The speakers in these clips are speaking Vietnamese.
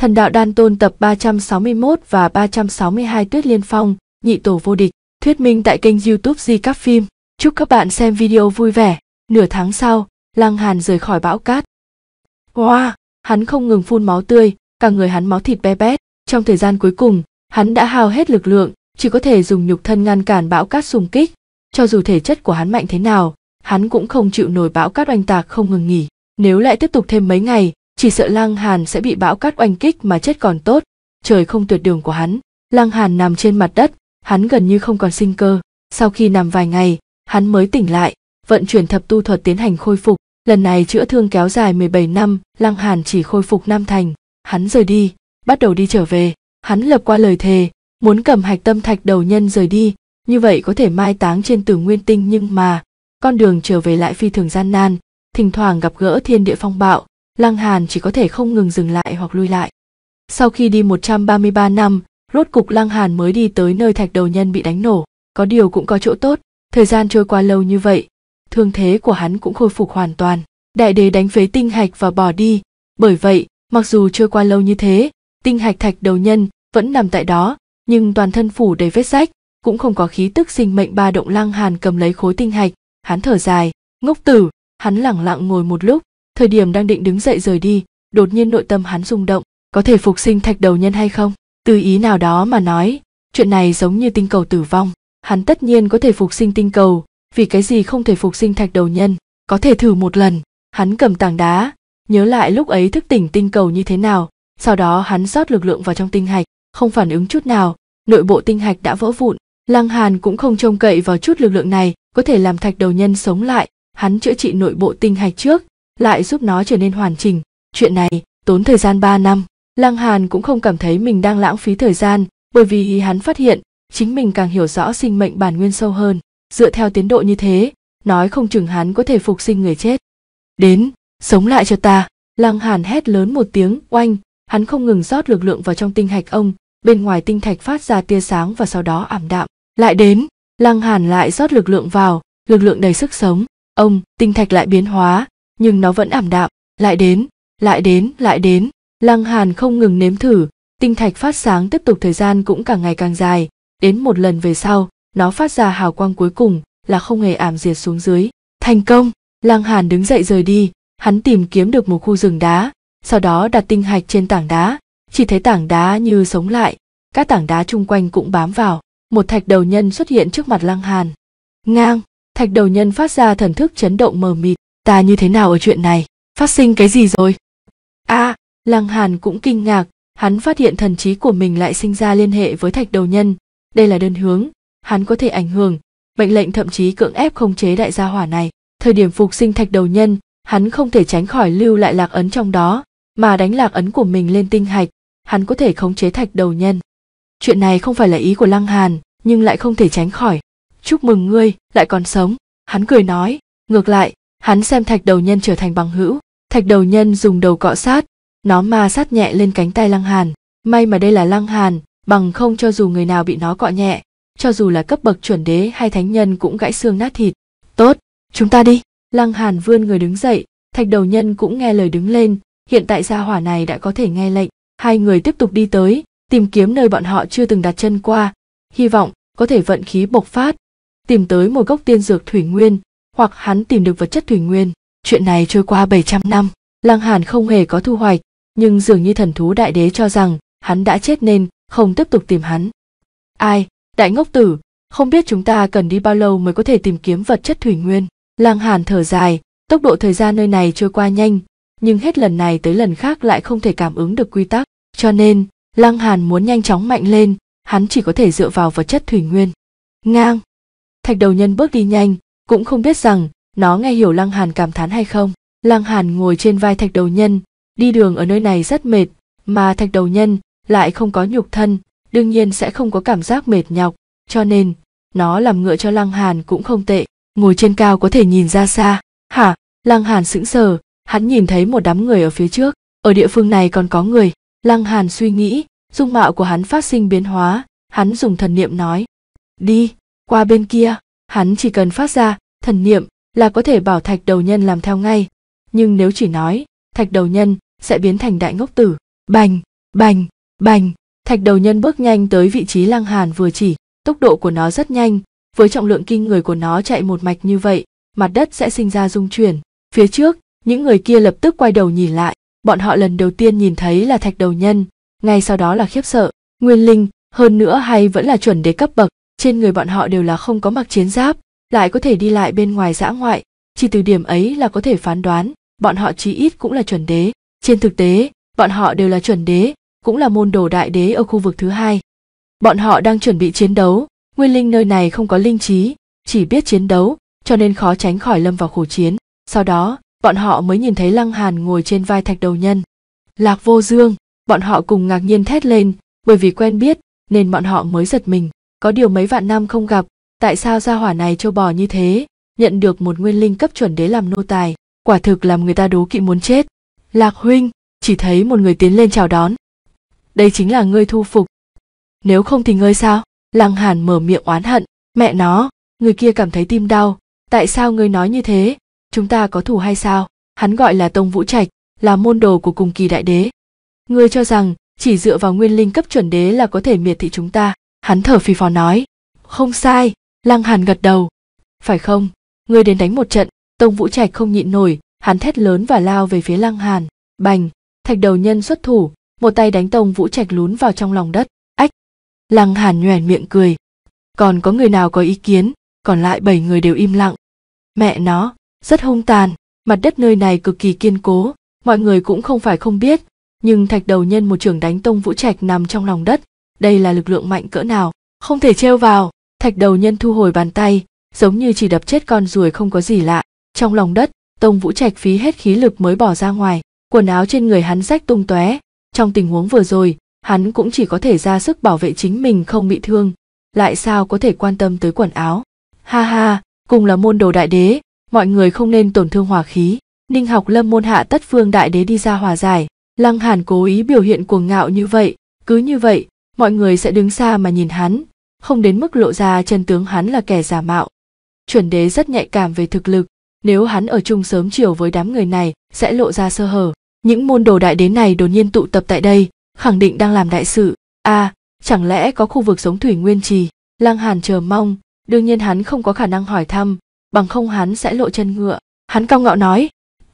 Thần đạo đan tôn tập 361 và 362 Tuyết Liên Phong, nhị tổ vô địch, thuyết minh tại kênh youtube Di Các Phim. Chúc các bạn xem video vui vẻ. Nửa tháng sau, Lăng Hàn rời khỏi bão cát. Wow, hắn không ngừng phun máu tươi, cả người hắn máu thịt bé bét. Trong thời gian cuối cùng, hắn đã hao hết lực lượng, chỉ có thể dùng nhục thân ngăn cản bão cát xung kích. Cho dù thể chất của hắn mạnh thế nào, hắn cũng không chịu nổi bão cát oanh tạc không ngừng nghỉ. Nếu lại tiếp tục thêm mấy ngày, chỉ sợ Lang hàn sẽ bị bão cát oanh kích mà chết còn tốt trời không tuyệt đường của hắn Lang hàn nằm trên mặt đất hắn gần như không còn sinh cơ sau khi nằm vài ngày hắn mới tỉnh lại vận chuyển thập tu thuật tiến hành khôi phục lần này chữa thương kéo dài 17 năm Lang hàn chỉ khôi phục nam thành hắn rời đi bắt đầu đi trở về hắn lập qua lời thề muốn cầm hạch tâm thạch đầu nhân rời đi như vậy có thể mai táng trên tử nguyên tinh nhưng mà con đường trở về lại phi thường gian nan thỉnh thoảng gặp gỡ thiên địa phong bạo Lăng Hàn chỉ có thể không ngừng dừng lại hoặc lui lại. Sau khi đi 133 năm, rốt cục Lăng Hàn mới đi tới nơi thạch đầu nhân bị đánh nổ, có điều cũng có chỗ tốt, thời gian trôi qua lâu như vậy, thương thế của hắn cũng khôi phục hoàn toàn. Đại đế đánh phế tinh hạch và bỏ đi, bởi vậy, mặc dù trôi qua lâu như thế, tinh hạch thạch đầu nhân vẫn nằm tại đó, nhưng toàn thân phủ đầy vết rách, cũng không có khí tức sinh mệnh ba động Lăng Hàn cầm lấy khối tinh hạch, hắn thở dài, ngốc tử, hắn lẳng lặng ngồi một lúc, thời điểm đang định đứng dậy rời đi đột nhiên nội tâm hắn rung động có thể phục sinh thạch đầu nhân hay không từ ý nào đó mà nói chuyện này giống như tinh cầu tử vong hắn tất nhiên có thể phục sinh tinh cầu vì cái gì không thể phục sinh thạch đầu nhân có thể thử một lần hắn cầm tảng đá nhớ lại lúc ấy thức tỉnh tinh cầu như thế nào sau đó hắn rót lực lượng vào trong tinh hạch không phản ứng chút nào nội bộ tinh hạch đã vỡ vụn lăng hàn cũng không trông cậy vào chút lực lượng này có thể làm thạch đầu nhân sống lại hắn chữa trị nội bộ tinh hạch trước lại giúp nó trở nên hoàn chỉnh chuyện này tốn thời gian 3 năm lăng hàn cũng không cảm thấy mình đang lãng phí thời gian bởi vì hắn phát hiện chính mình càng hiểu rõ sinh mệnh bản nguyên sâu hơn dựa theo tiến độ như thế nói không chừng hắn có thể phục sinh người chết đến sống lại cho ta lăng hàn hét lớn một tiếng oanh hắn không ngừng rót lực lượng vào trong tinh hạch ông bên ngoài tinh thạch phát ra tia sáng và sau đó ảm đạm lại đến lăng hàn lại rót lực lượng vào lực lượng đầy sức sống ông tinh thạch lại biến hóa nhưng nó vẫn ảm đạm lại đến lại đến lại đến lăng hàn không ngừng nếm thử tinh thạch phát sáng tiếp tục thời gian cũng càng ngày càng dài đến một lần về sau nó phát ra hào quang cuối cùng là không hề ảm diệt xuống dưới thành công lăng hàn đứng dậy rời đi hắn tìm kiếm được một khu rừng đá sau đó đặt tinh hạch trên tảng đá chỉ thấy tảng đá như sống lại các tảng đá chung quanh cũng bám vào một thạch đầu nhân xuất hiện trước mặt lăng hàn ngang thạch đầu nhân phát ra thần thức chấn động mờ mịt ta như thế nào ở chuyện này phát sinh cái gì rồi a à, lăng hàn cũng kinh ngạc hắn phát hiện thần trí của mình lại sinh ra liên hệ với thạch đầu nhân đây là đơn hướng hắn có thể ảnh hưởng mệnh lệnh thậm chí cưỡng ép khống chế đại gia hỏa này thời điểm phục sinh thạch đầu nhân hắn không thể tránh khỏi lưu lại lạc ấn trong đó mà đánh lạc ấn của mình lên tinh hạch hắn có thể khống chế thạch đầu nhân chuyện này không phải là ý của lăng hàn nhưng lại không thể tránh khỏi chúc mừng ngươi lại còn sống hắn cười nói ngược lại hắn xem thạch đầu nhân trở thành bằng hữu thạch đầu nhân dùng đầu cọ sát nó ma sát nhẹ lên cánh tay lăng hàn may mà đây là lăng hàn bằng không cho dù người nào bị nó cọ nhẹ cho dù là cấp bậc chuẩn đế hay thánh nhân cũng gãy xương nát thịt tốt chúng ta đi lăng hàn vươn người đứng dậy thạch đầu nhân cũng nghe lời đứng lên hiện tại gia hỏa này đã có thể nghe lệnh hai người tiếp tục đi tới tìm kiếm nơi bọn họ chưa từng đặt chân qua hy vọng có thể vận khí bộc phát tìm tới một gốc tiên dược thủy nguyên hoặc hắn tìm được vật chất thủy nguyên. Chuyện này trôi qua 700 năm, Lăng Hàn không hề có thu hoạch, nhưng dường như thần thú đại đế cho rằng hắn đã chết nên không tiếp tục tìm hắn. Ai, đại ngốc tử, không biết chúng ta cần đi bao lâu mới có thể tìm kiếm vật chất thủy nguyên. Lăng Hàn thở dài, tốc độ thời gian nơi này trôi qua nhanh, nhưng hết lần này tới lần khác lại không thể cảm ứng được quy tắc, cho nên Lăng Hàn muốn nhanh chóng mạnh lên, hắn chỉ có thể dựa vào vật chất thủy nguyên. Ngang. Thạch đầu nhân bước đi nhanh, cũng không biết rằng nó nghe hiểu lăng hàn cảm thán hay không lăng hàn ngồi trên vai thạch đầu nhân đi đường ở nơi này rất mệt mà thạch đầu nhân lại không có nhục thân đương nhiên sẽ không có cảm giác mệt nhọc cho nên nó làm ngựa cho lăng hàn cũng không tệ ngồi trên cao có thể nhìn ra xa hả lăng hàn sững sờ hắn nhìn thấy một đám người ở phía trước ở địa phương này còn có người lăng hàn suy nghĩ dung mạo của hắn phát sinh biến hóa hắn dùng thần niệm nói đi qua bên kia hắn chỉ cần phát ra thần niệm là có thể bảo thạch đầu nhân làm theo ngay nhưng nếu chỉ nói thạch đầu nhân sẽ biến thành đại ngốc tử bành bành bành thạch đầu nhân bước nhanh tới vị trí lăng hàn vừa chỉ tốc độ của nó rất nhanh với trọng lượng kinh người của nó chạy một mạch như vậy mặt đất sẽ sinh ra rung chuyển phía trước những người kia lập tức quay đầu nhìn lại bọn họ lần đầu tiên nhìn thấy là thạch đầu nhân ngay sau đó là khiếp sợ nguyên linh hơn nữa hay vẫn là chuẩn đế cấp bậc trên người bọn họ đều là không có mặc chiến giáp lại có thể đi lại bên ngoài dã ngoại chỉ từ điểm ấy là có thể phán đoán bọn họ chí ít cũng là chuẩn đế trên thực tế bọn họ đều là chuẩn đế cũng là môn đồ đại đế ở khu vực thứ hai bọn họ đang chuẩn bị chiến đấu nguyên linh nơi này không có linh trí chỉ biết chiến đấu cho nên khó tránh khỏi lâm vào khổ chiến sau đó bọn họ mới nhìn thấy lăng hàn ngồi trên vai thạch đầu nhân lạc vô dương bọn họ cùng ngạc nhiên thét lên bởi vì quen biết nên bọn họ mới giật mình có điều mấy vạn năm không gặp tại sao gia hỏa này châu bò như thế nhận được một nguyên linh cấp chuẩn đế làm nô tài quả thực làm người ta đố kỵ muốn chết lạc huynh chỉ thấy một người tiến lên chào đón đây chính là ngươi thu phục nếu không thì ngươi sao lăng hàn mở miệng oán hận mẹ nó người kia cảm thấy tim đau tại sao ngươi nói như thế chúng ta có thù hay sao hắn gọi là tông vũ trạch là môn đồ của cùng kỳ đại đế ngươi cho rằng chỉ dựa vào nguyên linh cấp chuẩn đế là có thể miệt thị chúng ta hắn thở phì phò nói không sai lăng hàn gật đầu phải không ngươi đến đánh một trận tông vũ trạch không nhịn nổi hắn thét lớn và lao về phía lăng hàn bành thạch đầu nhân xuất thủ một tay đánh tông vũ trạch lún vào trong lòng đất ách lăng hàn nhoẻn miệng cười còn có người nào có ý kiến còn lại bảy người đều im lặng mẹ nó rất hung tàn mặt đất nơi này cực kỳ kiên cố mọi người cũng không phải không biết nhưng thạch đầu nhân một trưởng đánh tông vũ trạch nằm trong lòng đất đây là lực lượng mạnh cỡ nào không thể trêu vào thạch đầu nhân thu hồi bàn tay giống như chỉ đập chết con ruồi không có gì lạ trong lòng đất tông vũ trạch phí hết khí lực mới bỏ ra ngoài quần áo trên người hắn rách tung tóe trong tình huống vừa rồi hắn cũng chỉ có thể ra sức bảo vệ chính mình không bị thương lại sao có thể quan tâm tới quần áo ha ha cùng là môn đồ đại đế mọi người không nên tổn thương hòa khí ninh học lâm môn hạ tất phương đại đế đi ra hòa giải lăng hàn cố ý biểu hiện cuồng ngạo như vậy cứ như vậy mọi người sẽ đứng xa mà nhìn hắn không đến mức lộ ra chân tướng hắn là kẻ giả mạo. Chuẩn đế rất nhạy cảm về thực lực, nếu hắn ở chung sớm chiều với đám người này sẽ lộ ra sơ hở. Những môn đồ đại đế này đột nhiên tụ tập tại đây, khẳng định đang làm đại sự. A, à, chẳng lẽ có khu vực sống thủy nguyên trì? lang Hàn chờ mong, đương nhiên hắn không có khả năng hỏi thăm, bằng không hắn sẽ lộ chân ngựa. Hắn cao ngạo nói,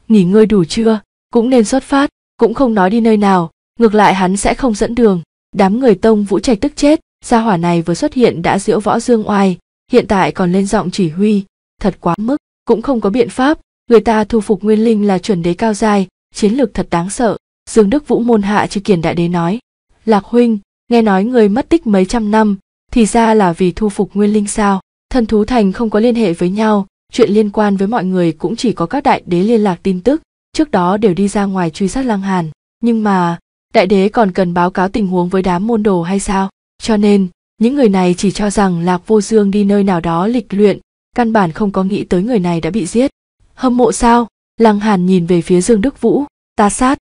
nghỉ ngơi đủ chưa, cũng nên xuất phát, cũng không nói đi nơi nào, ngược lại hắn sẽ không dẫn đường. Đám người tông vũ trạch tức chết, gia hỏa này vừa xuất hiện đã diễu võ dương oai hiện tại còn lên giọng chỉ huy thật quá mức cũng không có biện pháp người ta thu phục nguyên linh là chuẩn đế cao dài chiến lược thật đáng sợ dương đức vũ môn hạ chư kiền đại đế nói lạc huynh nghe nói người mất tích mấy trăm năm thì ra là vì thu phục nguyên linh sao thần thú thành không có liên hệ với nhau chuyện liên quan với mọi người cũng chỉ có các đại đế liên lạc tin tức trước đó đều đi ra ngoài truy sát lăng hàn nhưng mà đại đế còn cần báo cáo tình huống với đám môn đồ hay sao cho nên những người này chỉ cho rằng lạc vô dương đi nơi nào đó lịch luyện căn bản không có nghĩ tới người này đã bị giết hâm mộ sao lăng hàn nhìn về phía dương đức vũ ta sát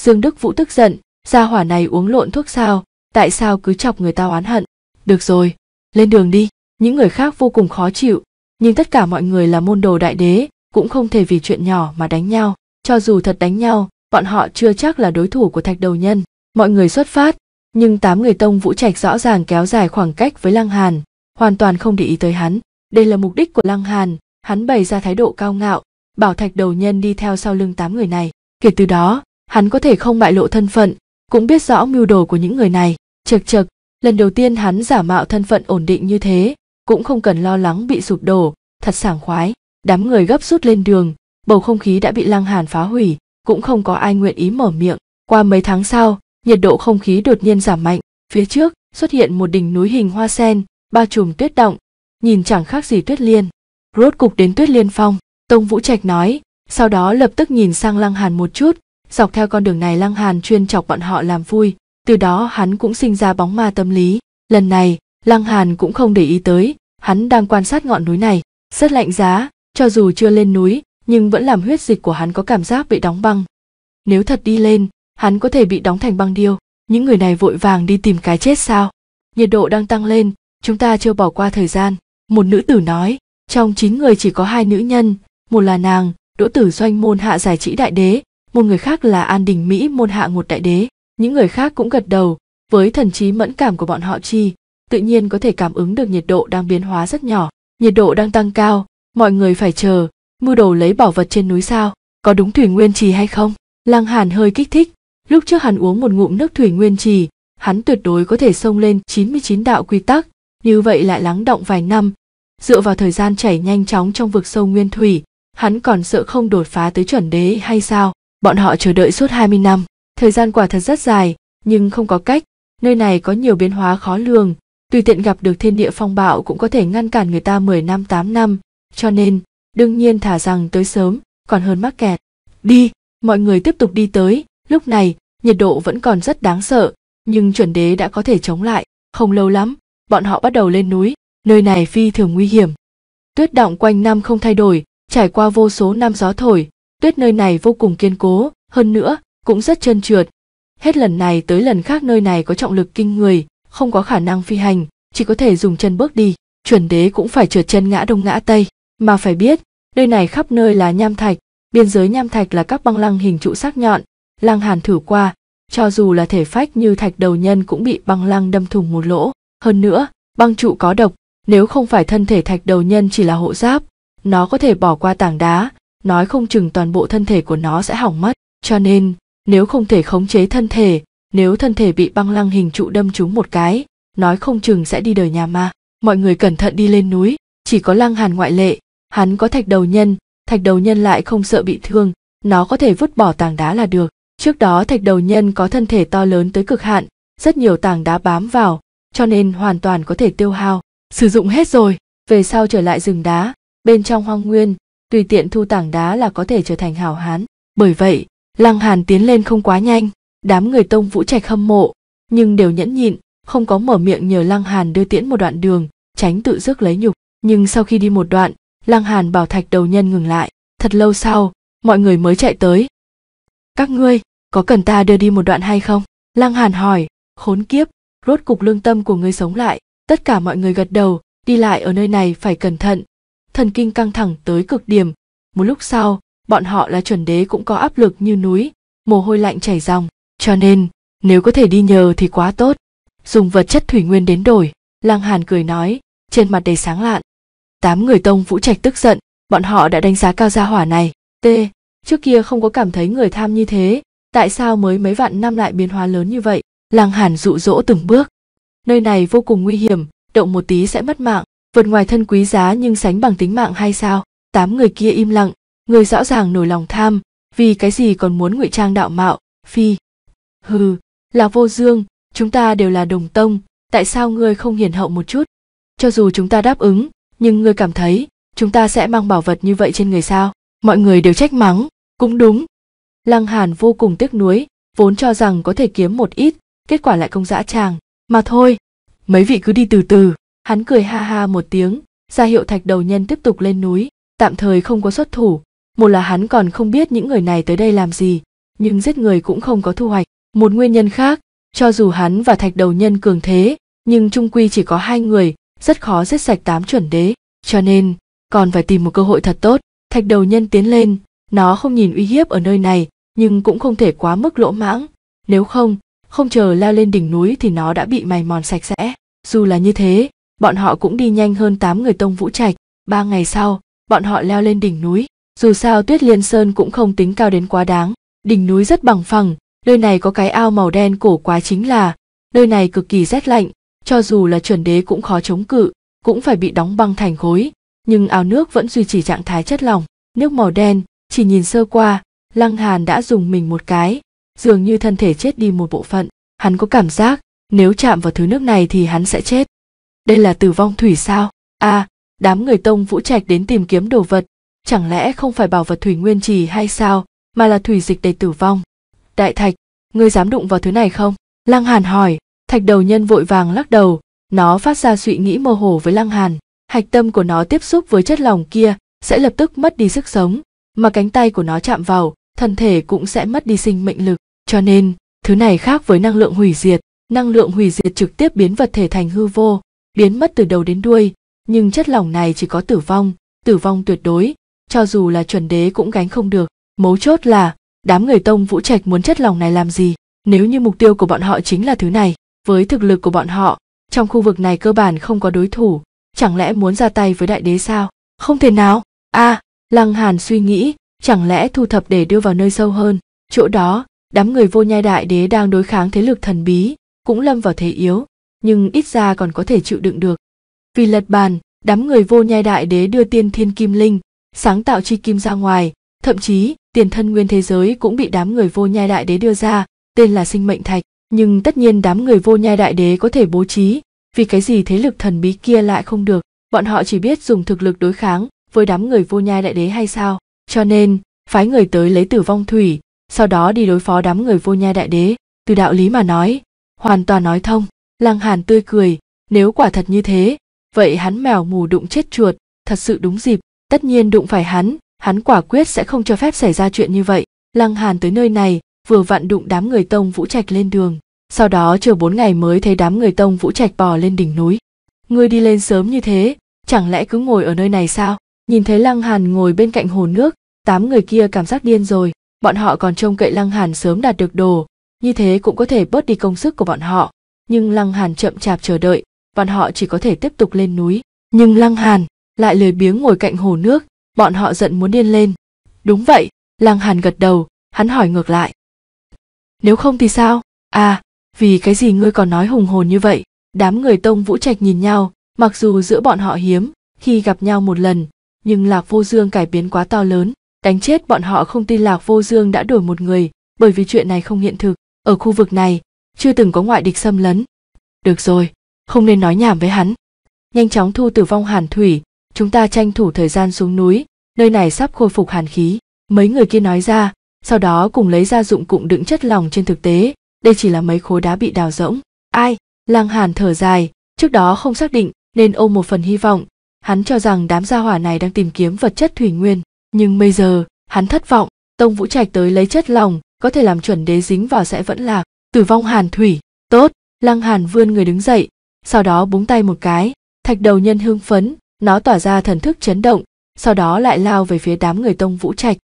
dương đức vũ tức giận gia hỏa này uống lộn thuốc sao tại sao cứ chọc người ta oán hận được rồi lên đường đi những người khác vô cùng khó chịu nhưng tất cả mọi người là môn đồ đại đế cũng không thể vì chuyện nhỏ mà đánh nhau cho dù thật đánh nhau bọn họ chưa chắc là đối thủ của thạch đầu nhân mọi người xuất phát nhưng tám người tông vũ trạch rõ ràng kéo dài khoảng cách với lăng hàn hoàn toàn không để ý tới hắn đây là mục đích của lăng hàn hắn bày ra thái độ cao ngạo bảo thạch đầu nhân đi theo sau lưng tám người này kể từ đó hắn có thể không bại lộ thân phận cũng biết rõ mưu đồ của những người này chực chực lần đầu tiên hắn giả mạo thân phận ổn định như thế cũng không cần lo lắng bị sụp đổ thật sảng khoái đám người gấp rút lên đường bầu không khí đã bị lăng hàn phá hủy cũng không có ai nguyện ý mở miệng qua mấy tháng sau nhiệt độ không khí đột nhiên giảm mạnh phía trước xuất hiện một đỉnh núi hình hoa sen ba chùm tuyết động nhìn chẳng khác gì tuyết liên rốt cục đến tuyết liên phong tông vũ trạch nói sau đó lập tức nhìn sang lăng hàn một chút dọc theo con đường này lăng hàn chuyên chọc bọn họ làm vui từ đó hắn cũng sinh ra bóng ma tâm lý lần này lăng hàn cũng không để ý tới hắn đang quan sát ngọn núi này rất lạnh giá cho dù chưa lên núi nhưng vẫn làm huyết dịch của hắn có cảm giác bị đóng băng nếu thật đi lên hắn có thể bị đóng thành băng điêu những người này vội vàng đi tìm cái chết sao nhiệt độ đang tăng lên chúng ta chưa bỏ qua thời gian một nữ tử nói trong chín người chỉ có hai nữ nhân một là nàng đỗ tử doanh môn hạ giải trĩ đại đế một người khác là an đình mỹ môn hạ ngột đại đế những người khác cũng gật đầu với thần trí mẫn cảm của bọn họ chi tự nhiên có thể cảm ứng được nhiệt độ đang biến hóa rất nhỏ nhiệt độ đang tăng cao mọi người phải chờ mưu đồ lấy bảo vật trên núi sao có đúng thủy nguyên trì hay không lăng hàn hơi kích thích Lúc trước hắn uống một ngụm nước thủy nguyên trì, hắn tuyệt đối có thể xông lên 99 đạo quy tắc, như vậy lại lắng động vài năm. Dựa vào thời gian chảy nhanh chóng trong vực sâu nguyên thủy, hắn còn sợ không đột phá tới chuẩn đế hay sao? Bọn họ chờ đợi suốt 20 năm, thời gian quả thật rất dài, nhưng không có cách, nơi này có nhiều biến hóa khó lường, tùy tiện gặp được thiên địa phong bạo cũng có thể ngăn cản người ta 10 năm 8 năm, cho nên, đương nhiên thả rằng tới sớm, còn hơn mắc kẹt. Đi, mọi người tiếp tục đi tới, Lúc này, nhiệt độ vẫn còn rất đáng sợ, nhưng chuẩn đế đã có thể chống lại. Không lâu lắm, bọn họ bắt đầu lên núi, nơi này phi thường nguy hiểm. Tuyết động quanh năm không thay đổi, trải qua vô số năm gió thổi, tuyết nơi này vô cùng kiên cố, hơn nữa, cũng rất trơn trượt. Hết lần này tới lần khác nơi này có trọng lực kinh người, không có khả năng phi hành, chỉ có thể dùng chân bước đi, chuẩn đế cũng phải trượt chân ngã đông ngã tây. Mà phải biết, nơi này khắp nơi là nham thạch, biên giới nham thạch là các băng lăng hình trụ sắc nhọn, Lăng Hàn thử qua, cho dù là thể phách như thạch đầu nhân cũng bị băng lăng đâm thủng một lỗ. Hơn nữa, băng trụ có độc, nếu không phải thân thể thạch đầu nhân chỉ là hộ giáp, nó có thể bỏ qua tảng đá, nói không chừng toàn bộ thân thể của nó sẽ hỏng mất. Cho nên, nếu không thể khống chế thân thể, nếu thân thể bị băng lăng hình trụ đâm trúng một cái, nói không chừng sẽ đi đời nhà ma. Mọi người cẩn thận đi lên núi, chỉ có lăng hàn ngoại lệ, hắn có thạch đầu nhân, thạch đầu nhân lại không sợ bị thương, nó có thể vứt bỏ tảng đá là được. Trước đó thạch đầu nhân có thân thể to lớn tới cực hạn, rất nhiều tảng đá bám vào, cho nên hoàn toàn có thể tiêu hao. Sử dụng hết rồi, về sau trở lại rừng đá, bên trong hoang nguyên, tùy tiện thu tảng đá là có thể trở thành hảo hán. Bởi vậy, Lăng Hàn tiến lên không quá nhanh, đám người tông vũ trạch hâm mộ, nhưng đều nhẫn nhịn, không có mở miệng nhờ Lăng Hàn đưa tiễn một đoạn đường, tránh tự rước lấy nhục. Nhưng sau khi đi một đoạn, Lăng Hàn bảo thạch đầu nhân ngừng lại, thật lâu sau, mọi người mới chạy tới. Các ngươi, có cần ta đưa đi một đoạn hay không lăng hàn hỏi khốn kiếp rốt cục lương tâm của ngươi sống lại tất cả mọi người gật đầu đi lại ở nơi này phải cẩn thận thần kinh căng thẳng tới cực điểm một lúc sau bọn họ là chuẩn đế cũng có áp lực như núi mồ hôi lạnh chảy ròng cho nên nếu có thể đi nhờ thì quá tốt dùng vật chất thủy nguyên đến đổi lăng hàn cười nói trên mặt đầy sáng lạn tám người tông vũ trạch tức giận bọn họ đã đánh giá cao gia hỏa này t trước kia không có cảm thấy người tham như thế tại sao mới mấy vạn năm lại biến hóa lớn như vậy lăng hàn dụ dỗ từng bước nơi này vô cùng nguy hiểm động một tí sẽ mất mạng vượt ngoài thân quý giá nhưng sánh bằng tính mạng hay sao tám người kia im lặng người rõ ràng nổi lòng tham vì cái gì còn muốn ngụy trang đạo mạo phi hừ là vô dương chúng ta đều là đồng tông tại sao ngươi không hiền hậu một chút cho dù chúng ta đáp ứng nhưng ngươi cảm thấy chúng ta sẽ mang bảo vật như vậy trên người sao mọi người đều trách mắng cũng đúng Lăng Hàn vô cùng tiếc nuối, vốn cho rằng có thể kiếm một ít, kết quả lại công dã tràng. Mà thôi, mấy vị cứ đi từ từ. Hắn cười ha ha một tiếng, ra hiệu thạch đầu nhân tiếp tục lên núi, tạm thời không có xuất thủ. Một là hắn còn không biết những người này tới đây làm gì, nhưng giết người cũng không có thu hoạch. Một nguyên nhân khác, cho dù hắn và thạch đầu nhân cường thế, nhưng trung quy chỉ có hai người, rất khó giết sạch tám chuẩn đế, cho nên còn phải tìm một cơ hội thật tốt. Thạch đầu nhân tiến lên, nó không nhìn uy hiếp ở nơi này, nhưng cũng không thể quá mức lỗ mãng nếu không không chờ leo lên đỉnh núi thì nó đã bị mài mòn sạch sẽ dù là như thế bọn họ cũng đi nhanh hơn tám người tông vũ trạch ba ngày sau bọn họ leo lên đỉnh núi dù sao tuyết liên sơn cũng không tính cao đến quá đáng đỉnh núi rất bằng phẳng nơi này có cái ao màu đen cổ quá chính là nơi này cực kỳ rét lạnh cho dù là chuẩn đế cũng khó chống cự cũng phải bị đóng băng thành khối nhưng ao nước vẫn duy trì trạng thái chất lỏng nước màu đen chỉ nhìn sơ qua lăng hàn đã dùng mình một cái dường như thân thể chết đi một bộ phận hắn có cảm giác nếu chạm vào thứ nước này thì hắn sẽ chết đây là tử vong thủy sao a à, đám người tông vũ trạch đến tìm kiếm đồ vật chẳng lẽ không phải bảo vật thủy nguyên trì hay sao mà là thủy dịch đầy tử vong đại thạch ngươi dám đụng vào thứ này không lăng hàn hỏi thạch đầu nhân vội vàng lắc đầu nó phát ra suy nghĩ mơ hồ với lăng hàn hạch tâm của nó tiếp xúc với chất lỏng kia sẽ lập tức mất đi sức sống mà cánh tay của nó chạm vào thân thể cũng sẽ mất đi sinh mệnh lực cho nên thứ này khác với năng lượng hủy diệt năng lượng hủy diệt trực tiếp biến vật thể thành hư vô biến mất từ đầu đến đuôi nhưng chất lỏng này chỉ có tử vong tử vong tuyệt đối cho dù là chuẩn đế cũng gánh không được mấu chốt là đám người tông vũ trạch muốn chất lỏng này làm gì nếu như mục tiêu của bọn họ chính là thứ này với thực lực của bọn họ trong khu vực này cơ bản không có đối thủ chẳng lẽ muốn ra tay với đại đế sao không thể nào a à, lăng hàn suy nghĩ chẳng lẽ thu thập để đưa vào nơi sâu hơn chỗ đó đám người vô nhai đại đế đang đối kháng thế lực thần bí cũng lâm vào thế yếu nhưng ít ra còn có thể chịu đựng được vì lật bàn đám người vô nhai đại đế đưa tiên thiên kim linh sáng tạo chi kim ra ngoài thậm chí tiền thân nguyên thế giới cũng bị đám người vô nhai đại đế đưa ra tên là sinh mệnh thạch nhưng tất nhiên đám người vô nhai đại đế có thể bố trí vì cái gì thế lực thần bí kia lại không được bọn họ chỉ biết dùng thực lực đối kháng với đám người vô nhai đại đế hay sao cho nên, phái người tới lấy tử vong thủy, sau đó đi đối phó đám người vô nha đại đế, từ đạo lý mà nói, hoàn toàn nói thông. Lăng Hàn tươi cười, nếu quả thật như thế, vậy hắn mèo mù đụng chết chuột, thật sự đúng dịp, tất nhiên đụng phải hắn, hắn quả quyết sẽ không cho phép xảy ra chuyện như vậy. Lăng Hàn tới nơi này, vừa vặn đụng đám người tông vũ trạch lên đường, sau đó chờ bốn ngày mới thấy đám người tông vũ trạch bò lên đỉnh núi. Ngươi đi lên sớm như thế, chẳng lẽ cứ ngồi ở nơi này sao? Nhìn thấy Lăng Hàn ngồi bên cạnh hồ nước, tám người kia cảm giác điên rồi bọn họ còn trông cậy lăng hàn sớm đạt được đồ như thế cũng có thể bớt đi công sức của bọn họ nhưng lăng hàn chậm chạp chờ đợi bọn họ chỉ có thể tiếp tục lên núi nhưng lăng hàn lại lười biếng ngồi cạnh hồ nước bọn họ giận muốn điên lên đúng vậy lăng hàn gật đầu hắn hỏi ngược lại nếu không thì sao à vì cái gì ngươi còn nói hùng hồn như vậy đám người tông vũ trạch nhìn nhau mặc dù giữa bọn họ hiếm khi gặp nhau một lần nhưng lạc vô dương cải biến quá to lớn đánh chết bọn họ không tin lạc vô dương đã đổi một người bởi vì chuyện này không hiện thực ở khu vực này chưa từng có ngoại địch xâm lấn được rồi không nên nói nhảm với hắn nhanh chóng thu tử vong hàn thủy chúng ta tranh thủ thời gian xuống núi nơi này sắp khôi phục hàn khí mấy người kia nói ra sau đó cùng lấy ra dụng cụ đựng chất lỏng trên thực tế đây chỉ là mấy khối đá bị đào rỗng ai lang hàn thở dài trước đó không xác định nên ôm một phần hy vọng hắn cho rằng đám gia hỏa này đang tìm kiếm vật chất thủy nguyên nhưng bây giờ hắn thất vọng tông vũ trạch tới lấy chất lòng có thể làm chuẩn đế dính vào sẽ vẫn là tử vong hàn thủy tốt lăng hàn vươn người đứng dậy sau đó búng tay một cái thạch đầu nhân hưng phấn nó tỏa ra thần thức chấn động sau đó lại lao về phía đám người tông vũ trạch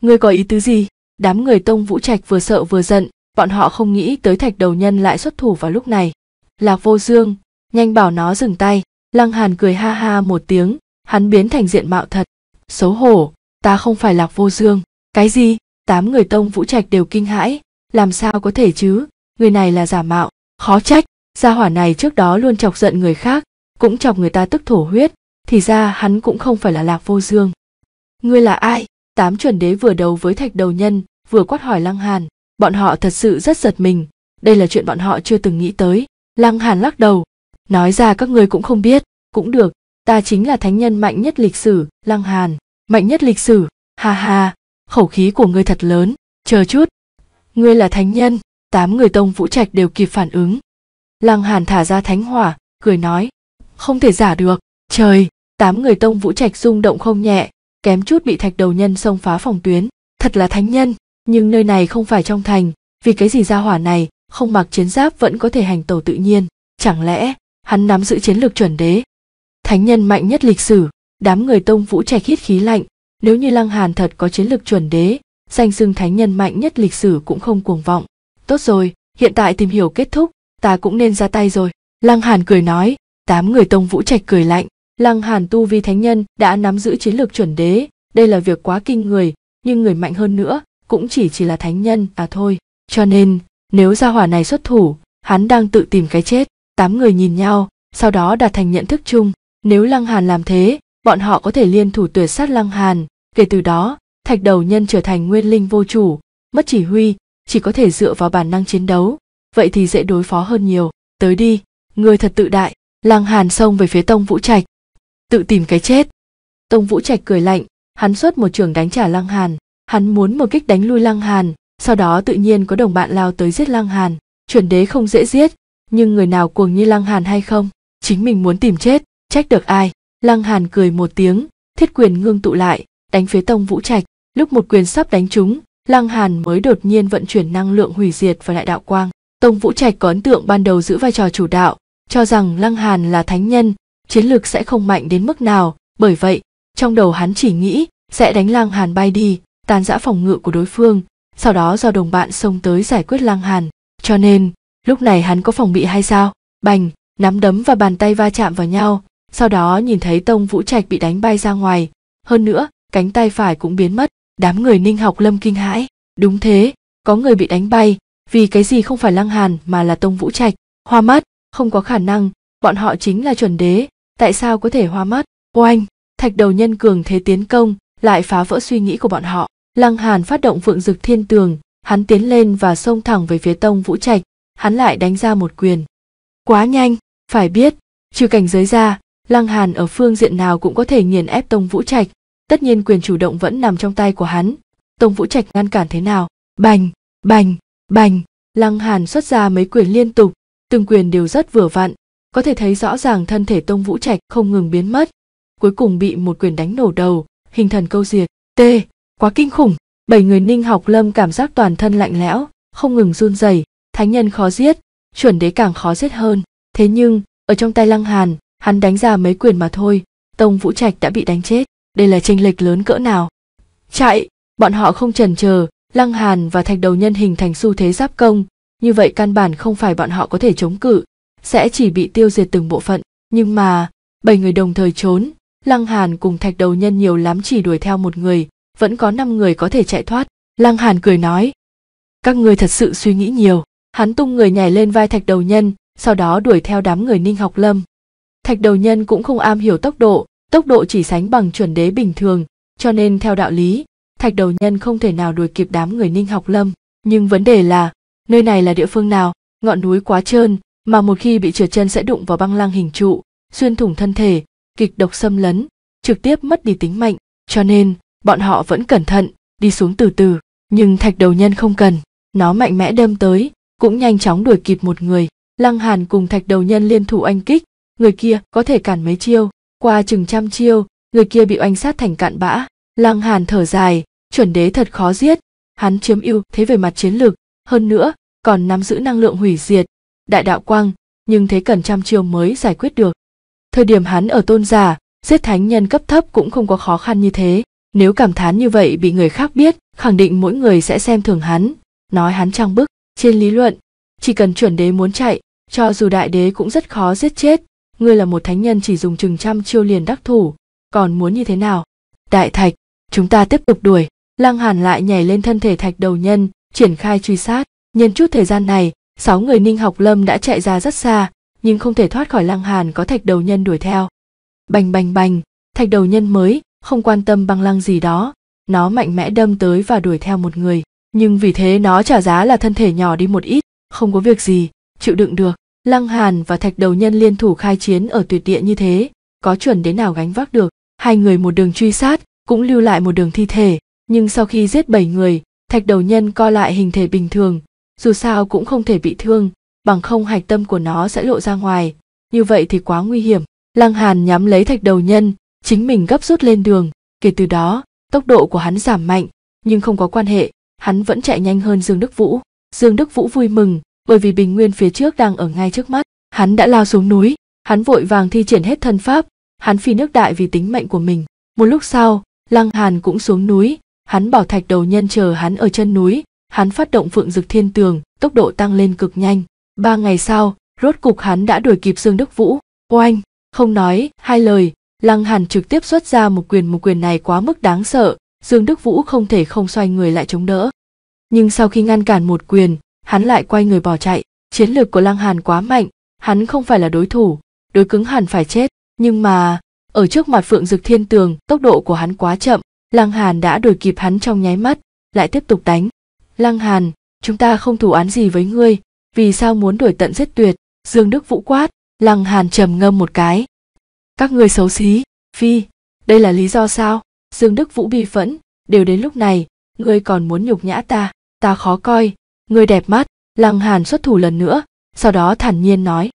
ngươi có ý tứ gì đám người tông vũ trạch vừa sợ vừa giận bọn họ không nghĩ tới thạch đầu nhân lại xuất thủ vào lúc này lạc vô dương nhanh bảo nó dừng tay lăng hàn cười ha ha một tiếng hắn biến thành diện mạo thật xấu hổ ta không phải lạc vô dương cái gì tám người tông vũ trạch đều kinh hãi làm sao có thể chứ người này là giả mạo khó trách gia hỏa này trước đó luôn chọc giận người khác cũng chọc người ta tức thổ huyết thì ra hắn cũng không phải là lạc vô dương ngươi là ai tám chuẩn đế vừa đấu với thạch đầu nhân vừa quát hỏi lăng hàn bọn họ thật sự rất giật mình đây là chuyện bọn họ chưa từng nghĩ tới lăng hàn lắc đầu nói ra các ngươi cũng không biết cũng được ta chính là thánh nhân mạnh nhất lịch sử lăng hàn mạnh nhất lịch sử ha ha khẩu khí của ngươi thật lớn chờ chút ngươi là thánh nhân tám người tông vũ trạch đều kịp phản ứng lăng hàn thả ra thánh hỏa cười nói không thể giả được trời tám người tông vũ trạch rung động không nhẹ kém chút bị thạch đầu nhân xông phá phòng tuyến thật là thánh nhân nhưng nơi này không phải trong thành vì cái gì ra hỏa này không mặc chiến giáp vẫn có thể hành tẩu tự nhiên chẳng lẽ hắn nắm giữ chiến lược chuẩn đế thánh nhân mạnh nhất lịch sử đám người tông vũ trạch hít khí lạnh nếu như lăng hàn thật có chiến lược chuẩn đế danh xưng thánh nhân mạnh nhất lịch sử cũng không cuồng vọng tốt rồi hiện tại tìm hiểu kết thúc ta cũng nên ra tay rồi lăng hàn cười nói tám người tông vũ trạch cười lạnh lăng hàn tu vi thánh nhân đã nắm giữ chiến lược chuẩn đế đây là việc quá kinh người nhưng người mạnh hơn nữa cũng chỉ chỉ là thánh nhân à thôi cho nên nếu gia hỏa này xuất thủ hắn đang tự tìm cái chết tám người nhìn nhau sau đó đạt thành nhận thức chung nếu Lăng Hàn làm thế, bọn họ có thể liên thủ tuyệt sát Lăng Hàn, kể từ đó, thạch đầu nhân trở thành nguyên linh vô chủ, mất chỉ huy, chỉ có thể dựa vào bản năng chiến đấu, vậy thì dễ đối phó hơn nhiều. Tới đi, người thật tự đại, Lăng Hàn xông về phía Tông Vũ Trạch, tự tìm cái chết. Tông Vũ Trạch cười lạnh, hắn xuất một trường đánh trả Lăng Hàn, hắn muốn một kích đánh lui Lăng Hàn, sau đó tự nhiên có đồng bạn lao tới giết Lăng Hàn, chuẩn đế không dễ giết, nhưng người nào cuồng như Lăng Hàn hay không, chính mình muốn tìm chết, trách được ai lăng hàn cười một tiếng thiết quyền ngưng tụ lại đánh phía tông vũ trạch lúc một quyền sắp đánh trúng lăng hàn mới đột nhiên vận chuyển năng lượng hủy diệt và lại đạo quang tông vũ trạch có ấn tượng ban đầu giữ vai trò chủ đạo cho rằng lăng hàn là thánh nhân chiến lược sẽ không mạnh đến mức nào bởi vậy trong đầu hắn chỉ nghĩ sẽ đánh lăng hàn bay đi tan rã phòng ngự của đối phương sau đó do đồng bạn xông tới giải quyết lăng hàn cho nên lúc này hắn có phòng bị hay sao bành nắm đấm và bàn tay va chạm vào nhau sau đó nhìn thấy tông vũ trạch bị đánh bay ra ngoài hơn nữa cánh tay phải cũng biến mất đám người ninh học lâm kinh hãi đúng thế có người bị đánh bay vì cái gì không phải lăng hàn mà là tông vũ trạch hoa mắt không có khả năng bọn họ chính là chuẩn đế tại sao có thể hoa mắt oanh thạch đầu nhân cường thế tiến công lại phá vỡ suy nghĩ của bọn họ lăng hàn phát động vượng dực thiên tường hắn tiến lên và xông thẳng về phía tông vũ trạch hắn lại đánh ra một quyền quá nhanh phải biết trừ cảnh giới ra Lăng Hàn ở phương diện nào cũng có thể nghiền ép Tông Vũ Trạch, tất nhiên quyền chủ động vẫn nằm trong tay của hắn. Tông Vũ Trạch ngăn cản thế nào? Bành, bành, bành, Lăng Hàn xuất ra mấy quyền liên tục, từng quyền đều rất vừa vặn, có thể thấy rõ ràng thân thể Tông Vũ Trạch không ngừng biến mất, cuối cùng bị một quyền đánh nổ đầu, hình thần câu diệt. T, quá kinh khủng. Bảy người Ninh Học Lâm cảm giác toàn thân lạnh lẽo, không ngừng run rẩy, thánh nhân khó giết, chuẩn đế càng khó giết hơn. Thế nhưng, ở trong tay Lăng Hàn, hắn đánh ra mấy quyền mà thôi tông vũ trạch đã bị đánh chết đây là tranh lệch lớn cỡ nào chạy bọn họ không chần chờ lăng hàn và thạch đầu nhân hình thành xu thế giáp công như vậy căn bản không phải bọn họ có thể chống cự sẽ chỉ bị tiêu diệt từng bộ phận nhưng mà bảy người đồng thời trốn lăng hàn cùng thạch đầu nhân nhiều lắm chỉ đuổi theo một người vẫn có năm người có thể chạy thoát lăng hàn cười nói các ngươi thật sự suy nghĩ nhiều hắn tung người nhảy lên vai thạch đầu nhân sau đó đuổi theo đám người ninh học lâm thạch đầu nhân cũng không am hiểu tốc độ tốc độ chỉ sánh bằng chuẩn đế bình thường cho nên theo đạo lý thạch đầu nhân không thể nào đuổi kịp đám người ninh học lâm nhưng vấn đề là nơi này là địa phương nào ngọn núi quá trơn mà một khi bị trượt chân sẽ đụng vào băng lăng hình trụ xuyên thủng thân thể kịch độc xâm lấn trực tiếp mất đi tính mệnh cho nên bọn họ vẫn cẩn thận đi xuống từ từ nhưng thạch đầu nhân không cần nó mạnh mẽ đâm tới cũng nhanh chóng đuổi kịp một người lăng hàn cùng thạch đầu nhân liên thủ anh kích người kia có thể cản mấy chiêu qua chừng trăm chiêu người kia bị oanh sát thành cạn bã lăng hàn thở dài chuẩn đế thật khó giết hắn chiếm ưu thế về mặt chiến lược hơn nữa còn nắm giữ năng lượng hủy diệt đại đạo quang nhưng thế cần trăm chiêu mới giải quyết được thời điểm hắn ở tôn giả giết thánh nhân cấp thấp cũng không có khó khăn như thế nếu cảm thán như vậy bị người khác biết khẳng định mỗi người sẽ xem thường hắn nói hắn trang bức trên lý luận chỉ cần chuẩn đế muốn chạy cho dù đại đế cũng rất khó giết chết ngươi là một thánh nhân chỉ dùng chừng trăm chiêu liền đắc thủ còn muốn như thế nào đại thạch chúng ta tiếp tục đuổi lăng hàn lại nhảy lên thân thể thạch đầu nhân triển khai truy sát nhân chút thời gian này sáu người ninh học lâm đã chạy ra rất xa nhưng không thể thoát khỏi lăng hàn có thạch đầu nhân đuổi theo bành bành bành thạch đầu nhân mới không quan tâm băng lăng gì đó nó mạnh mẽ đâm tới và đuổi theo một người nhưng vì thế nó trả giá là thân thể nhỏ đi một ít không có việc gì chịu đựng được Lăng Hàn và Thạch Đầu Nhân liên thủ khai chiến ở tuyệt địa như thế, có chuẩn đến nào gánh vác được. Hai người một đường truy sát, cũng lưu lại một đường thi thể, nhưng sau khi giết bảy người, Thạch Đầu Nhân co lại hình thể bình thường, dù sao cũng không thể bị thương, bằng không hạch tâm của nó sẽ lộ ra ngoài, như vậy thì quá nguy hiểm. Lăng Hàn nhắm lấy Thạch Đầu Nhân, chính mình gấp rút lên đường, kể từ đó, tốc độ của hắn giảm mạnh, nhưng không có quan hệ, hắn vẫn chạy nhanh hơn Dương Đức Vũ. Dương Đức Vũ vui mừng, bởi vì bình nguyên phía trước đang ở ngay trước mắt hắn đã lao xuống núi hắn vội vàng thi triển hết thân pháp hắn phi nước đại vì tính mệnh của mình một lúc sau lăng hàn cũng xuống núi hắn bảo thạch đầu nhân chờ hắn ở chân núi hắn phát động phượng dực thiên tường tốc độ tăng lên cực nhanh ba ngày sau rốt cục hắn đã đuổi kịp dương đức vũ oanh không nói hai lời lăng hàn trực tiếp xuất ra một quyền một quyền này quá mức đáng sợ dương đức vũ không thể không xoay người lại chống đỡ nhưng sau khi ngăn cản một quyền hắn lại quay người bỏ chạy chiến lược của lăng hàn quá mạnh hắn không phải là đối thủ đối cứng hẳn phải chết nhưng mà ở trước mặt phượng dực thiên tường tốc độ của hắn quá chậm lăng hàn đã đuổi kịp hắn trong nháy mắt lại tiếp tục đánh lăng hàn chúng ta không thủ án gì với ngươi vì sao muốn đuổi tận giết tuyệt dương đức vũ quát lăng hàn trầm ngâm một cái các ngươi xấu xí phi đây là lý do sao dương đức vũ bị phẫn đều đến lúc này ngươi còn muốn nhục nhã ta ta khó coi người đẹp mắt lăng hàn xuất thủ lần nữa sau đó thản nhiên nói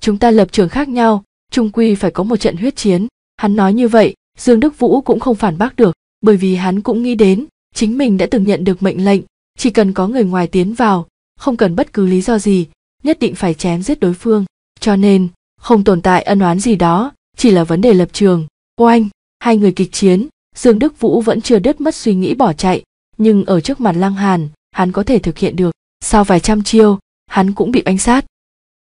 chúng ta lập trường khác nhau trung quy phải có một trận huyết chiến hắn nói như vậy dương đức vũ cũng không phản bác được bởi vì hắn cũng nghĩ đến chính mình đã từng nhận được mệnh lệnh chỉ cần có người ngoài tiến vào không cần bất cứ lý do gì nhất định phải chém giết đối phương cho nên không tồn tại ân oán gì đó chỉ là vấn đề lập trường oanh hai người kịch chiến dương đức vũ vẫn chưa đứt mất suy nghĩ bỏ chạy nhưng ở trước mặt lăng hàn hắn có thể thực hiện được sau vài trăm chiêu hắn cũng bị bánh sát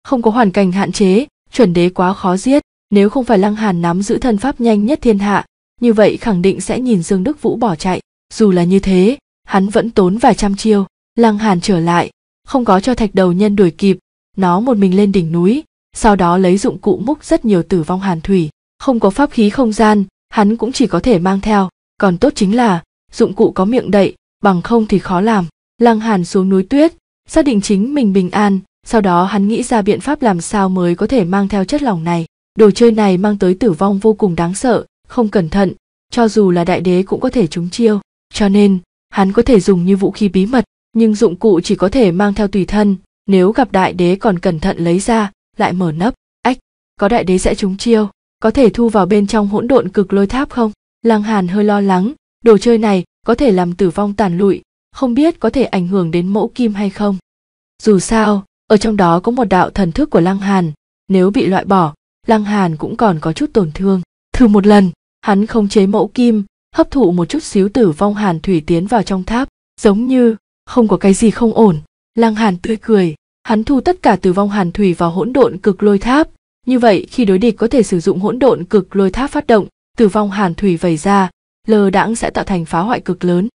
không có hoàn cảnh hạn chế chuẩn đế quá khó giết nếu không phải lăng hàn nắm giữ thần pháp nhanh nhất thiên hạ như vậy khẳng định sẽ nhìn dương đức vũ bỏ chạy dù là như thế hắn vẫn tốn vài trăm chiêu lăng hàn trở lại không có cho thạch đầu nhân đuổi kịp nó một mình lên đỉnh núi sau đó lấy dụng cụ múc rất nhiều tử vong hàn thủy không có pháp khí không gian hắn cũng chỉ có thể mang theo còn tốt chính là dụng cụ có miệng đậy bằng không thì khó làm lăng hàn xuống núi tuyết xác định chính mình bình an sau đó hắn nghĩ ra biện pháp làm sao mới có thể mang theo chất lỏng này đồ chơi này mang tới tử vong vô cùng đáng sợ không cẩn thận cho dù là đại đế cũng có thể trúng chiêu cho nên hắn có thể dùng như vũ khí bí mật nhưng dụng cụ chỉ có thể mang theo tùy thân nếu gặp đại đế còn cẩn thận lấy ra lại mở nấp ách có đại đế sẽ trúng chiêu có thể thu vào bên trong hỗn độn cực lôi tháp không lăng hàn hơi lo lắng đồ chơi này có thể làm tử vong tàn lụi không biết có thể ảnh hưởng đến mẫu kim hay không. Dù sao, ở trong đó có một đạo thần thức của Lăng Hàn, nếu bị loại bỏ, Lăng Hàn cũng còn có chút tổn thương. Thử một lần, hắn không chế mẫu kim, hấp thụ một chút xíu tử vong Hàn Thủy tiến vào trong tháp, giống như không có cái gì không ổn. Lăng Hàn tươi cười, hắn thu tất cả tử vong Hàn Thủy vào hỗn độn cực lôi tháp, như vậy khi đối địch có thể sử dụng hỗn độn cực lôi tháp phát động, tử vong Hàn Thủy vẩy ra, lơ đãng sẽ tạo thành phá hoại cực lớn.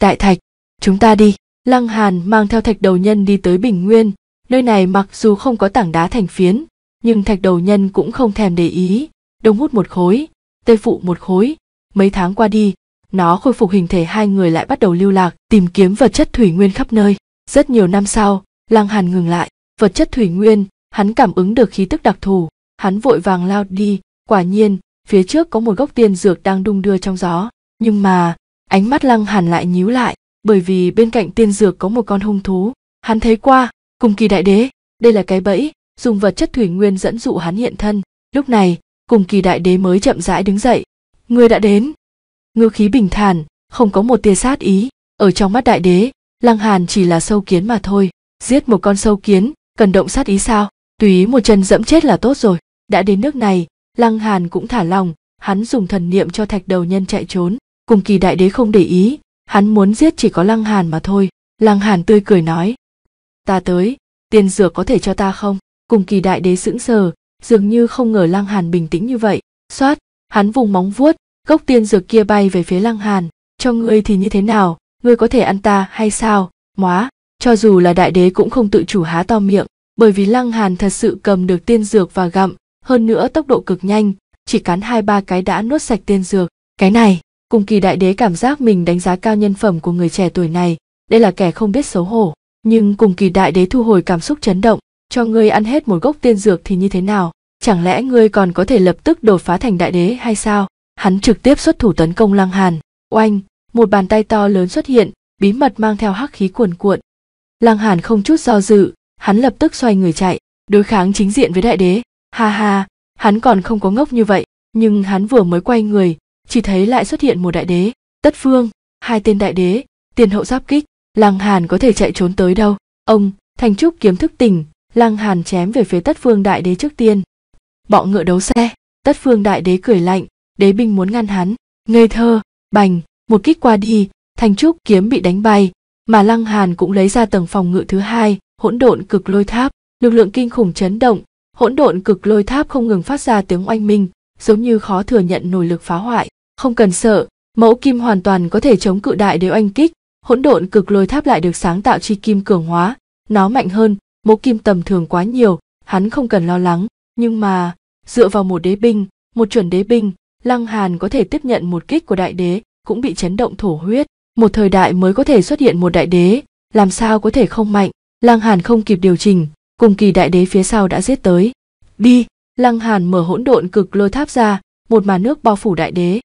Đại thạch, chúng ta đi lăng hàn mang theo thạch đầu nhân đi tới bình nguyên nơi này mặc dù không có tảng đá thành phiến nhưng thạch đầu nhân cũng không thèm để ý đông hút một khối tây phụ một khối mấy tháng qua đi nó khôi phục hình thể hai người lại bắt đầu lưu lạc tìm kiếm vật chất thủy nguyên khắp nơi rất nhiều năm sau lăng hàn ngừng lại vật chất thủy nguyên hắn cảm ứng được khí tức đặc thù hắn vội vàng lao đi quả nhiên phía trước có một gốc tiên dược đang đung đưa trong gió nhưng mà ánh mắt lăng hàn lại nhíu lại bởi vì bên cạnh tiên dược có một con hung thú hắn thấy qua cùng kỳ đại đế đây là cái bẫy dùng vật chất thủy nguyên dẫn dụ hắn hiện thân lúc này cùng kỳ đại đế mới chậm rãi đứng dậy ngươi đã đến ngư khí bình thản không có một tia sát ý ở trong mắt đại đế lăng hàn chỉ là sâu kiến mà thôi giết một con sâu kiến cần động sát ý sao túy một chân dẫm chết là tốt rồi đã đến nước này lăng hàn cũng thả lòng hắn dùng thần niệm cho thạch đầu nhân chạy trốn cùng kỳ đại đế không để ý hắn muốn giết chỉ có lăng hàn mà thôi lăng hàn tươi cười nói ta tới tiền dược có thể cho ta không cùng kỳ đại đế sững sờ dường như không ngờ lăng hàn bình tĩnh như vậy xoát hắn vùng móng vuốt gốc tiên dược kia bay về phía lăng hàn cho ngươi thì như thế nào ngươi có thể ăn ta hay sao móa cho dù là đại đế cũng không tự chủ há to miệng bởi vì lăng hàn thật sự cầm được tiên dược và gặm hơn nữa tốc độ cực nhanh chỉ cắn hai ba cái đã nuốt sạch tiên dược cái này Cùng kỳ đại đế cảm giác mình đánh giá cao nhân phẩm của người trẻ tuổi này, đây là kẻ không biết xấu hổ. Nhưng cùng kỳ đại đế thu hồi cảm xúc chấn động, cho ngươi ăn hết một gốc tiên dược thì như thế nào? Chẳng lẽ ngươi còn có thể lập tức đột phá thành đại đế hay sao? Hắn trực tiếp xuất thủ tấn công Lăng Hàn. Oanh, một bàn tay to lớn xuất hiện, bí mật mang theo hắc khí cuồn cuộn. Lăng Hàn không chút do dự, hắn lập tức xoay người chạy, đối kháng chính diện với đại đế. Ha ha, hắn còn không có ngốc như vậy, nhưng hắn vừa mới quay người, chỉ thấy lại xuất hiện một đại đế tất phương hai tên đại đế tiền hậu giáp kích lăng hàn có thể chạy trốn tới đâu ông thành trúc kiếm thức tỉnh lăng hàn chém về phía tất phương đại đế trước tiên bọ ngựa đấu xe tất phương đại đế cười lạnh đế binh muốn ngăn hắn ngây thơ bành một kích qua đi thành trúc kiếm bị đánh bay mà lăng hàn cũng lấy ra tầng phòng ngự thứ hai hỗn độn cực lôi tháp lực lượng kinh khủng chấn động hỗn độn cực lôi tháp không ngừng phát ra tiếng oanh minh giống như khó thừa nhận nổi lực phá hoại không cần sợ, mẫu kim hoàn toàn có thể chống cự đại đế oanh kích, hỗn độn cực lôi tháp lại được sáng tạo chi kim cường hóa, nó mạnh hơn, mẫu kim tầm thường quá nhiều, hắn không cần lo lắng, nhưng mà, dựa vào một đế binh, một chuẩn đế binh, Lăng Hàn có thể tiếp nhận một kích của đại đế, cũng bị chấn động thổ huyết, một thời đại mới có thể xuất hiện một đại đế, làm sao có thể không mạnh, Lăng Hàn không kịp điều chỉnh, cùng kỳ đại đế phía sau đã giết tới. Đi, Lăng Hàn mở hỗn độn cực lôi tháp ra, một màn nước bao phủ đại đế,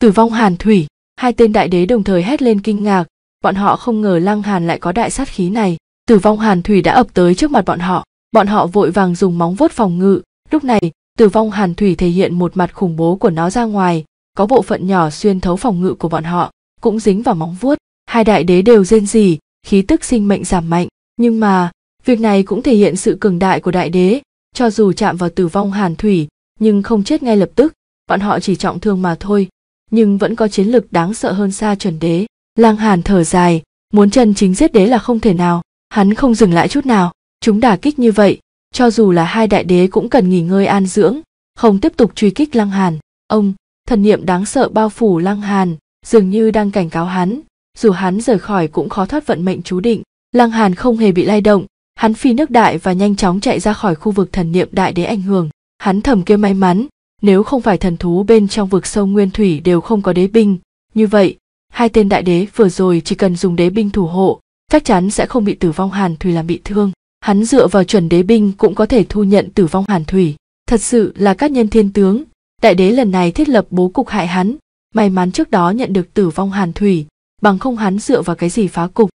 Tử vong Hàn Thủy, hai tên đại đế đồng thời hét lên kinh ngạc, bọn họ không ngờ Lăng Hàn lại có đại sát khí này. Tử vong Hàn Thủy đã ập tới trước mặt bọn họ, bọn họ vội vàng dùng móng vuốt phòng ngự. Lúc này, tử vong Hàn Thủy thể hiện một mặt khủng bố của nó ra ngoài, có bộ phận nhỏ xuyên thấu phòng ngự của bọn họ, cũng dính vào móng vuốt. Hai đại đế đều rên rỉ, khí tức sinh mệnh giảm mạnh, nhưng mà, việc này cũng thể hiện sự cường đại của đại đế, cho dù chạm vào tử vong Hàn Thủy, nhưng không chết ngay lập tức, bọn họ chỉ trọng thương mà thôi nhưng vẫn có chiến lực đáng sợ hơn xa chuẩn đế lang hàn thở dài muốn chân chính giết đế là không thể nào hắn không dừng lại chút nào chúng đả kích như vậy cho dù là hai đại đế cũng cần nghỉ ngơi an dưỡng không tiếp tục truy kích lăng hàn ông thần niệm đáng sợ bao phủ lăng hàn dường như đang cảnh cáo hắn dù hắn rời khỏi cũng khó thoát vận mệnh chú định lăng hàn không hề bị lay động hắn phi nước đại và nhanh chóng chạy ra khỏi khu vực thần niệm đại đế ảnh hưởng hắn thầm kêu may mắn nếu không phải thần thú bên trong vực sâu nguyên thủy đều không có đế binh như vậy hai tên đại đế vừa rồi chỉ cần dùng đế binh thủ hộ chắc chắn sẽ không bị tử vong hàn thủy làm bị thương hắn dựa vào chuẩn đế binh cũng có thể thu nhận tử vong hàn thủy thật sự là các nhân thiên tướng đại đế lần này thiết lập bố cục hại hắn may mắn trước đó nhận được tử vong hàn thủy bằng không hắn dựa vào cái gì phá cục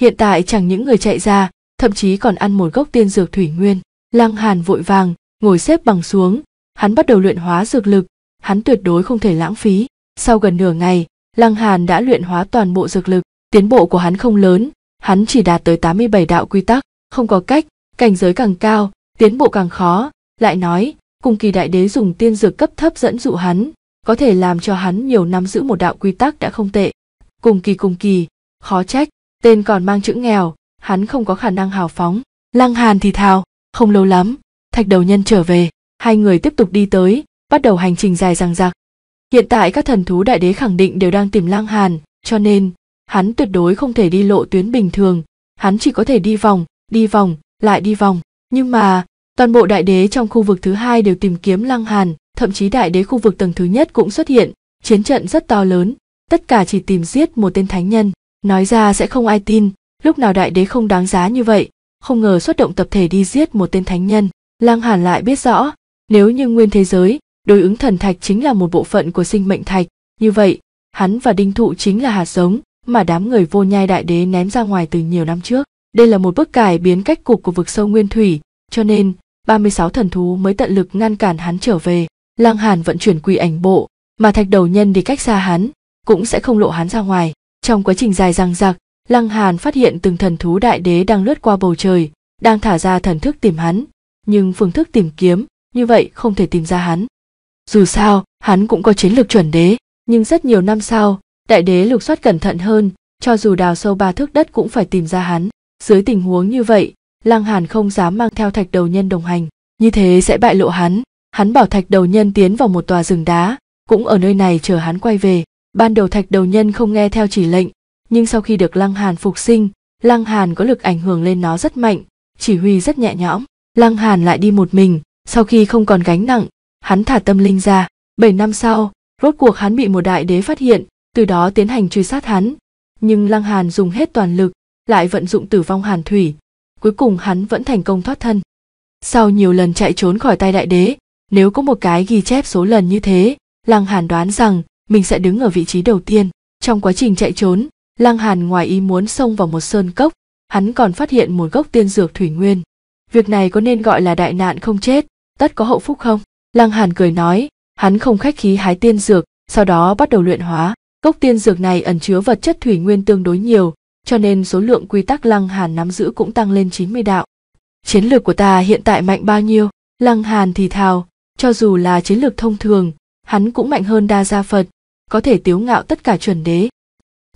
hiện tại chẳng những người chạy ra thậm chí còn ăn một gốc tiên dược thủy nguyên lăng hàn vội vàng ngồi xếp bằng xuống hắn bắt đầu luyện hóa dược lực, hắn tuyệt đối không thể lãng phí. Sau gần nửa ngày, Lăng Hàn đã luyện hóa toàn bộ dược lực, tiến bộ của hắn không lớn, hắn chỉ đạt tới tám mươi bảy đạo quy tắc, không có cách, cảnh giới càng cao, tiến bộ càng khó, lại nói, cùng kỳ đại đế dùng tiên dược cấp thấp dẫn dụ hắn, có thể làm cho hắn nhiều năm giữ một đạo quy tắc đã không tệ. Cùng kỳ cùng kỳ, khó trách, tên còn mang chữ nghèo, hắn không có khả năng hào phóng. Lăng Hàn thì thào, không lâu lắm, thạch đầu nhân trở về hai người tiếp tục đi tới, bắt đầu hành trình dài dằng dặc. Hiện tại các thần thú đại đế khẳng định đều đang tìm Lang Hàn, cho nên hắn tuyệt đối không thể đi lộ tuyến bình thường, hắn chỉ có thể đi vòng, đi vòng, lại đi vòng. Nhưng mà, toàn bộ đại đế trong khu vực thứ hai đều tìm kiếm Lang Hàn, thậm chí đại đế khu vực tầng thứ nhất cũng xuất hiện, chiến trận rất to lớn, tất cả chỉ tìm giết một tên thánh nhân. Nói ra sẽ không ai tin, lúc nào đại đế không đáng giá như vậy, không ngờ xuất động tập thể đi giết một tên thánh nhân. Lang Hàn lại biết rõ, nếu như nguyên thế giới, đối ứng thần thạch chính là một bộ phận của sinh mệnh thạch, như vậy, hắn và đinh thụ chính là hạt giống mà đám người vô nhai đại đế ném ra ngoài từ nhiều năm trước. Đây là một bước cải biến cách cục của vực sâu nguyên thủy, cho nên 36 thần thú mới tận lực ngăn cản hắn trở về. lang Hàn vận chuyển quỷ ảnh bộ, mà thạch đầu nhân đi cách xa hắn, cũng sẽ không lộ hắn ra ngoài. Trong quá trình dài răng giặc Lăng Hàn phát hiện từng thần thú đại đế đang lướt qua bầu trời, đang thả ra thần thức tìm hắn, nhưng phương thức tìm kiếm như vậy không thể tìm ra hắn. Dù sao, hắn cũng có chiến lược chuẩn đế, nhưng rất nhiều năm sau, đại đế lục soát cẩn thận hơn, cho dù đào sâu ba thước đất cũng phải tìm ra hắn. Dưới tình huống như vậy, Lăng Hàn không dám mang theo thạch đầu nhân đồng hành, như thế sẽ bại lộ hắn. Hắn bảo thạch đầu nhân tiến vào một tòa rừng đá, cũng ở nơi này chờ hắn quay về. Ban đầu thạch đầu nhân không nghe theo chỉ lệnh, nhưng sau khi được Lăng Hàn phục sinh, Lăng Hàn có lực ảnh hưởng lên nó rất mạnh, chỉ huy rất nhẹ nhõm. Lăng Hàn lại đi một mình, sau khi không còn gánh nặng hắn thả tâm linh ra bảy năm sau rốt cuộc hắn bị một đại đế phát hiện từ đó tiến hành truy sát hắn nhưng lăng hàn dùng hết toàn lực lại vận dụng tử vong hàn thủy cuối cùng hắn vẫn thành công thoát thân sau nhiều lần chạy trốn khỏi tay đại đế nếu có một cái ghi chép số lần như thế lăng hàn đoán rằng mình sẽ đứng ở vị trí đầu tiên trong quá trình chạy trốn lăng hàn ngoài ý muốn xông vào một sơn cốc hắn còn phát hiện một gốc tiên dược thủy nguyên việc này có nên gọi là đại nạn không chết tất có hậu phúc không lăng hàn cười nói hắn không khách khí hái tiên dược sau đó bắt đầu luyện hóa Cốc tiên dược này ẩn chứa vật chất thủy nguyên tương đối nhiều cho nên số lượng quy tắc lăng hàn nắm giữ cũng tăng lên 90 đạo chiến lược của ta hiện tại mạnh bao nhiêu lăng hàn thì thào cho dù là chiến lược thông thường hắn cũng mạnh hơn đa gia phật có thể tiếu ngạo tất cả chuẩn đế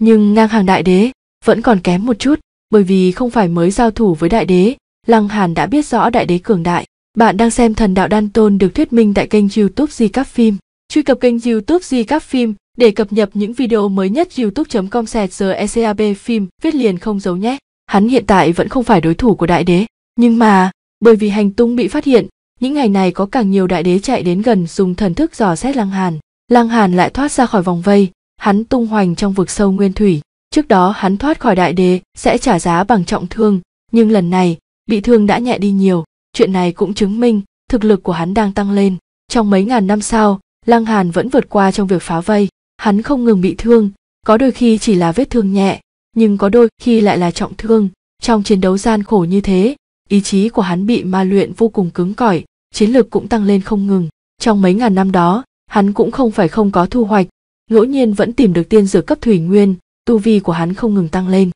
nhưng ngang hàng đại đế vẫn còn kém một chút bởi vì không phải mới giao thủ với đại đế lăng hàn đã biết rõ đại đế cường đại bạn đang xem Thần Đạo Đan Tôn được thuyết minh tại kênh YouTube Di Các Phim. Truy cập kênh YouTube Di Các Phim để cập nhật những video mới nhất youtube.com ecab phim viết liền không giấu nhé. Hắn hiện tại vẫn không phải đối thủ của đại đế, nhưng mà bởi vì hành tung bị phát hiện, những ngày này có càng nhiều đại đế chạy đến gần dùng thần thức dò xét Lăng Hàn. Lăng Hàn lại thoát ra khỏi vòng vây, hắn tung hoành trong vực sâu nguyên thủy. Trước đó hắn thoát khỏi đại đế sẽ trả giá bằng trọng thương, nhưng lần này bị thương đã nhẹ đi nhiều chuyện này cũng chứng minh thực lực của hắn đang tăng lên trong mấy ngàn năm sau lăng hàn vẫn vượt qua trong việc phá vây hắn không ngừng bị thương có đôi khi chỉ là vết thương nhẹ nhưng có đôi khi lại là trọng thương trong chiến đấu gian khổ như thế ý chí của hắn bị ma luyện vô cùng cứng cỏi chiến lược cũng tăng lên không ngừng trong mấy ngàn năm đó hắn cũng không phải không có thu hoạch ngẫu nhiên vẫn tìm được tiên dược cấp thủy nguyên tu vi của hắn không ngừng tăng lên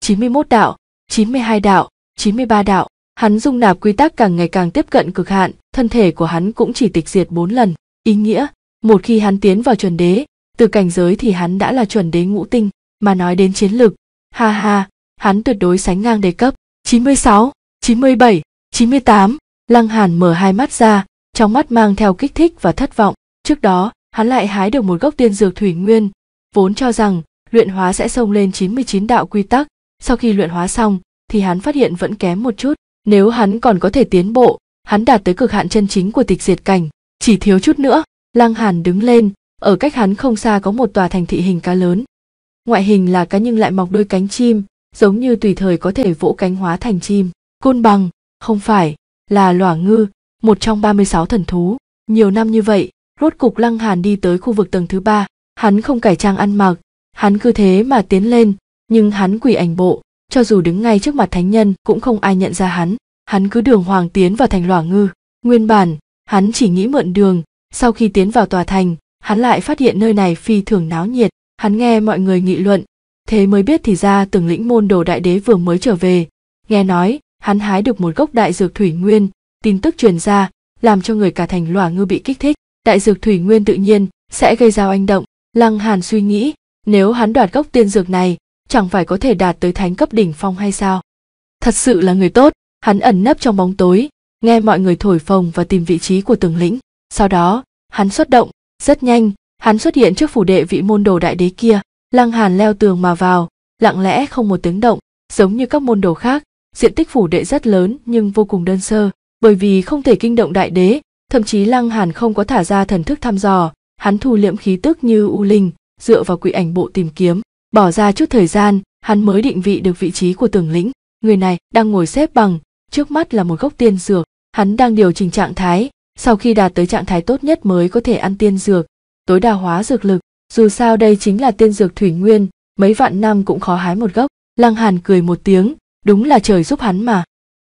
91 đạo 92 đạo 93 đạo Hắn dung nạp quy tắc càng ngày càng tiếp cận cực hạn, thân thể của hắn cũng chỉ tịch diệt bốn lần. Ý nghĩa, một khi hắn tiến vào chuẩn đế, từ cảnh giới thì hắn đã là chuẩn đế ngũ tinh, mà nói đến chiến lực, ha ha, hắn tuyệt đối sánh ngang đề cấp. 96, 97, 98, Lăng Hàn mở hai mắt ra, trong mắt mang theo kích thích và thất vọng. Trước đó, hắn lại hái được một gốc tiên dược thủy nguyên, vốn cho rằng luyện hóa sẽ xông lên 99 đạo quy tắc, sau khi luyện hóa xong thì hắn phát hiện vẫn kém một chút, nếu hắn còn có thể tiến bộ hắn đạt tới cực hạn chân chính của tịch diệt cảnh chỉ thiếu chút nữa lăng hàn đứng lên ở cách hắn không xa có một tòa thành thị hình cá lớn ngoại hình là cá nhưng lại mọc đôi cánh chim giống như tùy thời có thể vỗ cánh hóa thành chim côn bằng không phải là lỏa ngư một trong 36 thần thú nhiều năm như vậy rốt cục lăng hàn đi tới khu vực tầng thứ ba hắn không cải trang ăn mặc hắn cứ thế mà tiến lên nhưng hắn quỳ ảnh bộ cho dù đứng ngay trước mặt thánh nhân cũng không ai nhận ra hắn hắn cứ đường hoàng tiến vào thành loả ngư nguyên bản hắn chỉ nghĩ mượn đường sau khi tiến vào tòa thành hắn lại phát hiện nơi này phi thường náo nhiệt hắn nghe mọi người nghị luận thế mới biết thì ra từng lĩnh môn đồ đại đế vừa mới trở về nghe nói hắn hái được một gốc đại dược thủy nguyên tin tức truyền ra làm cho người cả thành loả ngư bị kích thích đại dược thủy nguyên tự nhiên sẽ gây ra oanh động lăng hàn suy nghĩ nếu hắn đoạt gốc tiên dược này chẳng phải có thể đạt tới thánh cấp đỉnh phong hay sao thật sự là người tốt hắn ẩn nấp trong bóng tối nghe mọi người thổi phồng và tìm vị trí của tường lĩnh sau đó hắn xuất động rất nhanh hắn xuất hiện trước phủ đệ vị môn đồ đại đế kia lăng hàn leo tường mà vào lặng lẽ không một tiếng động giống như các môn đồ khác diện tích phủ đệ rất lớn nhưng vô cùng đơn sơ bởi vì không thể kinh động đại đế thậm chí lăng hàn không có thả ra thần thức thăm dò hắn thu liệm khí tức như u linh dựa vào quỷ ảnh bộ tìm kiếm bỏ ra chút thời gian hắn mới định vị được vị trí của tưởng lĩnh người này đang ngồi xếp bằng trước mắt là một gốc tiên dược hắn đang điều chỉnh trạng thái sau khi đạt tới trạng thái tốt nhất mới có thể ăn tiên dược tối đa hóa dược lực dù sao đây chính là tiên dược thủy nguyên mấy vạn năm cũng khó hái một gốc lăng hàn cười một tiếng đúng là trời giúp hắn mà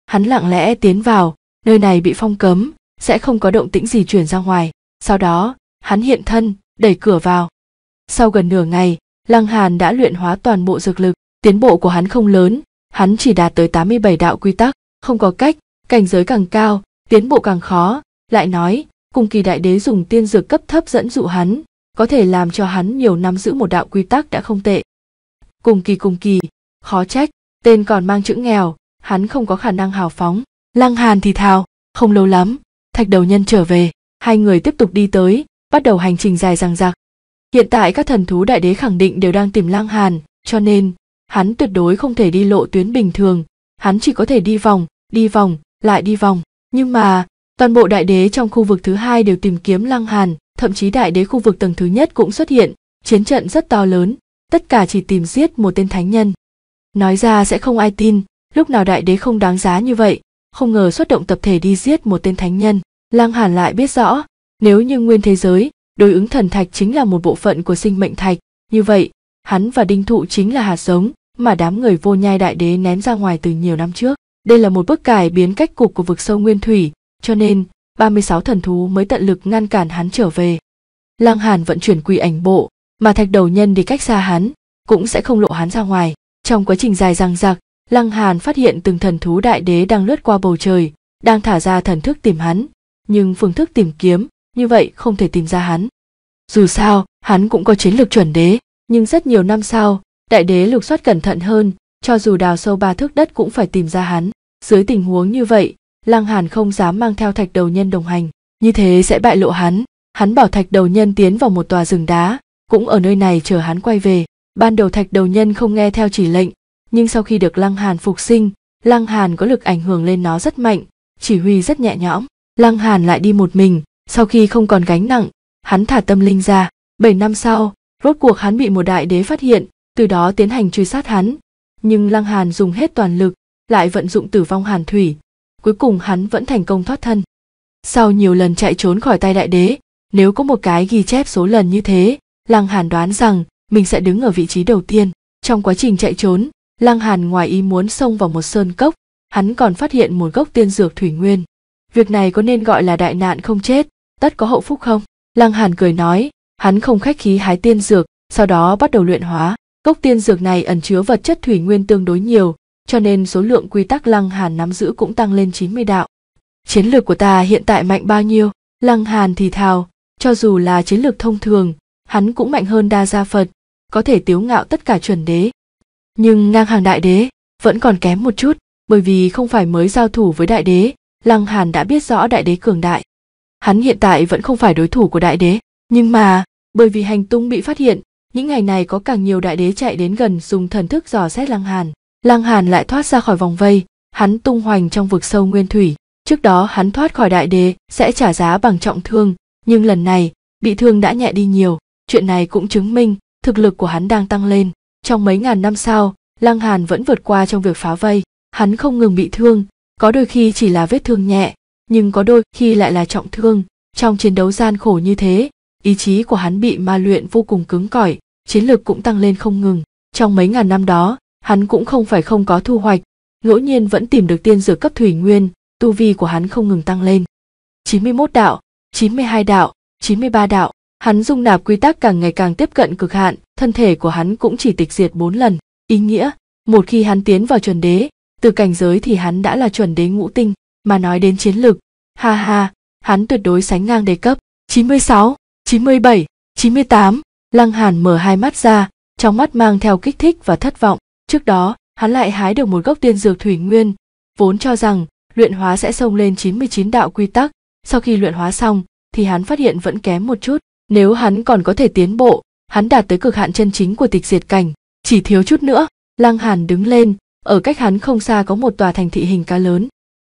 hắn lặng lẽ tiến vào nơi này bị phong cấm sẽ không có động tĩnh gì chuyển ra ngoài sau đó hắn hiện thân đẩy cửa vào sau gần nửa ngày Lăng Hàn đã luyện hóa toàn bộ dược lực, tiến bộ của hắn không lớn, hắn chỉ đạt tới 87 đạo quy tắc, không có cách, cảnh giới càng cao, tiến bộ càng khó, lại nói, cùng kỳ đại đế dùng tiên dược cấp thấp dẫn dụ hắn, có thể làm cho hắn nhiều năm giữ một đạo quy tắc đã không tệ. Cùng kỳ cùng kỳ, khó trách, tên còn mang chữ nghèo, hắn không có khả năng hào phóng. Lăng Hàn thì thào, không lâu lắm, thạch đầu nhân trở về, hai người tiếp tục đi tới, bắt đầu hành trình dài dằng dặc, Hiện tại các thần thú đại đế khẳng định đều đang tìm Lang Hàn, cho nên hắn tuyệt đối không thể đi lộ tuyến bình thường, hắn chỉ có thể đi vòng, đi vòng, lại đi vòng. Nhưng mà, toàn bộ đại đế trong khu vực thứ hai đều tìm kiếm Lăng Hàn, thậm chí đại đế khu vực tầng thứ nhất cũng xuất hiện, chiến trận rất to lớn, tất cả chỉ tìm giết một tên thánh nhân. Nói ra sẽ không ai tin, lúc nào đại đế không đáng giá như vậy, không ngờ xuất động tập thể đi giết một tên thánh nhân. Lăng Hàn lại biết rõ, nếu như nguyên thế giới, đối ứng thần thạch chính là một bộ phận của sinh mệnh thạch như vậy hắn và đinh thụ chính là hạt giống mà đám người vô nhai đại đế ném ra ngoài từ nhiều năm trước đây là một bước cải biến cách cục của vực sâu nguyên thủy cho nên 36 thần thú mới tận lực ngăn cản hắn trở về Lang hàn vận chuyển quỷ ảnh bộ mà thạch đầu nhân đi cách xa hắn cũng sẽ không lộ hắn ra ngoài trong quá trình dài răng giặc, lăng hàn phát hiện từng thần thú đại đế đang lướt qua bầu trời đang thả ra thần thức tìm hắn nhưng phương thức tìm kiếm như vậy không thể tìm ra hắn. Dù sao, hắn cũng có chiến lược chuẩn đế, nhưng rất nhiều năm sau, đại đế lục soát cẩn thận hơn, cho dù đào sâu ba thước đất cũng phải tìm ra hắn. Dưới tình huống như vậy, Lăng Hàn không dám mang theo thạch đầu nhân đồng hành, như thế sẽ bại lộ hắn. Hắn bảo thạch đầu nhân tiến vào một tòa rừng đá, cũng ở nơi này chờ hắn quay về. Ban đầu thạch đầu nhân không nghe theo chỉ lệnh, nhưng sau khi được Lăng Hàn phục sinh, Lăng Hàn có lực ảnh hưởng lên nó rất mạnh, chỉ huy rất nhẹ nhõm. Lăng Hàn lại đi một mình, sau khi không còn gánh nặng hắn thả tâm linh ra bảy năm sau rốt cuộc hắn bị một đại đế phát hiện từ đó tiến hành truy sát hắn nhưng lăng hàn dùng hết toàn lực lại vận dụng tử vong hàn thủy cuối cùng hắn vẫn thành công thoát thân sau nhiều lần chạy trốn khỏi tay đại đế nếu có một cái ghi chép số lần như thế lăng hàn đoán rằng mình sẽ đứng ở vị trí đầu tiên trong quá trình chạy trốn lăng hàn ngoài ý muốn xông vào một sơn cốc hắn còn phát hiện một gốc tiên dược thủy nguyên việc này có nên gọi là đại nạn không chết tất có hậu phúc không lăng hàn cười nói hắn không khách khí hái tiên dược sau đó bắt đầu luyện hóa cốc tiên dược này ẩn chứa vật chất thủy nguyên tương đối nhiều cho nên số lượng quy tắc lăng hàn nắm giữ cũng tăng lên 90 đạo chiến lược của ta hiện tại mạnh bao nhiêu lăng hàn thì thào cho dù là chiến lược thông thường hắn cũng mạnh hơn đa gia phật có thể tiếu ngạo tất cả chuẩn đế nhưng ngang hàng đại đế vẫn còn kém một chút bởi vì không phải mới giao thủ với đại đế Lăng Hàn đã biết rõ đại đế cường đại. Hắn hiện tại vẫn không phải đối thủ của đại đế, nhưng mà, bởi vì hành tung bị phát hiện, những ngày này có càng nhiều đại đế chạy đến gần dùng thần thức dò xét Lăng Hàn. Lăng Hàn lại thoát ra khỏi vòng vây, hắn tung hoành trong vực sâu nguyên thủy. Trước đó hắn thoát khỏi đại đế sẽ trả giá bằng trọng thương, nhưng lần này, bị thương đã nhẹ đi nhiều. Chuyện này cũng chứng minh thực lực của hắn đang tăng lên. Trong mấy ngàn năm sau, Lăng Hàn vẫn vượt qua trong việc phá vây, hắn không ngừng bị thương, có đôi khi chỉ là vết thương nhẹ nhưng có đôi khi lại là trọng thương trong chiến đấu gian khổ như thế ý chí của hắn bị ma luyện vô cùng cứng cỏi chiến lược cũng tăng lên không ngừng trong mấy ngàn năm đó hắn cũng không phải không có thu hoạch ngẫu nhiên vẫn tìm được tiên dược cấp thủy nguyên tu vi của hắn không ngừng tăng lên 91 đạo 92 đạo 93 đạo hắn dung nạp quy tắc càng ngày càng tiếp cận cực hạn thân thể của hắn cũng chỉ tịch diệt 4 lần ý nghĩa một khi hắn tiến vào chuẩn đế từ cảnh giới thì hắn đã là chuẩn đế ngũ tinh, mà nói đến chiến lực, ha ha, hắn tuyệt đối sánh ngang đề cấp. 96, 97, 98, Lăng Hàn mở hai mắt ra, trong mắt mang theo kích thích và thất vọng. Trước đó, hắn lại hái được một gốc tiên dược thủy nguyên, vốn cho rằng luyện hóa sẽ xông lên 99 đạo quy tắc, sau khi luyện hóa xong thì hắn phát hiện vẫn kém một chút, nếu hắn còn có thể tiến bộ, hắn đạt tới cực hạn chân chính của tịch diệt cảnh, chỉ thiếu chút nữa. Lăng Hàn đứng lên, ở cách hắn không xa có một tòa thành thị hình cá lớn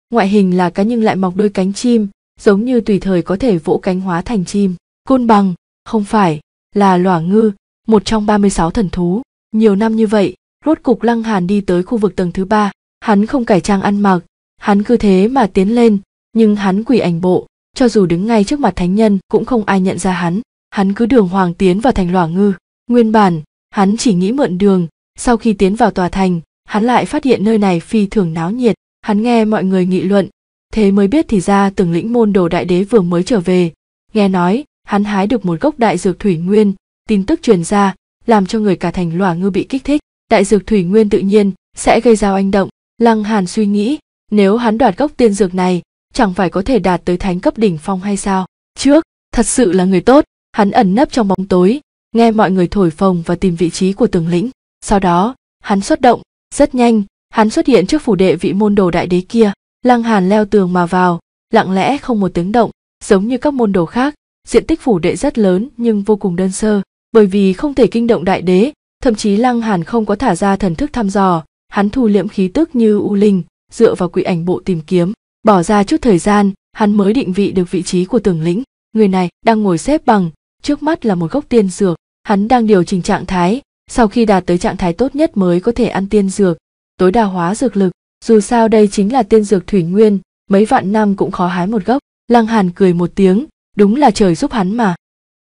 ngoại hình là cá nhưng lại mọc đôi cánh chim giống như tùy thời có thể vỗ cánh hóa thành chim côn bằng không phải là lỏa ngư một trong ba mươi sáu thần thú nhiều năm như vậy rốt cục lăng hàn đi tới khu vực tầng thứ ba hắn không cải trang ăn mặc hắn cứ thế mà tiến lên nhưng hắn quỷ ảnh bộ cho dù đứng ngay trước mặt thánh nhân cũng không ai nhận ra hắn hắn cứ đường hoàng tiến vào thành lỏa ngư nguyên bản hắn chỉ nghĩ mượn đường sau khi tiến vào tòa thành hắn lại phát hiện nơi này phi thường náo nhiệt hắn nghe mọi người nghị luận thế mới biết thì ra từng lĩnh môn đồ đại đế vừa mới trở về nghe nói hắn hái được một gốc đại dược thủy nguyên tin tức truyền ra làm cho người cả thành lòa ngư bị kích thích đại dược thủy nguyên tự nhiên sẽ gây ra oanh động lăng hàn suy nghĩ nếu hắn đoạt gốc tiên dược này chẳng phải có thể đạt tới thánh cấp đỉnh phong hay sao trước thật sự là người tốt hắn ẩn nấp trong bóng tối nghe mọi người thổi phồng và tìm vị trí của tướng lĩnh sau đó hắn xuất động rất nhanh, hắn xuất hiện trước phủ đệ vị môn đồ đại đế kia, Lăng Hàn leo tường mà vào, lặng lẽ không một tiếng động, giống như các môn đồ khác, diện tích phủ đệ rất lớn nhưng vô cùng đơn sơ, bởi vì không thể kinh động đại đế, thậm chí Lăng Hàn không có thả ra thần thức thăm dò, hắn thu liễm khí tức như u linh, dựa vào quỷ ảnh bộ tìm kiếm, bỏ ra chút thời gian, hắn mới định vị được vị trí của tường Lĩnh, người này đang ngồi xếp bằng, trước mắt là một gốc tiên dược, hắn đang điều chỉnh trạng thái, sau khi đạt tới trạng thái tốt nhất mới có thể ăn tiên dược tối đa hóa dược lực dù sao đây chính là tiên dược thủy nguyên mấy vạn năm cũng khó hái một gốc lăng hàn cười một tiếng đúng là trời giúp hắn mà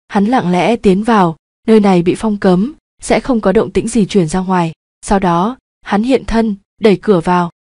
hắn lặng lẽ tiến vào nơi này bị phong cấm sẽ không có động tĩnh gì chuyển ra ngoài sau đó hắn hiện thân đẩy cửa vào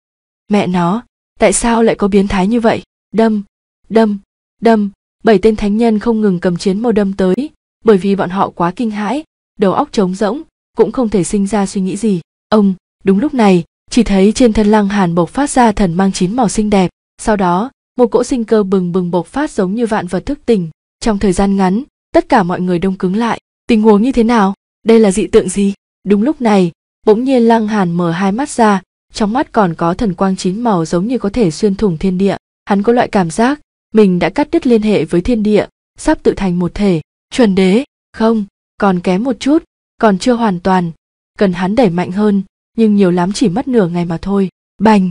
mẹ nó tại sao lại có biến thái như vậy đâm đâm đâm bảy tên thánh nhân không ngừng cầm chiến mâu đâm tới bởi vì bọn họ quá kinh hãi đầu óc trống rỗng cũng không thể sinh ra suy nghĩ gì ông đúng lúc này chỉ thấy trên thân lăng hàn bộc phát ra thần mang chín màu xinh đẹp sau đó một cỗ sinh cơ bừng bừng bộc phát giống như vạn vật thức tỉnh trong thời gian ngắn tất cả mọi người đông cứng lại tình huống như thế nào đây là dị tượng gì đúng lúc này bỗng nhiên lăng hàn mở hai mắt ra trong mắt còn có thần quang chín màu giống như có thể xuyên thủng thiên địa hắn có loại cảm giác mình đã cắt đứt liên hệ với thiên địa sắp tự thành một thể chuẩn đế không còn kém một chút còn chưa hoàn toàn cần hắn đẩy mạnh hơn nhưng nhiều lắm chỉ mất nửa ngày mà thôi bành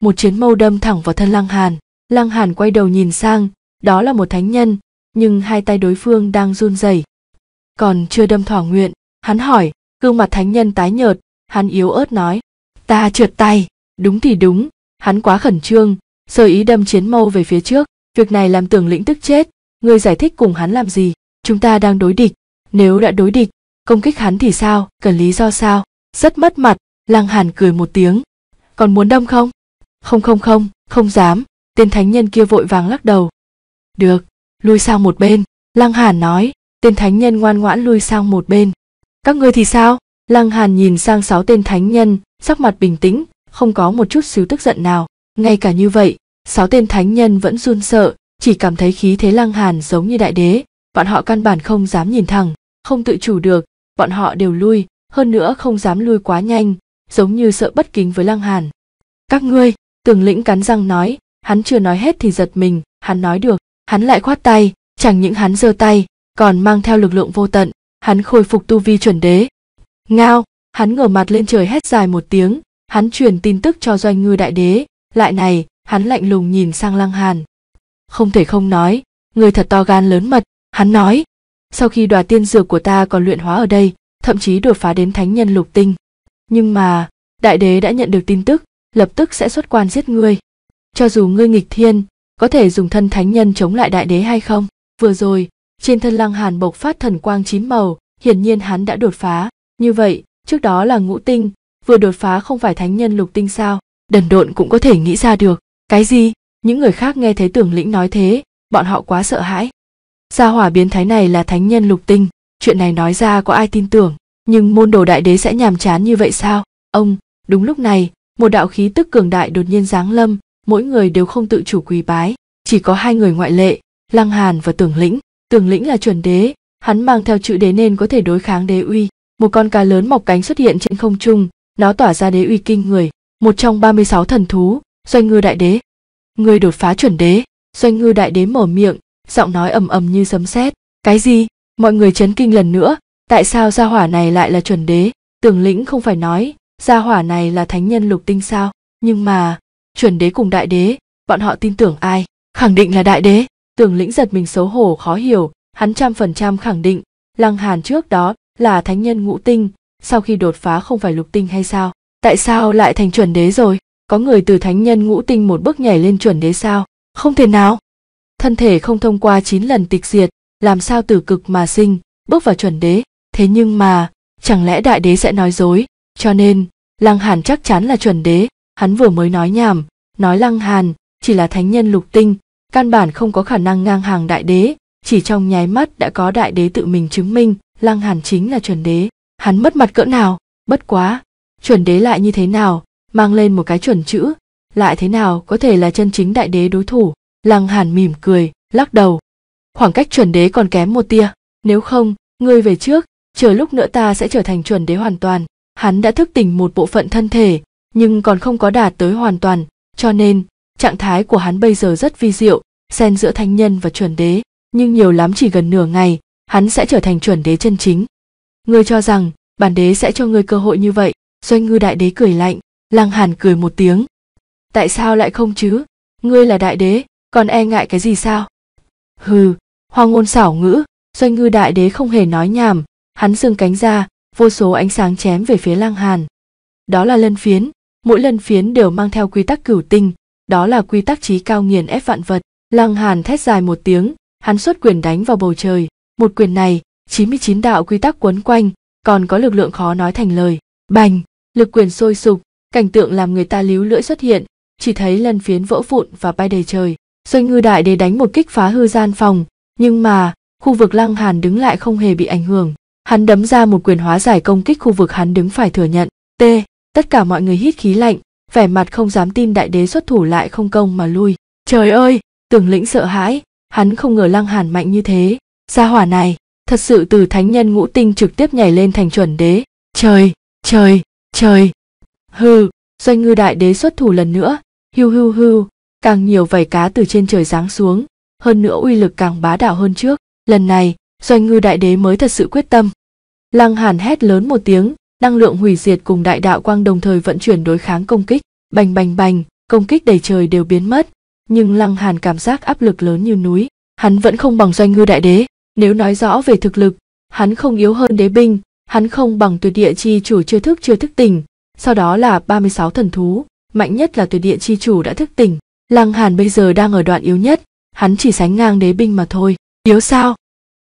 một chiến mâu đâm thẳng vào thân lăng hàn lăng hàn quay đầu nhìn sang đó là một thánh nhân nhưng hai tay đối phương đang run rẩy còn chưa đâm thỏa nguyện hắn hỏi gương mặt thánh nhân tái nhợt hắn yếu ớt nói ta trượt tay đúng thì đúng hắn quá khẩn trương sơ ý đâm chiến mâu về phía trước việc này làm tưởng lĩnh tức chết ngươi giải thích cùng hắn làm gì chúng ta đang đối địch nếu đã đối địch công kích hắn thì sao cần lý do sao rất mất mặt lăng hàn cười một tiếng còn muốn đâm không không không không không dám tên thánh nhân kia vội vàng lắc đầu được lui sang một bên lăng hàn nói tên thánh nhân ngoan ngoãn lui sang một bên các ngươi thì sao lăng hàn nhìn sang sáu tên thánh nhân sắc mặt bình tĩnh không có một chút xíu tức giận nào ngay cả như vậy sáu tên thánh nhân vẫn run sợ chỉ cảm thấy khí thế lăng hàn giống như đại đế bọn họ căn bản không dám nhìn thẳng không tự chủ được bọn họ đều lui hơn nữa không dám lui quá nhanh giống như sợ bất kính với lăng hàn các ngươi tường lĩnh cắn răng nói hắn chưa nói hết thì giật mình hắn nói được hắn lại khoát tay chẳng những hắn giơ tay còn mang theo lực lượng vô tận hắn khôi phục tu vi chuẩn đế ngao hắn ngửa mặt lên trời hét dài một tiếng hắn truyền tin tức cho doanh ngư đại đế lại này hắn lạnh lùng nhìn sang lăng hàn không thể không nói người thật to gan lớn mật hắn nói sau khi đoạt tiên dược của ta còn luyện hóa ở đây thậm chí đột phá đến thánh nhân lục tinh nhưng mà đại đế đã nhận được tin tức lập tức sẽ xuất quan giết ngươi cho dù ngươi nghịch thiên có thể dùng thân thánh nhân chống lại đại đế hay không vừa rồi trên thân lăng hàn bộc phát thần quang chín màu hiển nhiên hắn đã đột phá như vậy trước đó là ngũ tinh vừa đột phá không phải thánh nhân lục tinh sao đần độn cũng có thể nghĩ ra được cái gì những người khác nghe thấy tưởng lĩnh nói thế bọn họ quá sợ hãi gia hỏa biến thái này là thánh nhân lục tinh chuyện này nói ra có ai tin tưởng nhưng môn đồ đại đế sẽ nhàm chán như vậy sao ông đúng lúc này một đạo khí tức cường đại đột nhiên giáng lâm mỗi người đều không tự chủ quỳ bái chỉ có hai người ngoại lệ lăng hàn và tưởng lĩnh tưởng lĩnh là chuẩn đế hắn mang theo chữ đế nên có thể đối kháng đế uy một con cá lớn mọc cánh xuất hiện trên không trung nó tỏa ra đế uy kinh người một trong 36 thần thú doanh ngư đại đế người đột phá chuẩn đế doanh ngư đại đế mở miệng giọng nói ầm ầm như sấm sét cái gì mọi người chấn kinh lần nữa tại sao gia hỏa này lại là chuẩn đế tưởng lĩnh không phải nói gia hỏa này là thánh nhân lục tinh sao nhưng mà chuẩn đế cùng đại đế bọn họ tin tưởng ai khẳng định là đại đế tưởng lĩnh giật mình xấu hổ khó hiểu hắn trăm phần trăm khẳng định lăng hàn trước đó là thánh nhân ngũ tinh sau khi đột phá không phải lục tinh hay sao tại sao lại thành chuẩn đế rồi có người từ thánh nhân ngũ tinh một bước nhảy lên chuẩn đế sao không thể nào thân thể không thông qua 9 lần tịch diệt, làm sao tử cực mà sinh, bước vào chuẩn đế, thế nhưng mà, chẳng lẽ đại đế sẽ nói dối, cho nên, Lăng Hàn chắc chắn là chuẩn đế, hắn vừa mới nói nhảm, nói Lăng Hàn chỉ là thánh nhân lục tinh, căn bản không có khả năng ngang hàng đại đế, chỉ trong nháy mắt đã có đại đế tự mình chứng minh, Lăng Hàn chính là chuẩn đế, hắn mất mặt cỡ nào, bất quá, chuẩn đế lại như thế nào, mang lên một cái chuẩn chữ, lại thế nào có thể là chân chính đại đế đối thủ lăng hàn mỉm cười lắc đầu khoảng cách chuẩn đế còn kém một tia nếu không ngươi về trước chờ lúc nữa ta sẽ trở thành chuẩn đế hoàn toàn hắn đã thức tỉnh một bộ phận thân thể nhưng còn không có đạt tới hoàn toàn cho nên trạng thái của hắn bây giờ rất vi diệu xen giữa thanh nhân và chuẩn đế nhưng nhiều lắm chỉ gần nửa ngày hắn sẽ trở thành chuẩn đế chân chính ngươi cho rằng bản đế sẽ cho ngươi cơ hội như vậy doanh ngư đại đế cười lạnh lăng hàn cười một tiếng tại sao lại không chứ ngươi là đại đế còn e ngại cái gì sao hừ hoa ngôn xảo ngữ doanh ngư đại đế không hề nói nhảm hắn dương cánh ra vô số ánh sáng chém về phía lang hàn đó là lân phiến mỗi lân phiến đều mang theo quy tắc cửu tinh đó là quy tắc trí cao nghiền ép vạn vật lang hàn thét dài một tiếng hắn xuất quyền đánh vào bầu trời một quyền này 99 đạo quy tắc quấn quanh còn có lực lượng khó nói thành lời bành lực quyền sôi sục cảnh tượng làm người ta líu lưỡi xuất hiện chỉ thấy lân phiến vỡ vụn và bay đầy trời Doanh ngư đại đế đánh một kích phá hư gian phòng, nhưng mà, khu vực Lăng Hàn đứng lại không hề bị ảnh hưởng. Hắn đấm ra một quyền hóa giải công kích khu vực hắn đứng phải thừa nhận. T. Tất cả mọi người hít khí lạnh, vẻ mặt không dám tin đại đế xuất thủ lại không công mà lui. Trời ơi, tưởng lĩnh sợ hãi, hắn không ngờ Lăng Hàn mạnh như thế. Gia hỏa này, thật sự từ thánh nhân ngũ tinh trực tiếp nhảy lên thành chuẩn đế. Trời, trời, trời. Hừ, doanh ngư đại đế xuất thủ lần nữa. Hưu hưu hưu, càng nhiều vảy cá từ trên trời giáng xuống, hơn nữa uy lực càng bá đạo hơn trước. Lần này, doanh ngư đại đế mới thật sự quyết tâm. Lăng Hàn hét lớn một tiếng, năng lượng hủy diệt cùng đại đạo quang đồng thời vận chuyển đối kháng công kích, bành bành bành, công kích đầy trời đều biến mất, nhưng Lăng Hàn cảm giác áp lực lớn như núi, hắn vẫn không bằng doanh ngư đại đế, nếu nói rõ về thực lực, hắn không yếu hơn đế binh, hắn không bằng tuyệt địa chi chủ chưa thức chưa thức tỉnh, sau đó là 36 thần thú, mạnh nhất là tuyệt địa chi chủ đã thức tỉnh, Lăng Hàn bây giờ đang ở đoạn yếu nhất, hắn chỉ sánh ngang đế binh mà thôi. Yếu sao?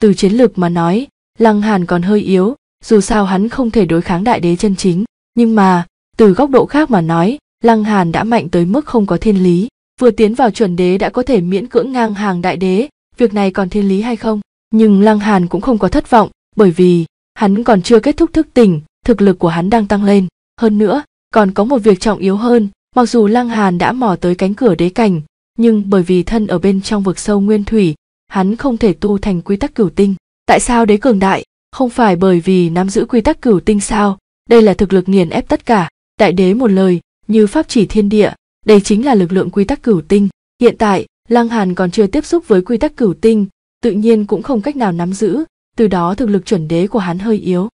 Từ chiến lược mà nói, Lăng Hàn còn hơi yếu, dù sao hắn không thể đối kháng đại đế chân chính, nhưng mà, từ góc độ khác mà nói, Lăng Hàn đã mạnh tới mức không có thiên lý, vừa tiến vào chuẩn đế đã có thể miễn cưỡng ngang hàng đại đế, việc này còn thiên lý hay không? Nhưng Lăng Hàn cũng không có thất vọng, bởi vì hắn còn chưa kết thúc thức tỉnh, thực lực của hắn đang tăng lên, hơn nữa, còn có một việc trọng yếu hơn, Mặc dù Lăng Hàn đã mò tới cánh cửa đế cảnh, nhưng bởi vì thân ở bên trong vực sâu nguyên thủy, hắn không thể tu thành quy tắc cửu tinh. Tại sao đế cường đại? Không phải bởi vì nắm giữ quy tắc cửu tinh sao? Đây là thực lực nghiền ép tất cả. Đại đế một lời, như pháp chỉ thiên địa, đây chính là lực lượng quy tắc cửu tinh. Hiện tại, Lăng Hàn còn chưa tiếp xúc với quy tắc cửu tinh, tự nhiên cũng không cách nào nắm giữ, từ đó thực lực chuẩn đế của hắn hơi yếu.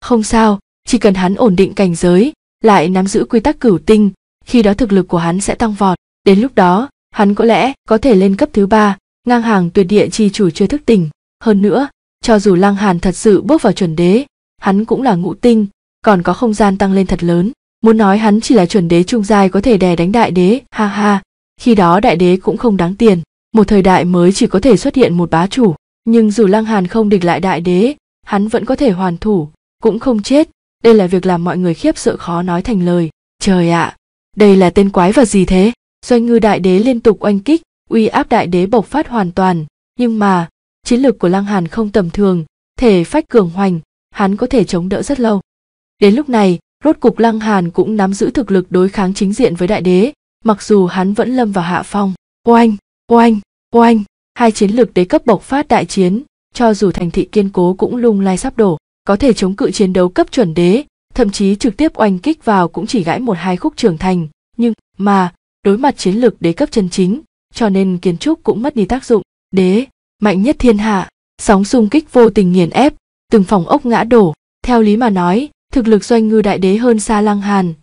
Không sao, chỉ cần hắn ổn định cảnh giới, lại nắm giữ quy tắc cửu tinh, khi đó thực lực của hắn sẽ tăng vọt đến lúc đó hắn có lẽ có thể lên cấp thứ ba ngang hàng tuyệt địa chi chủ chưa thức tỉnh hơn nữa cho dù lăng hàn thật sự bước vào chuẩn đế hắn cũng là ngũ tinh còn có không gian tăng lên thật lớn muốn nói hắn chỉ là chuẩn đế trung giai có thể đè đánh đại đế ha ha khi đó đại đế cũng không đáng tiền một thời đại mới chỉ có thể xuất hiện một bá chủ nhưng dù lăng hàn không địch lại đại đế hắn vẫn có thể hoàn thủ cũng không chết đây là việc làm mọi người khiếp sợ khó nói thành lời trời ạ à, đây là tên quái vật gì thế doanh ngư đại đế liên tục oanh kích uy áp đại đế bộc phát hoàn toàn nhưng mà chiến lược của lăng hàn không tầm thường thể phách cường hoành hắn có thể chống đỡ rất lâu đến lúc này rốt cục lăng hàn cũng nắm giữ thực lực đối kháng chính diện với đại đế mặc dù hắn vẫn lâm vào hạ phong oanh oanh oanh hai chiến lược đế cấp bộc phát đại chiến cho dù thành thị kiên cố cũng lung lay sắp đổ có thể chống cự chiến đấu cấp chuẩn đế thậm chí trực tiếp oanh kích vào cũng chỉ gãy một hai khúc trưởng thành nhưng mà đối mặt chiến lược đế cấp chân chính cho nên kiến trúc cũng mất đi tác dụng đế mạnh nhất thiên hạ sóng xung kích vô tình nghiền ép từng phòng ốc ngã đổ theo lý mà nói thực lực doanh ngư đại đế hơn xa lăng hàn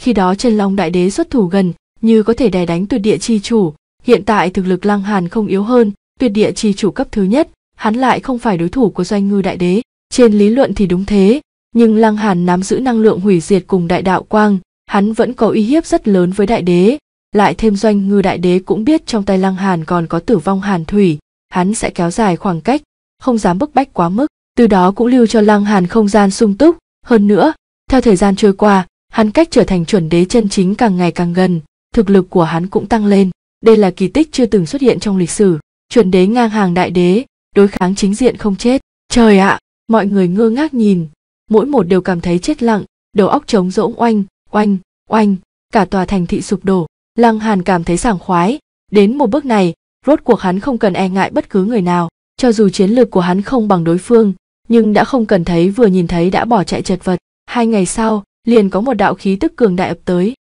khi đó chân long đại đế xuất thủ gần như có thể đè đánh tuyệt địa chi chủ hiện tại thực lực lăng hàn không yếu hơn tuyệt địa chi chủ cấp thứ nhất hắn lại không phải đối thủ của doanh ngư đại đế trên lý luận thì đúng thế nhưng Lăng Hàn nắm giữ năng lượng hủy diệt cùng đại đạo quang, hắn vẫn có uy hiếp rất lớn với đại đế, lại thêm doanh ngư đại đế cũng biết trong tay Lăng Hàn còn có tử vong hàn thủy, hắn sẽ kéo dài khoảng cách, không dám bức bách quá mức, từ đó cũng lưu cho Lăng Hàn không gian sung túc, hơn nữa, theo thời gian trôi qua, hắn cách trở thành chuẩn đế chân chính càng ngày càng gần, thực lực của hắn cũng tăng lên, đây là kỳ tích chưa từng xuất hiện trong lịch sử, chuẩn đế ngang hàng đại đế, đối kháng chính diện không chết. Trời ạ, mọi người ngơ ngác nhìn, mỗi một đều cảm thấy chết lặng đầu óc trống rỗng oanh oanh oanh cả tòa thành thị sụp đổ lăng hàn cảm thấy sảng khoái đến một bước này rốt cuộc hắn không cần e ngại bất cứ người nào cho dù chiến lược của hắn không bằng đối phương nhưng đã không cần thấy vừa nhìn thấy đã bỏ chạy chật vật hai ngày sau liền có một đạo khí tức cường đại ập tới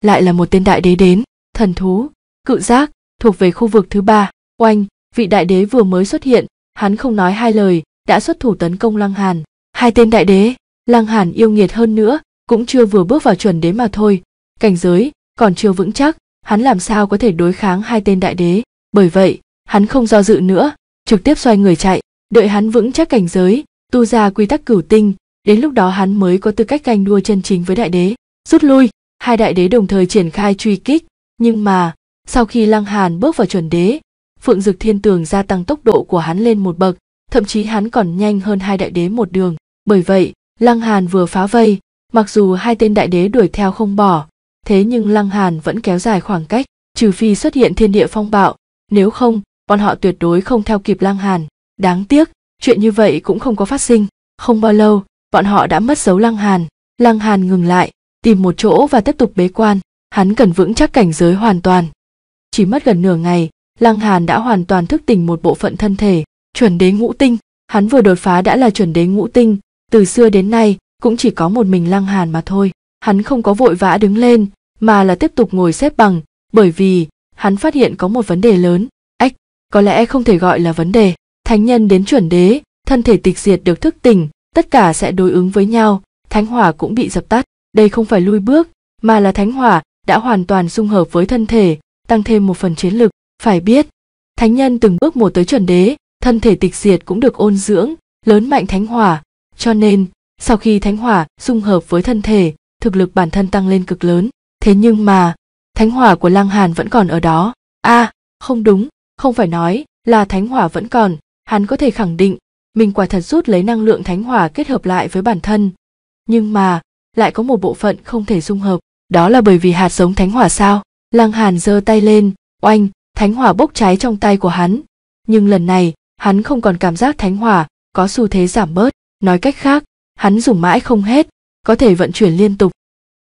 lại là một tên đại đế đến thần thú cự giác thuộc về khu vực thứ ba oanh vị đại đế vừa mới xuất hiện hắn không nói hai lời đã xuất thủ tấn công lăng hàn Hai tên đại đế, Lăng Hàn yêu nghiệt hơn nữa, cũng chưa vừa bước vào chuẩn đế mà thôi, cảnh giới còn chưa vững chắc, hắn làm sao có thể đối kháng hai tên đại đế, bởi vậy, hắn không do dự nữa, trực tiếp xoay người chạy, đợi hắn vững chắc cảnh giới, tu ra quy tắc cửu tinh, đến lúc đó hắn mới có tư cách canh đua chân chính với đại đế. Rút lui, hai đại đế đồng thời triển khai truy kích, nhưng mà, sau khi Lăng Hàn bước vào chuẩn đế, Phượng Dực Thiên Tường gia tăng tốc độ của hắn lên một bậc, thậm chí hắn còn nhanh hơn hai đại đế một đường. Bởi vậy, Lăng Hàn vừa phá vây, mặc dù hai tên đại đế đuổi theo không bỏ, thế nhưng Lăng Hàn vẫn kéo dài khoảng cách, trừ phi xuất hiện thiên địa phong bạo, nếu không, bọn họ tuyệt đối không theo kịp Lăng Hàn. Đáng tiếc, chuyện như vậy cũng không có phát sinh, không bao lâu, bọn họ đã mất dấu Lăng Hàn. Lăng Hàn ngừng lại, tìm một chỗ và tiếp tục bế quan, hắn cần vững chắc cảnh giới hoàn toàn. Chỉ mất gần nửa ngày, Lăng Hàn đã hoàn toàn thức tỉnh một bộ phận thân thể, chuẩn đế ngũ tinh, hắn vừa đột phá đã là chuẩn đế ngũ tinh, từ xưa đến nay cũng chỉ có một mình lăng hàn mà thôi hắn không có vội vã đứng lên mà là tiếp tục ngồi xếp bằng bởi vì hắn phát hiện có một vấn đề lớn ách có lẽ không thể gọi là vấn đề thánh nhân đến chuẩn đế thân thể tịch diệt được thức tỉnh tất cả sẽ đối ứng với nhau thánh hỏa cũng bị dập tắt đây không phải lui bước mà là thánh hỏa đã hoàn toàn dung hợp với thân thể tăng thêm một phần chiến lực phải biết thánh nhân từng bước một tới chuẩn đế thân thể tịch diệt cũng được ôn dưỡng lớn mạnh thánh hỏa cho nên sau khi thánh hỏa dung hợp với thân thể thực lực bản thân tăng lên cực lớn thế nhưng mà thánh hỏa của Lang hàn vẫn còn ở đó a à, không đúng không phải nói là thánh hỏa vẫn còn hắn có thể khẳng định mình quả thật rút lấy năng lượng thánh hỏa kết hợp lại với bản thân nhưng mà lại có một bộ phận không thể dung hợp đó là bởi vì hạt giống thánh hỏa sao Lang hàn giơ tay lên oanh thánh hỏa bốc cháy trong tay của hắn nhưng lần này hắn không còn cảm giác thánh hỏa có xu thế giảm bớt nói cách khác hắn dùng mãi không hết có thể vận chuyển liên tục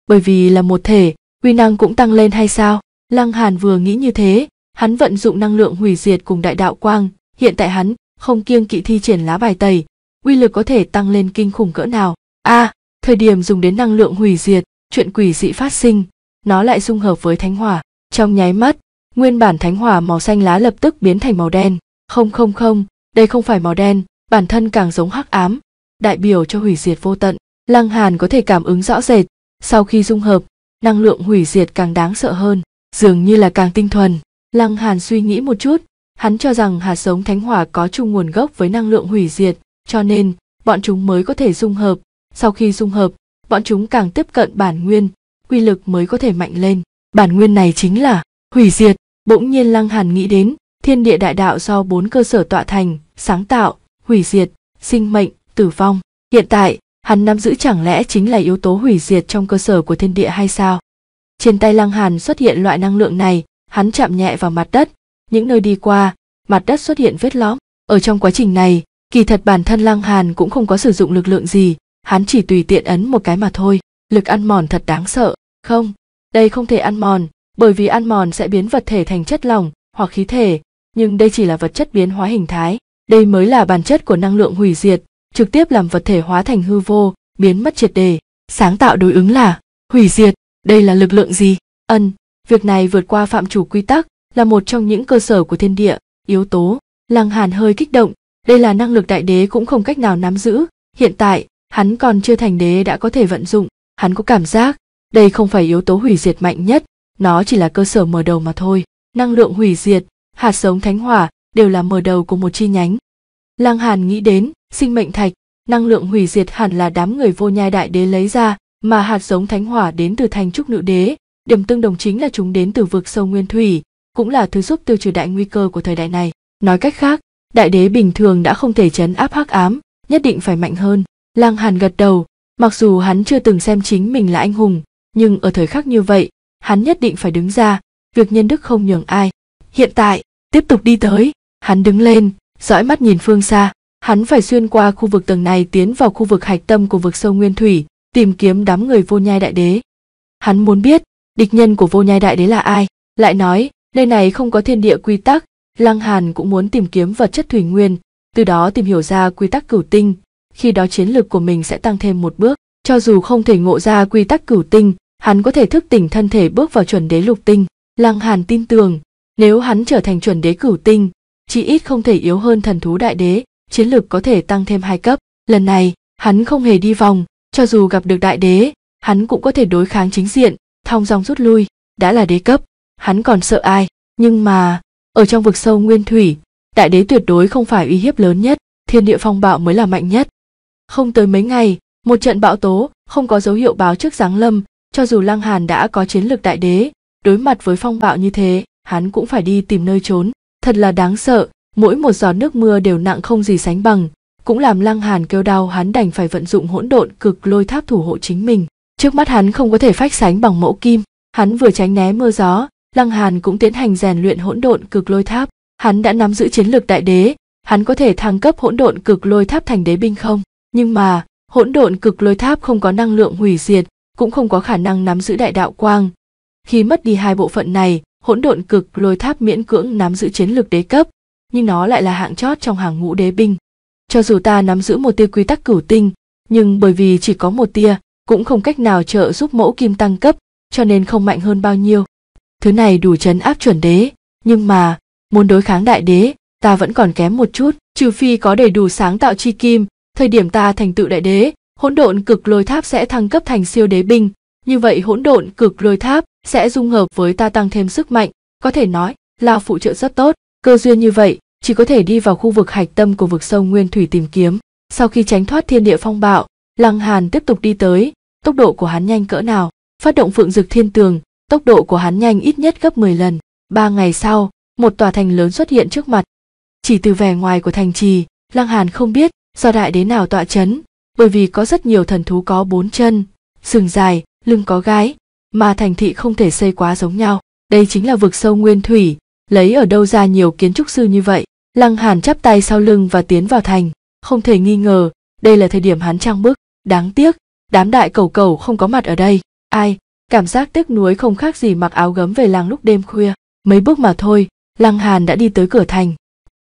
bởi vì là một thể quy năng cũng tăng lên hay sao lăng hàn vừa nghĩ như thế hắn vận dụng năng lượng hủy diệt cùng đại đạo quang hiện tại hắn không kiêng kỵ thi triển lá bài tẩy uy lực có thể tăng lên kinh khủng cỡ nào a à, thời điểm dùng đến năng lượng hủy diệt chuyện quỷ dị phát sinh nó lại dung hợp với thánh hỏa trong nháy mắt nguyên bản thánh hỏa màu xanh lá lập tức biến thành màu đen không không không đây không phải màu đen bản thân càng giống hắc ám đại biểu cho hủy diệt vô tận lăng hàn có thể cảm ứng rõ rệt sau khi dung hợp năng lượng hủy diệt càng đáng sợ hơn dường như là càng tinh thuần lăng hàn suy nghĩ một chút hắn cho rằng hạt sống thánh hỏa có chung nguồn gốc với năng lượng hủy diệt cho nên bọn chúng mới có thể dung hợp sau khi dung hợp bọn chúng càng tiếp cận bản nguyên quy lực mới có thể mạnh lên bản nguyên này chính là hủy diệt bỗng nhiên lăng hàn nghĩ đến thiên địa đại đạo do bốn cơ sở tọa thành sáng tạo hủy diệt sinh mệnh tử vong hiện tại hắn nắm giữ chẳng lẽ chính là yếu tố hủy diệt trong cơ sở của thiên địa hay sao trên tay lăng hàn xuất hiện loại năng lượng này hắn chạm nhẹ vào mặt đất những nơi đi qua mặt đất xuất hiện vết lõm ở trong quá trình này kỳ thật bản thân lăng hàn cũng không có sử dụng lực lượng gì hắn chỉ tùy tiện ấn một cái mà thôi lực ăn mòn thật đáng sợ không đây không thể ăn mòn bởi vì ăn mòn sẽ biến vật thể thành chất lỏng hoặc khí thể nhưng đây chỉ là vật chất biến hóa hình thái đây mới là bản chất của năng lượng hủy diệt trực tiếp làm vật thể hóa thành hư vô biến mất triệt đề sáng tạo đối ứng là hủy diệt đây là lực lượng gì ân việc này vượt qua phạm chủ quy tắc là một trong những cơ sở của thiên địa yếu tố lăng hàn hơi kích động đây là năng lực đại đế cũng không cách nào nắm giữ hiện tại hắn còn chưa thành đế đã có thể vận dụng hắn có cảm giác đây không phải yếu tố hủy diệt mạnh nhất nó chỉ là cơ sở mở đầu mà thôi năng lượng hủy diệt hạt giống thánh hỏa đều là mở đầu của một chi nhánh Lang Hàn nghĩ đến, sinh mệnh thạch, năng lượng hủy diệt hẳn là đám người vô nhai đại đế lấy ra, mà hạt giống thánh hỏa đến từ thành trúc nữ đế, điểm tương đồng chính là chúng đến từ vực sâu nguyên thủy, cũng là thứ giúp tiêu trừ đại nguy cơ của thời đại này. Nói cách khác, đại đế bình thường đã không thể chấn áp hắc ám, nhất định phải mạnh hơn. Lang Hàn gật đầu, mặc dù hắn chưa từng xem chính mình là anh hùng, nhưng ở thời khắc như vậy, hắn nhất định phải đứng ra, việc nhân đức không nhường ai. Hiện tại, tiếp tục đi tới, hắn đứng lên, dõi mắt nhìn phương xa hắn phải xuyên qua khu vực tầng này tiến vào khu vực hạch tâm của vực sâu nguyên thủy tìm kiếm đám người vô nhai đại đế hắn muốn biết địch nhân của vô nhai đại đế là ai lại nói nơi này không có thiên địa quy tắc lăng hàn cũng muốn tìm kiếm vật chất thủy nguyên từ đó tìm hiểu ra quy tắc cửu tinh khi đó chiến lược của mình sẽ tăng thêm một bước cho dù không thể ngộ ra quy tắc cửu tinh hắn có thể thức tỉnh thân thể bước vào chuẩn đế lục tinh lăng hàn tin tưởng nếu hắn trở thành chuẩn đế cửu tinh chỉ ít không thể yếu hơn thần thú đại đế, chiến lực có thể tăng thêm hai cấp. Lần này, hắn không hề đi vòng, cho dù gặp được đại đế, hắn cũng có thể đối kháng chính diện, thong dong rút lui, đã là đế cấp, hắn còn sợ ai, nhưng mà, ở trong vực sâu nguyên thủy, đại đế tuyệt đối không phải uy hiếp lớn nhất, thiên địa phong bạo mới là mạnh nhất. Không tới mấy ngày, một trận bão tố không có dấu hiệu báo trước giáng lâm, cho dù Lăng Hàn đã có chiến lược đại đế, đối mặt với phong bạo như thế, hắn cũng phải đi tìm nơi trốn, thật là đáng sợ mỗi một giọt nước mưa đều nặng không gì sánh bằng cũng làm lăng hàn kêu đau hắn đành phải vận dụng hỗn độn cực lôi tháp thủ hộ chính mình trước mắt hắn không có thể phách sánh bằng mẫu kim hắn vừa tránh né mưa gió lăng hàn cũng tiến hành rèn luyện hỗn độn cực lôi tháp hắn đã nắm giữ chiến lược đại đế hắn có thể thăng cấp hỗn độn cực lôi tháp thành đế binh không nhưng mà hỗn độn cực lôi tháp không có năng lượng hủy diệt cũng không có khả năng nắm giữ đại đạo quang khi mất đi hai bộ phận này hỗn độn cực lôi tháp miễn cưỡng nắm giữ chiến lược đế cấp nhưng nó lại là hạng chót trong hàng ngũ đế binh cho dù ta nắm giữ một tia quy tắc cửu tinh nhưng bởi vì chỉ có một tia cũng không cách nào trợ giúp mẫu kim tăng cấp cho nên không mạnh hơn bao nhiêu thứ này đủ chấn áp chuẩn đế nhưng mà muốn đối kháng đại đế ta vẫn còn kém một chút trừ phi có đầy đủ sáng tạo chi kim thời điểm ta thành tựu đại đế hỗn độn cực lôi tháp sẽ thăng cấp thành siêu đế binh như vậy hỗn độn cực lôi tháp sẽ dung hợp với ta tăng thêm sức mạnh, có thể nói là phụ trợ rất tốt. Cơ duyên như vậy, chỉ có thể đi vào khu vực hạch tâm của vực sâu nguyên thủy tìm kiếm. Sau khi tránh thoát thiên địa phong bạo, Lăng Hàn tiếp tục đi tới, tốc độ của hắn nhanh cỡ nào, phát động phượng dực thiên tường, tốc độ của hắn nhanh ít nhất gấp 10 lần. Ba ngày sau, một tòa thành lớn xuất hiện trước mặt. Chỉ từ vẻ ngoài của thành trì, Lăng Hàn không biết do đại đế nào tọa chấn, bởi vì có rất nhiều thần thú có bốn chân, sừng dài, lưng có gái, mà thành thị không thể xây quá giống nhau. Đây chính là vực sâu nguyên thủy, lấy ở đâu ra nhiều kiến trúc sư như vậy. Lăng Hàn chắp tay sau lưng và tiến vào thành, không thể nghi ngờ, đây là thời điểm hắn trang bức. Đáng tiếc, đám đại cầu cầu không có mặt ở đây. Ai, cảm giác tiếc nuối không khác gì mặc áo gấm về làng lúc đêm khuya. Mấy bước mà thôi, Lăng Hàn đã đi tới cửa thành.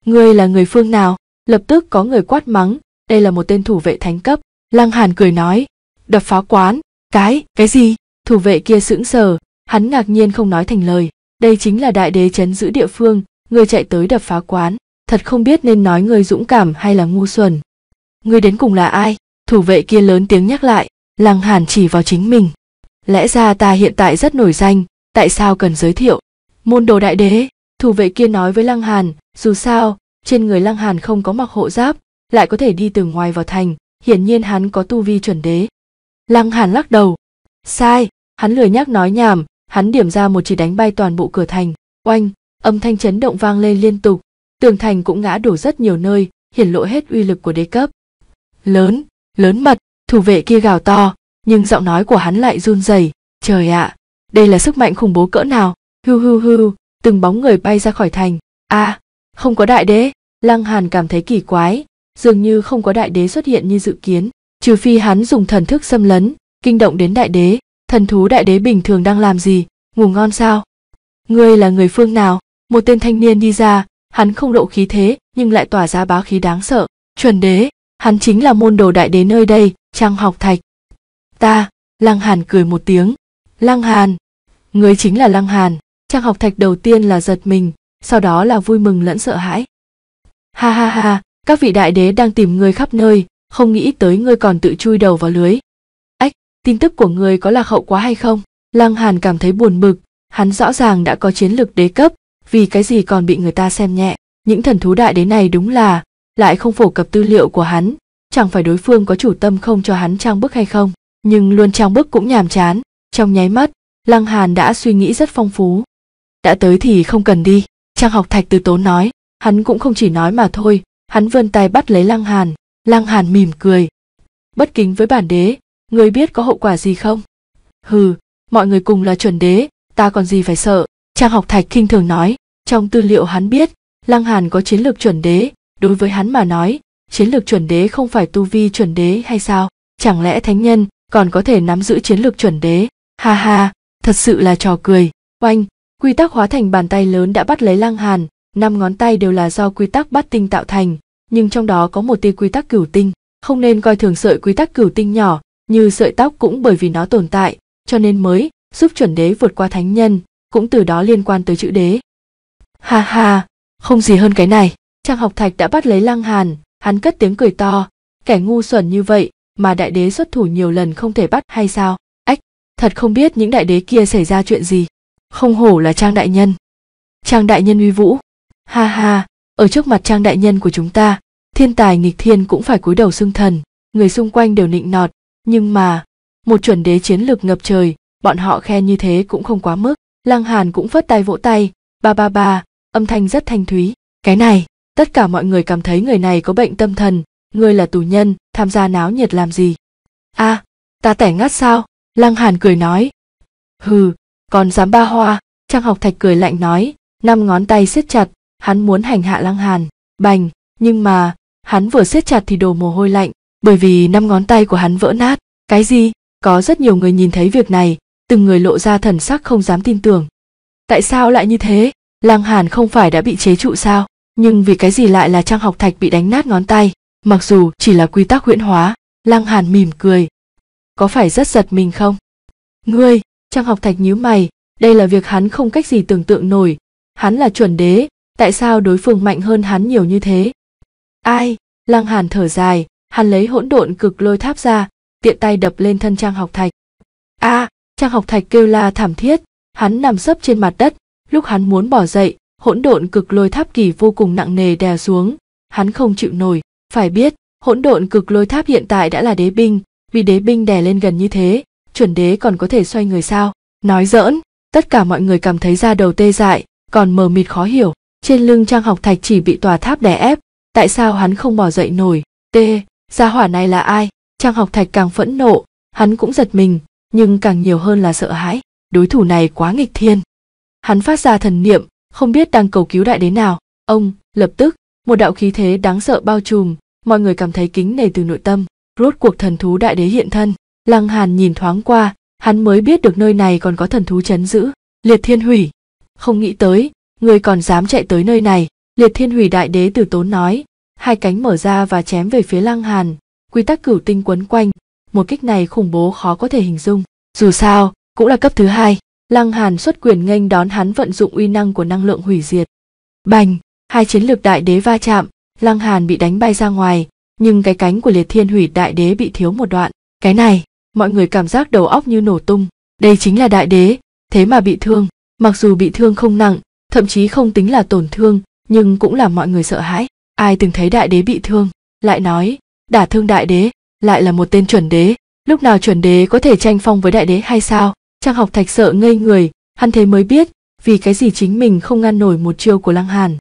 Ngươi là người phương nào? Lập tức có người quát mắng, đây là một tên thủ vệ thánh cấp. Lăng Hàn cười nói, đập phá quán, cái, cái gì? thủ vệ kia sững sờ hắn ngạc nhiên không nói thành lời đây chính là đại đế chấn giữ địa phương người chạy tới đập phá quán thật không biết nên nói người dũng cảm hay là ngu xuẩn người đến cùng là ai thủ vệ kia lớn tiếng nhắc lại lăng hàn chỉ vào chính mình lẽ ra ta hiện tại rất nổi danh tại sao cần giới thiệu môn đồ đại đế thủ vệ kia nói với lăng hàn dù sao trên người lăng hàn không có mặc hộ giáp lại có thể đi từ ngoài vào thành hiển nhiên hắn có tu vi chuẩn đế lăng hàn lắc đầu sai Hắn lười nhắc nói nhảm, hắn điểm ra một chỉ đánh bay toàn bộ cửa thành. Oanh, âm thanh chấn động vang lên liên tục, tường thành cũng ngã đổ rất nhiều nơi, hiển lộ hết uy lực của đế cấp. Lớn, lớn mật, thủ vệ kia gào to, nhưng giọng nói của hắn lại run rẩy, trời ạ, đây là sức mạnh khủng bố cỡ nào? Hưu hưu hưu, từng bóng người bay ra khỏi thành. A, à, không có đại đế, Lăng Hàn cảm thấy kỳ quái, dường như không có đại đế xuất hiện như dự kiến, trừ phi hắn dùng thần thức xâm lấn, kinh động đến đại đế, thần thú đại đế bình thường đang làm gì ngủ ngon sao ngươi là người phương nào một tên thanh niên đi ra hắn không độ khí thế nhưng lại tỏa ra bá khí đáng sợ chuẩn đế hắn chính là môn đồ đại đế nơi đây trang học thạch ta lăng hàn cười một tiếng lăng hàn ngươi chính là lăng hàn trang học thạch đầu tiên là giật mình sau đó là vui mừng lẫn sợ hãi ha ha ha các vị đại đế đang tìm ngươi khắp nơi không nghĩ tới ngươi còn tự chui đầu vào lưới tin tức của người có lạc hậu quá hay không lăng hàn cảm thấy buồn bực hắn rõ ràng đã có chiến lược đế cấp vì cái gì còn bị người ta xem nhẹ những thần thú đại đế này đúng là lại không phổ cập tư liệu của hắn chẳng phải đối phương có chủ tâm không cho hắn trang bức hay không nhưng luôn trang bức cũng nhàm chán trong nháy mắt lăng hàn đã suy nghĩ rất phong phú đã tới thì không cần đi trang học thạch từ tốn nói hắn cũng không chỉ nói mà thôi hắn vươn tay bắt lấy lăng hàn lăng hàn mỉm cười bất kính với bản đế người biết có hậu quả gì không hừ mọi người cùng là chuẩn đế ta còn gì phải sợ trang học thạch khinh thường nói trong tư liệu hắn biết lăng hàn có chiến lược chuẩn đế đối với hắn mà nói chiến lược chuẩn đế không phải tu vi chuẩn đế hay sao chẳng lẽ thánh nhân còn có thể nắm giữ chiến lược chuẩn đế ha ha thật sự là trò cười oanh quy tắc hóa thành bàn tay lớn đã bắt lấy lăng hàn năm ngón tay đều là do quy tắc bát tinh tạo thành nhưng trong đó có một tia quy tắc cửu tinh không nên coi thường sợi quy tắc cửu tinh nhỏ như sợi tóc cũng bởi vì nó tồn tại cho nên mới giúp chuẩn đế vượt qua thánh nhân cũng từ đó liên quan tới chữ đế ha ha không gì hơn cái này trang học thạch đã bắt lấy lăng hàn hắn cất tiếng cười to kẻ ngu xuẩn như vậy mà đại đế xuất thủ nhiều lần không thể bắt hay sao ách thật không biết những đại đế kia xảy ra chuyện gì không hổ là trang đại nhân trang đại nhân uy vũ ha ha ở trước mặt trang đại nhân của chúng ta thiên tài nghịch thiên cũng phải cúi đầu xưng thần người xung quanh đều nịnh nọt nhưng mà một chuẩn đế chiến lược ngập trời bọn họ khen như thế cũng không quá mức lăng hàn cũng phất tay vỗ tay ba ba ba âm thanh rất thanh thúy cái này tất cả mọi người cảm thấy người này có bệnh tâm thần ngươi là tù nhân tham gia náo nhiệt làm gì a à, ta tẻ ngắt sao lăng hàn cười nói hừ còn dám ba hoa trang học thạch cười lạnh nói năm ngón tay siết chặt hắn muốn hành hạ lăng hàn bành nhưng mà hắn vừa siết chặt thì đổ mồ hôi lạnh bởi vì năm ngón tay của hắn vỡ nát cái gì có rất nhiều người nhìn thấy việc này từng người lộ ra thần sắc không dám tin tưởng tại sao lại như thế lang hàn không phải đã bị chế trụ sao nhưng vì cái gì lại là trang học thạch bị đánh nát ngón tay mặc dù chỉ là quy tắc huyễn hóa lang hàn mỉm cười có phải rất giật mình không ngươi trang học thạch nhíu mày đây là việc hắn không cách gì tưởng tượng nổi hắn là chuẩn đế tại sao đối phương mạnh hơn hắn nhiều như thế ai lang hàn thở dài hắn lấy hỗn độn cực lôi tháp ra tiện tay đập lên thân trang học thạch a à, trang học thạch kêu la thảm thiết hắn nằm sấp trên mặt đất lúc hắn muốn bỏ dậy hỗn độn cực lôi tháp kỳ vô cùng nặng nề đè xuống hắn không chịu nổi phải biết hỗn độn cực lôi tháp hiện tại đã là đế binh vì đế binh đè lên gần như thế chuẩn đế còn có thể xoay người sao nói dỡn, tất cả mọi người cảm thấy da đầu tê dại còn mờ mịt khó hiểu trên lưng trang học thạch chỉ bị tòa tháp đè ép tại sao hắn không bỏ dậy nổi Tê gia hỏa này là ai trang học thạch càng phẫn nộ hắn cũng giật mình nhưng càng nhiều hơn là sợ hãi đối thủ này quá nghịch thiên hắn phát ra thần niệm không biết đang cầu cứu đại đế nào ông lập tức một đạo khí thế đáng sợ bao trùm mọi người cảm thấy kính nể từ nội tâm rốt cuộc thần thú đại đế hiện thân lăng hàn nhìn thoáng qua hắn mới biết được nơi này còn có thần thú chấn giữ liệt thiên hủy không nghĩ tới người còn dám chạy tới nơi này liệt thiên hủy đại đế từ tốn nói hai cánh mở ra và chém về phía Lăng Hàn, quy tắc cửu tinh quấn quanh, một kích này khủng bố khó có thể hình dung. Dù sao, cũng là cấp thứ hai, Lăng Hàn xuất quyền nghênh đón hắn vận dụng uy năng của năng lượng hủy diệt. Bành, hai chiến lược đại đế va chạm, Lăng Hàn bị đánh bay ra ngoài, nhưng cái cánh của liệt thiên hủy đại đế bị thiếu một đoạn. Cái này, mọi người cảm giác đầu óc như nổ tung, đây chính là đại đế, thế mà bị thương, mặc dù bị thương không nặng, thậm chí không tính là tổn thương, nhưng cũng làm mọi người sợ hãi ai từng thấy đại đế bị thương lại nói đả thương đại đế lại là một tên chuẩn đế lúc nào chuẩn đế có thể tranh phong với đại đế hay sao trang học thạch sợ ngây người hắn thế mới biết vì cái gì chính mình không ngăn nổi một chiêu của lăng hàn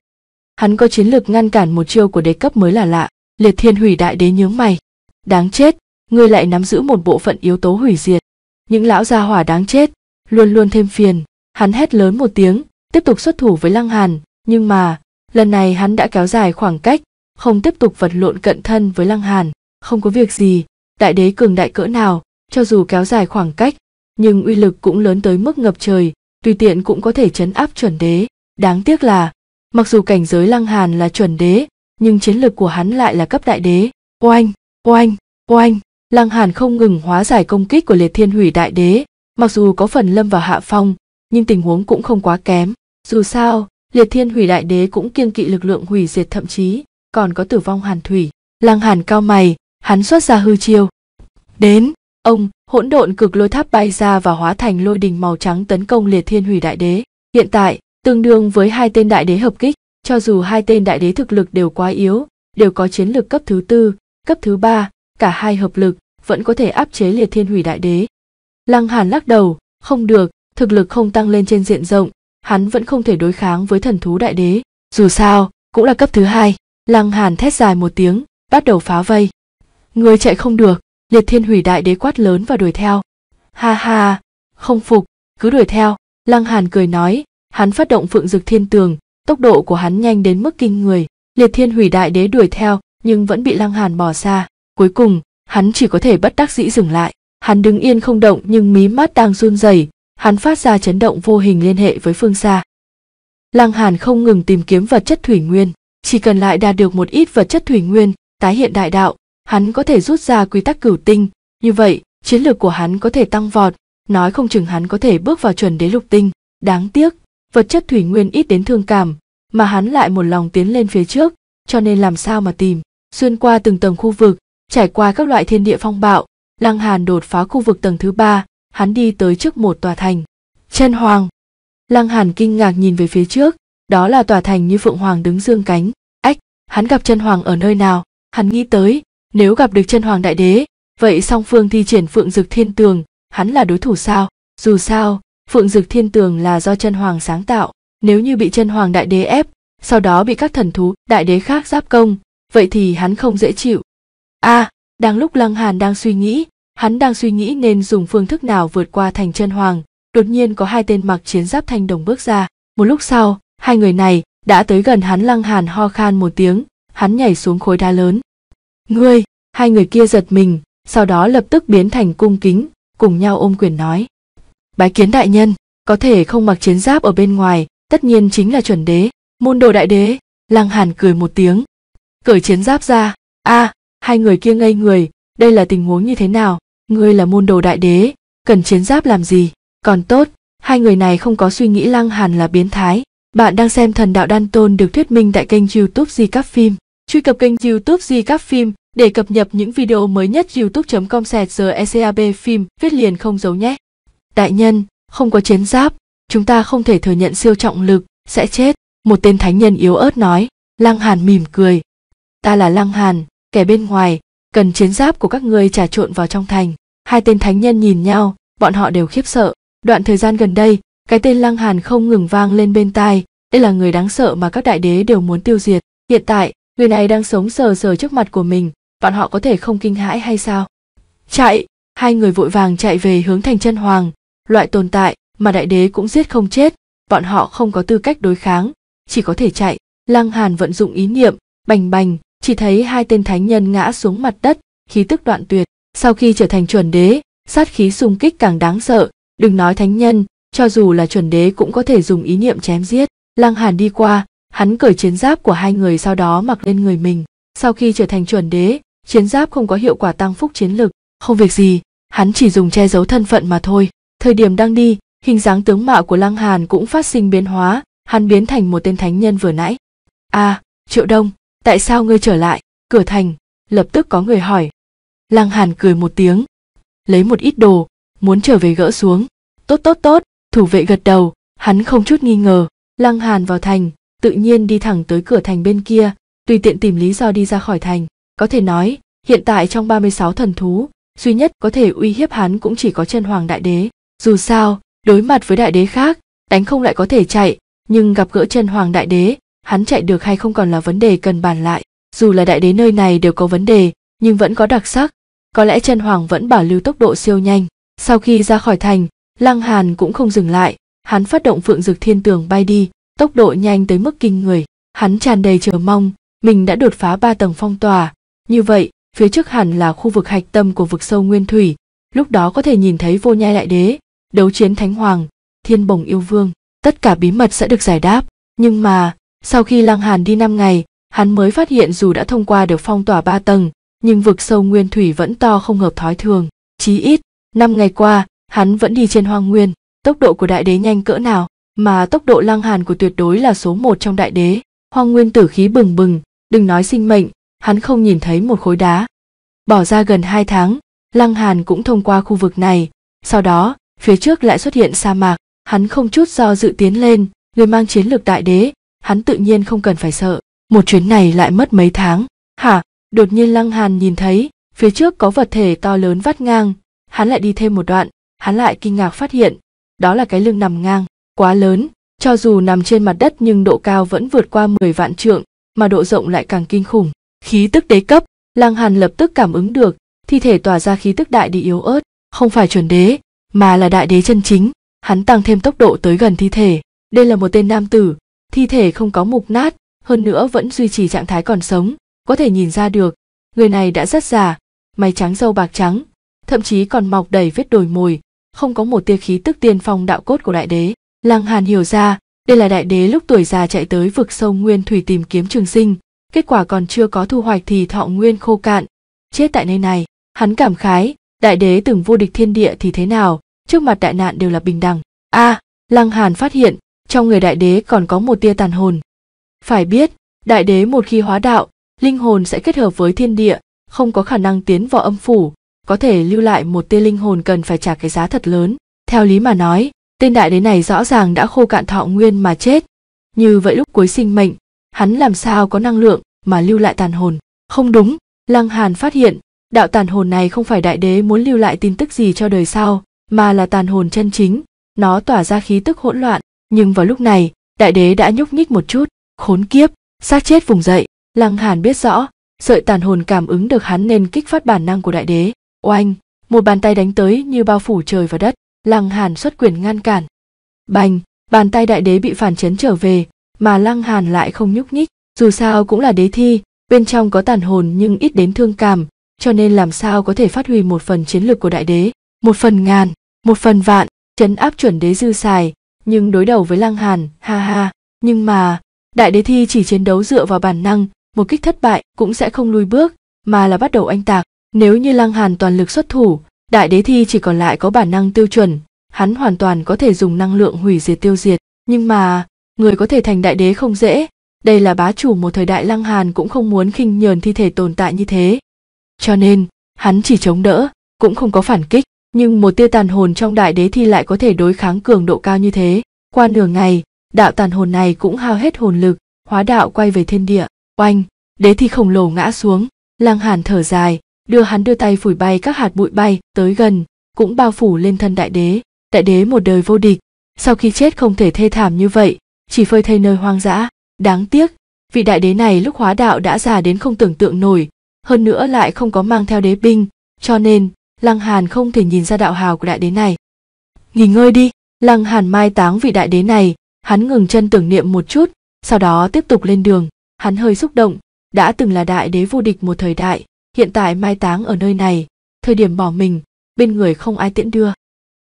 hắn có chiến lược ngăn cản một chiêu của đế cấp mới là lạ liệt thiên hủy đại đế nhướng mày đáng chết ngươi lại nắm giữ một bộ phận yếu tố hủy diệt những lão gia hỏa đáng chết luôn luôn thêm phiền hắn hét lớn một tiếng tiếp tục xuất thủ với lăng hàn nhưng mà lần này hắn đã kéo dài khoảng cách không tiếp tục vật lộn cận thân với lăng hàn không có việc gì đại đế cường đại cỡ nào cho dù kéo dài khoảng cách nhưng uy lực cũng lớn tới mức ngập trời tùy tiện cũng có thể chấn áp chuẩn đế đáng tiếc là mặc dù cảnh giới lăng hàn là chuẩn đế nhưng chiến lực của hắn lại là cấp đại đế oanh oanh oanh lăng hàn không ngừng hóa giải công kích của liệt thiên hủy đại đế mặc dù có phần lâm vào hạ phong nhưng tình huống cũng không quá kém dù sao liệt thiên hủy đại đế cũng kiêng kỵ lực lượng hủy diệt thậm chí còn có tử vong hàn thủy lăng hàn cao mày hắn xuất ra hư chiêu đến ông hỗn độn cực lôi tháp bay ra và hóa thành lôi đình màu trắng tấn công liệt thiên hủy đại đế hiện tại tương đương với hai tên đại đế hợp kích cho dù hai tên đại đế thực lực đều quá yếu đều có chiến lực cấp thứ tư cấp thứ ba cả hai hợp lực vẫn có thể áp chế liệt thiên hủy đại đế lăng hàn lắc đầu không được thực lực không tăng lên trên diện rộng hắn vẫn không thể đối kháng với thần thú đại đế dù sao cũng là cấp thứ hai lăng hàn thét dài một tiếng bắt đầu phá vây người chạy không được liệt thiên hủy đại đế quát lớn và đuổi theo ha ha không phục cứ đuổi theo lăng hàn cười nói hắn phát động phượng dực thiên tường tốc độ của hắn nhanh đến mức kinh người liệt thiên hủy đại đế đuổi theo nhưng vẫn bị lăng hàn bỏ xa cuối cùng hắn chỉ có thể bất đắc dĩ dừng lại hắn đứng yên không động nhưng mí mắt đang run rẩy hắn phát ra chấn động vô hình liên hệ với phương xa. Lăng Hàn không ngừng tìm kiếm vật chất thủy nguyên, chỉ cần lại đạt được một ít vật chất thủy nguyên, tái hiện đại đạo, hắn có thể rút ra quy tắc cửu tinh, như vậy, chiến lược của hắn có thể tăng vọt, nói không chừng hắn có thể bước vào chuẩn đế lục tinh. Đáng tiếc, vật chất thủy nguyên ít đến thương cảm, mà hắn lại một lòng tiến lên phía trước, cho nên làm sao mà tìm. Xuyên qua từng tầng khu vực, trải qua các loại thiên địa phong bạo, Lăng Hàn đột phá khu vực tầng thứ ba, hắn đi tới trước một tòa thành. Chân hoàng. Lăng Hàn kinh ngạc nhìn về phía trước, đó là tòa thành như phượng hoàng đứng dương cánh. Ách, hắn gặp chân hoàng ở nơi nào? Hắn nghĩ tới, nếu gặp được chân hoàng đại đế, vậy song phương thi triển phượng dực thiên tường, hắn là đối thủ sao? Dù sao, phượng dực thiên tường là do chân hoàng sáng tạo, nếu như bị chân hoàng đại đế ép, sau đó bị các thần thú đại đế khác giáp công, vậy thì hắn không dễ chịu. A, à, đang lúc Lăng Hàn đang suy nghĩ, Hắn đang suy nghĩ nên dùng phương thức nào vượt qua thành chân hoàng, đột nhiên có hai tên mặc chiến giáp thanh đồng bước ra. Một lúc sau, hai người này đã tới gần hắn lăng hàn ho khan một tiếng, hắn nhảy xuống khối đá lớn. Ngươi, hai người kia giật mình, sau đó lập tức biến thành cung kính, cùng nhau ôm quyền nói. Bái kiến đại nhân, có thể không mặc chiến giáp ở bên ngoài, tất nhiên chính là chuẩn đế, môn đồ đại đế, lăng hàn cười một tiếng. Cởi chiến giáp ra, a à, hai người kia ngây người, đây là tình huống như thế nào? ngươi là môn đồ đại đế cần chiến giáp làm gì còn tốt hai người này không có suy nghĩ lăng hàn là biến thái bạn đang xem thần đạo đan tôn được thuyết minh tại kênh youtube di các phim truy cập kênh youtube di các phim để cập nhật những video mới nhất youtube com sẹt giờ ecab phim viết liền không giấu nhé đại nhân không có chiến giáp chúng ta không thể thừa nhận siêu trọng lực sẽ chết một tên thánh nhân yếu ớt nói lăng hàn mỉm cười ta là lăng hàn kẻ bên ngoài cần chiến giáp của các ngươi trà trộn vào trong thành hai tên thánh nhân nhìn nhau bọn họ đều khiếp sợ đoạn thời gian gần đây cái tên lăng hàn không ngừng vang lên bên tai đây là người đáng sợ mà các đại đế đều muốn tiêu diệt hiện tại người này đang sống sờ sờ trước mặt của mình bọn họ có thể không kinh hãi hay sao chạy hai người vội vàng chạy về hướng thành chân hoàng loại tồn tại mà đại đế cũng giết không chết bọn họ không có tư cách đối kháng chỉ có thể chạy lăng hàn vận dụng ý niệm bành bành chỉ thấy hai tên thánh nhân ngã xuống mặt đất khí tức đoạn tuyệt sau khi trở thành chuẩn đế sát khí xung kích càng đáng sợ đừng nói thánh nhân cho dù là chuẩn đế cũng có thể dùng ý niệm chém giết lăng hàn đi qua hắn cởi chiến giáp của hai người sau đó mặc lên người mình sau khi trở thành chuẩn đế chiến giáp không có hiệu quả tăng phúc chiến lực không việc gì hắn chỉ dùng che giấu thân phận mà thôi thời điểm đang đi hình dáng tướng mạo của lăng hàn cũng phát sinh biến hóa hắn biến thành một tên thánh nhân vừa nãy a à, triệu đông tại sao ngươi trở lại cửa thành lập tức có người hỏi Lăng Hàn cười một tiếng, lấy một ít đồ, muốn trở về gỡ xuống. Tốt tốt tốt, thủ vệ gật đầu, hắn không chút nghi ngờ. Lăng Hàn vào thành, tự nhiên đi thẳng tới cửa thành bên kia, tùy tiện tìm lý do đi ra khỏi thành. Có thể nói, hiện tại trong 36 thần thú, duy nhất có thể uy hiếp hắn cũng chỉ có chân hoàng đại đế. Dù sao, đối mặt với đại đế khác, đánh không lại có thể chạy, nhưng gặp gỡ chân hoàng đại đế, hắn chạy được hay không còn là vấn đề cần bàn lại. Dù là đại đế nơi này đều có vấn đề, nhưng vẫn có đặc sắc, có lẽ chân hoàng vẫn bảo lưu tốc độ siêu nhanh sau khi ra khỏi thành lăng hàn cũng không dừng lại hắn phát động phượng dực thiên tường bay đi tốc độ nhanh tới mức kinh người hắn tràn đầy chờ mong mình đã đột phá ba tầng phong tỏa như vậy phía trước hẳn là khu vực hạch tâm của vực sâu nguyên thủy lúc đó có thể nhìn thấy vô nhai lại đế đấu chiến thánh hoàng thiên bồng yêu vương tất cả bí mật sẽ được giải đáp nhưng mà sau khi lăng hàn đi năm ngày hắn mới phát hiện dù đã thông qua được phong tỏa ba tầng nhưng vực sâu nguyên thủy vẫn to không hợp thói thường chí ít năm ngày qua hắn vẫn đi trên hoang nguyên tốc độ của đại đế nhanh cỡ nào mà tốc độ lăng hàn của tuyệt đối là số một trong đại đế hoang nguyên tử khí bừng bừng đừng nói sinh mệnh hắn không nhìn thấy một khối đá bỏ ra gần hai tháng lăng hàn cũng thông qua khu vực này sau đó phía trước lại xuất hiện sa mạc hắn không chút do dự tiến lên người mang chiến lược đại đế hắn tự nhiên không cần phải sợ một chuyến này lại mất mấy tháng hả Đột nhiên Lăng Hàn nhìn thấy, phía trước có vật thể to lớn vắt ngang, hắn lại đi thêm một đoạn, hắn lại kinh ngạc phát hiện, đó là cái lưng nằm ngang, quá lớn, cho dù nằm trên mặt đất nhưng độ cao vẫn vượt qua mười vạn trượng, mà độ rộng lại càng kinh khủng. Khí tức đế cấp, Lăng Hàn lập tức cảm ứng được, thi thể tỏa ra khí tức đại đi yếu ớt, không phải chuẩn đế, mà là đại đế chân chính, hắn tăng thêm tốc độ tới gần thi thể. Đây là một tên nam tử, thi thể không có mục nát, hơn nữa vẫn duy trì trạng thái còn sống, có thể nhìn ra được người này đã rất già mày trắng râu bạc trắng thậm chí còn mọc đầy vết đồi mồi không có một tia khí tức tiên phong đạo cốt của đại đế lăng hàn hiểu ra đây là đại đế lúc tuổi già chạy tới vực sâu nguyên thủy tìm kiếm trường sinh kết quả còn chưa có thu hoạch thì thọ nguyên khô cạn chết tại nơi này hắn cảm khái đại đế từng vô địch thiên địa thì thế nào trước mặt đại nạn đều là bình đẳng a à, lăng hàn phát hiện trong người đại đế còn có một tia tàn hồn phải biết đại đế một khi hóa đạo linh hồn sẽ kết hợp với thiên địa, không có khả năng tiến vào âm phủ, có thể lưu lại một tia linh hồn cần phải trả cái giá thật lớn. Theo lý mà nói, tên đại đế này rõ ràng đã khô cạn thọ nguyên mà chết. Như vậy lúc cuối sinh mệnh, hắn làm sao có năng lượng mà lưu lại tàn hồn? Không đúng, Lăng Hàn phát hiện, đạo tàn hồn này không phải đại đế muốn lưu lại tin tức gì cho đời sau, mà là tàn hồn chân chính, nó tỏa ra khí tức hỗn loạn, nhưng vào lúc này, đại đế đã nhúc nhích một chút, khốn kiếp, xác chết vùng dậy. Lăng Hàn biết rõ, sợi tàn hồn cảm ứng được hắn nên kích phát bản năng của đại đế. Oanh, một bàn tay đánh tới như bao phủ trời và đất, Lăng Hàn xuất quyền ngăn cản. Bành, bàn tay đại đế bị phản chấn trở về, mà Lăng Hàn lại không nhúc nhích, dù sao cũng là đế thi, bên trong có tàn hồn nhưng ít đến thương cảm, cho nên làm sao có thể phát huy một phần chiến lược của đại đế, một phần ngàn, một phần vạn, chấn áp chuẩn đế dư xài, nhưng đối đầu với Lăng Hàn, ha ha, nhưng mà, đại đế thi chỉ chiến đấu dựa vào bản năng, một kích thất bại cũng sẽ không lui bước mà là bắt đầu anh tạc nếu như lăng hàn toàn lực xuất thủ đại đế thi chỉ còn lại có bản năng tiêu chuẩn hắn hoàn toàn có thể dùng năng lượng hủy diệt tiêu diệt nhưng mà người có thể thành đại đế không dễ đây là bá chủ một thời đại lăng hàn cũng không muốn khinh nhờn thi thể tồn tại như thế cho nên hắn chỉ chống đỡ cũng không có phản kích nhưng một tia tàn hồn trong đại đế thi lại có thể đối kháng cường độ cao như thế qua nửa ngày đạo tàn hồn này cũng hao hết hồn lực hóa đạo quay về thiên địa oanh đế thi khổng lồ ngã xuống Lang hàn thở dài đưa hắn đưa tay phủi bay các hạt bụi bay tới gần cũng bao phủ lên thân đại đế đại đế một đời vô địch sau khi chết không thể thê thảm như vậy chỉ phơi thây nơi hoang dã đáng tiếc vị đại đế này lúc hóa đạo đã già đến không tưởng tượng nổi hơn nữa lại không có mang theo đế binh cho nên lăng hàn không thể nhìn ra đạo hào của đại đế này nghỉ ngơi đi lăng hàn mai táng vị đại đế này hắn ngừng chân tưởng niệm một chút sau đó tiếp tục lên đường hắn hơi xúc động đã từng là đại đế vô địch một thời đại hiện tại mai táng ở nơi này thời điểm bỏ mình bên người không ai tiễn đưa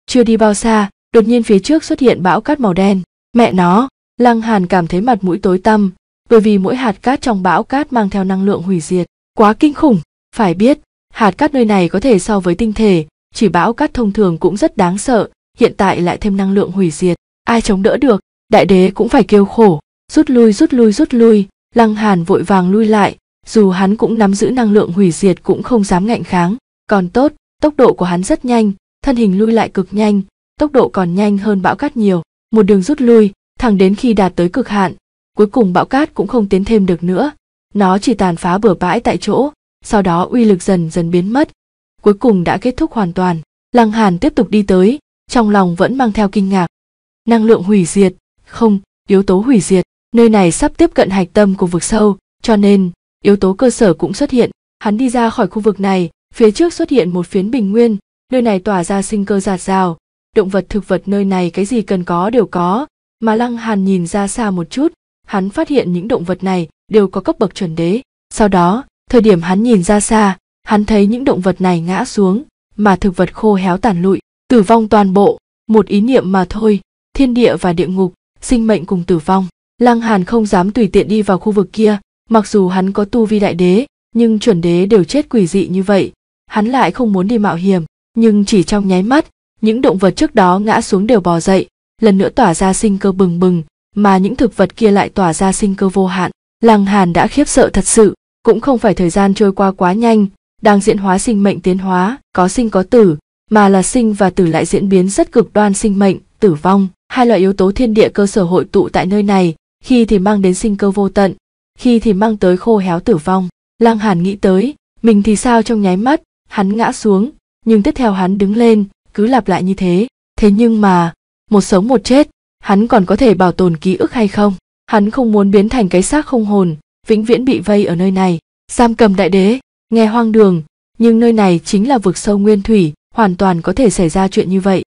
chưa đi bao xa đột nhiên phía trước xuất hiện bão cát màu đen mẹ nó lăng hàn cảm thấy mặt mũi tối tăm bởi vì mỗi hạt cát trong bão cát mang theo năng lượng hủy diệt quá kinh khủng phải biết hạt cát nơi này có thể so với tinh thể chỉ bão cát thông thường cũng rất đáng sợ hiện tại lại thêm năng lượng hủy diệt ai chống đỡ được đại đế cũng phải kêu khổ rút lui rút lui rút lui lăng hàn vội vàng lui lại dù hắn cũng nắm giữ năng lượng hủy diệt cũng không dám ngạnh kháng còn tốt tốc độ của hắn rất nhanh thân hình lui lại cực nhanh tốc độ còn nhanh hơn bão cát nhiều một đường rút lui thẳng đến khi đạt tới cực hạn cuối cùng bão cát cũng không tiến thêm được nữa nó chỉ tàn phá bừa bãi tại chỗ sau đó uy lực dần dần biến mất cuối cùng đã kết thúc hoàn toàn lăng hàn tiếp tục đi tới trong lòng vẫn mang theo kinh ngạc năng lượng hủy diệt không yếu tố hủy diệt Nơi này sắp tiếp cận hạch tâm của vực sâu, cho nên yếu tố cơ sở cũng xuất hiện. Hắn đi ra khỏi khu vực này, phía trước xuất hiện một phiến bình nguyên, nơi này tỏa ra sinh cơ giạt rào, động vật thực vật nơi này cái gì cần có đều có, mà Lăng Hàn nhìn ra xa một chút, hắn phát hiện những động vật này đều có cấp bậc chuẩn đế. Sau đó, thời điểm hắn nhìn ra xa, hắn thấy những động vật này ngã xuống, mà thực vật khô héo tàn lụi, tử vong toàn bộ, một ý niệm mà thôi, thiên địa và địa ngục, sinh mệnh cùng tử vong. Lăng Hàn không dám tùy tiện đi vào khu vực kia, mặc dù hắn có tu vi đại đế, nhưng chuẩn đế đều chết quỷ dị như vậy, hắn lại không muốn đi mạo hiểm, nhưng chỉ trong nháy mắt, những động vật trước đó ngã xuống đều bò dậy, lần nữa tỏa ra sinh cơ bừng bừng, mà những thực vật kia lại tỏa ra sinh cơ vô hạn. Lăng Hàn đã khiếp sợ thật sự, cũng không phải thời gian trôi qua quá nhanh, đang diễn hóa sinh mệnh tiến hóa, có sinh có tử, mà là sinh và tử lại diễn biến rất cực đoan sinh mệnh, tử vong, hai loại yếu tố thiên địa cơ sở hội tụ tại nơi này, khi thì mang đến sinh cơ vô tận, khi thì mang tới khô héo tử vong. Lăng Hàn nghĩ tới, mình thì sao trong nháy mắt, hắn ngã xuống, nhưng tiếp theo hắn đứng lên, cứ lặp lại như thế. Thế nhưng mà, một sống một chết, hắn còn có thể bảo tồn ký ức hay không? Hắn không muốn biến thành cái xác không hồn, vĩnh viễn bị vây ở nơi này. Giam cầm đại đế, nghe hoang đường, nhưng nơi này chính là vực sâu nguyên thủy, hoàn toàn có thể xảy ra chuyện như vậy.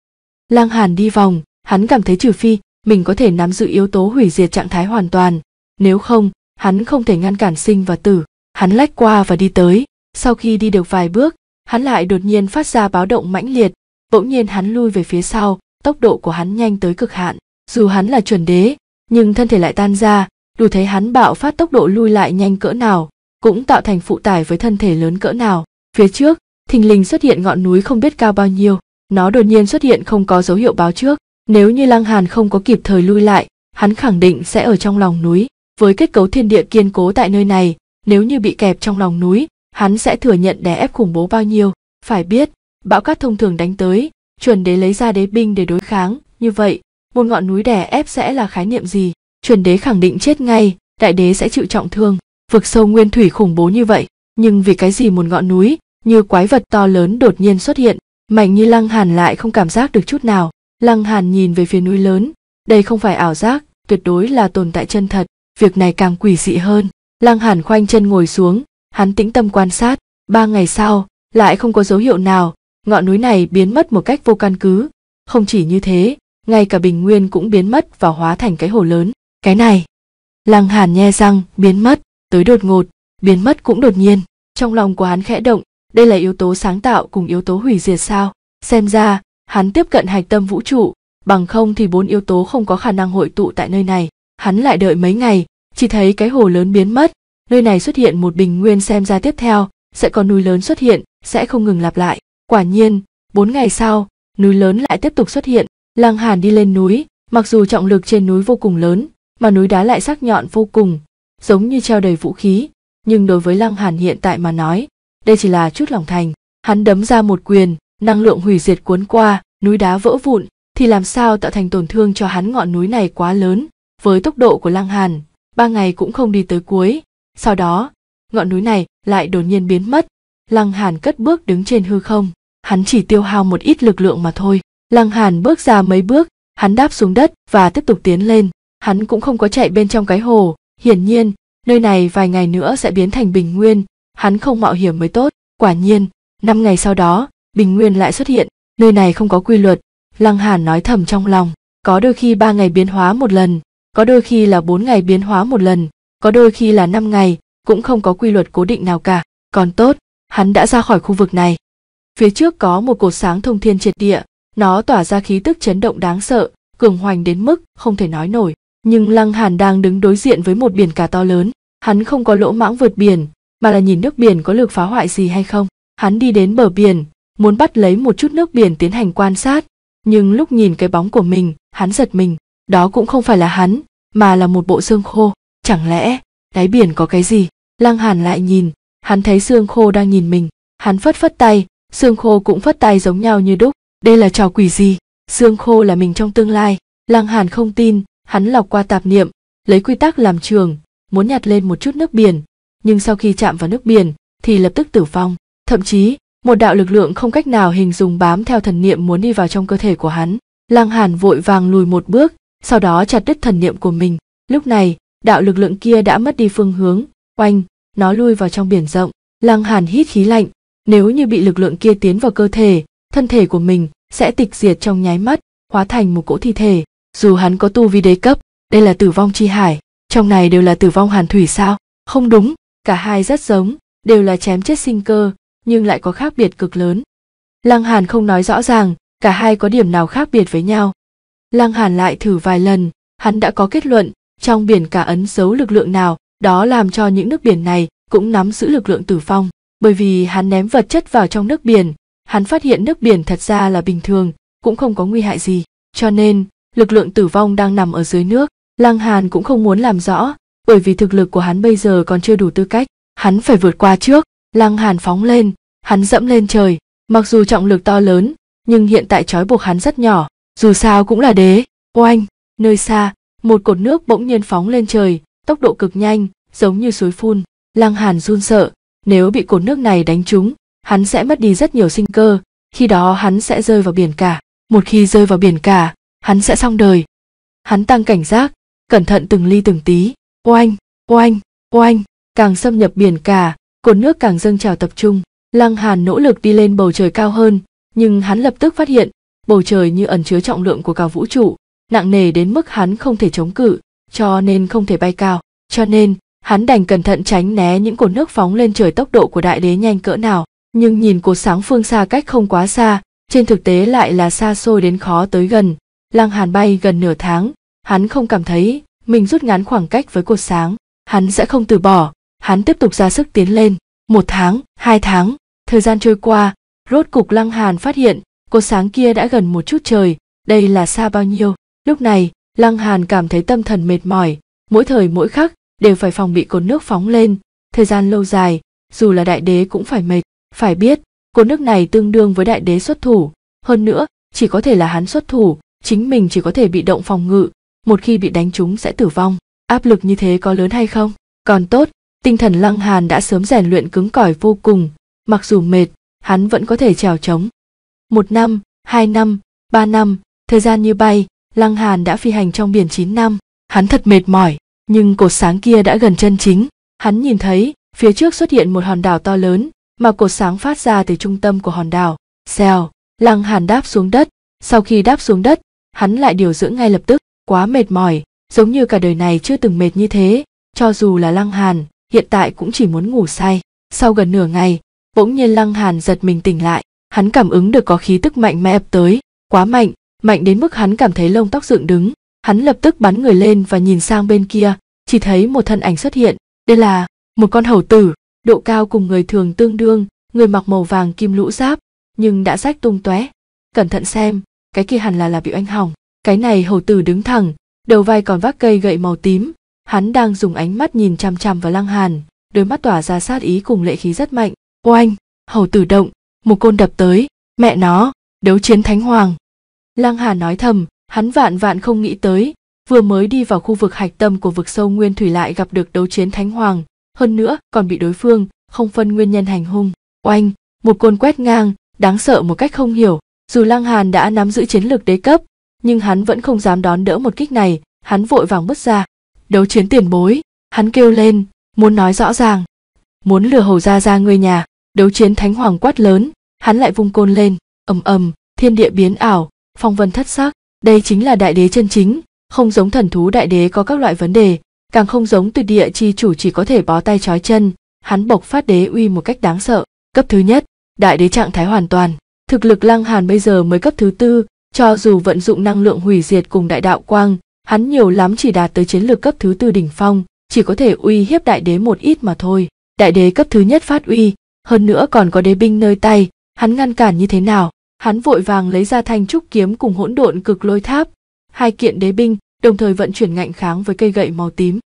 Lăng Hàn đi vòng, hắn cảm thấy trừ phi mình có thể nắm giữ yếu tố hủy diệt trạng thái hoàn toàn nếu không hắn không thể ngăn cản sinh và tử hắn lách qua và đi tới sau khi đi được vài bước hắn lại đột nhiên phát ra báo động mãnh liệt bỗng nhiên hắn lui về phía sau tốc độ của hắn nhanh tới cực hạn dù hắn là chuẩn đế nhưng thân thể lại tan ra đủ thấy hắn bạo phát tốc độ lui lại nhanh cỡ nào cũng tạo thành phụ tải với thân thể lớn cỡ nào phía trước thình lình xuất hiện ngọn núi không biết cao bao nhiêu nó đột nhiên xuất hiện không có dấu hiệu báo trước nếu như Lăng Hàn không có kịp thời lui lại, hắn khẳng định sẽ ở trong lòng núi. Với kết cấu thiên địa kiên cố tại nơi này, nếu như bị kẹp trong lòng núi, hắn sẽ thừa nhận đè ép khủng bố bao nhiêu. Phải biết, bão cát thông thường đánh tới, chuẩn đế lấy ra đế binh để đối kháng, như vậy, một ngọn núi đè ép sẽ là khái niệm gì? Chuẩn đế khẳng định chết ngay, đại đế sẽ chịu trọng thương. Vực sâu nguyên thủy khủng bố như vậy, nhưng vì cái gì một ngọn núi, như quái vật to lớn đột nhiên xuất hiện, mạnh như lăng hàn lại không cảm giác được chút nào lăng hàn nhìn về phía núi lớn đây không phải ảo giác tuyệt đối là tồn tại chân thật việc này càng quỷ dị hơn lăng hàn khoanh chân ngồi xuống hắn tĩnh tâm quan sát ba ngày sau lại không có dấu hiệu nào ngọn núi này biến mất một cách vô căn cứ không chỉ như thế ngay cả bình nguyên cũng biến mất và hóa thành cái hồ lớn cái này lăng hàn nhe răng biến mất tới đột ngột biến mất cũng đột nhiên trong lòng của hắn khẽ động đây là yếu tố sáng tạo cùng yếu tố hủy diệt sao xem ra hắn tiếp cận hạch tâm vũ trụ bằng không thì bốn yếu tố không có khả năng hội tụ tại nơi này hắn lại đợi mấy ngày chỉ thấy cái hồ lớn biến mất nơi này xuất hiện một bình nguyên xem ra tiếp theo sẽ có núi lớn xuất hiện sẽ không ngừng lặp lại quả nhiên bốn ngày sau núi lớn lại tiếp tục xuất hiện lăng hàn đi lên núi mặc dù trọng lực trên núi vô cùng lớn mà núi đá lại sắc nhọn vô cùng giống như treo đầy vũ khí nhưng đối với lăng hàn hiện tại mà nói đây chỉ là chút lòng thành hắn đấm ra một quyền năng lượng hủy diệt cuốn qua núi đá vỡ vụn thì làm sao tạo thành tổn thương cho hắn ngọn núi này quá lớn với tốc độ của lăng hàn ba ngày cũng không đi tới cuối sau đó ngọn núi này lại đột nhiên biến mất lăng hàn cất bước đứng trên hư không hắn chỉ tiêu hao một ít lực lượng mà thôi lăng hàn bước ra mấy bước hắn đáp xuống đất và tiếp tục tiến lên hắn cũng không có chạy bên trong cái hồ hiển nhiên nơi này vài ngày nữa sẽ biến thành bình nguyên hắn không mạo hiểm mới tốt quả nhiên năm ngày sau đó bình nguyên lại xuất hiện nơi này không có quy luật lăng hàn nói thầm trong lòng có đôi khi ba ngày biến hóa một lần có đôi khi là bốn ngày biến hóa một lần có đôi khi là năm ngày cũng không có quy luật cố định nào cả còn tốt hắn đã ra khỏi khu vực này phía trước có một cột sáng thông thiên triệt địa nó tỏa ra khí tức chấn động đáng sợ cường hoành đến mức không thể nói nổi nhưng lăng hàn đang đứng đối diện với một biển cả to lớn hắn không có lỗ mãng vượt biển mà là nhìn nước biển có lực phá hoại gì hay không hắn đi đến bờ biển muốn bắt lấy một chút nước biển tiến hành quan sát, nhưng lúc nhìn cái bóng của mình, hắn giật mình, đó cũng không phải là hắn, mà là một bộ xương khô, chẳng lẽ đáy biển có cái gì? Lăng Hàn lại nhìn, hắn thấy xương khô đang nhìn mình, hắn phất phất tay, xương khô cũng phất tay giống nhau như đúc, đây là trò quỷ gì? Xương khô là mình trong tương lai, Lăng Hàn không tin, hắn lọc qua tạp niệm, lấy quy tắc làm trường, muốn nhặt lên một chút nước biển, nhưng sau khi chạm vào nước biển thì lập tức tử vong, thậm chí một đạo lực lượng không cách nào hình dung bám theo thần niệm muốn đi vào trong cơ thể của hắn lăng hàn vội vàng lùi một bước sau đó chặt đứt thần niệm của mình lúc này đạo lực lượng kia đã mất đi phương hướng oanh nó lui vào trong biển rộng lăng hàn hít khí lạnh nếu như bị lực lượng kia tiến vào cơ thể thân thể của mình sẽ tịch diệt trong nháy mắt hóa thành một cỗ thi thể dù hắn có tu vi đế cấp đây là tử vong chi hải trong này đều là tử vong hàn thủy sao không đúng cả hai rất giống đều là chém chết sinh cơ nhưng lại có khác biệt cực lớn lăng hàn không nói rõ ràng cả hai có điểm nào khác biệt với nhau lăng hàn lại thử vài lần hắn đã có kết luận trong biển cả ấn dấu lực lượng nào đó làm cho những nước biển này cũng nắm giữ lực lượng tử vong bởi vì hắn ném vật chất vào trong nước biển hắn phát hiện nước biển thật ra là bình thường cũng không có nguy hại gì cho nên lực lượng tử vong đang nằm ở dưới nước lăng hàn cũng không muốn làm rõ bởi vì thực lực của hắn bây giờ còn chưa đủ tư cách hắn phải vượt qua trước Lăng Hàn phóng lên, hắn dẫm lên trời, mặc dù trọng lực to lớn, nhưng hiện tại trói buộc hắn rất nhỏ, dù sao cũng là đế. Oanh, nơi xa, một cột nước bỗng nhiên phóng lên trời, tốc độ cực nhanh, giống như suối phun. Lăng Hàn run sợ, nếu bị cột nước này đánh trúng, hắn sẽ mất đi rất nhiều sinh cơ, khi đó hắn sẽ rơi vào biển cả. Một khi rơi vào biển cả, hắn sẽ xong đời. Hắn tăng cảnh giác, cẩn thận từng ly từng tí. Oanh, oanh, oanh, càng xâm nhập biển cả, cột nước càng dâng trào tập trung lăng hàn nỗ lực đi lên bầu trời cao hơn nhưng hắn lập tức phát hiện bầu trời như ẩn chứa trọng lượng của cả vũ trụ nặng nề đến mức hắn không thể chống cự cho nên không thể bay cao cho nên hắn đành cẩn thận tránh né những cột nước phóng lên trời tốc độ của đại đế nhanh cỡ nào nhưng nhìn cột sáng phương xa cách không quá xa trên thực tế lại là xa xôi đến khó tới gần lăng hàn bay gần nửa tháng hắn không cảm thấy mình rút ngắn khoảng cách với cột sáng hắn sẽ không từ bỏ hắn tiếp tục ra sức tiến lên một tháng hai tháng thời gian trôi qua rốt cục lăng hàn phát hiện cột sáng kia đã gần một chút trời đây là xa bao nhiêu lúc này lăng hàn cảm thấy tâm thần mệt mỏi mỗi thời mỗi khắc đều phải phòng bị cột nước phóng lên thời gian lâu dài dù là đại đế cũng phải mệt phải biết cột nước này tương đương với đại đế xuất thủ hơn nữa chỉ có thể là hắn xuất thủ chính mình chỉ có thể bị động phòng ngự một khi bị đánh trúng sẽ tử vong áp lực như thế có lớn hay không còn tốt Tinh thần Lăng Hàn đã sớm rèn luyện cứng cỏi vô cùng, mặc dù mệt, hắn vẫn có thể trèo trống. Một năm, hai năm, ba năm, thời gian như bay, Lăng Hàn đã phi hành trong biển chín năm, hắn thật mệt mỏi, nhưng cột sáng kia đã gần chân chính, hắn nhìn thấy, phía trước xuất hiện một hòn đảo to lớn, mà cột sáng phát ra từ trung tâm của hòn đảo. Xèo, Lăng Hàn đáp xuống đất, sau khi đáp xuống đất, hắn lại điều dưỡng ngay lập tức, quá mệt mỏi, giống như cả đời này chưa từng mệt như thế, cho dù là Lăng Hàn, hiện tại cũng chỉ muốn ngủ say sau gần nửa ngày bỗng nhiên lăng hàn giật mình tỉnh lại hắn cảm ứng được có khí tức mạnh mẽ ập tới quá mạnh mạnh đến mức hắn cảm thấy lông tóc dựng đứng hắn lập tức bắn người lên và nhìn sang bên kia chỉ thấy một thân ảnh xuất hiện đây là một con hầu tử độ cao cùng người thường tương đương người mặc màu vàng kim lũ giáp nhưng đã rách tung tóe cẩn thận xem cái kia hẳn là là bị anh hỏng cái này hầu tử đứng thẳng đầu vai còn vác cây gậy màu tím hắn đang dùng ánh mắt nhìn chằm chằm vào lăng hàn đôi mắt tỏa ra sát ý cùng lệ khí rất mạnh oanh hầu tử động một côn đập tới mẹ nó đấu chiến thánh hoàng lăng hàn nói thầm hắn vạn vạn không nghĩ tới vừa mới đi vào khu vực hạch tâm của vực sâu nguyên thủy lại gặp được đấu chiến thánh hoàng hơn nữa còn bị đối phương không phân nguyên nhân hành hung oanh một côn quét ngang đáng sợ một cách không hiểu dù lăng hàn đã nắm giữ chiến lược đế cấp nhưng hắn vẫn không dám đón đỡ một kích này hắn vội vàng bước ra đấu chiến tiền bối hắn kêu lên muốn nói rõ ràng muốn lừa hầu ra ra ngươi nhà đấu chiến thánh hoàng quát lớn hắn lại vung côn lên ầm ầm thiên địa biến ảo phong vân thất sắc đây chính là đại đế chân chính không giống thần thú đại đế có các loại vấn đề càng không giống tuyệt địa chi chủ chỉ có thể bó tay trói chân hắn bộc phát đế uy một cách đáng sợ cấp thứ nhất đại đế trạng thái hoàn toàn thực lực lăng hàn bây giờ mới cấp thứ tư cho dù vận dụng năng lượng hủy diệt cùng đại đạo quang hắn nhiều lắm chỉ đạt tới chiến lược cấp thứ tư đỉnh phong, chỉ có thể uy hiếp đại đế một ít mà thôi. Đại đế cấp thứ nhất phát uy, hơn nữa còn có đế binh nơi tay, hắn ngăn cản như thế nào? Hắn vội vàng lấy ra thanh trúc kiếm cùng hỗn độn cực lôi tháp, hai kiện đế binh, đồng thời vận chuyển ngạnh kháng với cây gậy màu tím.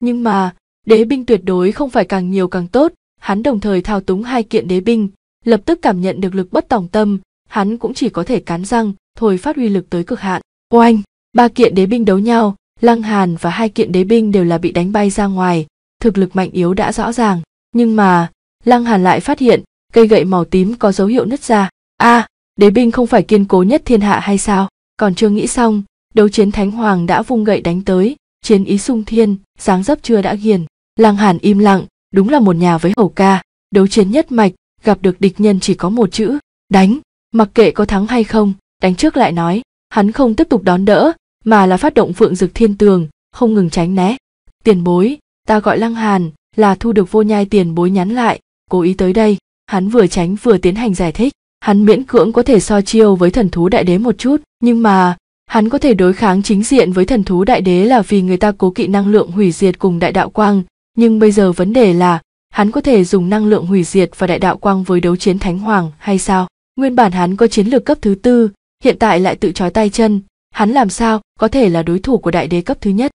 Nhưng mà, đế binh tuyệt đối không phải càng nhiều càng tốt, hắn đồng thời thao túng hai kiện đế binh, lập tức cảm nhận được lực bất tòng tâm, hắn cũng chỉ có thể cắn răng, thôi phát uy lực tới cực hạn. Oanh! ba kiện đế binh đấu nhau lăng hàn và hai kiện đế binh đều là bị đánh bay ra ngoài thực lực mạnh yếu đã rõ ràng nhưng mà lăng hàn lại phát hiện cây gậy màu tím có dấu hiệu nứt ra a à, đế binh không phải kiên cố nhất thiên hạ hay sao còn chưa nghĩ xong đấu chiến thánh hoàng đã vung gậy đánh tới chiến ý sung thiên sáng dấp chưa đã ghiền lăng hàn im lặng đúng là một nhà với hầu ca đấu chiến nhất mạch gặp được địch nhân chỉ có một chữ đánh mặc kệ có thắng hay không đánh trước lại nói hắn không tiếp tục đón đỡ mà là phát động phượng dực thiên tường không ngừng tránh né tiền bối ta gọi lăng hàn là thu được vô nhai tiền bối nhắn lại cố ý tới đây hắn vừa tránh vừa tiến hành giải thích hắn miễn cưỡng có thể so chiêu với thần thú đại đế một chút nhưng mà hắn có thể đối kháng chính diện với thần thú đại đế là vì người ta cố kỵ năng lượng hủy diệt cùng đại đạo quang nhưng bây giờ vấn đề là hắn có thể dùng năng lượng hủy diệt và đại đạo quang với đấu chiến thánh hoàng hay sao nguyên bản hắn có chiến lược cấp thứ tư hiện tại lại tự trói tay chân hắn làm sao có thể là đối thủ của đại đế cấp thứ nhất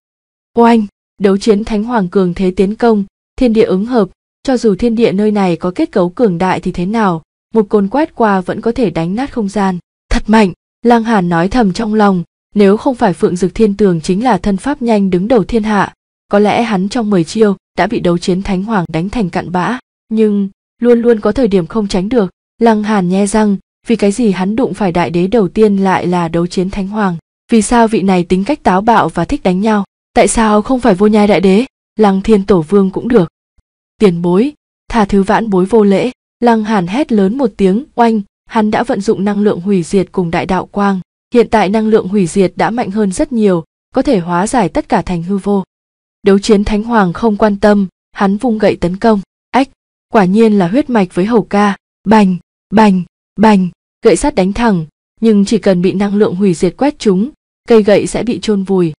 oanh đấu chiến thánh hoàng cường thế tiến công thiên địa ứng hợp cho dù thiên địa nơi này có kết cấu cường đại thì thế nào một cồn quét qua vẫn có thể đánh nát không gian thật mạnh lang hàn nói thầm trong lòng nếu không phải phượng dực thiên tường chính là thân pháp nhanh đứng đầu thiên hạ có lẽ hắn trong mười chiêu đã bị đấu chiến thánh hoàng đánh thành cặn bã nhưng luôn luôn có thời điểm không tránh được lăng hàn nhe răng vì cái gì hắn đụng phải đại đế đầu tiên lại là đấu chiến thánh hoàng vì sao vị này tính cách táo bạo và thích đánh nhau tại sao không phải vô nhai đại đế lăng thiên tổ vương cũng được tiền bối tha thứ vãn bối vô lễ lăng hàn hét lớn một tiếng oanh hắn đã vận dụng năng lượng hủy diệt cùng đại đạo quang hiện tại năng lượng hủy diệt đã mạnh hơn rất nhiều có thể hóa giải tất cả thành hư vô đấu chiến thánh hoàng không quan tâm hắn vung gậy tấn công ách quả nhiên là huyết mạch với hầu ca bành bành bành gậy sắt đánh thẳng nhưng chỉ cần bị năng lượng hủy diệt quét chúng cây gậy sẽ bị chôn vùi.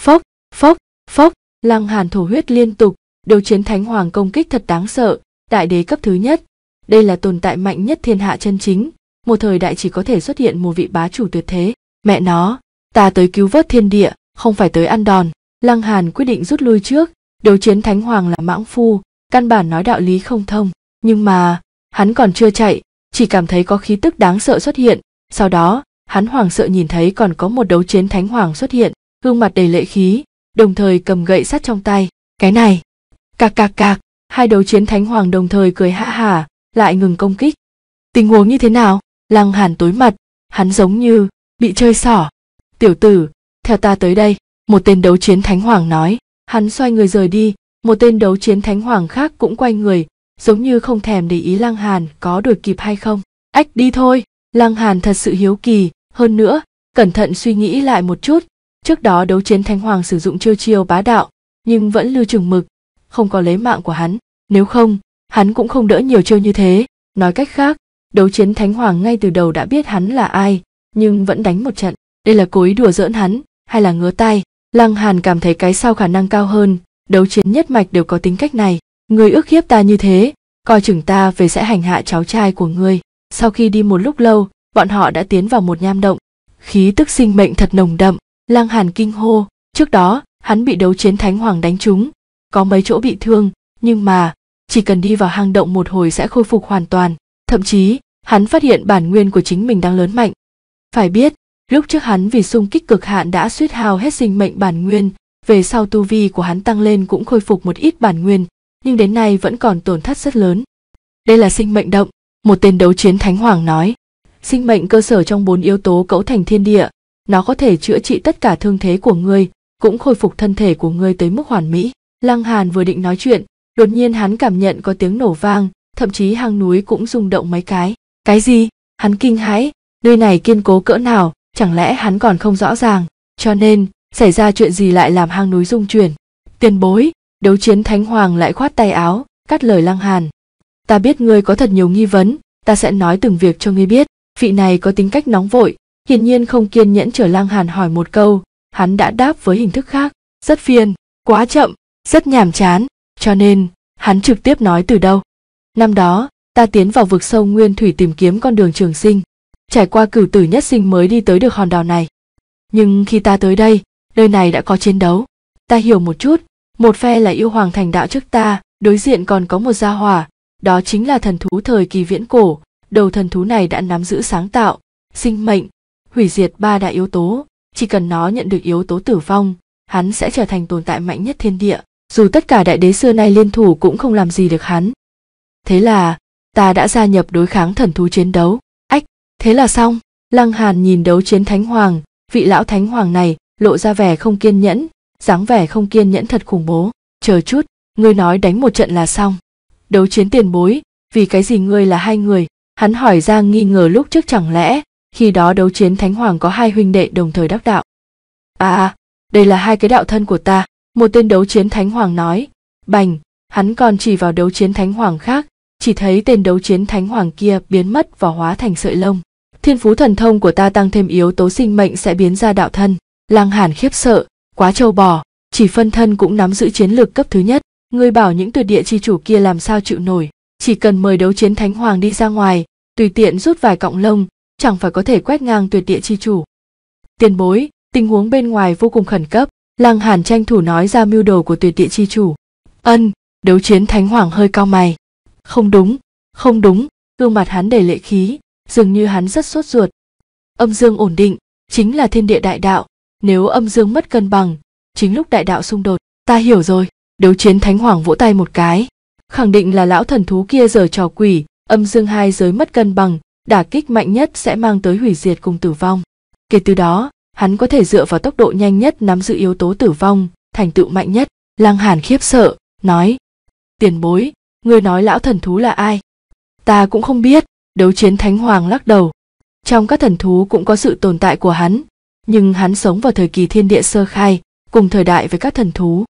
Phốc, phốc, phốc, Lăng Hàn thổ huyết liên tục, điều chiến Thánh Hoàng công kích thật đáng sợ, đại đế cấp thứ nhất. Đây là tồn tại mạnh nhất thiên hạ chân chính, một thời đại chỉ có thể xuất hiện một vị bá chủ tuyệt thế. Mẹ nó, ta tới cứu vớt thiên địa, không phải tới ăn đòn. Lăng Hàn quyết định rút lui trước, đấu chiến Thánh Hoàng là mãng phu, căn bản nói đạo lý không thông. Nhưng mà, hắn còn chưa chạy, chỉ cảm thấy có khí tức đáng sợ xuất hiện, sau đó hắn hoảng sợ nhìn thấy còn có một đấu chiến thánh hoàng xuất hiện gương mặt đầy lệ khí đồng thời cầm gậy sắt trong tay cái này cạc cạc cạc hai đấu chiến thánh hoàng đồng thời cười hạ hả lại ngừng công kích tình huống như thế nào lăng hàn tối mặt hắn giống như bị chơi xỏ tiểu tử theo ta tới đây một tên đấu chiến thánh hoàng nói hắn xoay người rời đi một tên đấu chiến thánh hoàng khác cũng quay người giống như không thèm để ý lăng hàn có đuổi kịp hay không ách đi thôi lăng hàn thật sự hiếu kỳ hơn nữa cẩn thận suy nghĩ lại một chút trước đó đấu chiến thánh hoàng sử dụng chiêu chiêu bá đạo nhưng vẫn lưu chừng mực không có lấy mạng của hắn nếu không hắn cũng không đỡ nhiều chiêu như thế nói cách khác đấu chiến thánh hoàng ngay từ đầu đã biết hắn là ai nhưng vẫn đánh một trận đây là cố ý đùa giỡn hắn hay là ngứa tay lăng hàn cảm thấy cái sau khả năng cao hơn đấu chiến nhất mạch đều có tính cách này người ước hiếp ta như thế coi chừng ta về sẽ hành hạ cháu trai của ngươi sau khi đi một lúc lâu bọn họ đã tiến vào một nham động khí tức sinh mệnh thật nồng đậm lang hàn kinh hô trước đó hắn bị đấu chiến thánh hoàng đánh trúng có mấy chỗ bị thương nhưng mà chỉ cần đi vào hang động một hồi sẽ khôi phục hoàn toàn thậm chí hắn phát hiện bản nguyên của chính mình đang lớn mạnh phải biết lúc trước hắn vì sung kích cực hạn đã suýt hao hết sinh mệnh bản nguyên về sau tu vi của hắn tăng lên cũng khôi phục một ít bản nguyên nhưng đến nay vẫn còn tổn thất rất lớn đây là sinh mệnh động một tên đấu chiến thánh hoàng nói sinh mệnh cơ sở trong bốn yếu tố cấu thành thiên địa nó có thể chữa trị tất cả thương thế của ngươi cũng khôi phục thân thể của ngươi tới mức hoàn mỹ lăng hàn vừa định nói chuyện đột nhiên hắn cảm nhận có tiếng nổ vang thậm chí hang núi cũng rung động mấy cái cái gì hắn kinh hãi nơi này kiên cố cỡ nào chẳng lẽ hắn còn không rõ ràng cho nên xảy ra chuyện gì lại làm hang núi rung chuyển tiền bối đấu chiến thánh hoàng lại khoát tay áo cắt lời lăng hàn ta biết ngươi có thật nhiều nghi vấn ta sẽ nói từng việc cho ngươi biết vị này có tính cách nóng vội hiển nhiên không kiên nhẫn chờ lang hàn hỏi một câu hắn đã đáp với hình thức khác rất phiền quá chậm rất nhàm chán cho nên hắn trực tiếp nói từ đâu năm đó ta tiến vào vực sâu nguyên thủy tìm kiếm con đường trường sinh trải qua cửu tử nhất sinh mới đi tới được hòn đảo này nhưng khi ta tới đây nơi này đã có chiến đấu ta hiểu một chút một phe là yêu hoàng thành đạo trước ta đối diện còn có một gia hỏa đó chính là thần thú thời kỳ viễn cổ đầu thần thú này đã nắm giữ sáng tạo sinh mệnh hủy diệt ba đại yếu tố chỉ cần nó nhận được yếu tố tử vong hắn sẽ trở thành tồn tại mạnh nhất thiên địa dù tất cả đại đế xưa nay liên thủ cũng không làm gì được hắn thế là ta đã gia nhập đối kháng thần thú chiến đấu ách thế là xong lăng hàn nhìn đấu chiến thánh hoàng vị lão thánh hoàng này lộ ra vẻ không kiên nhẫn dáng vẻ không kiên nhẫn thật khủng bố chờ chút ngươi nói đánh một trận là xong đấu chiến tiền bối vì cái gì ngươi là hai người Hắn hỏi Giang nghi ngờ lúc trước chẳng lẽ, khi đó đấu chiến Thánh Hoàng có hai huynh đệ đồng thời đắc đạo. À, à, đây là hai cái đạo thân của ta, một tên đấu chiến Thánh Hoàng nói. Bành, hắn còn chỉ vào đấu chiến Thánh Hoàng khác, chỉ thấy tên đấu chiến Thánh Hoàng kia biến mất và hóa thành sợi lông. Thiên phú thần thông của ta tăng thêm yếu tố sinh mệnh sẽ biến ra đạo thân. lang Hàn khiếp sợ, quá trâu bò, chỉ phân thân cũng nắm giữ chiến lược cấp thứ nhất. Ngươi bảo những tuyệt địa chi chủ kia làm sao chịu nổi chỉ cần mời đấu chiến thánh hoàng đi ra ngoài tùy tiện rút vài cọng lông chẳng phải có thể quét ngang tuyệt địa chi chủ tiền bối tình huống bên ngoài vô cùng khẩn cấp lăng hàn tranh thủ nói ra mưu đồ của tuyệt địa chi chủ ân đấu chiến thánh hoàng hơi cao mày không đúng không đúng gương mặt hắn đầy lệ khí dường như hắn rất sốt ruột âm dương ổn định chính là thiên địa đại đạo nếu âm dương mất cân bằng chính lúc đại đạo xung đột ta hiểu rồi đấu chiến thánh hoàng vỗ tay một cái khẳng định là lão thần thú kia giở trò quỷ âm dương hai giới mất cân bằng đả kích mạnh nhất sẽ mang tới hủy diệt cùng tử vong kể từ đó hắn có thể dựa vào tốc độ nhanh nhất nắm giữ yếu tố tử vong thành tựu mạnh nhất lăng hàn khiếp sợ nói tiền bối người nói lão thần thú là ai ta cũng không biết đấu chiến thánh hoàng lắc đầu trong các thần thú cũng có sự tồn tại của hắn nhưng hắn sống vào thời kỳ thiên địa sơ khai cùng thời đại với các thần thú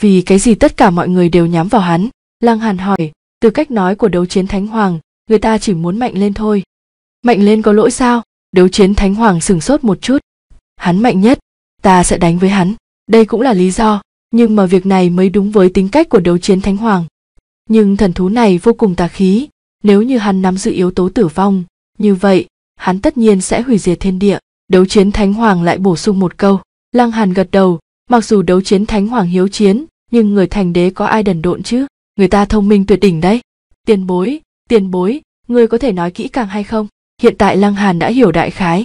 vì cái gì tất cả mọi người đều nhắm vào hắn Lăng Hàn hỏi, từ cách nói của đấu chiến Thánh Hoàng, người ta chỉ muốn mạnh lên thôi. Mạnh lên có lỗi sao? Đấu chiến Thánh Hoàng sừng sốt một chút. Hắn mạnh nhất, ta sẽ đánh với hắn. Đây cũng là lý do, nhưng mà việc này mới đúng với tính cách của đấu chiến Thánh Hoàng. Nhưng thần thú này vô cùng tà khí, nếu như hắn nắm giữ yếu tố tử vong, như vậy, hắn tất nhiên sẽ hủy diệt thiên địa. Đấu chiến Thánh Hoàng lại bổ sung một câu, Lăng Hàn gật đầu, mặc dù đấu chiến Thánh Hoàng hiếu chiến, nhưng người thành đế có ai đần độn chứ? người ta thông minh tuyệt đỉnh đấy tiền bối tiền bối ngươi có thể nói kỹ càng hay không hiện tại lăng hàn đã hiểu đại khái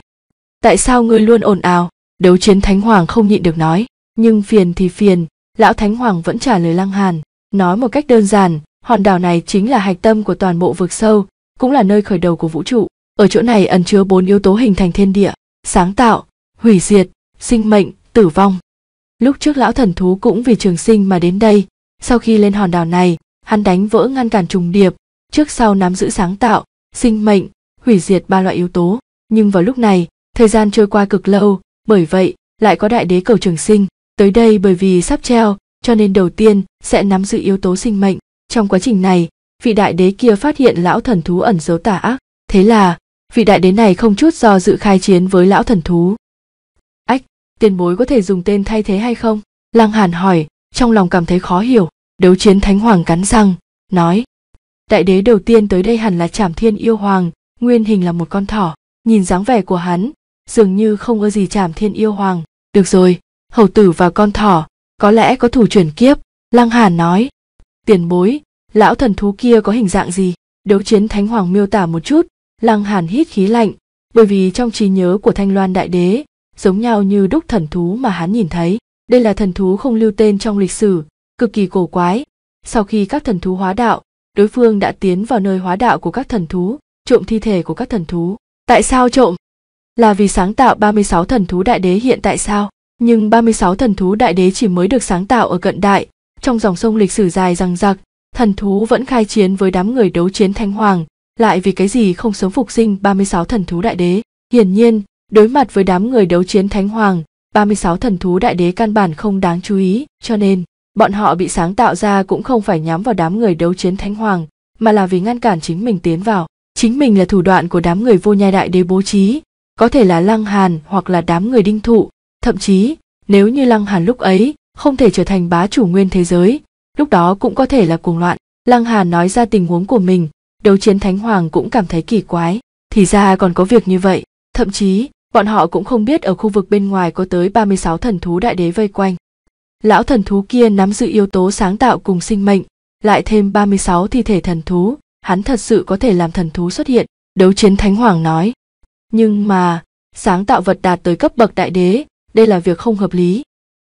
tại sao ngươi luôn ồn ào đấu chiến thánh hoàng không nhịn được nói nhưng phiền thì phiền lão thánh hoàng vẫn trả lời lăng hàn nói một cách đơn giản hòn đảo này chính là hạch tâm của toàn bộ vực sâu cũng là nơi khởi đầu của vũ trụ ở chỗ này ẩn chứa bốn yếu tố hình thành thiên địa sáng tạo hủy diệt sinh mệnh tử vong lúc trước lão thần thú cũng vì trường sinh mà đến đây sau khi lên hòn đảo này, hắn đánh vỡ ngăn cản trùng điệp, trước sau nắm giữ sáng tạo, sinh mệnh, hủy diệt ba loại yếu tố. Nhưng vào lúc này, thời gian trôi qua cực lâu, bởi vậy lại có đại đế cầu trường sinh. Tới đây bởi vì sắp treo, cho nên đầu tiên sẽ nắm giữ yếu tố sinh mệnh. Trong quá trình này, vị đại đế kia phát hiện lão thần thú ẩn giấu tà ác. Thế là, vị đại đế này không chút do dự khai chiến với lão thần thú. Ách, tiền bối có thể dùng tên thay thế hay không? lang Hàn hỏi, trong lòng cảm thấy khó hiểu đấu chiến thánh hoàng cắn răng nói đại đế đầu tiên tới đây hẳn là trảm thiên yêu hoàng nguyên hình là một con thỏ nhìn dáng vẻ của hắn dường như không có gì trảm thiên yêu hoàng được rồi hầu tử và con thỏ có lẽ có thủ chuyển kiếp lăng hàn nói tiền bối lão thần thú kia có hình dạng gì đấu chiến thánh hoàng miêu tả một chút lăng hàn hít khí lạnh bởi vì trong trí nhớ của thanh loan đại đế giống nhau như đúc thần thú mà hắn nhìn thấy đây là thần thú không lưu tên trong lịch sử, cực kỳ cổ quái. Sau khi các thần thú hóa đạo, đối phương đã tiến vào nơi hóa đạo của các thần thú, trộm thi thể của các thần thú. Tại sao trộm? Là vì sáng tạo 36 thần thú đại đế hiện tại sao? Nhưng 36 thần thú đại đế chỉ mới được sáng tạo ở cận đại, trong dòng sông lịch sử dài rằng rặc, thần thú vẫn khai chiến với đám người đấu chiến thanh hoàng, lại vì cái gì không sớm phục sinh 36 thần thú đại đế. Hiển nhiên, đối mặt với đám người đấu chiến thánh hoàng, 36 thần thú đại đế căn bản không đáng chú ý, cho nên bọn họ bị sáng tạo ra cũng không phải nhắm vào đám người đấu chiến thánh hoàng, mà là vì ngăn cản chính mình tiến vào. Chính mình là thủ đoạn của đám người vô nhai đại đế bố trí, có thể là Lăng Hàn hoặc là đám người đinh thụ, thậm chí nếu như Lăng Hàn lúc ấy không thể trở thành bá chủ nguyên thế giới, lúc đó cũng có thể là cuồng loạn. Lăng Hàn nói ra tình huống của mình, đấu chiến thánh hoàng cũng cảm thấy kỳ quái, thì ra còn có việc như vậy, thậm chí Bọn họ cũng không biết ở khu vực bên ngoài có tới 36 thần thú đại đế vây quanh. Lão thần thú kia nắm giữ yếu tố sáng tạo cùng sinh mệnh, lại thêm 36 thi thể thần thú, hắn thật sự có thể làm thần thú xuất hiện, đấu chiến thánh hoàng nói. Nhưng mà, sáng tạo vật đạt tới cấp bậc đại đế, đây là việc không hợp lý.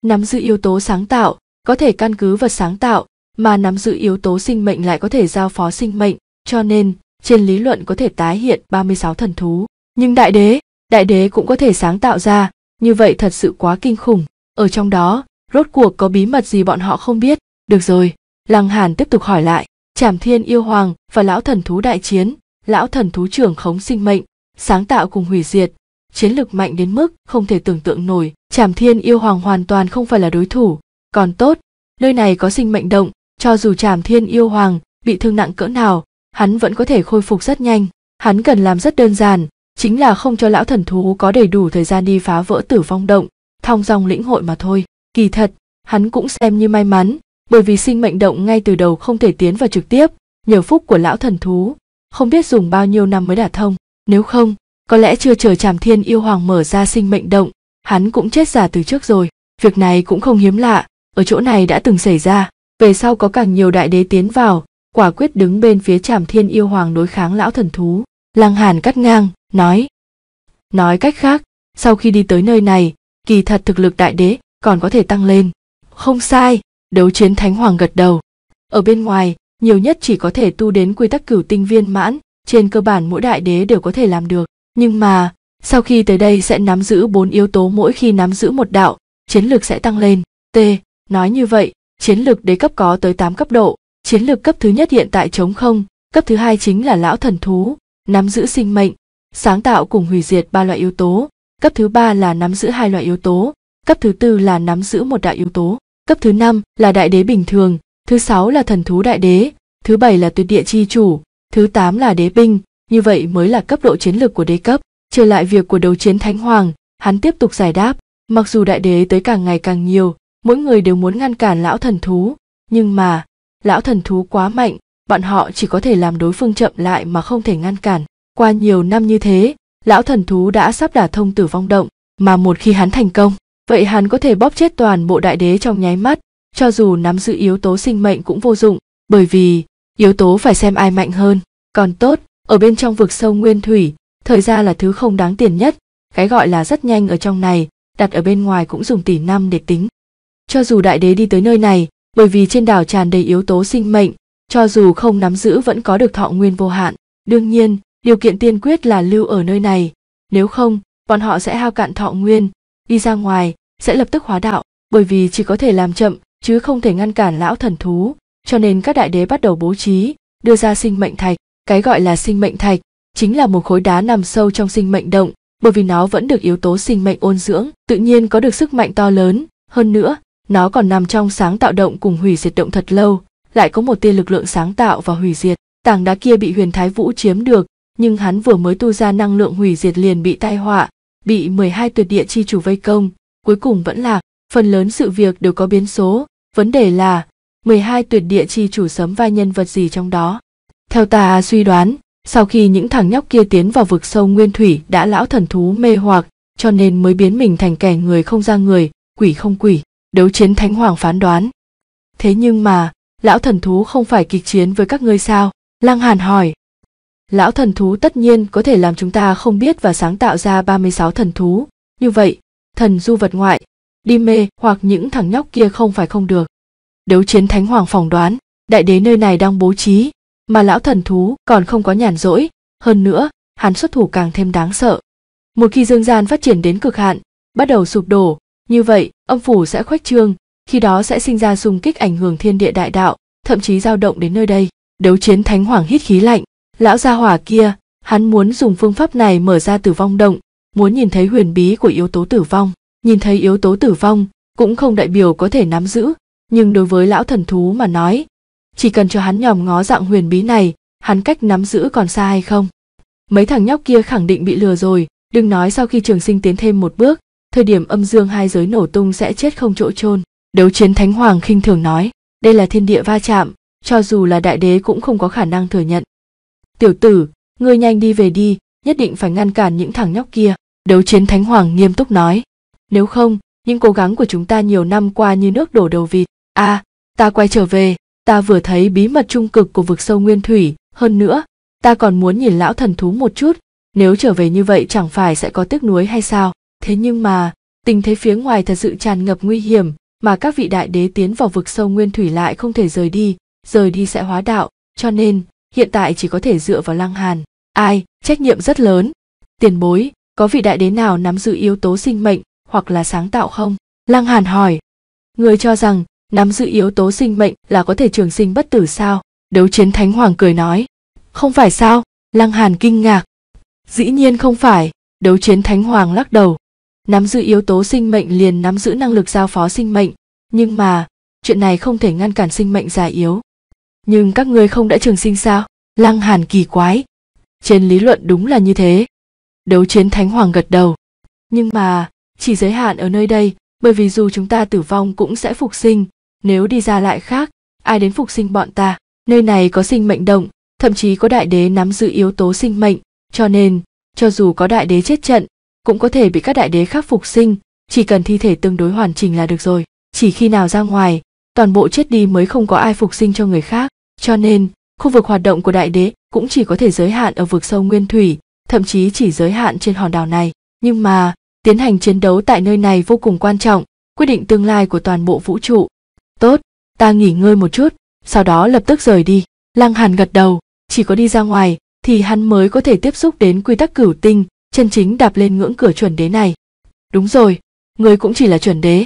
Nắm giữ yếu tố sáng tạo, có thể căn cứ vật sáng tạo, mà nắm giữ yếu tố sinh mệnh lại có thể giao phó sinh mệnh, cho nên trên lý luận có thể tái hiện 36 thần thú. Nhưng đại đế, đại đế cũng có thể sáng tạo ra, như vậy thật sự quá kinh khủng. Ở trong đó, rốt cuộc có bí mật gì bọn họ không biết, được rồi, Lăng Hàn tiếp tục hỏi lại, Trảm Thiên yêu hoàng và lão thần thú đại chiến, lão thần thú trưởng khống sinh mệnh, sáng tạo cùng hủy diệt, chiến lực mạnh đến mức không thể tưởng tượng nổi, Trảm Thiên yêu hoàng hoàn toàn không phải là đối thủ, còn tốt, nơi này có sinh mệnh động, cho dù Trảm Thiên yêu hoàng bị thương nặng cỡ nào, hắn vẫn có thể khôi phục rất nhanh, hắn cần làm rất đơn giản, chính là không cho lão thần thú có đầy đủ thời gian đi phá vỡ tử vong động thong dong lĩnh hội mà thôi kỳ thật hắn cũng xem như may mắn bởi vì sinh mệnh động ngay từ đầu không thể tiến vào trực tiếp nhờ phúc của lão thần thú không biết dùng bao nhiêu năm mới đả thông nếu không có lẽ chưa chờ tràm thiên yêu hoàng mở ra sinh mệnh động hắn cũng chết giả từ trước rồi việc này cũng không hiếm lạ ở chỗ này đã từng xảy ra về sau có càng nhiều đại đế tiến vào quả quyết đứng bên phía tràm thiên yêu hoàng đối kháng lão thần thú lăng hàn cắt ngang nói nói cách khác sau khi đi tới nơi này kỳ thật thực lực đại đế còn có thể tăng lên không sai đấu chiến thánh hoàng gật đầu ở bên ngoài nhiều nhất chỉ có thể tu đến quy tắc cửu tinh viên mãn trên cơ bản mỗi đại đế đều có thể làm được nhưng mà sau khi tới đây sẽ nắm giữ bốn yếu tố mỗi khi nắm giữ một đạo chiến lược sẽ tăng lên t nói như vậy chiến lược đế cấp có tới tám cấp độ chiến lược cấp thứ nhất hiện tại chống không cấp thứ hai chính là lão thần thú nắm giữ sinh mệnh sáng tạo cùng hủy diệt ba loại yếu tố cấp thứ ba là nắm giữ hai loại yếu tố cấp thứ tư là nắm giữ một đại yếu tố cấp thứ năm là đại đế bình thường thứ sáu là thần thú đại đế thứ bảy là tuyệt địa chi chủ thứ tám là đế binh như vậy mới là cấp độ chiến lược của đế cấp trở lại việc của đấu chiến thánh hoàng hắn tiếp tục giải đáp mặc dù đại đế tới càng ngày càng nhiều mỗi người đều muốn ngăn cản lão thần thú nhưng mà lão thần thú quá mạnh bọn họ chỉ có thể làm đối phương chậm lại mà không thể ngăn cản qua nhiều năm như thế, lão thần thú đã sắp đả thông tử vong động, mà một khi hắn thành công, vậy hắn có thể bóp chết toàn bộ đại đế trong nháy mắt, cho dù nắm giữ yếu tố sinh mệnh cũng vô dụng, bởi vì yếu tố phải xem ai mạnh hơn. Còn tốt, ở bên trong vực sâu nguyên thủy, thời gian là thứ không đáng tiền nhất, cái gọi là rất nhanh ở trong này, đặt ở bên ngoài cũng dùng tỷ năm để tính. Cho dù đại đế đi tới nơi này, bởi vì trên đảo tràn đầy yếu tố sinh mệnh, cho dù không nắm giữ vẫn có được thọ nguyên vô hạn. Đương nhiên, điều kiện tiên quyết là lưu ở nơi này nếu không bọn họ sẽ hao cạn thọ nguyên đi ra ngoài sẽ lập tức hóa đạo bởi vì chỉ có thể làm chậm chứ không thể ngăn cản lão thần thú cho nên các đại đế bắt đầu bố trí đưa ra sinh mệnh thạch cái gọi là sinh mệnh thạch chính là một khối đá nằm sâu trong sinh mệnh động bởi vì nó vẫn được yếu tố sinh mệnh ôn dưỡng tự nhiên có được sức mạnh to lớn hơn nữa nó còn nằm trong sáng tạo động cùng hủy diệt động thật lâu lại có một tia lực lượng sáng tạo và hủy diệt tảng đá kia bị huyền thái vũ chiếm được nhưng hắn vừa mới tu ra năng lượng hủy diệt liền bị tai họa, bị 12 tuyệt địa chi chủ vây công, cuối cùng vẫn lạc, phần lớn sự việc đều có biến số, vấn đề là 12 tuyệt địa chi chủ sớm vai nhân vật gì trong đó. Theo ta suy đoán, sau khi những thằng nhóc kia tiến vào vực sâu nguyên thủy đã lão thần thú mê hoặc, cho nên mới biến mình thành kẻ người không ra người, quỷ không quỷ, đấu chiến thánh hoàng phán đoán. Thế nhưng mà, lão thần thú không phải kịch chiến với các ngươi sao? Lăng Hàn hỏi. Lão thần thú tất nhiên có thể làm chúng ta không biết và sáng tạo ra 36 thần thú. Như vậy, thần du vật ngoại, đi mê hoặc những thằng nhóc kia không phải không được. Đấu chiến thánh hoàng phỏng đoán, đại đế nơi này đang bố trí, mà lão thần thú còn không có nhàn rỗi, hơn nữa, hắn xuất thủ càng thêm đáng sợ. Một khi dương gian phát triển đến cực hạn, bắt đầu sụp đổ, như vậy, âm phủ sẽ khoách trương, khi đó sẽ sinh ra xung kích ảnh hưởng thiên địa đại đạo, thậm chí dao động đến nơi đây. Đấu chiến thánh hoàng hít khí lạnh, Lão gia hỏa kia, hắn muốn dùng phương pháp này mở ra tử vong động, muốn nhìn thấy huyền bí của yếu tố tử vong. Nhìn thấy yếu tố tử vong cũng không đại biểu có thể nắm giữ, nhưng đối với lão thần thú mà nói, chỉ cần cho hắn nhòm ngó dạng huyền bí này, hắn cách nắm giữ còn xa hay không. Mấy thằng nhóc kia khẳng định bị lừa rồi, đừng nói sau khi trường sinh tiến thêm một bước, thời điểm âm dương hai giới nổ tung sẽ chết không chỗ chôn. Đấu chiến Thánh Hoàng khinh thường nói, đây là thiên địa va chạm, cho dù là đại đế cũng không có khả năng thừa nhận tiểu tử ngươi nhanh đi về đi nhất định phải ngăn cản những thằng nhóc kia đấu chiến thánh hoàng nghiêm túc nói nếu không những cố gắng của chúng ta nhiều năm qua như nước đổ đầu vịt a à, ta quay trở về ta vừa thấy bí mật trung cực của vực sâu nguyên thủy hơn nữa ta còn muốn nhìn lão thần thú một chút nếu trở về như vậy chẳng phải sẽ có tiếc nuối hay sao thế nhưng mà tình thế phía ngoài thật sự tràn ngập nguy hiểm mà các vị đại đế tiến vào vực sâu nguyên thủy lại không thể rời đi rời đi sẽ hóa đạo cho nên hiện tại chỉ có thể dựa vào lăng hàn ai trách nhiệm rất lớn tiền bối có vị đại đế nào nắm giữ yếu tố sinh mệnh hoặc là sáng tạo không lăng hàn hỏi người cho rằng nắm giữ yếu tố sinh mệnh là có thể trường sinh bất tử sao đấu chiến thánh hoàng cười nói không phải sao lăng hàn kinh ngạc dĩ nhiên không phải đấu chiến thánh hoàng lắc đầu nắm giữ yếu tố sinh mệnh liền nắm giữ năng lực giao phó sinh mệnh nhưng mà chuyện này không thể ngăn cản sinh mệnh già yếu nhưng các ngươi không đã trường sinh sao lăng hàn kỳ quái trên lý luận đúng là như thế đấu chiến thánh hoàng gật đầu nhưng mà chỉ giới hạn ở nơi đây bởi vì dù chúng ta tử vong cũng sẽ phục sinh nếu đi ra lại khác ai đến phục sinh bọn ta nơi này có sinh mệnh động thậm chí có đại đế nắm giữ yếu tố sinh mệnh cho nên cho dù có đại đế chết trận cũng có thể bị các đại đế khác phục sinh chỉ cần thi thể tương đối hoàn chỉnh là được rồi chỉ khi nào ra ngoài toàn bộ chết đi mới không có ai phục sinh cho người khác cho nên, khu vực hoạt động của đại đế cũng chỉ có thể giới hạn ở vực sâu nguyên thủy, thậm chí chỉ giới hạn trên hòn đảo này. Nhưng mà, tiến hành chiến đấu tại nơi này vô cùng quan trọng, quyết định tương lai của toàn bộ vũ trụ. Tốt, ta nghỉ ngơi một chút, sau đó lập tức rời đi. Lăng Hàn gật đầu, chỉ có đi ra ngoài thì hắn mới có thể tiếp xúc đến quy tắc cửu tinh, chân chính đạp lên ngưỡng cửa chuẩn đế này. Đúng rồi, người cũng chỉ là chuẩn đế.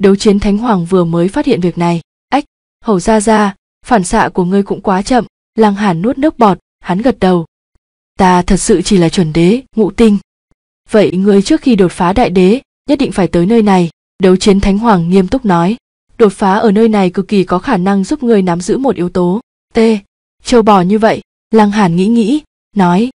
Đấu chiến Thánh Hoàng vừa mới phát hiện việc này. Ách, Hầu ra ra phản xạ của ngươi cũng quá chậm lăng hàn nuốt nước bọt hắn gật đầu ta thật sự chỉ là chuẩn đế ngũ tinh vậy ngươi trước khi đột phá đại đế nhất định phải tới nơi này đấu chiến thánh hoàng nghiêm túc nói đột phá ở nơi này cực kỳ có khả năng giúp ngươi nắm giữ một yếu tố t châu bò như vậy lăng hàn nghĩ nghĩ nói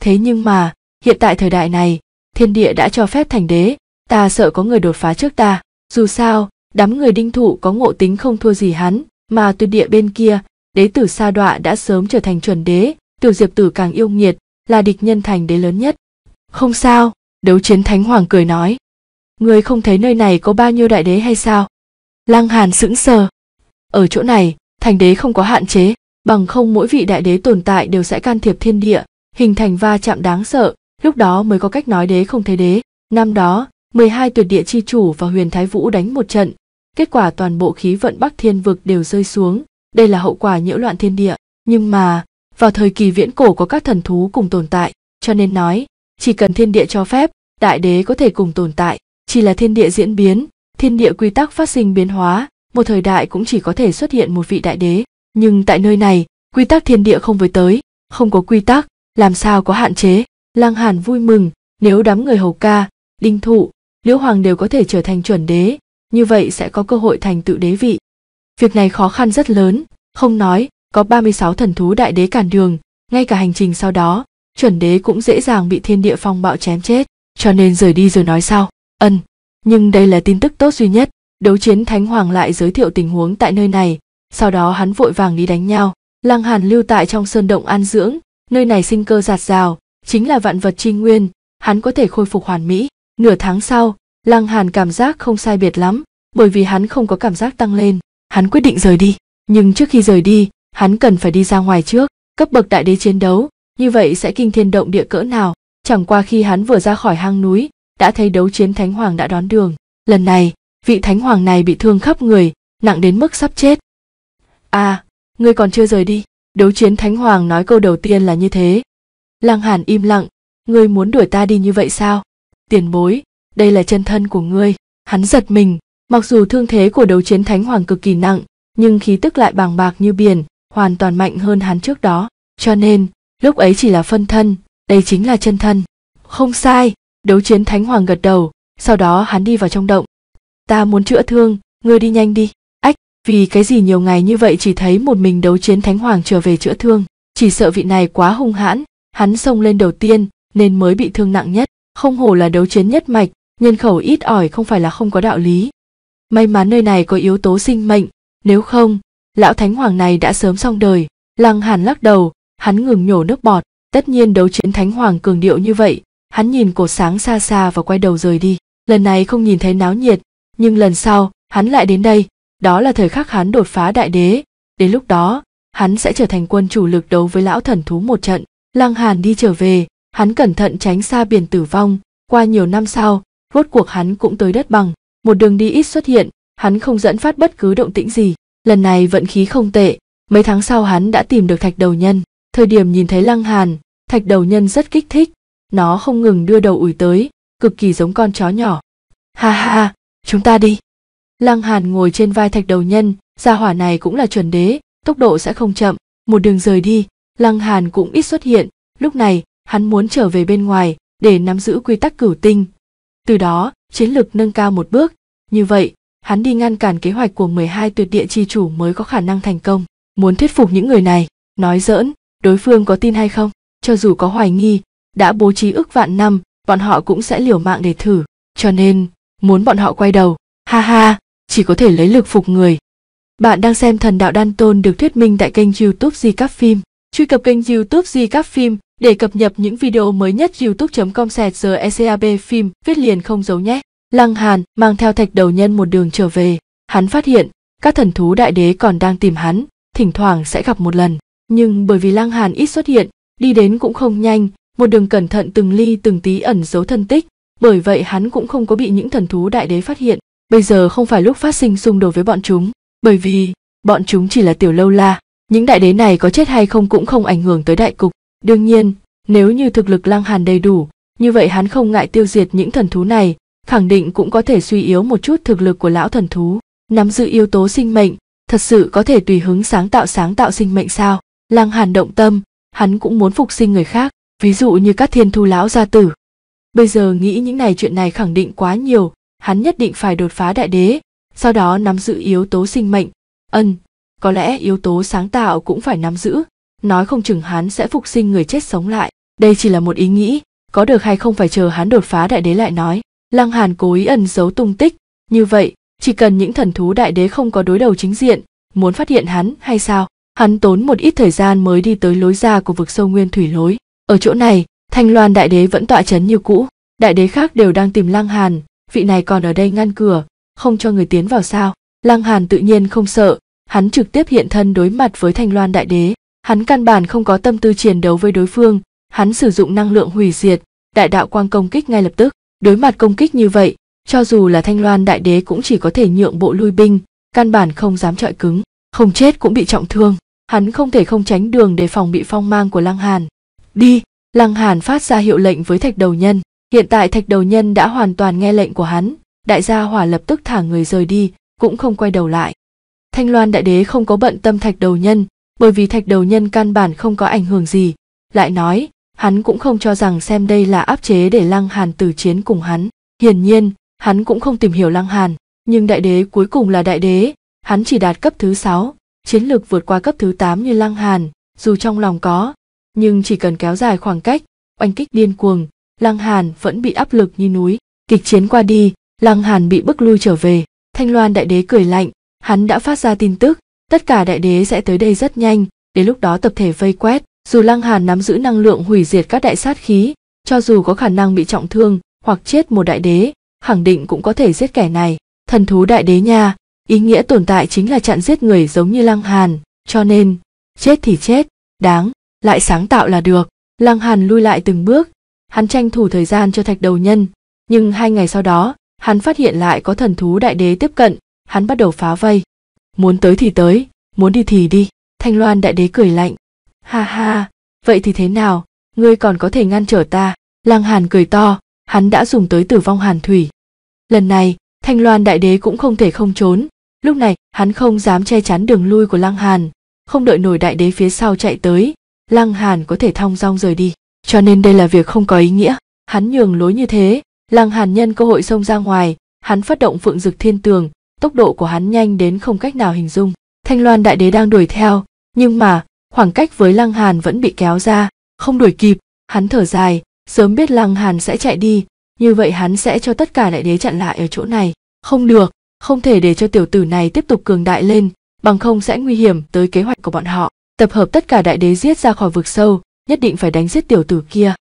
thế nhưng mà hiện tại thời đại này thiên địa đã cho phép thành đế ta sợ có người đột phá trước ta dù sao đám người đinh thụ có ngộ tính không thua gì hắn mà từ địa bên kia đế tử sa đọa đã sớm trở thành chuẩn đế tiểu diệp tử càng yêu nghiệt là địch nhân thành đế lớn nhất không sao đấu chiến thánh hoàng cười nói người không thấy nơi này có bao nhiêu đại đế hay sao lăng hàn sững sờ ở chỗ này thành đế không có hạn chế bằng không mỗi vị đại đế tồn tại đều sẽ can thiệp thiên địa hình thành va chạm đáng sợ lúc đó mới có cách nói đế không thấy đế năm đó 12 tuyệt địa chi chủ và huyền thái vũ đánh một trận kết quả toàn bộ khí vận bắc thiên vực đều rơi xuống đây là hậu quả nhiễu loạn thiên địa nhưng mà vào thời kỳ viễn cổ có các thần thú cùng tồn tại cho nên nói chỉ cần thiên địa cho phép đại đế có thể cùng tồn tại chỉ là thiên địa diễn biến thiên địa quy tắc phát sinh biến hóa một thời đại cũng chỉ có thể xuất hiện một vị đại đế nhưng tại nơi này quy tắc thiên địa không với tới không có quy tắc làm sao có hạn chế lang hàn vui mừng nếu đám người hầu ca đinh thụ liễu hoàng đều có thể trở thành chuẩn đế như vậy sẽ có cơ hội thành tựu đế vị. Việc này khó khăn rất lớn, không nói, có 36 thần thú đại đế cản đường, ngay cả hành trình sau đó, chuẩn đế cũng dễ dàng bị thiên địa phong bạo chém chết, cho nên rời đi rồi nói sau. Ân, nhưng đây là tin tức tốt duy nhất, đấu chiến thánh hoàng lại giới thiệu tình huống tại nơi này, sau đó hắn vội vàng đi đánh nhau. Lăng Hàn lưu tại trong sơn động an dưỡng, nơi này sinh cơ giạt rào, chính là vạn vật chi nguyên, hắn có thể khôi phục hoàn mỹ. Nửa tháng sau, Lăng Hàn cảm giác không sai biệt lắm, bởi vì hắn không có cảm giác tăng lên, hắn quyết định rời đi, nhưng trước khi rời đi, hắn cần phải đi ra ngoài trước, cấp bậc đại đế chiến đấu, như vậy sẽ kinh thiên động địa cỡ nào, chẳng qua khi hắn vừa ra khỏi hang núi, đã thấy đấu chiến thánh hoàng đã đón đường, lần này, vị thánh hoàng này bị thương khắp người, nặng đến mức sắp chết. À, ngươi còn chưa rời đi, đấu chiến thánh hoàng nói câu đầu tiên là như thế. Lăng Hàn im lặng, ngươi muốn đuổi ta đi như vậy sao? Tiền bối, đây là chân thân của ngươi hắn giật mình mặc dù thương thế của đấu chiến thánh hoàng cực kỳ nặng nhưng khí tức lại bàng bạc như biển hoàn toàn mạnh hơn hắn trước đó cho nên lúc ấy chỉ là phân thân đây chính là chân thân không sai đấu chiến thánh hoàng gật đầu sau đó hắn đi vào trong động ta muốn chữa thương ngươi đi nhanh đi ách vì cái gì nhiều ngày như vậy chỉ thấy một mình đấu chiến thánh hoàng trở về chữa thương chỉ sợ vị này quá hung hãn hắn xông lên đầu tiên nên mới bị thương nặng nhất không hổ là đấu chiến nhất mạch nhân khẩu ít ỏi không phải là không có đạo lý. May mắn nơi này có yếu tố sinh mệnh, nếu không, lão thánh hoàng này đã sớm xong đời. Lăng Hàn lắc đầu, hắn ngừng nhổ nước bọt, tất nhiên đấu chiến thánh hoàng cường điệu như vậy, hắn nhìn cột sáng xa xa và quay đầu rời đi. Lần này không nhìn thấy náo nhiệt, nhưng lần sau, hắn lại đến đây, đó là thời khắc hắn đột phá đại đế, đến lúc đó, hắn sẽ trở thành quân chủ lực đấu với lão thần thú một trận. Lăng Hàn đi trở về, hắn cẩn thận tránh xa biển tử vong, qua nhiều năm sau, rốt cuộc hắn cũng tới đất bằng một đường đi ít xuất hiện hắn không dẫn phát bất cứ động tĩnh gì lần này vận khí không tệ mấy tháng sau hắn đã tìm được thạch đầu nhân thời điểm nhìn thấy lăng hàn thạch đầu nhân rất kích thích nó không ngừng đưa đầu ủi tới cực kỳ giống con chó nhỏ ha ha ha chúng ta đi lăng hàn ngồi trên vai thạch đầu nhân gia hỏa này cũng là chuẩn đế tốc độ sẽ không chậm một đường rời đi lăng hàn cũng ít xuất hiện lúc này hắn muốn trở về bên ngoài để nắm giữ quy tắc cửu tinh từ đó chiến lược nâng cao một bước, như vậy, hắn đi ngăn cản kế hoạch của 12 tuyệt địa chi chủ mới có khả năng thành công. Muốn thuyết phục những người này, nói giỡn, đối phương có tin hay không? Cho dù có hoài nghi, đã bố trí ước vạn năm, bọn họ cũng sẽ liều mạng để thử, cho nên, muốn bọn họ quay đầu, ha ha, chỉ có thể lấy lực phục người. Bạn đang xem Thần Đạo Đan Tôn được thuyết minh tại kênh YouTube Di Các Phim. Truy cập kênh YouTube Di Các Phim để cập nhật những video mới nhất youtube.com sẹt giờ ECAB phim viết liền không giấu nhé. Lăng Hàn mang theo thạch đầu nhân một đường trở về. Hắn phát hiện các thần thú đại đế còn đang tìm hắn, thỉnh thoảng sẽ gặp một lần. Nhưng bởi vì Lăng Hàn ít xuất hiện, đi đến cũng không nhanh, một đường cẩn thận từng ly từng tí ẩn giấu thân tích, bởi vậy hắn cũng không có bị những thần thú đại đế phát hiện. Bây giờ không phải lúc phát sinh xung đột với bọn chúng, bởi vì bọn chúng chỉ là tiểu lâu la, những đại đế này có chết hay không cũng không ảnh hưởng tới đại cục. Đương nhiên, nếu như thực lực Lang Hàn đầy đủ, như vậy hắn không ngại tiêu diệt những thần thú này, khẳng định cũng có thể suy yếu một chút thực lực của lão thần thú. Nắm giữ yếu tố sinh mệnh, thật sự có thể tùy hứng sáng tạo sáng tạo sinh mệnh sao? Lang Hàn động tâm, hắn cũng muốn phục sinh người khác, ví dụ như các thiên thu lão gia tử. Bây giờ nghĩ những này chuyện này khẳng định quá nhiều, hắn nhất định phải đột phá đại đế, sau đó nắm giữ yếu tố sinh mệnh. Ân, có lẽ yếu tố sáng tạo cũng phải nắm giữ, nói không chừng hắn sẽ phục sinh người chết sống lại đây chỉ là một ý nghĩ có được hay không phải chờ hắn đột phá đại đế lại nói lăng hàn cố ý ẩn giấu tung tích như vậy chỉ cần những thần thú đại đế không có đối đầu chính diện muốn phát hiện hắn hay sao hắn tốn một ít thời gian mới đi tới lối ra của vực sâu nguyên thủy lối ở chỗ này thanh loan đại đế vẫn tọa chấn như cũ đại đế khác đều đang tìm lăng hàn vị này còn ở đây ngăn cửa không cho người tiến vào sao lăng hàn tự nhiên không sợ hắn trực tiếp hiện thân đối mặt với thanh loan đại đế Hắn căn bản không có tâm tư chiến đấu với đối phương, hắn sử dụng năng lượng hủy diệt, đại đạo quang công kích ngay lập tức. Đối mặt công kích như vậy, cho dù là Thanh Loan đại đế cũng chỉ có thể nhượng bộ lui binh, căn bản không dám trọi cứng, không chết cũng bị trọng thương. Hắn không thể không tránh đường để phòng bị phong mang của Lăng Hàn. Đi, Lăng Hàn phát ra hiệu lệnh với Thạch Đầu Nhân. Hiện tại Thạch Đầu Nhân đã hoàn toàn nghe lệnh của hắn, đại gia hỏa lập tức thả người rời đi, cũng không quay đầu lại. Thanh Loan đại đế không có bận tâm Thạch Đầu Nhân, bởi vì thạch đầu nhân căn bản không có ảnh hưởng gì lại nói hắn cũng không cho rằng xem đây là áp chế để lăng hàn tử chiến cùng hắn hiển nhiên hắn cũng không tìm hiểu lăng hàn nhưng đại đế cuối cùng là đại đế hắn chỉ đạt cấp thứ sáu chiến lược vượt qua cấp thứ tám như lăng hàn dù trong lòng có nhưng chỉ cần kéo dài khoảng cách oanh kích điên cuồng lăng hàn vẫn bị áp lực như núi kịch chiến qua đi lăng hàn bị bức lui trở về thanh loan đại đế cười lạnh hắn đã phát ra tin tức tất cả đại đế sẽ tới đây rất nhanh đến lúc đó tập thể vây quét dù lăng hàn nắm giữ năng lượng hủy diệt các đại sát khí cho dù có khả năng bị trọng thương hoặc chết một đại đế khẳng định cũng có thể giết kẻ này thần thú đại đế nha ý nghĩa tồn tại chính là chặn giết người giống như lăng hàn cho nên chết thì chết đáng lại sáng tạo là được lăng hàn lui lại từng bước hắn tranh thủ thời gian cho thạch đầu nhân nhưng hai ngày sau đó hắn phát hiện lại có thần thú đại đế tiếp cận hắn bắt đầu phá vây muốn tới thì tới muốn đi thì đi thanh loan đại đế cười lạnh ha ha vậy thì thế nào ngươi còn có thể ngăn trở ta lăng hàn cười to hắn đã dùng tới tử vong hàn thủy lần này thanh loan đại đế cũng không thể không trốn lúc này hắn không dám che chắn đường lui của lăng hàn không đợi nổi đại đế phía sau chạy tới lăng hàn có thể thong dong rời đi cho nên đây là việc không có ý nghĩa hắn nhường lối như thế lăng hàn nhân cơ hội xông ra ngoài hắn phát động phượng dực thiên tường tốc độ của hắn nhanh đến không cách nào hình dung. Thanh Loan đại đế đang đuổi theo, nhưng mà, khoảng cách với Lăng Hàn vẫn bị kéo ra, không đuổi kịp, hắn thở dài, sớm biết Lăng Hàn sẽ chạy đi, như vậy hắn sẽ cho tất cả đại đế chặn lại ở chỗ này. Không được, không thể để cho tiểu tử này tiếp tục cường đại lên, bằng không sẽ nguy hiểm tới kế hoạch của bọn họ. Tập hợp tất cả đại đế giết ra khỏi vực sâu, nhất định phải đánh giết tiểu tử kia.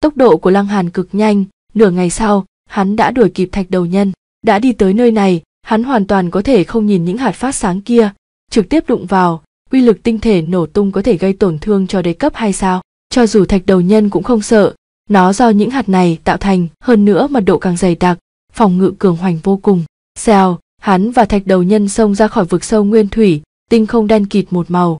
Tốc độ của Lăng Hàn cực nhanh, nửa ngày sau, hắn đã đuổi kịp thạch đầu nhân, đã đi tới nơi này, hắn hoàn toàn có thể không nhìn những hạt phát sáng kia, trực tiếp đụng vào, uy lực tinh thể nổ tung có thể gây tổn thương cho đế cấp hay sao? Cho dù thạch đầu nhân cũng không sợ, nó do những hạt này tạo thành, hơn nữa mật độ càng dày đặc, phòng ngự cường hoành vô cùng. Xèo, hắn và thạch đầu nhân xông ra khỏi vực sâu nguyên thủy, tinh không đen kịt một màu.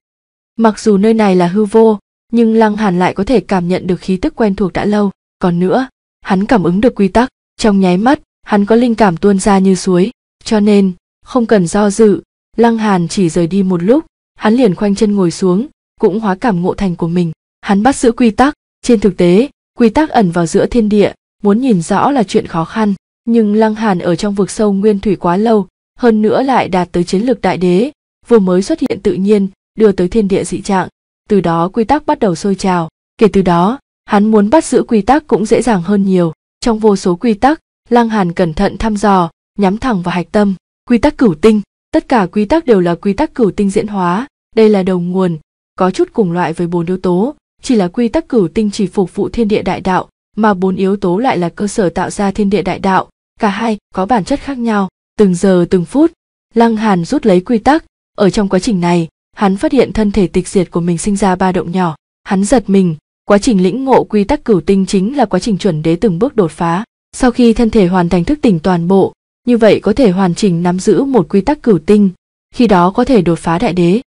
Mặc dù nơi này là hư vô, nhưng Lăng Hàn lại có thể cảm nhận được khí tức quen thuộc đã lâu. Còn nữa, hắn cảm ứng được quy tắc, trong nháy mắt, hắn có linh cảm tuôn ra như suối cho nên không cần do dự lăng hàn chỉ rời đi một lúc hắn liền khoanh chân ngồi xuống cũng hóa cảm ngộ thành của mình hắn bắt giữ quy tắc trên thực tế quy tắc ẩn vào giữa thiên địa muốn nhìn rõ là chuyện khó khăn nhưng lăng hàn ở trong vực sâu nguyên thủy quá lâu hơn nữa lại đạt tới chiến lược đại đế vừa mới xuất hiện tự nhiên đưa tới thiên địa dị trạng từ đó quy tắc bắt đầu sôi trào kể từ đó hắn muốn bắt giữ quy tắc cũng dễ dàng hơn nhiều trong vô số quy tắc lăng hàn cẩn thận thăm dò nhắm thẳng vào hạch tâm quy tắc cửu tinh tất cả quy tắc đều là quy tắc cửu tinh diễn hóa đây là đầu nguồn có chút cùng loại với bốn yếu tố chỉ là quy tắc cửu tinh chỉ phục vụ thiên địa đại đạo mà bốn yếu tố lại là cơ sở tạo ra thiên địa đại đạo cả hai có bản chất khác nhau từng giờ từng phút lăng hàn rút lấy quy tắc ở trong quá trình này hắn phát hiện thân thể tịch diệt của mình sinh ra ba động nhỏ hắn giật mình quá trình lĩnh ngộ quy tắc cửu tinh chính là quá trình chuẩn đế từng bước đột phá sau khi thân thể hoàn thành thức tỉnh toàn bộ như vậy có thể hoàn chỉnh nắm giữ một quy tắc cửu tinh, khi đó có thể đột phá đại đế.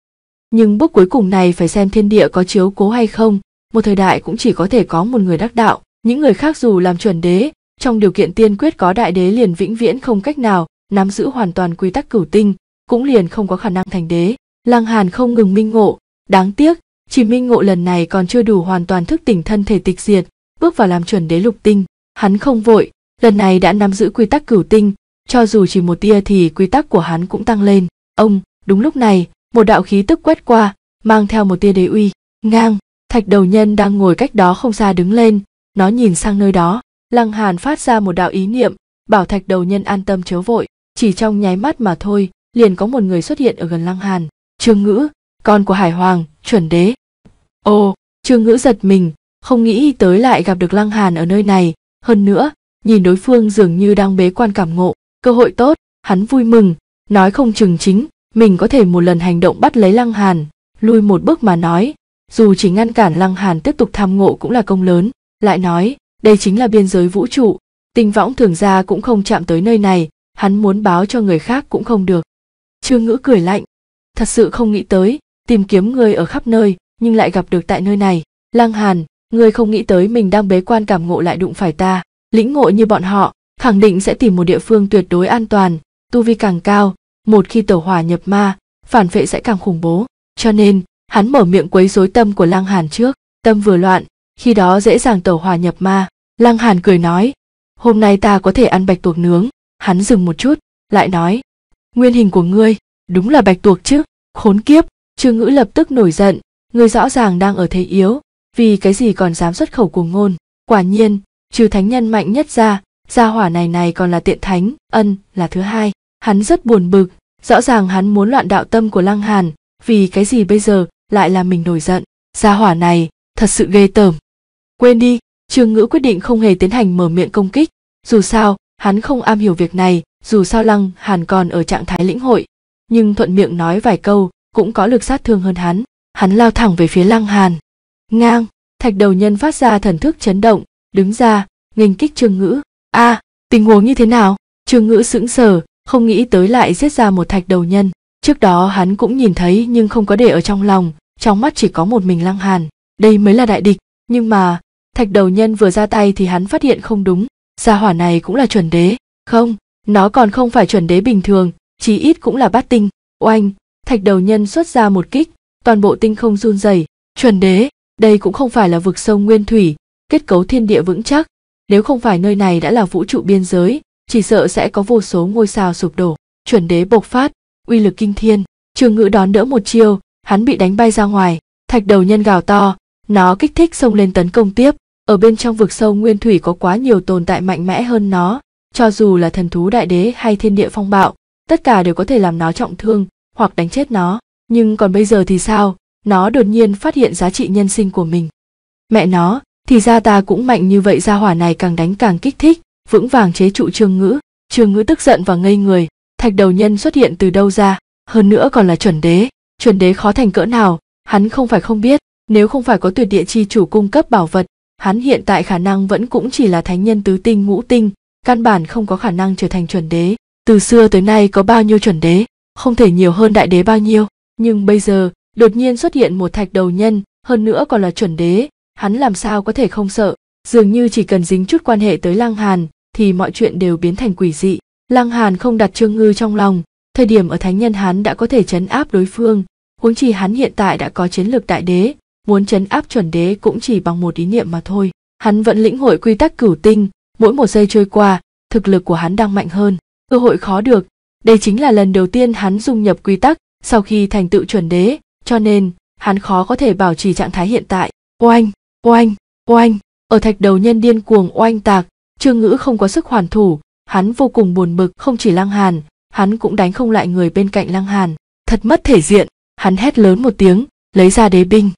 Nhưng bước cuối cùng này phải xem thiên địa có chiếu cố hay không, một thời đại cũng chỉ có thể có một người đắc đạo, những người khác dù làm chuẩn đế, trong điều kiện tiên quyết có đại đế liền vĩnh viễn không cách nào nắm giữ hoàn toàn quy tắc cửu tinh, cũng liền không có khả năng thành đế. Lăng Hàn không ngừng minh ngộ, đáng tiếc, chỉ minh ngộ lần này còn chưa đủ hoàn toàn thức tỉnh thân thể tịch diệt, bước vào làm chuẩn đế lục tinh. Hắn không vội, lần này đã nắm giữ quy tắc cửu tinh, cho dù chỉ một tia thì quy tắc của hắn cũng tăng lên ông đúng lúc này một đạo khí tức quét qua mang theo một tia đế uy ngang thạch đầu nhân đang ngồi cách đó không xa đứng lên nó nhìn sang nơi đó lăng hàn phát ra một đạo ý niệm bảo thạch đầu nhân an tâm chớ vội chỉ trong nháy mắt mà thôi liền có một người xuất hiện ở gần lăng hàn trương ngữ con của hải hoàng chuẩn đế ồ trương ngữ giật mình không nghĩ tới lại gặp được lăng hàn ở nơi này hơn nữa nhìn đối phương dường như đang bế quan cảm ngộ cơ hội tốt hắn vui mừng nói không chừng chính mình có thể một lần hành động bắt lấy lăng hàn lui một bước mà nói dù chỉ ngăn cản lăng hàn tiếp tục tham ngộ cũng là công lớn lại nói đây chính là biên giới vũ trụ tinh võng thường ra cũng không chạm tới nơi này hắn muốn báo cho người khác cũng không được trương ngữ cười lạnh thật sự không nghĩ tới tìm kiếm người ở khắp nơi nhưng lại gặp được tại nơi này lăng hàn người không nghĩ tới mình đang bế quan cảm ngộ lại đụng phải ta lĩnh ngộ như bọn họ khẳng định sẽ tìm một địa phương tuyệt đối an toàn tu vi càng cao một khi tẩu hỏa nhập ma phản vệ sẽ càng khủng bố cho nên hắn mở miệng quấy rối tâm của Lang hàn trước tâm vừa loạn khi đó dễ dàng tẩu hỏa nhập ma Lang hàn cười nói hôm nay ta có thể ăn bạch tuộc nướng hắn dừng một chút lại nói nguyên hình của ngươi đúng là bạch tuộc chứ khốn kiếp trương ngữ lập tức nổi giận ngươi rõ ràng đang ở thế yếu vì cái gì còn dám xuất khẩu cuồng ngôn quả nhiên trừ thánh nhân mạnh nhất ra gia hỏa này này còn là tiện thánh ân là thứ hai hắn rất buồn bực rõ ràng hắn muốn loạn đạo tâm của lăng hàn vì cái gì bây giờ lại là mình nổi giận gia hỏa này thật sự ghê tởm quên đi trương ngữ quyết định không hề tiến hành mở miệng công kích dù sao hắn không am hiểu việc này dù sao lăng hàn còn ở trạng thái lĩnh hội nhưng thuận miệng nói vài câu cũng có lực sát thương hơn hắn hắn lao thẳng về phía lăng hàn ngang thạch đầu nhân phát ra thần thức chấn động đứng ra nghênh kích trương ngữ a à, tình huống như thế nào trương ngữ sững sờ không nghĩ tới lại giết ra một thạch đầu nhân trước đó hắn cũng nhìn thấy nhưng không có để ở trong lòng trong mắt chỉ có một mình lăng hàn đây mới là đại địch nhưng mà thạch đầu nhân vừa ra tay thì hắn phát hiện không đúng gia hỏa này cũng là chuẩn đế không nó còn không phải chuẩn đế bình thường chí ít cũng là bát tinh oanh thạch đầu nhân xuất ra một kích toàn bộ tinh không run rẩy chuẩn đế đây cũng không phải là vực sâu nguyên thủy kết cấu thiên địa vững chắc nếu không phải nơi này đã là vũ trụ biên giới, chỉ sợ sẽ có vô số ngôi sao sụp đổ. Chuẩn đế bộc phát, uy lực kinh thiên. Trường ngữ đón đỡ một chiêu, hắn bị đánh bay ra ngoài. Thạch đầu nhân gào to, nó kích thích xông lên tấn công tiếp. Ở bên trong vực sâu nguyên thủy có quá nhiều tồn tại mạnh mẽ hơn nó. Cho dù là thần thú đại đế hay thiên địa phong bạo, tất cả đều có thể làm nó trọng thương hoặc đánh chết nó. Nhưng còn bây giờ thì sao? Nó đột nhiên phát hiện giá trị nhân sinh của mình. Mẹ nó, thì ra ta cũng mạnh như vậy ra hỏa này càng đánh càng kích thích vững vàng chế trụ trương ngữ trương ngữ tức giận và ngây người thạch đầu nhân xuất hiện từ đâu ra hơn nữa còn là chuẩn đế chuẩn đế khó thành cỡ nào hắn không phải không biết nếu không phải có tuyệt địa chi chủ cung cấp bảo vật hắn hiện tại khả năng vẫn cũng chỉ là thánh nhân tứ tinh ngũ tinh căn bản không có khả năng trở thành chuẩn đế từ xưa tới nay có bao nhiêu chuẩn đế không thể nhiều hơn đại đế bao nhiêu nhưng bây giờ đột nhiên xuất hiện một thạch đầu nhân hơn nữa còn là chuẩn đế hắn làm sao có thể không sợ dường như chỉ cần dính chút quan hệ tới lăng hàn thì mọi chuyện đều biến thành quỷ dị lăng hàn không đặt trương ngư trong lòng thời điểm ở thánh nhân hắn đã có thể chấn áp đối phương huống chi hắn hiện tại đã có chiến lược đại đế muốn chấn áp chuẩn đế cũng chỉ bằng một ý niệm mà thôi hắn vẫn lĩnh hội quy tắc cửu tinh mỗi một giây trôi qua thực lực của hắn đang mạnh hơn cơ hội khó được đây chính là lần đầu tiên hắn dung nhập quy tắc sau khi thành tựu chuẩn đế cho nên hắn khó có thể bảo trì trạng thái hiện tại oanh oanh oanh ở thạch đầu nhân điên cuồng oanh tạc trương ngữ không có sức hoàn thủ hắn vô cùng buồn bực không chỉ lăng hàn hắn cũng đánh không lại người bên cạnh lăng hàn thật mất thể diện hắn hét lớn một tiếng lấy ra đế binh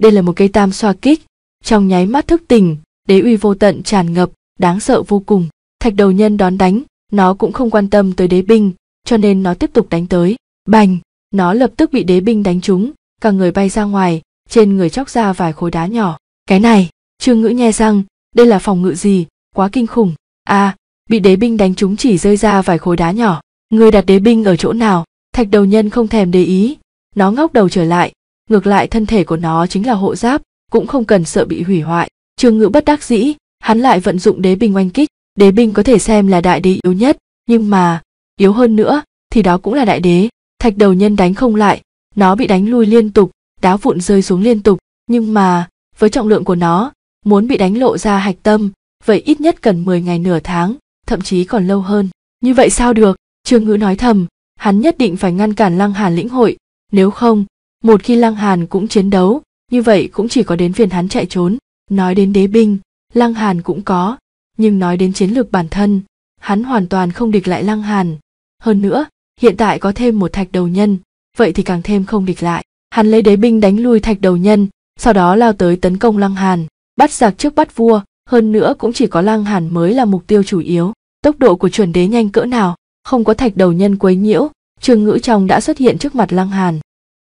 đây là một cây tam xoa kích trong nháy mắt thức tỉnh đế uy vô tận tràn ngập đáng sợ vô cùng thạch đầu nhân đón đánh nó cũng không quan tâm tới đế binh cho nên nó tiếp tục đánh tới bành nó lập tức bị đế binh đánh trúng cả người bay ra ngoài trên người chóc ra vài khối đá nhỏ cái này trương ngữ nghe rằng đây là phòng ngự gì quá kinh khủng à bị đế binh đánh trúng chỉ rơi ra vài khối đá nhỏ người đặt đế binh ở chỗ nào thạch đầu nhân không thèm để ý nó ngóc đầu trở lại ngược lại thân thể của nó chính là hộ giáp cũng không cần sợ bị hủy hoại trương ngữ bất đắc dĩ hắn lại vận dụng đế binh oanh kích đế binh có thể xem là đại đế yếu nhất nhưng mà yếu hơn nữa thì đó cũng là đại đế thạch đầu nhân đánh không lại nó bị đánh lui liên tục đá vụn rơi xuống liên tục nhưng mà với trọng lượng của nó muốn bị đánh lộ ra hạch tâm vậy ít nhất cần mười ngày nửa tháng thậm chí còn lâu hơn như vậy sao được trương ngữ nói thầm hắn nhất định phải ngăn cản lăng hàn lĩnh hội nếu không một khi lăng hàn cũng chiến đấu như vậy cũng chỉ có đến phiền hắn chạy trốn nói đến đế binh lăng hàn cũng có nhưng nói đến chiến lược bản thân hắn hoàn toàn không địch lại lăng hàn hơn nữa hiện tại có thêm một thạch đầu nhân vậy thì càng thêm không địch lại hắn lấy đế binh đánh lui thạch đầu nhân sau đó lao tới tấn công Lăng Hàn, bắt giặc trước bắt vua, hơn nữa cũng chỉ có Lăng Hàn mới là mục tiêu chủ yếu. Tốc độ của chuẩn đế nhanh cỡ nào, không có thạch đầu nhân quấy nhiễu, Trương Ngữ Trong đã xuất hiện trước mặt Lăng Hàn.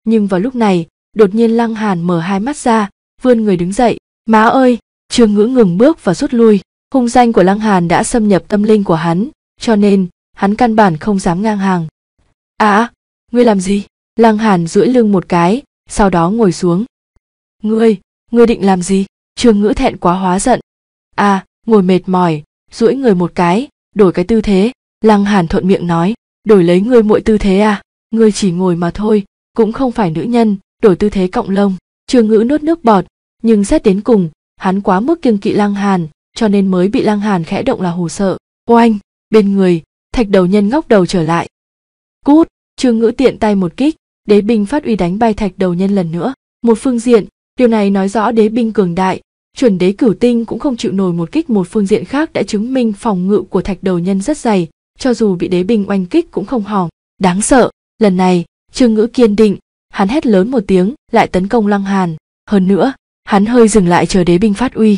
Nhưng vào lúc này, đột nhiên Lăng Hàn mở hai mắt ra, vươn người đứng dậy, "Má ơi!" Trương Ngữ ngừng bước và rút lui, hung danh của Lăng Hàn đã xâm nhập tâm linh của hắn, cho nên hắn căn bản không dám ngang hàng. "À, ngươi làm gì?" Lăng Hàn duỗi lưng một cái, sau đó ngồi xuống, ngươi ngươi định làm gì trương ngữ thẹn quá hóa giận à ngồi mệt mỏi duỗi người một cái đổi cái tư thế lăng hàn thuận miệng nói đổi lấy ngươi mỗi tư thế à ngươi chỉ ngồi mà thôi cũng không phải nữ nhân đổi tư thế cộng lông trương ngữ nuốt nước bọt nhưng xét đến cùng hắn quá mức kiêng kỵ lăng hàn cho nên mới bị lăng hàn khẽ động là hồ sợ oanh bên người thạch đầu nhân ngóc đầu trở lại cút trương ngữ tiện tay một kích đế binh phát uy đánh bay thạch đầu nhân lần nữa một phương diện Điều này nói rõ đế binh cường đại, chuẩn đế cửu tinh cũng không chịu nổi một kích một phương diện khác đã chứng minh phòng ngự của thạch đầu nhân rất dày, cho dù bị đế binh oanh kích cũng không hỏng. Đáng sợ, lần này, Trương Ngữ kiên định, hắn hét lớn một tiếng, lại tấn công Lăng Hàn. Hơn nữa, hắn hơi dừng lại chờ đế binh phát uy.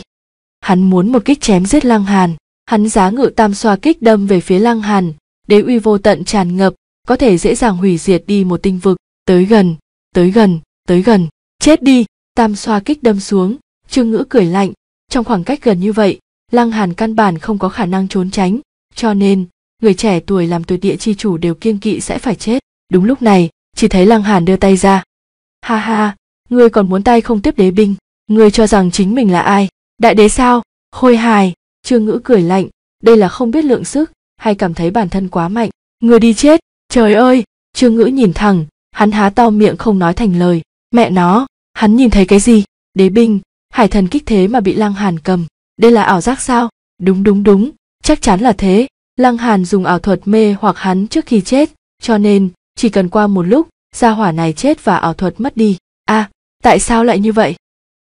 Hắn muốn một kích chém giết Lăng Hàn, hắn giá ngự tam xoa kích đâm về phía Lăng Hàn, đế uy vô tận tràn ngập, có thể dễ dàng hủy diệt đi một tinh vực, tới gần, tới gần, tới gần, chết đi tam xoa kích đâm xuống trương ngữ cười lạnh trong khoảng cách gần như vậy lăng hàn căn bản không có khả năng trốn tránh cho nên người trẻ tuổi làm tuyệt địa chi chủ đều kiên kỵ sẽ phải chết đúng lúc này chỉ thấy lăng hàn đưa tay ra ha ha ngươi còn muốn tay không tiếp đế binh ngươi cho rằng chính mình là ai đại đế sao khôi hài trương ngữ cười lạnh đây là không biết lượng sức hay cảm thấy bản thân quá mạnh ngươi đi chết trời ơi trương ngữ nhìn thẳng hắn há to miệng không nói thành lời mẹ nó hắn nhìn thấy cái gì đế binh hải thần kích thế mà bị lăng hàn cầm đây là ảo giác sao đúng đúng đúng chắc chắn là thế lăng hàn dùng ảo thuật mê hoặc hắn trước khi chết cho nên chỉ cần qua một lúc gia hỏa này chết và ảo thuật mất đi a à, tại sao lại như vậy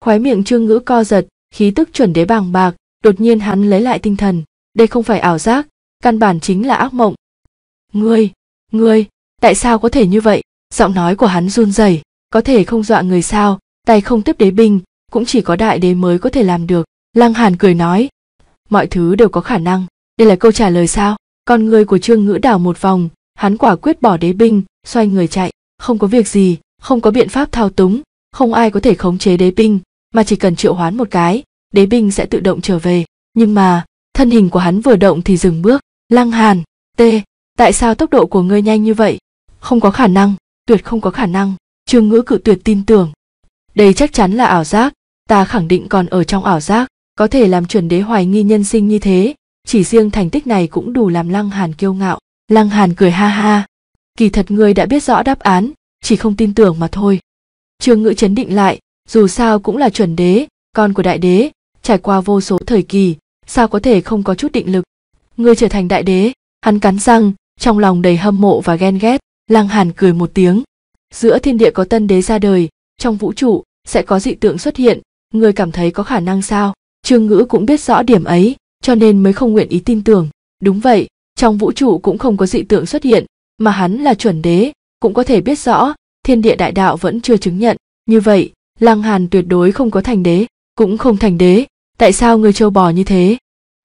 khóe miệng trương ngữ co giật khí tức chuẩn đế bàng bạc đột nhiên hắn lấy lại tinh thần đây không phải ảo giác căn bản chính là ác mộng ngươi ngươi tại sao có thể như vậy giọng nói của hắn run rẩy có thể không dọa người sao tay không tiếp đế binh cũng chỉ có đại đế mới có thể làm được lăng hàn cười nói mọi thứ đều có khả năng đây là câu trả lời sao con người của trương ngữ đảo một vòng hắn quả quyết bỏ đế binh xoay người chạy không có việc gì không có biện pháp thao túng không ai có thể khống chế đế binh mà chỉ cần triệu hoán một cái đế binh sẽ tự động trở về nhưng mà thân hình của hắn vừa động thì dừng bước lăng hàn t tại sao tốc độ của ngươi nhanh như vậy không có khả năng tuyệt không có khả năng trương ngữ cự tuyệt tin tưởng đây chắc chắn là ảo giác ta khẳng định còn ở trong ảo giác có thể làm chuẩn đế hoài nghi nhân sinh như thế chỉ riêng thành tích này cũng đủ làm lăng hàn kiêu ngạo lăng hàn cười ha ha kỳ thật ngươi đã biết rõ đáp án chỉ không tin tưởng mà thôi trương ngữ chấn định lại dù sao cũng là chuẩn đế con của đại đế trải qua vô số thời kỳ sao có thể không có chút định lực ngươi trở thành đại đế hắn cắn răng trong lòng đầy hâm mộ và ghen ghét lăng hàn cười một tiếng giữa thiên địa có tân đế ra đời trong vũ trụ sẽ có dị tượng xuất hiện người cảm thấy có khả năng sao trương ngữ cũng biết rõ điểm ấy cho nên mới không nguyện ý tin tưởng đúng vậy trong vũ trụ cũng không có dị tượng xuất hiện mà hắn là chuẩn đế cũng có thể biết rõ thiên địa đại đạo vẫn chưa chứng nhận như vậy lăng hàn tuyệt đối không có thành đế cũng không thành đế tại sao người châu bò như thế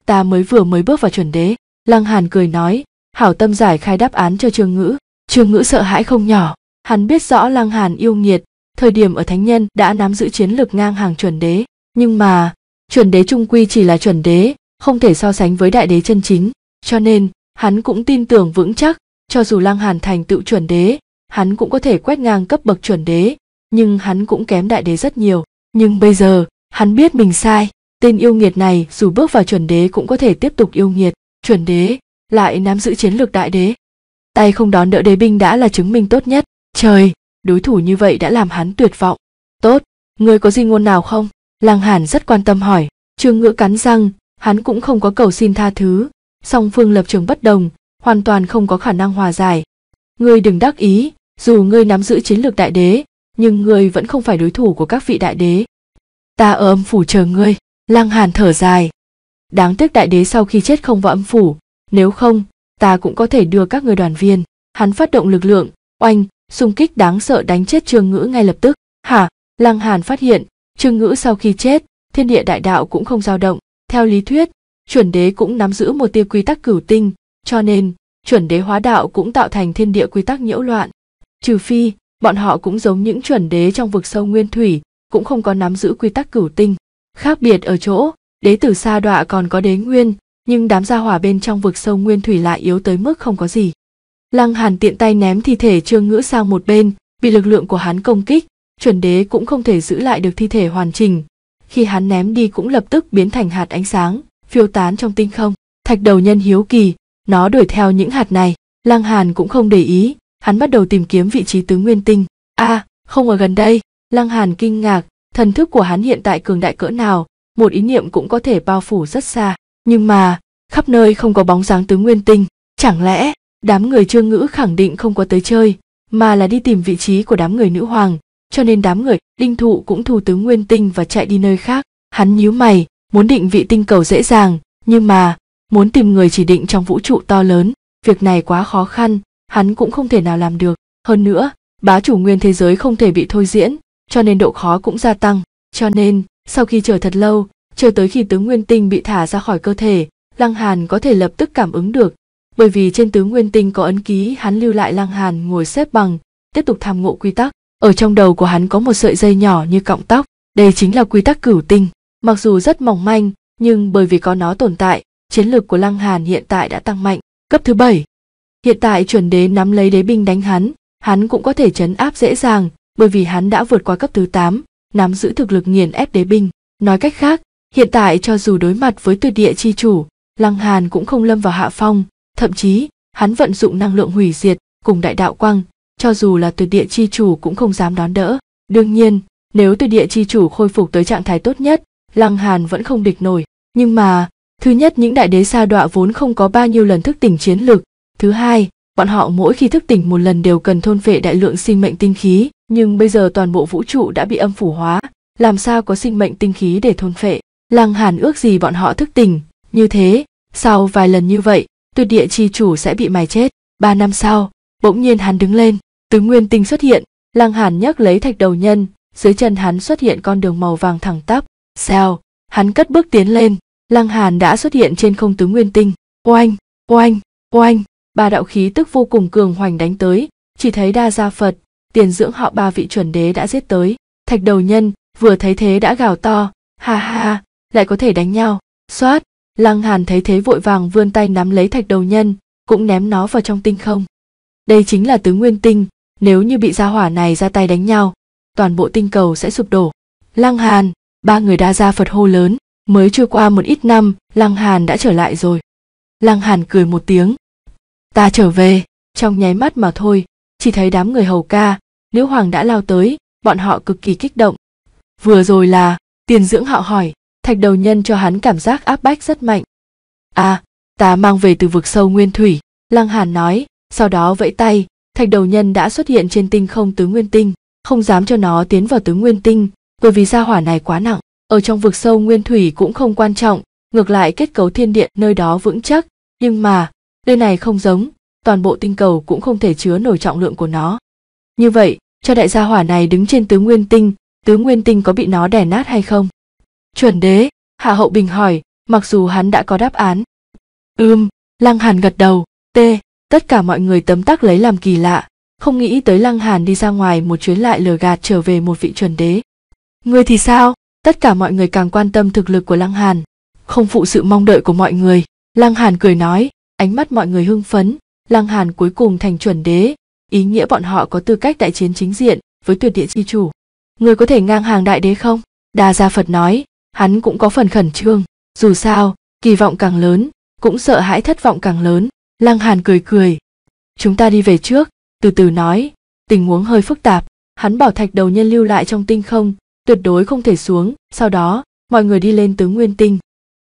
ta mới vừa mới bước vào chuẩn đế lăng hàn cười nói hảo tâm giải khai đáp án cho trương ngữ trương ngữ sợ hãi không nhỏ Hắn biết rõ Lăng Hàn yêu nghiệt, thời điểm ở thánh nhân đã nắm giữ chiến lược ngang hàng chuẩn đế, nhưng mà chuẩn đế trung quy chỉ là chuẩn đế, không thể so sánh với đại đế chân chính, cho nên hắn cũng tin tưởng vững chắc, cho dù Lăng Hàn thành tựu chuẩn đế, hắn cũng có thể quét ngang cấp bậc chuẩn đế, nhưng hắn cũng kém đại đế rất nhiều, nhưng bây giờ, hắn biết mình sai, tên yêu nghiệt này dù bước vào chuẩn đế cũng có thể tiếp tục yêu nghiệt, chuẩn đế lại nắm giữ chiến lược đại đế. Tay không đón đỡ đế binh đã là chứng minh tốt nhất, Trời, đối thủ như vậy đã làm hắn tuyệt vọng. Tốt, ngươi có gì ngôn nào không? Lang Hàn rất quan tâm hỏi, Trương Ngữ cắn răng, hắn cũng không có cầu xin tha thứ, song phương lập trường bất đồng, hoàn toàn không có khả năng hòa giải. Ngươi đừng đắc ý, dù ngươi nắm giữ chiến lược đại đế, nhưng ngươi vẫn không phải đối thủ của các vị đại đế. Ta ở âm phủ chờ ngươi, Lang Hàn thở dài. Đáng tiếc đại đế sau khi chết không vào âm phủ, nếu không, ta cũng có thể đưa các người đoàn viên. Hắn phát động lực lượng, oanh, xung kích đáng sợ đánh chết trương ngữ ngay lập tức hả lăng hàn phát hiện trương ngữ sau khi chết thiên địa đại đạo cũng không dao động theo lý thuyết chuẩn đế cũng nắm giữ một tia quy tắc cửu tinh cho nên chuẩn đế hóa đạo cũng tạo thành thiên địa quy tắc nhiễu loạn trừ phi bọn họ cũng giống những chuẩn đế trong vực sâu nguyên thủy cũng không có nắm giữ quy tắc cửu tinh khác biệt ở chỗ đế tử sa đọa còn có đế nguyên nhưng đám gia hỏa bên trong vực sâu nguyên thủy lại yếu tới mức không có gì Lăng Hàn tiện tay ném thi thể Trương Ngữ sang một bên, bị lực lượng của hắn công kích, chuẩn đế cũng không thể giữ lại được thi thể hoàn chỉnh. Khi hắn ném đi cũng lập tức biến thành hạt ánh sáng, phiêu tán trong tinh không. Thạch đầu nhân hiếu kỳ, nó đuổi theo những hạt này, Lăng Hàn cũng không để ý, hắn bắt đầu tìm kiếm vị trí tứ nguyên tinh. A, à, không ở gần đây, Lăng Hàn kinh ngạc, thần thức của hắn hiện tại cường đại cỡ nào, một ý niệm cũng có thể bao phủ rất xa, nhưng mà, khắp nơi không có bóng dáng tứ nguyên tinh, chẳng lẽ đám người trương ngữ khẳng định không có tới chơi mà là đi tìm vị trí của đám người nữ hoàng cho nên đám người đinh thụ cũng thu tướng nguyên tinh và chạy đi nơi khác hắn nhíu mày muốn định vị tinh cầu dễ dàng nhưng mà muốn tìm người chỉ định trong vũ trụ to lớn việc này quá khó khăn hắn cũng không thể nào làm được hơn nữa bá chủ nguyên thế giới không thể bị thôi diễn cho nên độ khó cũng gia tăng cho nên sau khi chờ thật lâu chờ tới khi tướng nguyên tinh bị thả ra khỏi cơ thể lăng hàn có thể lập tức cảm ứng được bởi vì trên tứ nguyên tinh có ấn ký hắn lưu lại lang hàn ngồi xếp bằng tiếp tục tham ngộ quy tắc ở trong đầu của hắn có một sợi dây nhỏ như cọng tóc đây chính là quy tắc cửu tinh mặc dù rất mỏng manh nhưng bởi vì có nó tồn tại chiến lược của lang hàn hiện tại đã tăng mạnh cấp thứ bảy hiện tại chuẩn đế nắm lấy đế binh đánh hắn hắn cũng có thể chấn áp dễ dàng bởi vì hắn đã vượt qua cấp thứ tám nắm giữ thực lực nghiền ép đế binh nói cách khác hiện tại cho dù đối mặt với tuyệt địa chi chủ lăng hàn cũng không lâm vào hạ phong thậm chí hắn vận dụng năng lượng hủy diệt cùng đại đạo quang, cho dù là tuyệt địa chi chủ cũng không dám đón đỡ đương nhiên nếu tuyệt địa chi chủ khôi phục tới trạng thái tốt nhất lăng hàn vẫn không địch nổi nhưng mà thứ nhất những đại đế sa đọa vốn không có bao nhiêu lần thức tỉnh chiến lực thứ hai bọn họ mỗi khi thức tỉnh một lần đều cần thôn vệ đại lượng sinh mệnh tinh khí nhưng bây giờ toàn bộ vũ trụ đã bị âm phủ hóa làm sao có sinh mệnh tinh khí để thôn phệ lăng hàn ước gì bọn họ thức tỉnh như thế sau vài lần như vậy tuyệt địa chi chủ sẽ bị mài chết ba năm sau bỗng nhiên hắn đứng lên tứ nguyên tinh xuất hiện lăng hàn nhấc lấy thạch đầu nhân dưới chân hắn xuất hiện con đường màu vàng thẳng tắp xèo hắn cất bước tiến lên lăng hàn đã xuất hiện trên không tứ nguyên tinh oanh oanh oanh ba đạo khí tức vô cùng cường hoành đánh tới chỉ thấy đa gia phật tiền dưỡng họ ba vị chuẩn đế đã giết tới thạch đầu nhân vừa thấy thế đã gào to ha ha lại có thể đánh nhau xoát Lăng Hàn thấy thế vội vàng vươn tay nắm lấy thạch đầu nhân, cũng ném nó vào trong tinh không. Đây chính là tứ nguyên tinh, nếu như bị gia hỏa này ra tay đánh nhau, toàn bộ tinh cầu sẽ sụp đổ. Lăng Hàn, ba người đa gia Phật hô lớn, mới trôi qua một ít năm, Lăng Hàn đã trở lại rồi. Lăng Hàn cười một tiếng. Ta trở về, trong nháy mắt mà thôi, chỉ thấy đám người hầu ca, Liễu hoàng đã lao tới, bọn họ cực kỳ kích động. Vừa rồi là, tiền dưỡng họ hỏi, thạch đầu nhân cho hắn cảm giác áp bách rất mạnh. À, ta mang về từ vực sâu nguyên thủy, Lăng Hàn nói, sau đó vẫy tay, thạch đầu nhân đã xuất hiện trên tinh không tứ nguyên tinh, không dám cho nó tiến vào tứ nguyên tinh, bởi vì gia hỏa này quá nặng, ở trong vực sâu nguyên thủy cũng không quan trọng, ngược lại kết cấu thiên điện nơi đó vững chắc, nhưng mà, nơi này không giống, toàn bộ tinh cầu cũng không thể chứa nổi trọng lượng của nó. Như vậy, cho đại gia hỏa này đứng trên tứ nguyên tinh, tứ nguyên tinh có bị nó đè nát hay không? chuẩn đế hạ hậu bình hỏi mặc dù hắn đã có đáp án ưm lăng hàn gật đầu t tất cả mọi người tấm tắc lấy làm kỳ lạ không nghĩ tới lăng hàn đi ra ngoài một chuyến lại lừa gạt trở về một vị chuẩn đế người thì sao tất cả mọi người càng quan tâm thực lực của lăng hàn không phụ sự mong đợi của mọi người lăng hàn cười nói ánh mắt mọi người hưng phấn lăng hàn cuối cùng thành chuẩn đế ý nghĩa bọn họ có tư cách đại chiến chính diện với tuyệt địa chi chủ người có thể ngang hàng đại đế không đa gia phật nói hắn cũng có phần khẩn trương dù sao kỳ vọng càng lớn cũng sợ hãi thất vọng càng lớn lăng hàn cười cười chúng ta đi về trước từ từ nói tình huống hơi phức tạp hắn bảo thạch đầu nhân lưu lại trong tinh không tuyệt đối không thể xuống sau đó mọi người đi lên tứ nguyên tinh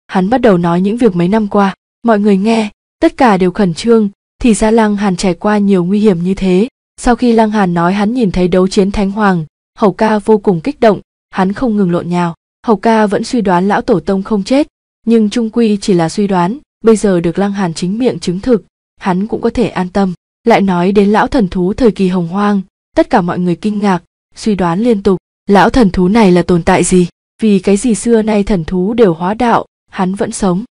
hắn bắt đầu nói những việc mấy năm qua mọi người nghe tất cả đều khẩn trương thì ra lăng hàn trải qua nhiều nguy hiểm như thế sau khi lăng hàn nói hắn nhìn thấy đấu chiến thánh hoàng hầu ca vô cùng kích động hắn không ngừng lộn nhào Hầu ca vẫn suy đoán lão tổ tông không chết, nhưng trung quy chỉ là suy đoán, bây giờ được Lăng Hàn chính miệng chứng thực, hắn cũng có thể an tâm. Lại nói đến lão thần thú thời kỳ hồng hoang, tất cả mọi người kinh ngạc, suy đoán liên tục, lão thần thú này là tồn tại gì? Vì cái gì xưa nay thần thú đều hóa đạo, hắn vẫn sống.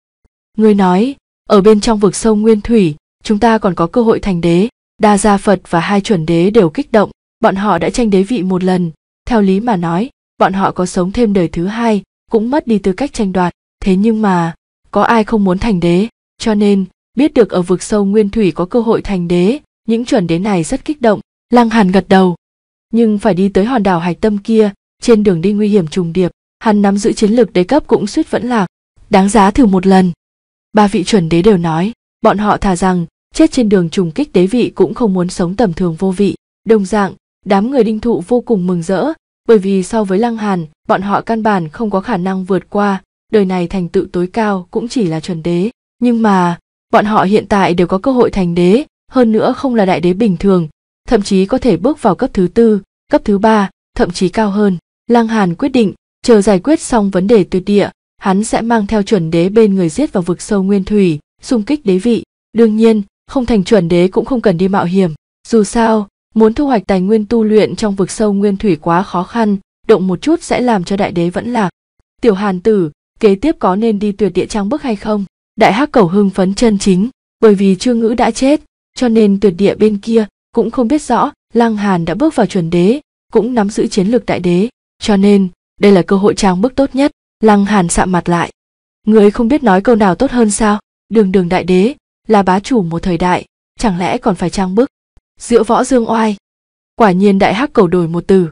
Người nói, ở bên trong vực sâu nguyên thủy, chúng ta còn có cơ hội thành đế, đa gia Phật và hai chuẩn đế đều kích động, bọn họ đã tranh đế vị một lần, theo lý mà nói, bọn họ có sống thêm đời thứ hai cũng mất đi tư cách tranh đoạt thế nhưng mà có ai không muốn thành đế cho nên biết được ở vực sâu nguyên thủy có cơ hội thành đế những chuẩn đế này rất kích động lăng hàn gật đầu nhưng phải đi tới hòn đảo hải tâm kia trên đường đi nguy hiểm trùng điệp hắn nắm giữ chiến lược đế cấp cũng suýt vẫn lạc đáng giá thử một lần ba vị chuẩn đế đều nói bọn họ thà rằng chết trên đường trùng kích đế vị cũng không muốn sống tầm thường vô vị đồng dạng đám người đinh thụ vô cùng mừng rỡ bởi vì so với Lăng Hàn, bọn họ căn bản không có khả năng vượt qua, đời này thành tựu tối cao cũng chỉ là chuẩn đế. Nhưng mà, bọn họ hiện tại đều có cơ hội thành đế, hơn nữa không là đại đế bình thường, thậm chí có thể bước vào cấp thứ tư, cấp thứ ba, thậm chí cao hơn. Lăng Hàn quyết định, chờ giải quyết xong vấn đề tuyệt địa, hắn sẽ mang theo chuẩn đế bên người giết vào vực sâu nguyên thủy, xung kích đế vị. Đương nhiên, không thành chuẩn đế cũng không cần đi mạo hiểm. Dù sao, Muốn thu hoạch tài nguyên tu luyện trong vực sâu nguyên thủy quá khó khăn, động một chút sẽ làm cho đại đế vẫn lạc. Tiểu Hàn Tử, kế tiếp có nên đi tuyệt địa trang bức hay không? Đại Hắc cầu hưng phấn chân chính, bởi vì Trương Ngữ đã chết, cho nên tuyệt địa bên kia cũng không biết rõ Lăng Hàn đã bước vào chuẩn đế, cũng nắm giữ chiến lược đại đế, cho nên đây là cơ hội trang bức tốt nhất. Lăng Hàn sạm mặt lại. Người không biết nói câu nào tốt hơn sao? Đường đường đại đế, là bá chủ một thời đại, chẳng lẽ còn phải trang bức? diễu võ dương oai quả nhiên đại hắc cầu đổi một từ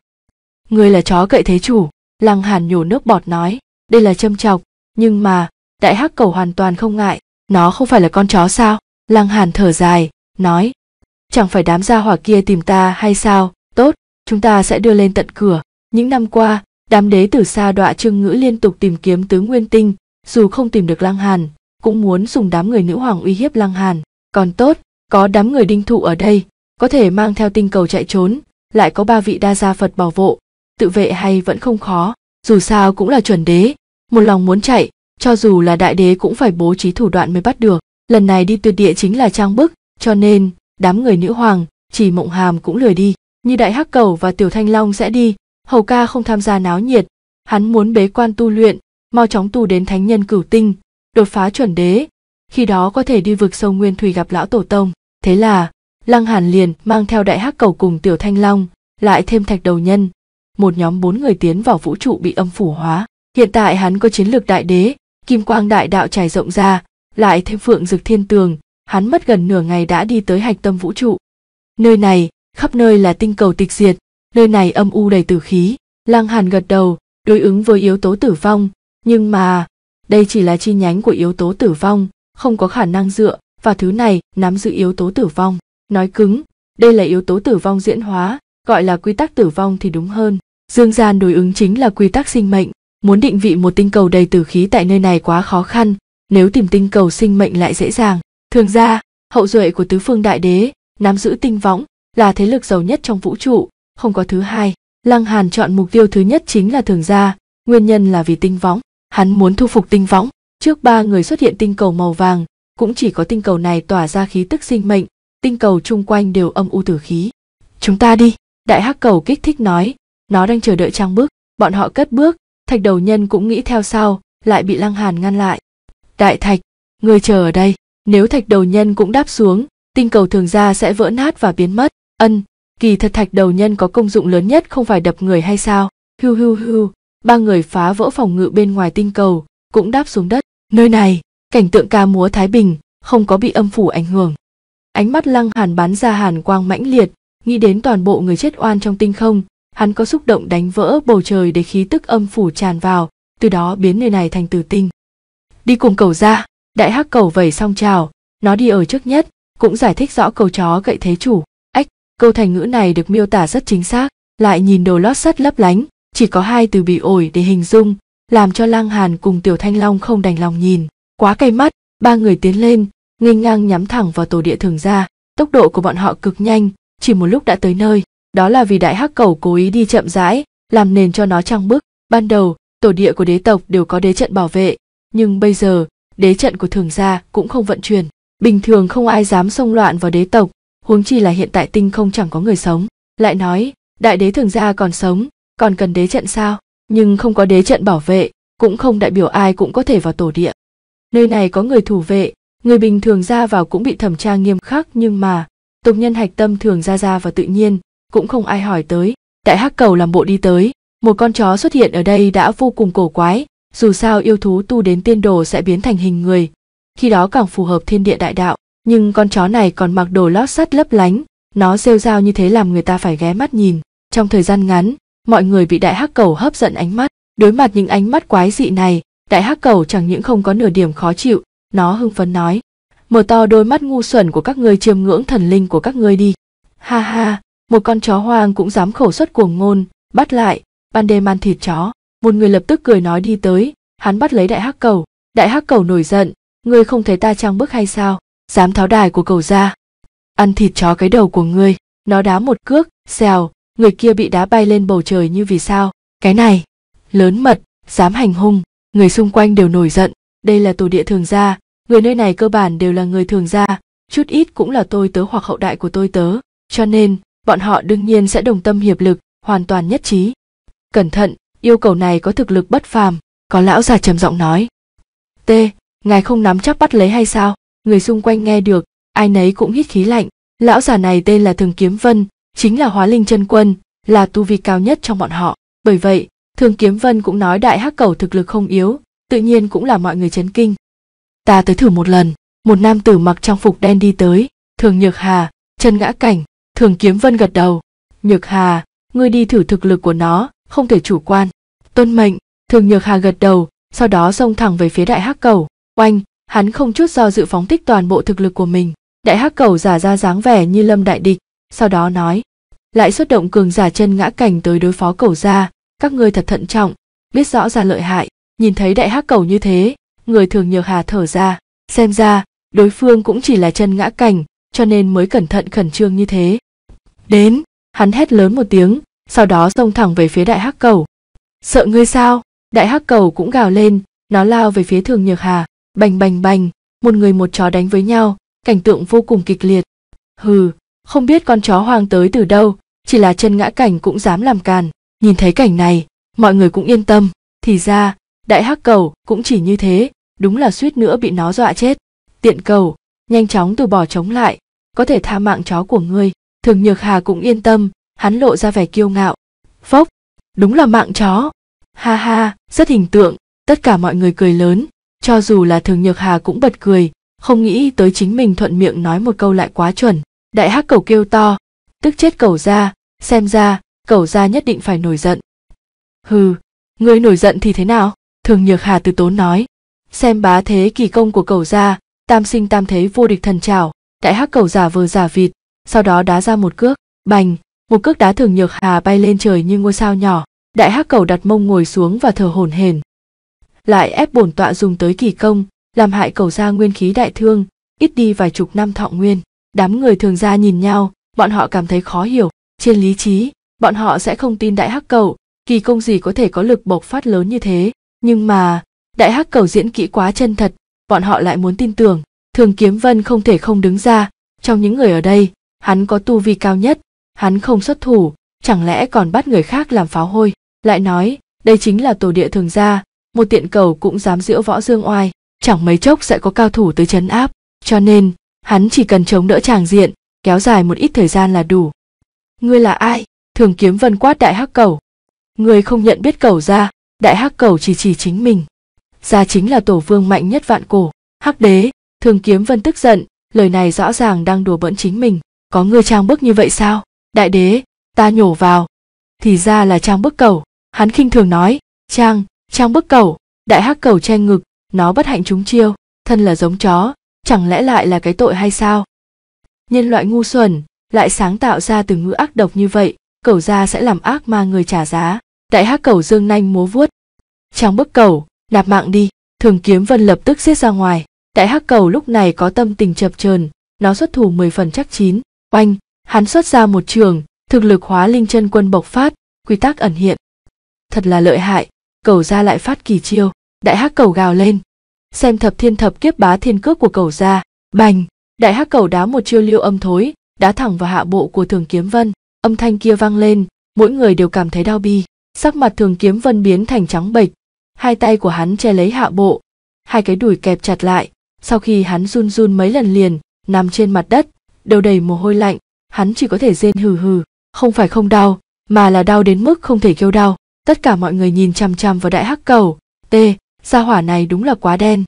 người là chó cậy thế chủ lăng hàn nhổ nước bọt nói đây là châm chọc nhưng mà đại hắc cầu hoàn toàn không ngại nó không phải là con chó sao lăng hàn thở dài nói chẳng phải đám gia hỏa kia tìm ta hay sao tốt chúng ta sẽ đưa lên tận cửa những năm qua đám đế tử xa đọa trương ngữ liên tục tìm kiếm tứ nguyên tinh dù không tìm được lăng hàn cũng muốn dùng đám người nữ hoàng uy hiếp lăng hàn còn tốt có đám người đinh thụ ở đây có thể mang theo tinh cầu chạy trốn lại có ba vị đa gia phật bảo hộ tự vệ hay vẫn không khó dù sao cũng là chuẩn đế một lòng muốn chạy cho dù là đại đế cũng phải bố trí thủ đoạn mới bắt được lần này đi tuyệt địa chính là trang bức cho nên đám người nữ hoàng chỉ mộng hàm cũng lười đi như đại hắc cầu và tiểu thanh long sẽ đi hầu ca không tham gia náo nhiệt hắn muốn bế quan tu luyện mau chóng tu đến thánh nhân cửu tinh đột phá chuẩn đế khi đó có thể đi vực sâu nguyên thủy gặp lão tổ tông thế là Lăng Hàn liền mang theo đại hắc cầu cùng Tiểu Thanh Long, lại thêm thạch đầu nhân. Một nhóm bốn người tiến vào vũ trụ bị âm phủ hóa. Hiện tại hắn có chiến lược đại đế, kim quang đại đạo trải rộng ra, lại thêm phượng dực thiên tường, hắn mất gần nửa ngày đã đi tới hạch tâm vũ trụ. Nơi này, khắp nơi là tinh cầu tịch diệt, nơi này âm u đầy tử khí. Lăng Hàn gật đầu, đối ứng với yếu tố tử vong, nhưng mà, đây chỉ là chi nhánh của yếu tố tử vong, không có khả năng dựa và thứ này nắm giữ yếu tố tử vong nói cứng đây là yếu tố tử vong diễn hóa gọi là quy tắc tử vong thì đúng hơn dương gian đối ứng chính là quy tắc sinh mệnh muốn định vị một tinh cầu đầy tử khí tại nơi này quá khó khăn nếu tìm tinh cầu sinh mệnh lại dễ dàng thường ra hậu duệ của tứ phương đại đế nắm giữ tinh võng là thế lực giàu nhất trong vũ trụ không có thứ hai lăng hàn chọn mục tiêu thứ nhất chính là thường gia nguyên nhân là vì tinh võng hắn muốn thu phục tinh võng trước ba người xuất hiện tinh cầu màu vàng cũng chỉ có tinh cầu này tỏa ra khí tức sinh mệnh tinh cầu chung quanh đều âm u tử khí. Chúng ta đi, đại hắc cầu kích thích nói, nó đang chờ đợi trang bước, bọn họ cất bước, thạch đầu nhân cũng nghĩ theo sau, lại bị lăng hàn ngăn lại. Đại thạch, người chờ ở đây, nếu thạch đầu nhân cũng đáp xuống, tinh cầu thường ra sẽ vỡ nát và biến mất, ân, kỳ thật thạch đầu nhân có công dụng lớn nhất không phải đập người hay sao, hưu hưu hưu, ba người phá vỡ phòng ngự bên ngoài tinh cầu, cũng đáp xuống đất, nơi này, cảnh tượng ca múa Thái Bình, không có bị âm phủ ảnh hưởng ánh mắt lăng hàn bắn ra hàn quang mãnh liệt nghĩ đến toàn bộ người chết oan trong tinh không hắn có xúc động đánh vỡ bầu trời để khí tức âm phủ tràn vào từ đó biến nơi này thành tử tinh đi cùng cầu ra đại hắc cầu vẩy xong chào, nó đi ở trước nhất cũng giải thích rõ cầu chó gậy thế chủ ách câu thành ngữ này được miêu tả rất chính xác lại nhìn đồ lót sắt lấp lánh chỉ có hai từ bị ổi để hình dung làm cho lang hàn cùng tiểu thanh long không đành lòng nhìn quá cay mắt ba người tiến lên nghênh ngang nhắm thẳng vào tổ địa thường gia tốc độ của bọn họ cực nhanh chỉ một lúc đã tới nơi đó là vì đại hắc cầu cố ý đi chậm rãi làm nền cho nó trăng bức ban đầu tổ địa của đế tộc đều có đế trận bảo vệ nhưng bây giờ đế trận của thường gia cũng không vận chuyển bình thường không ai dám xông loạn vào đế tộc huống chi là hiện tại tinh không chẳng có người sống lại nói đại đế thường gia còn sống còn cần đế trận sao nhưng không có đế trận bảo vệ cũng không đại biểu ai cũng có thể vào tổ địa nơi này có người thủ vệ người bình thường ra vào cũng bị thẩm tra nghiêm khắc nhưng mà tục nhân hạch tâm thường ra ra và tự nhiên cũng không ai hỏi tới đại hắc cầu làm bộ đi tới một con chó xuất hiện ở đây đã vô cùng cổ quái dù sao yêu thú tu đến tiên đồ sẽ biến thành hình người khi đó càng phù hợp thiên địa đại đạo nhưng con chó này còn mặc đồ lót sắt lấp lánh nó rêu rao như thế làm người ta phải ghé mắt nhìn trong thời gian ngắn mọi người bị đại hắc cầu hấp dẫn ánh mắt đối mặt những ánh mắt quái dị này đại hắc cầu chẳng những không có nửa điểm khó chịu nó hưng phấn nói mở to đôi mắt ngu xuẩn của các người chiêm ngưỡng thần linh của các ngươi đi ha ha một con chó hoang cũng dám khẩu xuất cuồng ngôn bắt lại ban đêm ăn thịt chó một người lập tức cười nói đi tới hắn bắt lấy đại hắc cầu đại hắc cầu nổi giận ngươi không thấy ta trang bức hay sao dám tháo đài của cầu ra ăn thịt chó cái đầu của ngươi nó đá một cước xèo người kia bị đá bay lên bầu trời như vì sao cái này lớn mật dám hành hung người xung quanh đều nổi giận đây là tổ địa thường gia người nơi này cơ bản đều là người thường gia chút ít cũng là tôi tớ hoặc hậu đại của tôi tớ cho nên bọn họ đương nhiên sẽ đồng tâm hiệp lực hoàn toàn nhất trí cẩn thận yêu cầu này có thực lực bất phàm có lão già trầm giọng nói t ngài không nắm chắc bắt lấy hay sao người xung quanh nghe được ai nấy cũng hít khí lạnh lão già này tên là thường kiếm vân chính là hóa linh chân quân là tu vi cao nhất trong bọn họ bởi vậy thường kiếm vân cũng nói đại hắc cầu thực lực không yếu tự nhiên cũng là mọi người chấn kinh ta tới thử một lần một nam tử mặc trang phục đen đi tới thường nhược hà chân ngã cảnh thường kiếm vân gật đầu nhược hà ngươi đi thử thực lực của nó không thể chủ quan tuân mệnh thường nhược hà gật đầu sau đó xông thẳng về phía đại hắc cầu oanh hắn không chút do dự phóng tích toàn bộ thực lực của mình đại hắc cầu giả ra dáng vẻ như lâm đại địch sau đó nói lại xuất động cường giả chân ngã cảnh tới đối phó cầu gia các ngươi thật thận trọng biết rõ ra lợi hại nhìn thấy đại hắc cầu như thế người thường nhược hà thở ra xem ra đối phương cũng chỉ là chân ngã cảnh cho nên mới cẩn thận khẩn trương như thế đến hắn hét lớn một tiếng sau đó xông thẳng về phía đại hắc cầu sợ ngươi sao đại hắc cầu cũng gào lên nó lao về phía thường nhược hà bành bành bành một người một chó đánh với nhau cảnh tượng vô cùng kịch liệt hừ không biết con chó hoang tới từ đâu chỉ là chân ngã cảnh cũng dám làm càn nhìn thấy cảnh này mọi người cũng yên tâm thì ra đại hắc cầu cũng chỉ như thế đúng là suýt nữa bị nó dọa chết tiện cầu nhanh chóng từ bỏ chống lại có thể tha mạng chó của ngươi thường nhược hà cũng yên tâm hắn lộ ra vẻ kiêu ngạo phốc đúng là mạng chó ha ha rất hình tượng tất cả mọi người cười lớn cho dù là thường nhược hà cũng bật cười không nghĩ tới chính mình thuận miệng nói một câu lại quá chuẩn đại hắc cầu kêu to tức chết cầu ra xem ra cầu ra nhất định phải nổi giận hừ ngươi nổi giận thì thế nào thường nhược hà từ tốn nói xem bá thế kỳ công của cầu gia tam sinh tam thế vô địch thần trảo đại hắc cầu giả vờ giả vịt sau đó đá ra một cước bành một cước đá thường nhược hà bay lên trời như ngôi sao nhỏ đại hắc cầu đặt mông ngồi xuống và thở hổn hển lại ép bổn tọa dùng tới kỳ công làm hại cầu gia nguyên khí đại thương ít đi vài chục năm thọ nguyên đám người thường ra nhìn nhau bọn họ cảm thấy khó hiểu trên lý trí bọn họ sẽ không tin đại hắc cầu kỳ công gì có thể có lực bộc phát lớn như thế nhưng mà đại hắc cầu diễn kỹ quá chân thật bọn họ lại muốn tin tưởng thường kiếm vân không thể không đứng ra trong những người ở đây hắn có tu vi cao nhất hắn không xuất thủ chẳng lẽ còn bắt người khác làm pháo hôi lại nói đây chính là tổ địa thường gia một tiện cầu cũng dám giễu võ dương oai chẳng mấy chốc sẽ có cao thủ tới chấn áp cho nên hắn chỉ cần chống đỡ tràng diện kéo dài một ít thời gian là đủ ngươi là ai thường kiếm vân quát đại hắc cầu Ngươi không nhận biết cầu ra đại hắc cầu chỉ chỉ chính mình gia chính là tổ vương mạnh nhất vạn cổ hắc đế thường kiếm vân tức giận lời này rõ ràng đang đùa bỡn chính mình có ngươi trang bức như vậy sao đại đế ta nhổ vào thì ra là trang bức cầu hắn khinh thường nói trang trang bức cầu đại hắc cầu che ngực nó bất hạnh chúng chiêu thân là giống chó chẳng lẽ lại là cái tội hay sao nhân loại ngu xuẩn lại sáng tạo ra từ ngữ ác độc như vậy cầu ra sẽ làm ác mà người trả giá đại hắc cầu dương nanh múa vuốt trang bức cầu nạp mạng đi thường kiếm vân lập tức giết ra ngoài đại hắc cầu lúc này có tâm tình chập chờn nó xuất thủ mười phần chắc chín oanh hắn xuất ra một trường thực lực hóa linh chân quân bộc phát quy tắc ẩn hiện thật là lợi hại cầu ra lại phát kỳ chiêu đại hắc cầu gào lên xem thập thiên thập kiếp bá thiên cước của cầu ra bành đại hắc cầu đá một chiêu liêu âm thối đá thẳng vào hạ bộ của thường kiếm vân âm thanh kia vang lên mỗi người đều cảm thấy đau bi sắc mặt thường kiếm vân biến thành trắng bệch hai tay của hắn che lấy hạ bộ hai cái đùi kẹp chặt lại sau khi hắn run run mấy lần liền nằm trên mặt đất đầu đầy mồ hôi lạnh hắn chỉ có thể rên hừ hừ không phải không đau mà là đau đến mức không thể kêu đau tất cả mọi người nhìn chằm chằm vào đại hắc cầu t gia hỏa này đúng là quá đen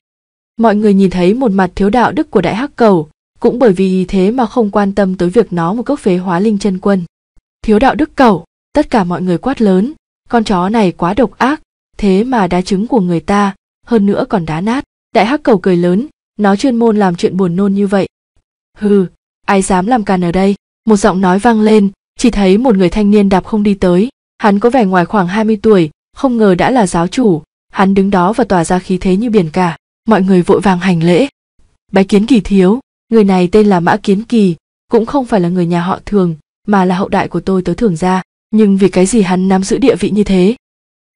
mọi người nhìn thấy một mặt thiếu đạo đức của đại hắc cầu cũng bởi vì thế mà không quan tâm tới việc nó một cốc phế hóa linh chân quân thiếu đạo đức cầu tất cả mọi người quát lớn con chó này quá độc ác thế mà đá trứng của người ta, hơn nữa còn đá nát. Đại hắc cầu cười lớn, nó chuyên môn làm chuyện buồn nôn như vậy. Hừ, ai dám làm càn ở đây? Một giọng nói vang lên, chỉ thấy một người thanh niên đạp không đi tới. Hắn có vẻ ngoài khoảng 20 tuổi, không ngờ đã là giáo chủ. Hắn đứng đó và tỏa ra khí thế như biển cả. Mọi người vội vàng hành lễ. Bái kiến kỳ thiếu, người này tên là Mã Kiến Kỳ, cũng không phải là người nhà họ thường, mà là hậu đại của tôi tới thường gia. Nhưng vì cái gì hắn nắm giữ địa vị như thế,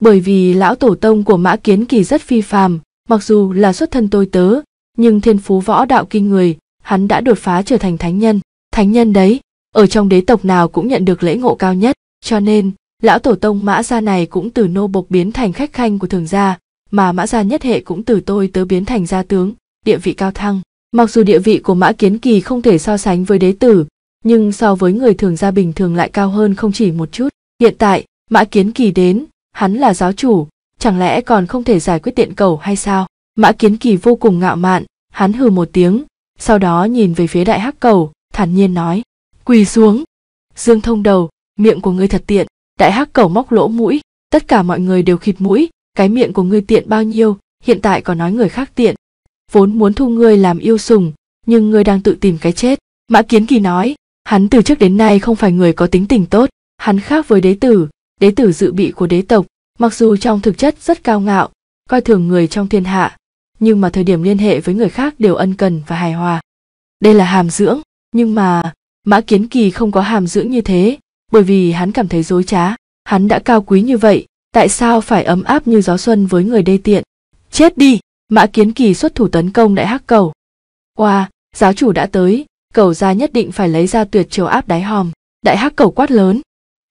bởi vì lão tổ tông của Mã Kiến Kỳ rất phi phàm, mặc dù là xuất thân tôi tớ, nhưng thiên phú võ đạo kinh người, hắn đã đột phá trở thành thánh nhân. Thánh nhân đấy, ở trong đế tộc nào cũng nhận được lễ ngộ cao nhất, cho nên lão tổ tông Mã gia này cũng từ nô bộc biến thành khách khanh của thường gia, mà Mã gia nhất hệ cũng từ tôi tớ biến thành gia tướng, địa vị cao thăng. Mặc dù địa vị của Mã Kiến Kỳ không thể so sánh với đế tử, nhưng so với người thường gia bình thường lại cao hơn không chỉ một chút. Hiện tại, Mã Kiến Kỳ đến, hắn là giáo chủ, chẳng lẽ còn không thể giải quyết tiện cầu hay sao? Mã Kiến Kỳ vô cùng ngạo mạn, hắn hừ một tiếng, sau đó nhìn về phía đại hắc cầu, thản nhiên nói, quỳ xuống. Dương thông đầu, miệng của ngươi thật tiện, đại hắc cầu móc lỗ mũi, tất cả mọi người đều khịt mũi, cái miệng của ngươi tiện bao nhiêu, hiện tại còn nói người khác tiện. Vốn muốn thu ngươi làm yêu sùng, nhưng ngươi đang tự tìm cái chết. Mã Kiến Kỳ nói, hắn từ trước đến nay không phải người có tính tình tốt, hắn khác với đế tử, đế tử dự bị của đế tộc, mặc dù trong thực chất rất cao ngạo, coi thường người trong thiên hạ, nhưng mà thời điểm liên hệ với người khác đều ân cần và hài hòa. Đây là hàm dưỡng, nhưng mà Mã Kiến Kỳ không có hàm dưỡng như thế, bởi vì hắn cảm thấy dối trá, hắn đã cao quý như vậy, tại sao phải ấm áp như gió xuân với người đê tiện? Chết đi! Mã Kiến Kỳ xuất thủ tấn công đại hắc cầu. qua giáo chủ đã tới, cầu gia nhất định phải lấy ra tuyệt chiều áp đáy hòm. Đại hắc cầu quát lớn,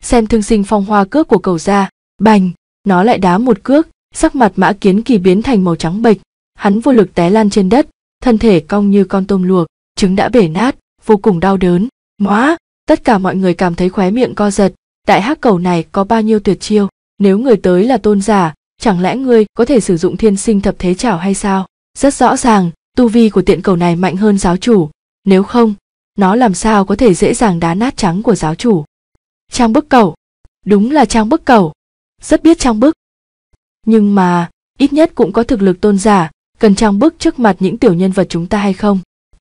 xem thương sinh phong hoa cước của cầu ra bành nó lại đá một cước sắc mặt mã kiến kỳ biến thành màu trắng bệch hắn vô lực té lan trên đất thân thể cong như con tôm luộc trứng đã bể nát vô cùng đau đớn móa tất cả mọi người cảm thấy khóe miệng co giật đại hắc cầu này có bao nhiêu tuyệt chiêu nếu người tới là tôn giả chẳng lẽ ngươi có thể sử dụng thiên sinh thập thế chảo hay sao rất rõ ràng tu vi của tiện cầu này mạnh hơn giáo chủ nếu không nó làm sao có thể dễ dàng đá nát trắng của giáo chủ Trang bức cầu. Đúng là trang bức cầu. Rất biết trang bức. Nhưng mà, ít nhất cũng có thực lực tôn giả, cần trang bức trước mặt những tiểu nhân vật chúng ta hay không?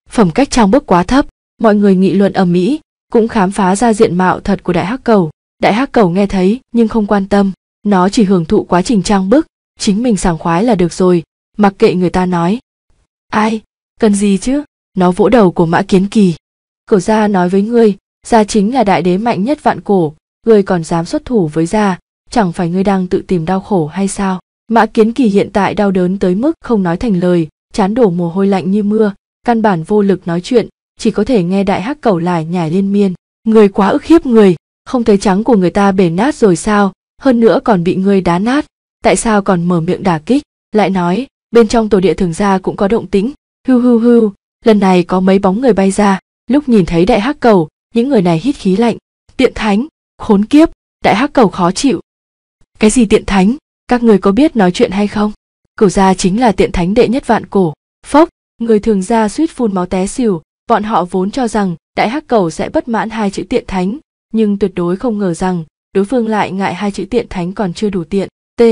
Phẩm cách trang bức quá thấp, mọi người nghị luận ở mỹ cũng khám phá ra diện mạo thật của đại hắc cầu. Đại hắc cầu nghe thấy nhưng không quan tâm, nó chỉ hưởng thụ quá trình trang bức, chính mình sảng khoái là được rồi, mặc kệ người ta nói. Ai, cần gì chứ? Nó vỗ đầu của Mã Kiến Kỳ. Cổ gia nói với ngươi, gia chính là đại đế mạnh nhất vạn cổ người còn dám xuất thủ với gia chẳng phải ngươi đang tự tìm đau khổ hay sao mã kiến kỳ hiện tại đau đớn tới mức không nói thành lời chán đổ mồ hôi lạnh như mưa căn bản vô lực nói chuyện chỉ có thể nghe đại hắc cẩu lải nhải liên miên người quá ức hiếp người không thấy trắng của người ta bể nát rồi sao hơn nữa còn bị ngươi đá nát tại sao còn mở miệng đả kích lại nói bên trong tổ địa thường gia cũng có động tĩnh hưu hưu hưu lần này có mấy bóng người bay ra lúc nhìn thấy đại hắc cầu những người này hít khí lạnh tiện thánh khốn kiếp đại hắc cầu khó chịu cái gì tiện thánh các người có biết nói chuyện hay không cửu gia chính là tiện thánh đệ nhất vạn cổ phốc người thường gia suýt phun máu té xỉu bọn họ vốn cho rằng đại hắc cầu sẽ bất mãn hai chữ tiện thánh nhưng tuyệt đối không ngờ rằng đối phương lại ngại hai chữ tiện thánh còn chưa đủ tiện t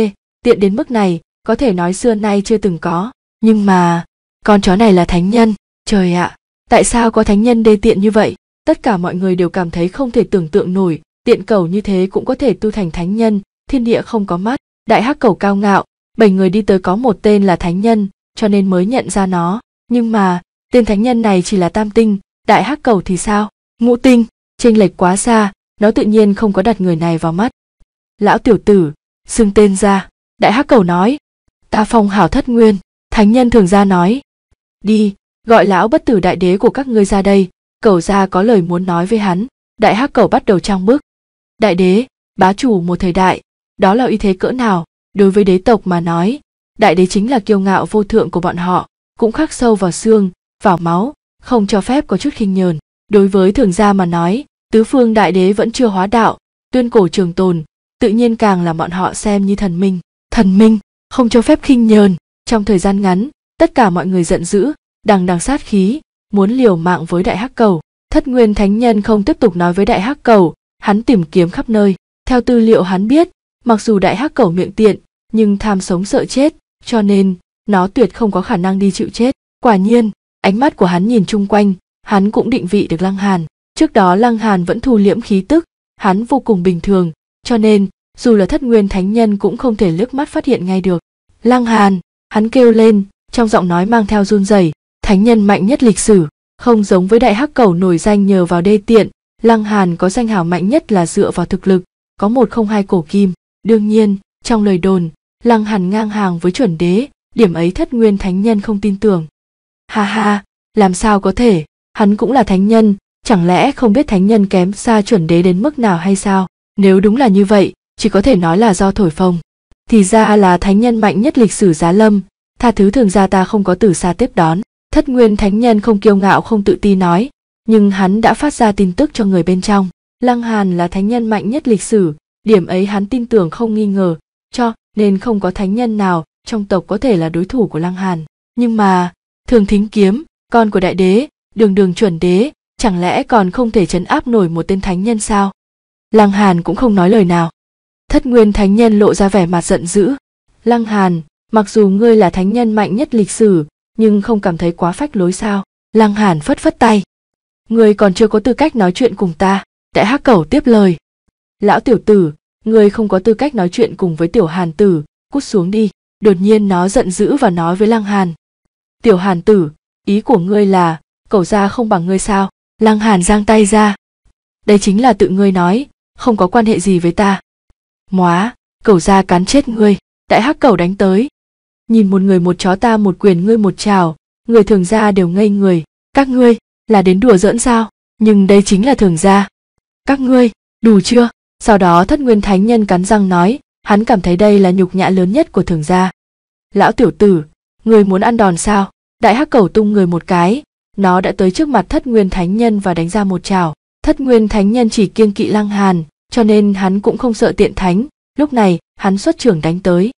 tiện đến mức này có thể nói xưa nay chưa từng có nhưng mà con chó này là thánh nhân trời ạ tại sao có thánh nhân đê tiện như vậy tất cả mọi người đều cảm thấy không thể tưởng tượng nổi tiện cầu như thế cũng có thể tu thành thánh nhân thiên địa không có mắt đại hắc cầu cao ngạo bảy người đi tới có một tên là thánh nhân cho nên mới nhận ra nó nhưng mà tên thánh nhân này chỉ là tam tinh đại hắc cầu thì sao ngũ tinh chênh lệch quá xa nó tự nhiên không có đặt người này vào mắt lão tiểu tử xưng tên ra đại hắc cầu nói ta phong hảo thất nguyên thánh nhân thường ra nói đi gọi lão bất tử đại đế của các ngươi ra đây cầu gia có lời muốn nói với hắn đại hắc cầu bắt đầu trang bức đại đế bá chủ một thời đại đó là uy thế cỡ nào đối với đế tộc mà nói đại đế chính là kiêu ngạo vô thượng của bọn họ cũng khắc sâu vào xương vào máu không cho phép có chút khinh nhờn đối với thường gia mà nói tứ phương đại đế vẫn chưa hóa đạo tuyên cổ trường tồn tự nhiên càng là bọn họ xem như thần minh thần minh không cho phép khinh nhờn trong thời gian ngắn tất cả mọi người giận dữ đằng đằng sát khí muốn liều mạng với đại hắc cầu thất nguyên thánh nhân không tiếp tục nói với đại hắc cầu hắn tìm kiếm khắp nơi theo tư liệu hắn biết mặc dù đại hắc cầu miệng tiện nhưng tham sống sợ chết cho nên nó tuyệt không có khả năng đi chịu chết quả nhiên ánh mắt của hắn nhìn chung quanh hắn cũng định vị được lăng hàn trước đó lăng hàn vẫn thu liễm khí tức hắn vô cùng bình thường cho nên dù là thất nguyên thánh nhân cũng không thể lướt mắt phát hiện ngay được lăng hàn hắn kêu lên trong giọng nói mang theo run rẩy thánh nhân mạnh nhất lịch sử, không giống với đại hắc cầu nổi danh nhờ vào đê tiện, Lăng Hàn có danh hào mạnh nhất là dựa vào thực lực, có một không hai cổ kim. Đương nhiên, trong lời đồn, Lăng Hàn ngang hàng với chuẩn đế, điểm ấy thất nguyên thánh nhân không tin tưởng. Ha ha, làm sao có thể, hắn cũng là thánh nhân, chẳng lẽ không biết thánh nhân kém xa chuẩn đế đến mức nào hay sao? Nếu đúng là như vậy, chỉ có thể nói là do thổi phồng. Thì ra là thánh nhân mạnh nhất lịch sử giá lâm, tha thứ thường ra ta không có từ xa tiếp đón. Thất Nguyên Thánh Nhân không kiêu ngạo không tự ti nói, nhưng hắn đã phát ra tin tức cho người bên trong. Lăng Hàn là thánh nhân mạnh nhất lịch sử, điểm ấy hắn tin tưởng không nghi ngờ, cho nên không có thánh nhân nào trong tộc có thể là đối thủ của Lăng Hàn. Nhưng mà, Thường Thính Kiếm, con của đại đế, đường đường chuẩn đế, chẳng lẽ còn không thể chấn áp nổi một tên thánh nhân sao? Lăng Hàn cũng không nói lời nào. Thất Nguyên Thánh Nhân lộ ra vẻ mặt giận dữ. Lăng Hàn, mặc dù ngươi là thánh nhân mạnh nhất lịch sử, nhưng không cảm thấy quá phách lối sao lăng hàn phất phất tay người còn chưa có tư cách nói chuyện cùng ta đại hắc cẩu tiếp lời lão tiểu tử người không có tư cách nói chuyện cùng với tiểu hàn tử cút xuống đi đột nhiên nó giận dữ và nói với lăng hàn tiểu hàn tử ý của ngươi là cẩu ra không bằng ngươi sao lăng hàn giang tay ra đây chính là tự ngươi nói không có quan hệ gì với ta móa cẩu ra cắn chết ngươi đại hắc cẩu đánh tới nhìn một người một chó ta một quyền ngươi một trào người thường gia đều ngây người các ngươi là đến đùa giỡn sao nhưng đây chính là thường gia các ngươi đủ chưa sau đó thất nguyên thánh nhân cắn răng nói hắn cảm thấy đây là nhục nhã lớn nhất của thường gia lão tiểu tử người muốn ăn đòn sao đại hắc cầu tung người một cái nó đã tới trước mặt thất nguyên thánh nhân và đánh ra một trào thất nguyên thánh nhân chỉ kiêng kỵ lăng hàn cho nên hắn cũng không sợ tiện thánh lúc này hắn xuất trưởng đánh tới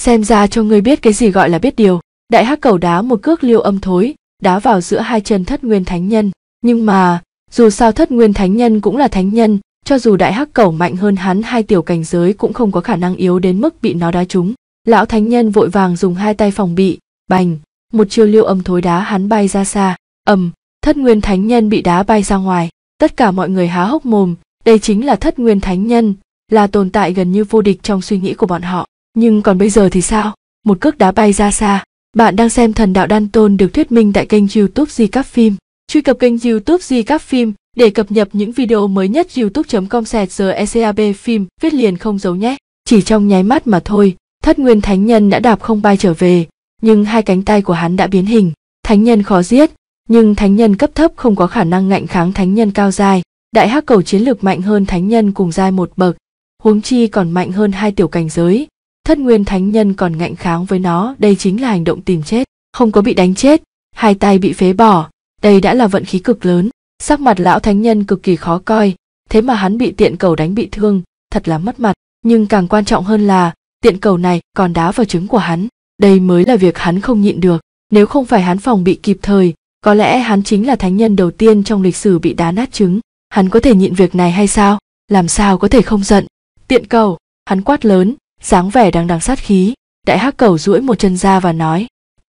xem ra cho ngươi biết cái gì gọi là biết điều đại hắc cầu đá một cước liêu âm thối đá vào giữa hai chân thất nguyên thánh nhân nhưng mà dù sao thất nguyên thánh nhân cũng là thánh nhân cho dù đại hắc cầu mạnh hơn hắn hai tiểu cảnh giới cũng không có khả năng yếu đến mức bị nó đá trúng lão thánh nhân vội vàng dùng hai tay phòng bị bành một chiêu liêu âm thối đá hắn bay ra xa ầm thất nguyên thánh nhân bị đá bay ra ngoài tất cả mọi người há hốc mồm đây chính là thất nguyên thánh nhân là tồn tại gần như vô địch trong suy nghĩ của bọn họ nhưng còn bây giờ thì sao một cước đá bay ra xa bạn đang xem thần đạo đan tôn được thuyết minh tại kênh youtube di các phim truy cập kênh youtube di các phim để cập nhật những video mới nhất youtube com sẹt giờ ecab phim viết liền không giấu nhé chỉ trong nháy mắt mà thôi thất nguyên thánh nhân đã đạp không bay trở về nhưng hai cánh tay của hắn đã biến hình thánh nhân khó giết nhưng thánh nhân cấp thấp không có khả năng ngạnh kháng thánh nhân cao dài đại hắc cầu chiến lược mạnh hơn thánh nhân cùng giai một bậc huống chi còn mạnh hơn hai tiểu cảnh giới thất nguyên thánh nhân còn ngạnh kháng với nó đây chính là hành động tìm chết không có bị đánh chết hai tay bị phế bỏ đây đã là vận khí cực lớn sắc mặt lão thánh nhân cực kỳ khó coi thế mà hắn bị tiện cầu đánh bị thương thật là mất mặt nhưng càng quan trọng hơn là tiện cầu này còn đá vào trứng của hắn đây mới là việc hắn không nhịn được nếu không phải hắn phòng bị kịp thời có lẽ hắn chính là thánh nhân đầu tiên trong lịch sử bị đá nát trứng hắn có thể nhịn việc này hay sao làm sao có thể không giận tiện cầu hắn quát lớn dáng vẻ đang đằng sát khí đại hắc cầu duỗi một chân ra và nói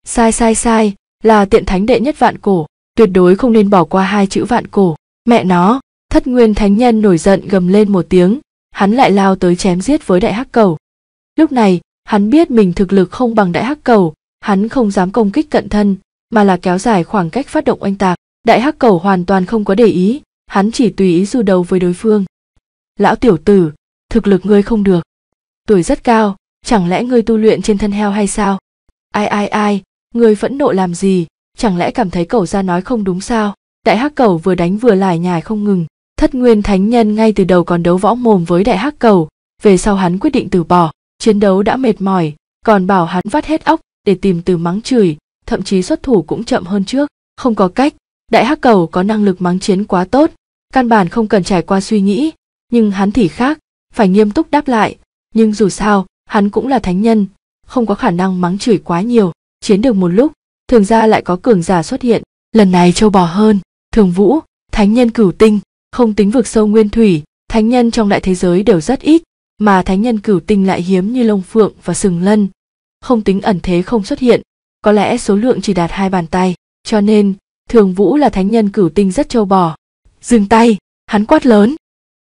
sai sai sai là tiện thánh đệ nhất vạn cổ tuyệt đối không nên bỏ qua hai chữ vạn cổ mẹ nó thất nguyên thánh nhân nổi giận gầm lên một tiếng hắn lại lao tới chém giết với đại hắc cầu lúc này hắn biết mình thực lực không bằng đại hắc cầu hắn không dám công kích cận thân mà là kéo dài khoảng cách phát động oanh tạc đại hắc cầu hoàn toàn không có để ý hắn chỉ tùy ý du đầu với đối phương lão tiểu tử thực lực ngươi không được tuổi rất cao chẳng lẽ ngươi tu luyện trên thân heo hay sao ai ai ai ngươi phẫn nộ làm gì chẳng lẽ cảm thấy cẩu ra nói không đúng sao đại hắc cẩu vừa đánh vừa lải nhải không ngừng thất nguyên thánh nhân ngay từ đầu còn đấu võ mồm với đại hắc cẩu về sau hắn quyết định từ bỏ chiến đấu đã mệt mỏi còn bảo hắn vắt hết óc để tìm từ mắng chửi thậm chí xuất thủ cũng chậm hơn trước không có cách đại hắc cầu có năng lực mắng chiến quá tốt căn bản không cần trải qua suy nghĩ nhưng hắn thì khác phải nghiêm túc đáp lại nhưng dù sao hắn cũng là thánh nhân không có khả năng mắng chửi quá nhiều chiến được một lúc thường ra lại có cường giả xuất hiện lần này châu bò hơn thường vũ thánh nhân cửu tinh không tính vực sâu nguyên thủy thánh nhân trong đại thế giới đều rất ít mà thánh nhân cửu tinh lại hiếm như lông phượng và sừng lân không tính ẩn thế không xuất hiện có lẽ số lượng chỉ đạt hai bàn tay cho nên thường vũ là thánh nhân cửu tinh rất châu bò dừng tay hắn quát lớn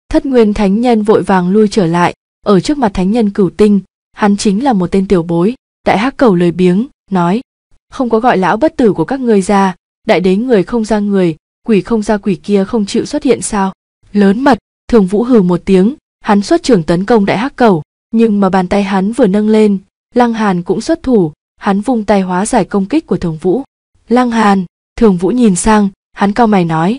thất nguyên thánh nhân vội vàng lui trở lại ở trước mặt thánh nhân cửu tinh hắn chính là một tên tiểu bối đại hắc cầu lời biếng nói không có gọi lão bất tử của các ngươi ra đại đế người không ra người quỷ không ra quỷ kia không chịu xuất hiện sao lớn mật thường vũ hừ một tiếng hắn xuất trưởng tấn công đại hắc cầu nhưng mà bàn tay hắn vừa nâng lên lăng hàn cũng xuất thủ hắn vung tay hóa giải công kích của thường vũ lăng hàn thường vũ nhìn sang hắn cao mày nói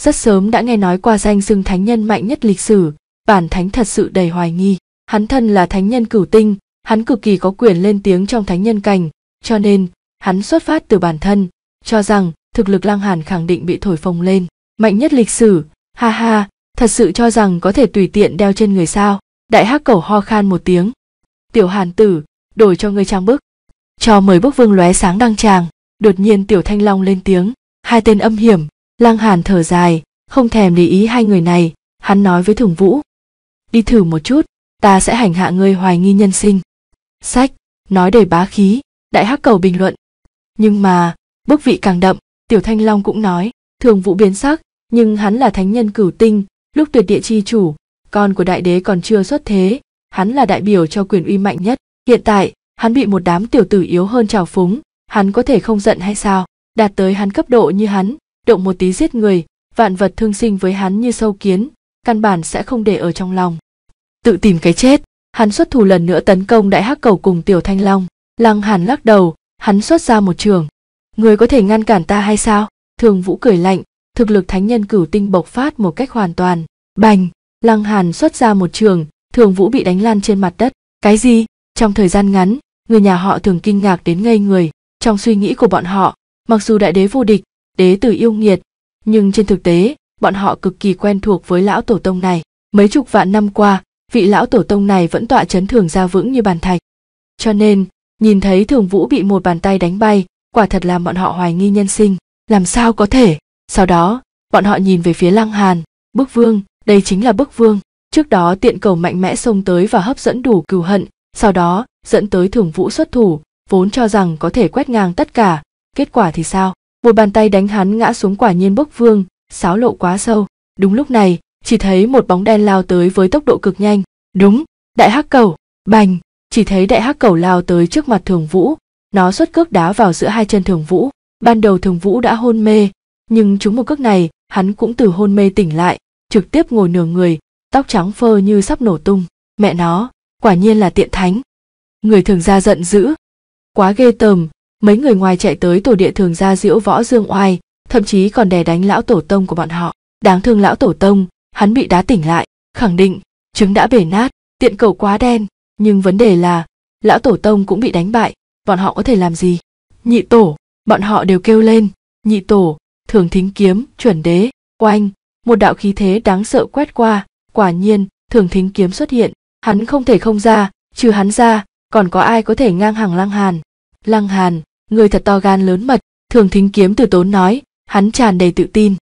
rất sớm đã nghe nói qua danh xưng thánh nhân mạnh nhất lịch sử bản thánh thật sự đầy hoài nghi hắn thân là thánh nhân cửu tinh hắn cực kỳ có quyền lên tiếng trong thánh nhân cảnh cho nên hắn xuất phát từ bản thân cho rằng thực lực lang hàn khẳng định bị thổi phồng lên mạnh nhất lịch sử ha ha thật sự cho rằng có thể tùy tiện đeo trên người sao đại hắc cẩu ho khan một tiếng tiểu hàn tử đổi cho ngươi trang bức cho mời bức vương lóe sáng đăng tràng đột nhiên tiểu thanh long lên tiếng hai tên âm hiểm lang hàn thở dài không thèm để ý hai người này hắn nói với thủng vũ đi thử một chút ta sẽ hành hạ ngươi hoài nghi nhân sinh sách nói đầy bá khí đại hắc cầu bình luận nhưng mà bức vị càng đậm tiểu thanh long cũng nói thường vụ biến sắc nhưng hắn là thánh nhân cửu tinh lúc tuyệt địa chi chủ con của đại đế còn chưa xuất thế hắn là đại biểu cho quyền uy mạnh nhất hiện tại hắn bị một đám tiểu tử yếu hơn trào phúng hắn có thể không giận hay sao đạt tới hắn cấp độ như hắn động một tí giết người vạn vật thương sinh với hắn như sâu kiến căn bản sẽ không để ở trong lòng tự tìm cái chết hắn xuất thủ lần nữa tấn công đại hắc cầu cùng tiểu thanh long lăng hàn lắc đầu hắn xuất ra một trường người có thể ngăn cản ta hay sao thường vũ cười lạnh thực lực thánh nhân cửu tinh bộc phát một cách hoàn toàn bành lăng hàn xuất ra một trường thường vũ bị đánh lan trên mặt đất cái gì trong thời gian ngắn người nhà họ thường kinh ngạc đến ngây người trong suy nghĩ của bọn họ mặc dù đại đế vô địch đế tử yêu nghiệt nhưng trên thực tế bọn họ cực kỳ quen thuộc với lão tổ tông này. Mấy chục vạn năm qua, vị lão tổ tông này vẫn tọa chấn thường gia vững như bàn thạch. Cho nên, nhìn thấy thường vũ bị một bàn tay đánh bay, quả thật làm bọn họ hoài nghi nhân sinh. Làm sao có thể? Sau đó, bọn họ nhìn về phía lăng hàn, bức vương, đây chính là bức vương. Trước đó tiện cầu mạnh mẽ xông tới và hấp dẫn đủ cừu hận, sau đó dẫn tới thường vũ xuất thủ, vốn cho rằng có thể quét ngang tất cả, kết quả thì sao? Một bàn tay đánh hắn ngã xuống quả nhiên bốc vương, sáo lộ quá sâu đúng lúc này chỉ thấy một bóng đen lao tới với tốc độ cực nhanh đúng đại hắc cầu bành chỉ thấy đại hắc cầu lao tới trước mặt thường vũ nó xuất cước đá vào giữa hai chân thường vũ ban đầu thường vũ đã hôn mê nhưng chúng một cước này hắn cũng từ hôn mê tỉnh lại trực tiếp ngồi nửa người tóc trắng phơ như sắp nổ tung mẹ nó quả nhiên là tiện thánh người thường gia giận dữ quá ghê tởm mấy người ngoài chạy tới tổ địa thường gia diễu võ dương oai thậm chí còn đè đánh lão tổ tông của bọn họ đáng thương lão tổ tông hắn bị đá tỉnh lại khẳng định trứng đã bể nát tiện cầu quá đen nhưng vấn đề là lão tổ tông cũng bị đánh bại bọn họ có thể làm gì nhị tổ bọn họ đều kêu lên nhị tổ thường thính kiếm chuẩn đế oanh một đạo khí thế đáng sợ quét qua quả nhiên thường thính kiếm xuất hiện hắn không thể không ra trừ hắn ra còn có ai có thể ngang hàng lăng hàn lăng hàn người thật to gan lớn mật thường thính kiếm từ tốn nói hắn tràn đầy tự tin.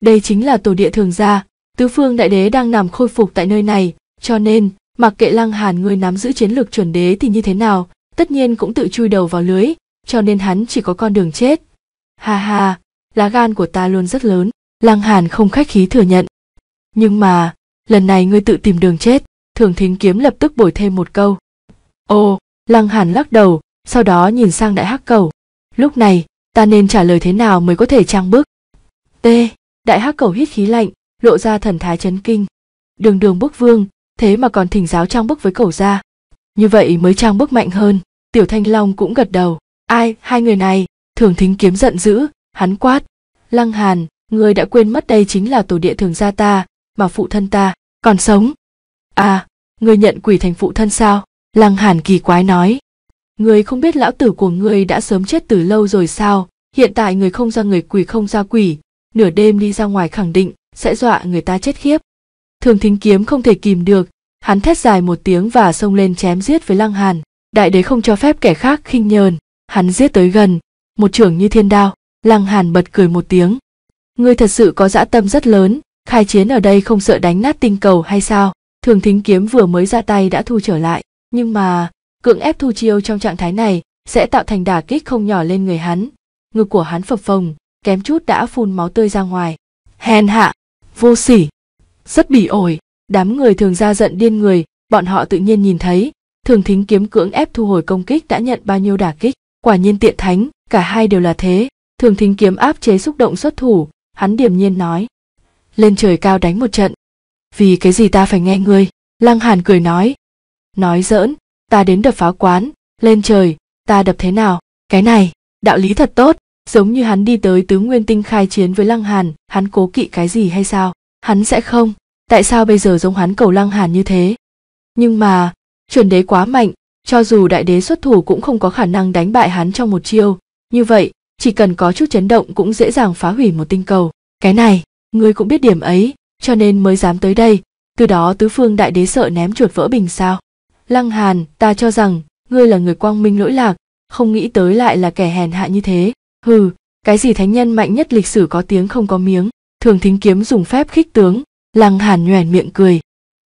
Đây chính là tổ địa thường gia, tứ phương đại đế đang nằm khôi phục tại nơi này, cho nên, mặc kệ Lăng Hàn ngươi nắm giữ chiến lược chuẩn đế thì như thế nào, tất nhiên cũng tự chui đầu vào lưới, cho nên hắn chỉ có con đường chết. Ha ha, lá gan của ta luôn rất lớn, Lăng Hàn không khách khí thừa nhận. Nhưng mà, lần này ngươi tự tìm đường chết, Thường Thính Kiếm lập tức bồi thêm một câu. Ồ, Lăng Hàn lắc đầu, sau đó nhìn sang đại hắc cầu. Lúc này, ta nên trả lời thế nào mới có thể trang bức t đại hắc cầu hít khí lạnh lộ ra thần thái chấn kinh đường đường bức vương thế mà còn thỉnh giáo trang bức với cầu ra như vậy mới trang bức mạnh hơn tiểu thanh long cũng gật đầu ai hai người này thường thính kiếm giận dữ hắn quát lăng hàn người đã quên mất đây chính là tổ địa thường gia ta mà phụ thân ta còn sống à người nhận quỷ thành phụ thân sao lăng hàn kỳ quái nói người không biết lão tử của người đã sớm chết từ lâu rồi sao hiện tại người không ra người quỷ không ra quỷ nửa đêm đi ra ngoài khẳng định sẽ dọa người ta chết khiếp thường thính kiếm không thể kìm được hắn thét dài một tiếng và xông lên chém giết với lăng hàn đại đế không cho phép kẻ khác khinh nhờn hắn giết tới gần một trưởng như thiên đao lăng hàn bật cười một tiếng ngươi thật sự có dã tâm rất lớn khai chiến ở đây không sợ đánh nát tinh cầu hay sao thường thính kiếm vừa mới ra tay đã thu trở lại nhưng mà cưỡng ép thu chiêu trong trạng thái này sẽ tạo thành đả kích không nhỏ lên người hắn ngực của hắn phập phồng kém chút đã phun máu tươi ra ngoài hèn hạ vô sỉ rất bỉ ổi đám người thường ra giận điên người bọn họ tự nhiên nhìn thấy thường thính kiếm cưỡng ép thu hồi công kích đã nhận bao nhiêu đả kích quả nhiên tiện thánh cả hai đều là thế thường thính kiếm áp chế xúc động xuất thủ hắn điềm nhiên nói lên trời cao đánh một trận vì cái gì ta phải nghe ngươi lăng hàn cười nói nói giỡn ta đến đập phá quán lên trời ta đập thế nào cái này đạo lý thật tốt giống như hắn đi tới tứ nguyên tinh khai chiến với lăng hàn hắn cố kỵ cái gì hay sao hắn sẽ không tại sao bây giờ giống hắn cầu lăng hàn như thế nhưng mà chuẩn đế quá mạnh cho dù đại đế xuất thủ cũng không có khả năng đánh bại hắn trong một chiêu như vậy chỉ cần có chút chấn động cũng dễ dàng phá hủy một tinh cầu cái này ngươi cũng biết điểm ấy cho nên mới dám tới đây từ đó tứ phương đại đế sợ ném chuột vỡ bình sao Lăng Hàn, ta cho rằng, ngươi là người quang minh lỗi lạc, không nghĩ tới lại là kẻ hèn hạ như thế. Hừ, cái gì thánh nhân mạnh nhất lịch sử có tiếng không có miếng, thường thính kiếm dùng phép khích tướng. Lăng Hàn nhoẻn miệng cười.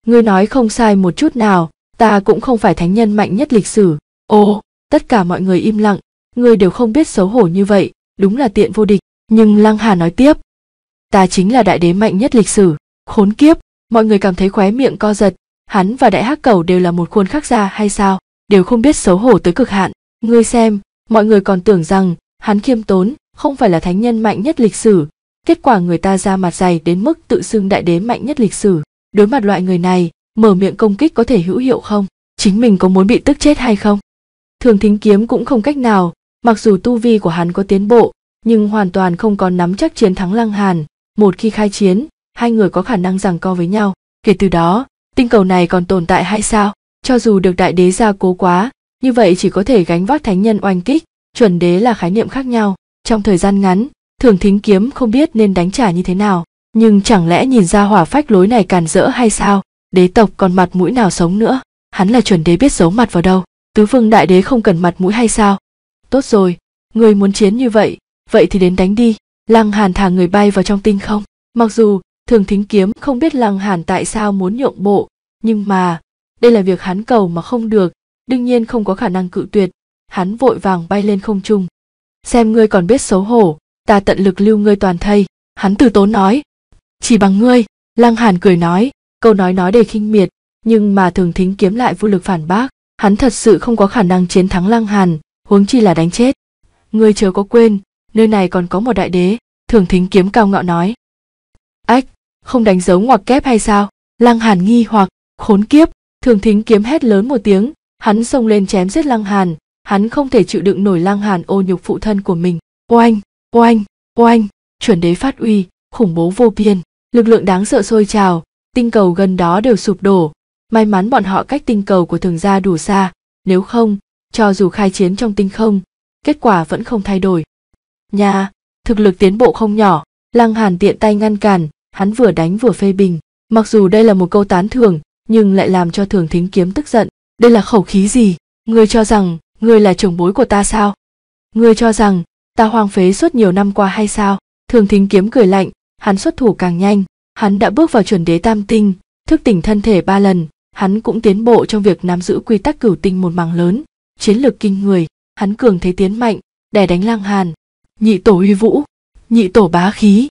Ngươi nói không sai một chút nào, ta cũng không phải thánh nhân mạnh nhất lịch sử. Ồ, tất cả mọi người im lặng, ngươi đều không biết xấu hổ như vậy, đúng là tiện vô địch. Nhưng Lăng Hàn nói tiếp, ta chính là đại đế mạnh nhất lịch sử. Khốn kiếp, mọi người cảm thấy khóe miệng co giật, hắn và đại hắc cầu đều là một khuôn khắc gia hay sao đều không biết xấu hổ tới cực hạn ngươi xem mọi người còn tưởng rằng hắn khiêm tốn không phải là thánh nhân mạnh nhất lịch sử kết quả người ta ra mặt dày đến mức tự xưng đại đế mạnh nhất lịch sử đối mặt loại người này mở miệng công kích có thể hữu hiệu không chính mình có muốn bị tức chết hay không thường thính kiếm cũng không cách nào mặc dù tu vi của hắn có tiến bộ nhưng hoàn toàn không còn nắm chắc chiến thắng lăng hàn một khi khai chiến hai người có khả năng giằng co với nhau kể từ đó tinh cầu này còn tồn tại hay sao cho dù được đại đế gia cố quá như vậy chỉ có thể gánh vác thánh nhân oanh kích chuẩn đế là khái niệm khác nhau trong thời gian ngắn thường thính kiếm không biết nên đánh trả như thế nào nhưng chẳng lẽ nhìn ra hỏa phách lối này càn rỡ hay sao đế tộc còn mặt mũi nào sống nữa hắn là chuẩn đế biết giấu mặt vào đâu tứ vương đại đế không cần mặt mũi hay sao tốt rồi người muốn chiến như vậy vậy thì đến đánh đi lăng hàn thả người bay vào trong tinh không mặc dù thường thính kiếm không biết lăng hàn tại sao muốn nhượng bộ nhưng mà đây là việc hắn cầu mà không được đương nhiên không có khả năng cự tuyệt hắn vội vàng bay lên không trung xem ngươi còn biết xấu hổ ta tận lực lưu ngươi toàn thây hắn từ tốn nói chỉ bằng ngươi lăng hàn cười nói câu nói nói để khinh miệt nhưng mà thường thính kiếm lại vô lực phản bác hắn thật sự không có khả năng chiến thắng lăng hàn huống chi là đánh chết ngươi chớ có quên nơi này còn có một đại đế thường thính kiếm cao ngạo nói ách không đánh dấu ngoặc kép hay sao lăng hàn nghi hoặc khốn kiếp thường thính kiếm hét lớn một tiếng hắn xông lên chém giết lăng hàn hắn không thể chịu đựng nổi lăng hàn ô nhục phụ thân của mình oanh oanh oanh chuẩn đế phát uy khủng bố vô biên lực lượng đáng sợ sôi trào tinh cầu gần đó đều sụp đổ may mắn bọn họ cách tinh cầu của thường gia đủ xa nếu không cho dù khai chiến trong tinh không kết quả vẫn không thay đổi nhà thực lực tiến bộ không nhỏ lăng hàn tiện tay ngăn cản hắn vừa đánh vừa phê bình mặc dù đây là một câu tán thưởng nhưng lại làm cho thường thính kiếm tức giận đây là khẩu khí gì ngươi cho rằng ngươi là chồng bối của ta sao ngươi cho rằng ta hoang phế suốt nhiều năm qua hay sao thường thính kiếm cười lạnh hắn xuất thủ càng nhanh hắn đã bước vào chuẩn đế tam tinh thức tỉnh thân thể ba lần hắn cũng tiến bộ trong việc nắm giữ quy tắc cửu tinh một mảng lớn chiến lược kinh người hắn cường thế tiến mạnh đè đánh lang hàn nhị tổ uy vũ nhị tổ bá khí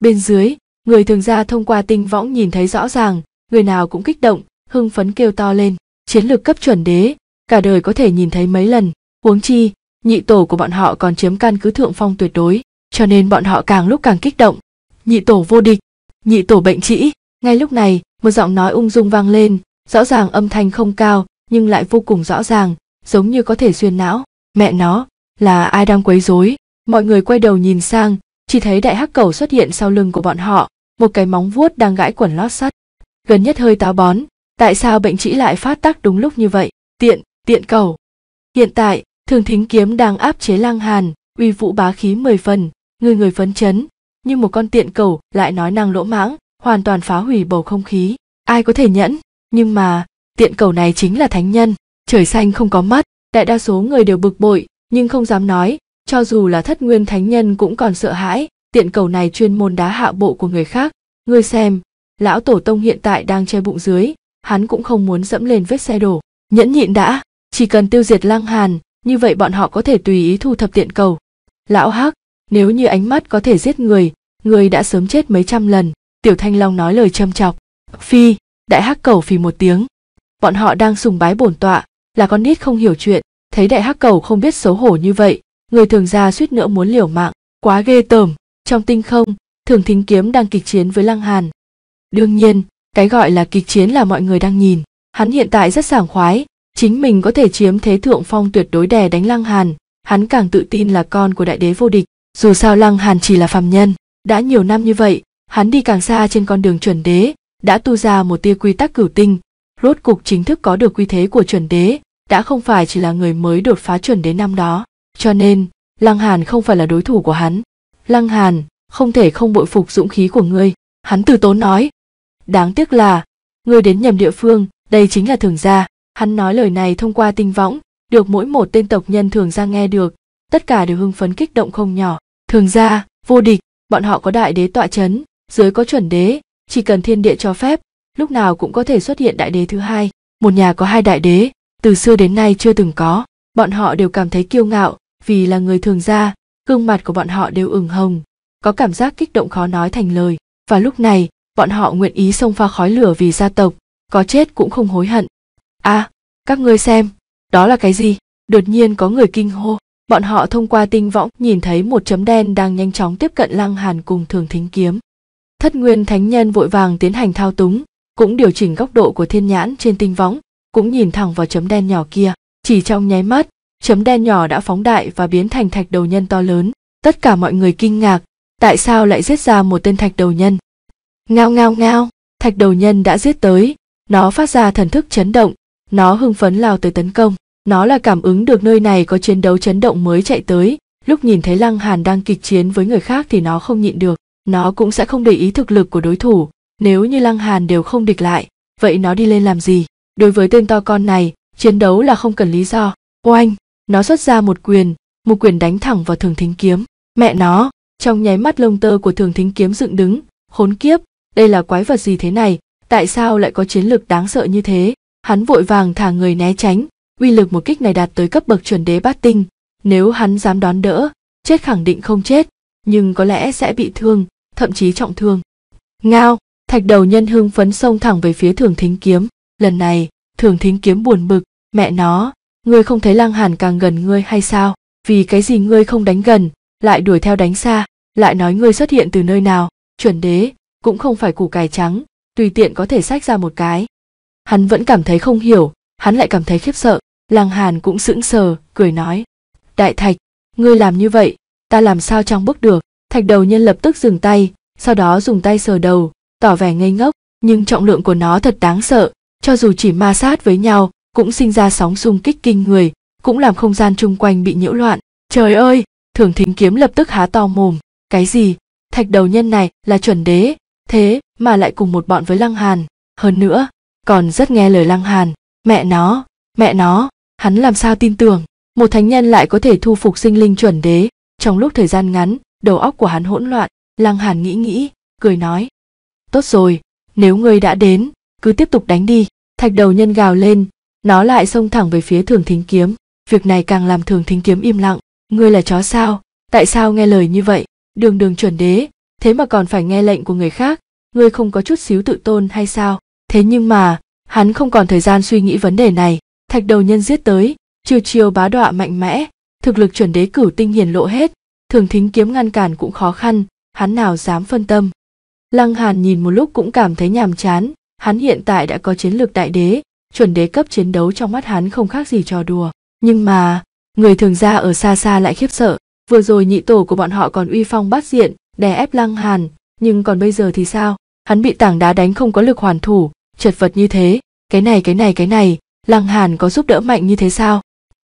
bên dưới người thường ra thông qua tinh võng nhìn thấy rõ ràng người nào cũng kích động hưng phấn kêu to lên chiến lược cấp chuẩn đế cả đời có thể nhìn thấy mấy lần huống chi nhị tổ của bọn họ còn chiếm căn cứ thượng phong tuyệt đối cho nên bọn họ càng lúc càng kích động nhị tổ vô địch nhị tổ bệnh trĩ ngay lúc này một giọng nói ung dung vang lên rõ ràng âm thanh không cao nhưng lại vô cùng rõ ràng giống như có thể xuyên não mẹ nó là ai đang quấy rối mọi người quay đầu nhìn sang chỉ thấy đại hắc cầu xuất hiện sau lưng của bọn họ một cái móng vuốt đang gãi quần lót sắt gần nhất hơi táo bón tại sao bệnh trĩ lại phát tác đúng lúc như vậy tiện tiện cầu hiện tại thường thính kiếm đang áp chế lang hàn uy vũ bá khí mười phần người người phấn chấn nhưng một con tiện cầu lại nói năng lỗ mãng hoàn toàn phá hủy bầu không khí ai có thể nhẫn nhưng mà tiện cầu này chính là thánh nhân trời xanh không có mắt đại đa số người đều bực bội nhưng không dám nói cho dù là thất nguyên thánh nhân cũng còn sợ hãi tiện cầu này chuyên môn đá hạ bộ của người khác ngươi xem lão tổ tông hiện tại đang che bụng dưới hắn cũng không muốn dẫm lên vết xe đổ nhẫn nhịn đã chỉ cần tiêu diệt lăng hàn như vậy bọn họ có thể tùy ý thu thập tiện cầu lão hắc nếu như ánh mắt có thể giết người người đã sớm chết mấy trăm lần tiểu thanh long nói lời châm chọc phi đại hắc cầu phì một tiếng bọn họ đang sùng bái bổn tọa là con nít không hiểu chuyện thấy đại hắc cầu không biết xấu hổ như vậy người thường ra suýt nữa muốn liều mạng quá ghê tởm trong tinh không, Thường Thính Kiếm đang kịch chiến với Lăng Hàn. Đương nhiên, cái gọi là kịch chiến là mọi người đang nhìn. Hắn hiện tại rất sảng khoái, chính mình có thể chiếm thế thượng phong tuyệt đối đè đánh Lăng Hàn. Hắn càng tự tin là con của đại đế vô địch, dù sao Lăng Hàn chỉ là phàm nhân. Đã nhiều năm như vậy, hắn đi càng xa trên con đường chuẩn đế, đã tu ra một tia quy tắc cửu tinh, rốt cục chính thức có được quy thế của chuẩn đế, đã không phải chỉ là người mới đột phá chuẩn đế năm đó. Cho nên, Lăng Hàn không phải là đối thủ của hắn. Lăng Hàn, không thể không bội phục dũng khí của ngươi, hắn từ tốn nói. Đáng tiếc là, ngươi đến nhầm địa phương, đây chính là thường gia. Hắn nói lời này thông qua tinh võng, được mỗi một tên tộc nhân thường gia nghe được, tất cả đều hưng phấn kích động không nhỏ. Thường gia, vô địch, bọn họ có đại đế tọa chấn, dưới có chuẩn đế, chỉ cần thiên địa cho phép, lúc nào cũng có thể xuất hiện đại đế thứ hai. Một nhà có hai đại đế, từ xưa đến nay chưa từng có, bọn họ đều cảm thấy kiêu ngạo vì là người thường gia, gương mặt của bọn họ đều ửng hồng có cảm giác kích động khó nói thành lời và lúc này bọn họ nguyện ý xông pha khói lửa vì gia tộc có chết cũng không hối hận a à, các ngươi xem đó là cái gì đột nhiên có người kinh hô bọn họ thông qua tinh võng nhìn thấy một chấm đen đang nhanh chóng tiếp cận lăng hàn cùng thường thính kiếm thất nguyên thánh nhân vội vàng tiến hành thao túng cũng điều chỉnh góc độ của thiên nhãn trên tinh võng cũng nhìn thẳng vào chấm đen nhỏ kia chỉ trong nháy mắt chấm đen nhỏ đã phóng đại và biến thành thạch đầu nhân to lớn tất cả mọi người kinh ngạc tại sao lại giết ra một tên thạch đầu nhân ngao ngao ngao thạch đầu nhân đã giết tới nó phát ra thần thức chấn động nó hưng phấn lao tới tấn công nó là cảm ứng được nơi này có chiến đấu chấn động mới chạy tới lúc nhìn thấy lăng hàn đang kịch chiến với người khác thì nó không nhịn được nó cũng sẽ không để ý thực lực của đối thủ nếu như lăng hàn đều không địch lại vậy nó đi lên làm gì đối với tên to con này chiến đấu là không cần lý do oanh nó xuất ra một quyền một quyền đánh thẳng vào thường thính kiếm mẹ nó trong nháy mắt lông tơ của thường thính kiếm dựng đứng khốn kiếp đây là quái vật gì thế này tại sao lại có chiến lược đáng sợ như thế hắn vội vàng thả người né tránh uy lực một kích này đạt tới cấp bậc chuẩn đế bát tinh nếu hắn dám đón đỡ chết khẳng định không chết nhưng có lẽ sẽ bị thương thậm chí trọng thương ngao thạch đầu nhân hưng phấn xông thẳng về phía thường thính kiếm lần này thường thính kiếm buồn bực mẹ nó ngươi không thấy lăng hàn càng gần ngươi hay sao vì cái gì ngươi không đánh gần lại đuổi theo đánh xa lại nói ngươi xuất hiện từ nơi nào chuẩn đế cũng không phải củ cải trắng tùy tiện có thể sách ra một cái hắn vẫn cảm thấy không hiểu hắn lại cảm thấy khiếp sợ lăng hàn cũng sững sờ cười nói đại thạch ngươi làm như vậy ta làm sao trong bước được thạch đầu nhân lập tức dừng tay sau đó dùng tay sờ đầu tỏ vẻ ngây ngốc nhưng trọng lượng của nó thật đáng sợ cho dù chỉ ma sát với nhau cũng sinh ra sóng xung kích kinh người cũng làm không gian chung quanh bị nhiễu loạn trời ơi thường thính kiếm lập tức há to mồm cái gì thạch đầu nhân này là chuẩn đế thế mà lại cùng một bọn với lăng hàn hơn nữa còn rất nghe lời lăng hàn mẹ nó mẹ nó hắn làm sao tin tưởng một thánh nhân lại có thể thu phục sinh linh chuẩn đế trong lúc thời gian ngắn đầu óc của hắn hỗn loạn lăng hàn nghĩ nghĩ cười nói tốt rồi nếu ngươi đã đến cứ tiếp tục đánh đi thạch đầu nhân gào lên nó lại xông thẳng về phía thường thính kiếm việc này càng làm thường thính kiếm im lặng ngươi là chó sao tại sao nghe lời như vậy đường đường chuẩn đế thế mà còn phải nghe lệnh của người khác ngươi không có chút xíu tự tôn hay sao thế nhưng mà hắn không còn thời gian suy nghĩ vấn đề này thạch đầu nhân giết tới chiều chiều bá đọa mạnh mẽ thực lực chuẩn đế cửu tinh hiền lộ hết thường thính kiếm ngăn cản cũng khó khăn hắn nào dám phân tâm lăng hàn nhìn một lúc cũng cảm thấy nhàm chán hắn hiện tại đã có chiến lược đại đế chuẩn đế cấp chiến đấu trong mắt hắn không khác gì trò đùa nhưng mà người thường gia ở xa xa lại khiếp sợ vừa rồi nhị tổ của bọn họ còn uy phong bát diện đè ép lăng hàn nhưng còn bây giờ thì sao hắn bị tảng đá đánh không có lực hoàn thủ chật vật như thế cái này cái này cái này lăng hàn có giúp đỡ mạnh như thế sao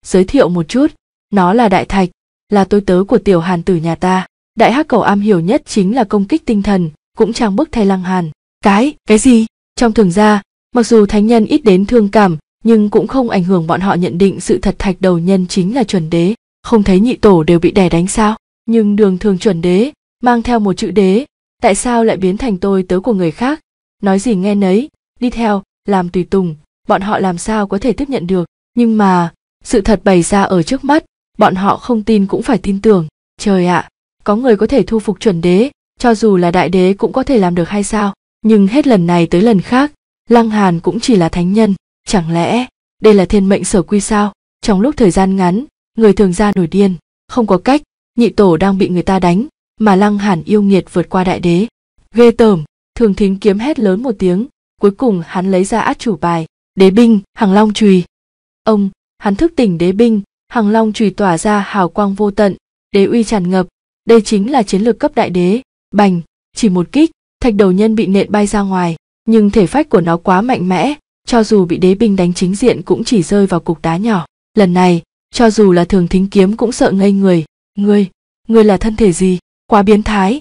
giới thiệu một chút nó là đại thạch là tôi tớ của tiểu hàn tử nhà ta đại hắc cầu am hiểu nhất chính là công kích tinh thần cũng trang bức thay lăng hàn cái cái gì trong thường gia Mặc dù thánh nhân ít đến thương cảm, nhưng cũng không ảnh hưởng bọn họ nhận định sự thật thạch đầu nhân chính là chuẩn đế, không thấy nhị tổ đều bị đè đánh sao. Nhưng đường thường chuẩn đế, mang theo một chữ đế, tại sao lại biến thành tôi tớ của người khác? Nói gì nghe nấy, đi theo, làm tùy tùng, bọn họ làm sao có thể tiếp nhận được. Nhưng mà, sự thật bày ra ở trước mắt, bọn họ không tin cũng phải tin tưởng. Trời ạ, à, có người có thể thu phục chuẩn đế, cho dù là đại đế cũng có thể làm được hay sao? Nhưng hết lần này tới lần khác, Lăng Hàn cũng chỉ là thánh nhân, chẳng lẽ đây là thiên mệnh sở quy sao? Trong lúc thời gian ngắn, người thường ra nổi điên, không có cách, nhị tổ đang bị người ta đánh, mà Lăng Hàn yêu nghiệt vượt qua đại đế. Ghê tởm, thường thính kiếm hét lớn một tiếng, cuối cùng hắn lấy ra át chủ bài, đế binh, hằng long chùy. Ông, hắn thức tỉnh đế binh, hằng long chùy tỏa ra hào quang vô tận, đế uy tràn ngập, đây chính là chiến lược cấp đại đế. Bành, chỉ một kích, thạch đầu nhân bị nện bay ra ngoài, nhưng thể phách của nó quá mạnh mẽ cho dù bị đế binh đánh chính diện cũng chỉ rơi vào cục đá nhỏ lần này cho dù là thường thính kiếm cũng sợ ngây người ngươi ngươi là thân thể gì quá biến thái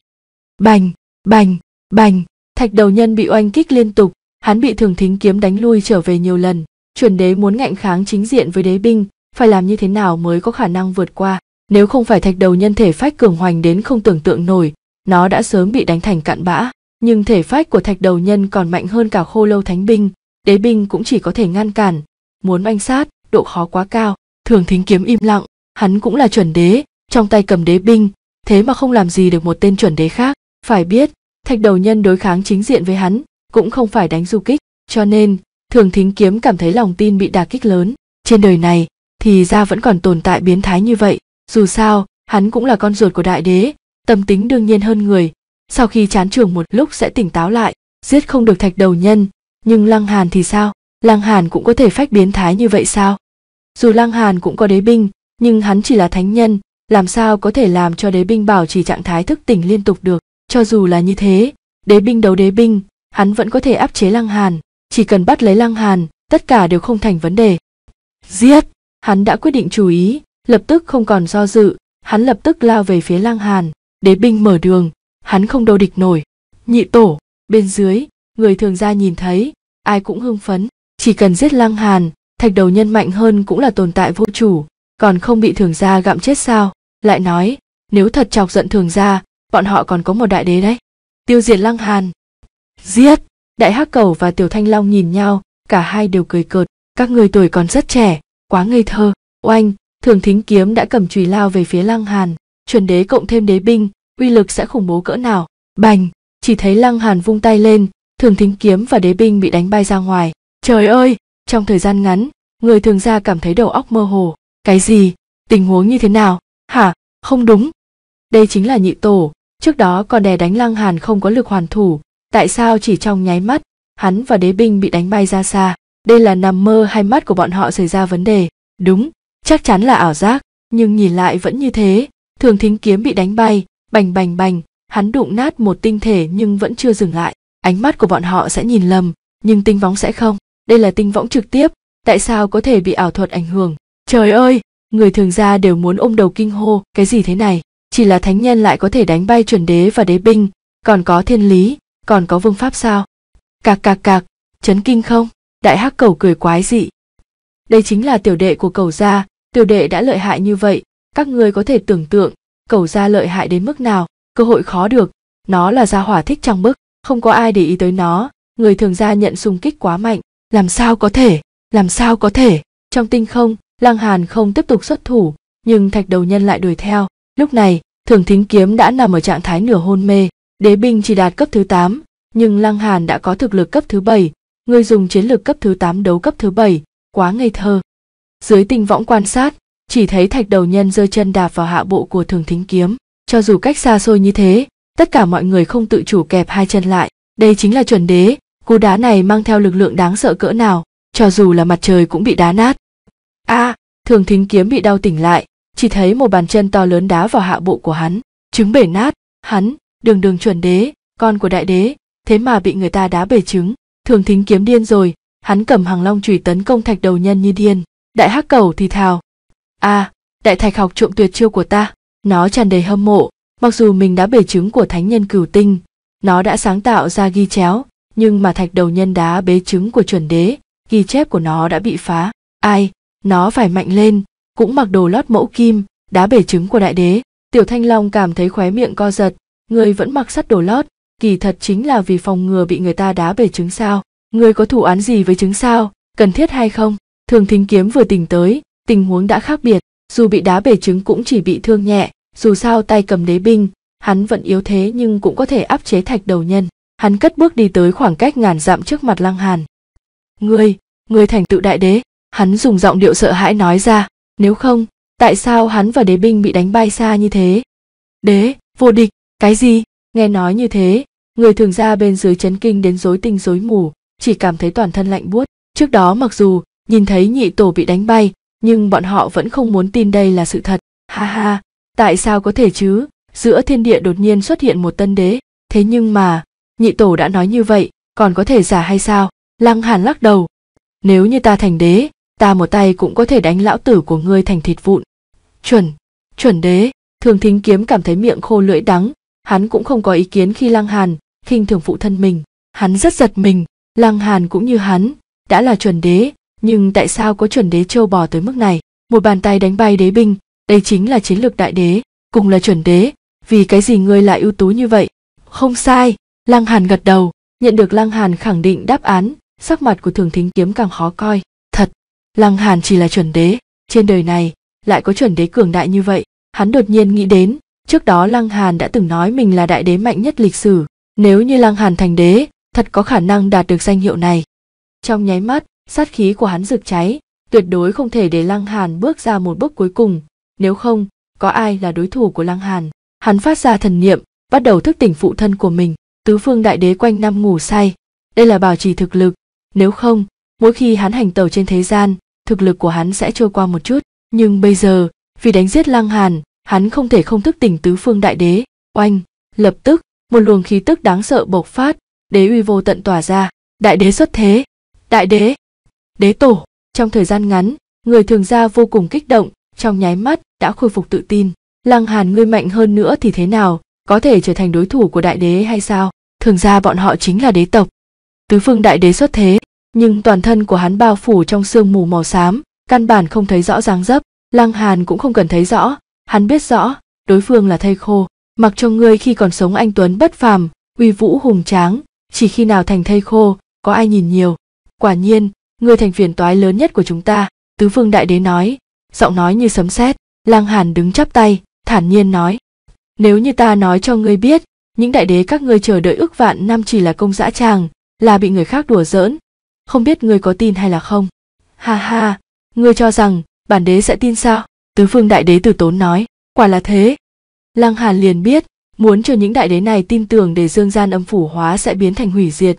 bành bành bành thạch đầu nhân bị oanh kích liên tục hắn bị thường thính kiếm đánh lui trở về nhiều lần chuẩn đế muốn ngạnh kháng chính diện với đế binh phải làm như thế nào mới có khả năng vượt qua nếu không phải thạch đầu nhân thể phách cường hoành đến không tưởng tượng nổi nó đã sớm bị đánh thành cạn bã nhưng thể phách của thạch đầu nhân còn mạnh hơn cả khô lâu thánh binh đế binh cũng chỉ có thể ngăn cản muốn oanh sát độ khó quá cao thường thính kiếm im lặng hắn cũng là chuẩn đế trong tay cầm đế binh thế mà không làm gì được một tên chuẩn đế khác phải biết thạch đầu nhân đối kháng chính diện với hắn cũng không phải đánh du kích cho nên thường thính kiếm cảm thấy lòng tin bị đà kích lớn trên đời này thì ra vẫn còn tồn tại biến thái như vậy dù sao hắn cũng là con ruột của đại đế tâm tính đương nhiên hơn người sau khi chán trường một lúc sẽ tỉnh táo lại giết không được thạch đầu nhân nhưng lăng hàn thì sao lăng hàn cũng có thể phách biến thái như vậy sao dù lăng hàn cũng có đế binh nhưng hắn chỉ là thánh nhân làm sao có thể làm cho đế binh bảo trì trạng thái thức tỉnh liên tục được cho dù là như thế đế binh đấu đế binh hắn vẫn có thể áp chế lăng hàn chỉ cần bắt lấy lăng hàn tất cả đều không thành vấn đề giết hắn đã quyết định chú ý lập tức không còn do dự hắn lập tức lao về phía lăng hàn đế binh mở đường hắn không đâu địch nổi nhị tổ bên dưới người thường ra nhìn thấy ai cũng hưng phấn chỉ cần giết lăng hàn thạch đầu nhân mạnh hơn cũng là tồn tại vô chủ còn không bị thường gia gặm chết sao lại nói nếu thật chọc giận thường gia bọn họ còn có một đại đế đấy tiêu diệt lăng hàn giết đại hắc cầu và tiểu thanh long nhìn nhau cả hai đều cười cợt các người tuổi còn rất trẻ quá ngây thơ oanh thường thính kiếm đã cầm chùy lao về phía lăng hàn chuẩn đế cộng thêm đế binh uy lực sẽ khủng bố cỡ nào bành chỉ thấy lăng hàn vung tay lên thường thính kiếm và đế binh bị đánh bay ra ngoài trời ơi trong thời gian ngắn người thường gia cảm thấy đầu óc mơ hồ cái gì tình huống như thế nào hả không đúng đây chính là nhị tổ trước đó còn đè đánh lăng hàn không có lực hoàn thủ tại sao chỉ trong nháy mắt hắn và đế binh bị đánh bay ra xa đây là nằm mơ hay mắt của bọn họ xảy ra vấn đề đúng chắc chắn là ảo giác nhưng nhìn lại vẫn như thế thường thính kiếm bị đánh bay bành bành bành hắn đụng nát một tinh thể nhưng vẫn chưa dừng lại ánh mắt của bọn họ sẽ nhìn lầm nhưng tinh võng sẽ không đây là tinh võng trực tiếp tại sao có thể bị ảo thuật ảnh hưởng trời ơi người thường gia đều muốn ôm đầu kinh hô cái gì thế này chỉ là thánh nhân lại có thể đánh bay chuẩn đế và đế binh còn có thiên lý còn có vương pháp sao cạc cạc cạc chấn kinh không đại hắc cầu cười quái dị đây chính là tiểu đệ của cầu gia tiểu đệ đã lợi hại như vậy các ngươi có thể tưởng tượng cầu ra lợi hại đến mức nào cơ hội khó được nó là gia hỏa thích trong bức không có ai để ý tới nó người thường gia nhận xung kích quá mạnh làm sao có thể làm sao có thể trong tinh không lăng hàn không tiếp tục xuất thủ nhưng thạch đầu nhân lại đuổi theo lúc này thường thính kiếm đã nằm ở trạng thái nửa hôn mê đế binh chỉ đạt cấp thứ tám nhưng lăng hàn đã có thực lực cấp thứ bảy người dùng chiến lược cấp thứ tám đấu cấp thứ bảy quá ngây thơ dưới tình võng quan sát chỉ thấy thạch đầu nhân giơ chân đạp vào hạ bộ của thường thính kiếm cho dù cách xa xôi như thế tất cả mọi người không tự chủ kẹp hai chân lại đây chính là chuẩn đế cú đá này mang theo lực lượng đáng sợ cỡ nào cho dù là mặt trời cũng bị đá nát a à, thường thính kiếm bị đau tỉnh lại chỉ thấy một bàn chân to lớn đá vào hạ bộ của hắn trứng bể nát hắn đường đường chuẩn đế con của đại đế thế mà bị người ta đá bể trứng thường thính kiếm điên rồi hắn cầm hàng long chùy tấn công thạch đầu nhân như điên đại hắc cầu thì thào À, đại thạch học trộm tuyệt chiêu của ta, nó tràn đầy hâm mộ, mặc dù mình đã bể trứng của thánh nhân cửu tinh, nó đã sáng tạo ra ghi chéo, nhưng mà thạch đầu nhân đá bế trứng của chuẩn đế, ghi chép của nó đã bị phá. Ai, nó phải mạnh lên, cũng mặc đồ lót mẫu kim, đá bể trứng của đại đế. Tiểu Thanh Long cảm thấy khóe miệng co giật, người vẫn mặc sắt đồ lót, kỳ thật chính là vì phòng ngừa bị người ta đá bể trứng sao. Người có thủ án gì với trứng sao, cần thiết hay không? Thường thính kiếm vừa tỉnh tới, tình huống đã khác biệt, dù bị đá bể trứng cũng chỉ bị thương nhẹ, dù sao tay cầm đế binh, hắn vẫn yếu thế nhưng cũng có thể áp chế thạch đầu nhân. Hắn cất bước đi tới khoảng cách ngàn dặm trước mặt Lăng Hàn. Ngươi, ngươi thành tựu đại đế, hắn dùng giọng điệu sợ hãi nói ra, nếu không, tại sao hắn và đế binh bị đánh bay xa như thế? Đế, vô địch, cái gì? Nghe nói như thế, người thường ra bên dưới chấn kinh đến rối tinh rối mù, chỉ cảm thấy toàn thân lạnh buốt. Trước đó mặc dù nhìn thấy nhị tổ bị đánh bay, nhưng bọn họ vẫn không muốn tin đây là sự thật ha ha tại sao có thể chứ giữa thiên địa đột nhiên xuất hiện một tân đế thế nhưng mà nhị tổ đã nói như vậy còn có thể giả hay sao lăng hàn lắc đầu nếu như ta thành đế ta một tay cũng có thể đánh lão tử của ngươi thành thịt vụn chuẩn chuẩn đế thường thính kiếm cảm thấy miệng khô lưỡi đắng hắn cũng không có ý kiến khi lăng hàn khinh thường phụ thân mình hắn rất giật mình lăng hàn cũng như hắn đã là chuẩn đế nhưng tại sao có chuẩn đế châu bò tới mức này một bàn tay đánh bay đế binh đây chính là chiến lược đại đế cùng là chuẩn đế vì cái gì ngươi lại ưu tú như vậy không sai lăng hàn gật đầu nhận được lăng hàn khẳng định đáp án sắc mặt của thường thính kiếm càng khó coi thật lăng hàn chỉ là chuẩn đế trên đời này lại có chuẩn đế cường đại như vậy hắn đột nhiên nghĩ đến trước đó lăng hàn đã từng nói mình là đại đế mạnh nhất lịch sử nếu như lăng hàn thành đế thật có khả năng đạt được danh hiệu này trong nháy mắt sát khí của hắn rực cháy, tuyệt đối không thể để Lăng Hàn bước ra một bước cuối cùng, nếu không, có ai là đối thủ của Lăng Hàn. Hắn phát ra thần niệm, bắt đầu thức tỉnh phụ thân của mình, tứ phương đại đế quanh năm ngủ say. Đây là bảo trì thực lực, nếu không, mỗi khi hắn hành tàu trên thế gian, thực lực của hắn sẽ trôi qua một chút, nhưng bây giờ, vì đánh giết Lăng Hàn, hắn không thể không thức tỉnh tứ phương đại đế. Oanh, lập tức, một luồng khí tức đáng sợ bộc phát, đế uy vô tận tỏa ra, đại đế xuất thế. Đại đế đế tổ trong thời gian ngắn người thường gia vô cùng kích động trong nháy mắt đã khôi phục tự tin lăng hàn ngươi mạnh hơn nữa thì thế nào có thể trở thành đối thủ của đại đế hay sao thường ra bọn họ chính là đế tộc tứ phương đại đế xuất thế nhưng toàn thân của hắn bao phủ trong sương mù màu xám căn bản không thấy rõ dáng dấp lăng hàn cũng không cần thấy rõ hắn biết rõ đối phương là thây khô mặc cho ngươi khi còn sống anh tuấn bất phàm uy vũ hùng tráng chỉ khi nào thành thây khô có ai nhìn nhiều quả nhiên người thành phiền toái lớn nhất của chúng ta tứ vương đại đế nói giọng nói như sấm sét lang hàn đứng chắp tay thản nhiên nói nếu như ta nói cho ngươi biết những đại đế các ngươi chờ đợi ước vạn năm chỉ là công dã tràng là bị người khác đùa giỡn không biết ngươi có tin hay là không ha ha ngươi cho rằng bản đế sẽ tin sao tứ phương đại đế từ tốn nói quả là thế lăng hàn liền biết muốn cho những đại đế này tin tưởng để dương gian âm phủ hóa sẽ biến thành hủy diệt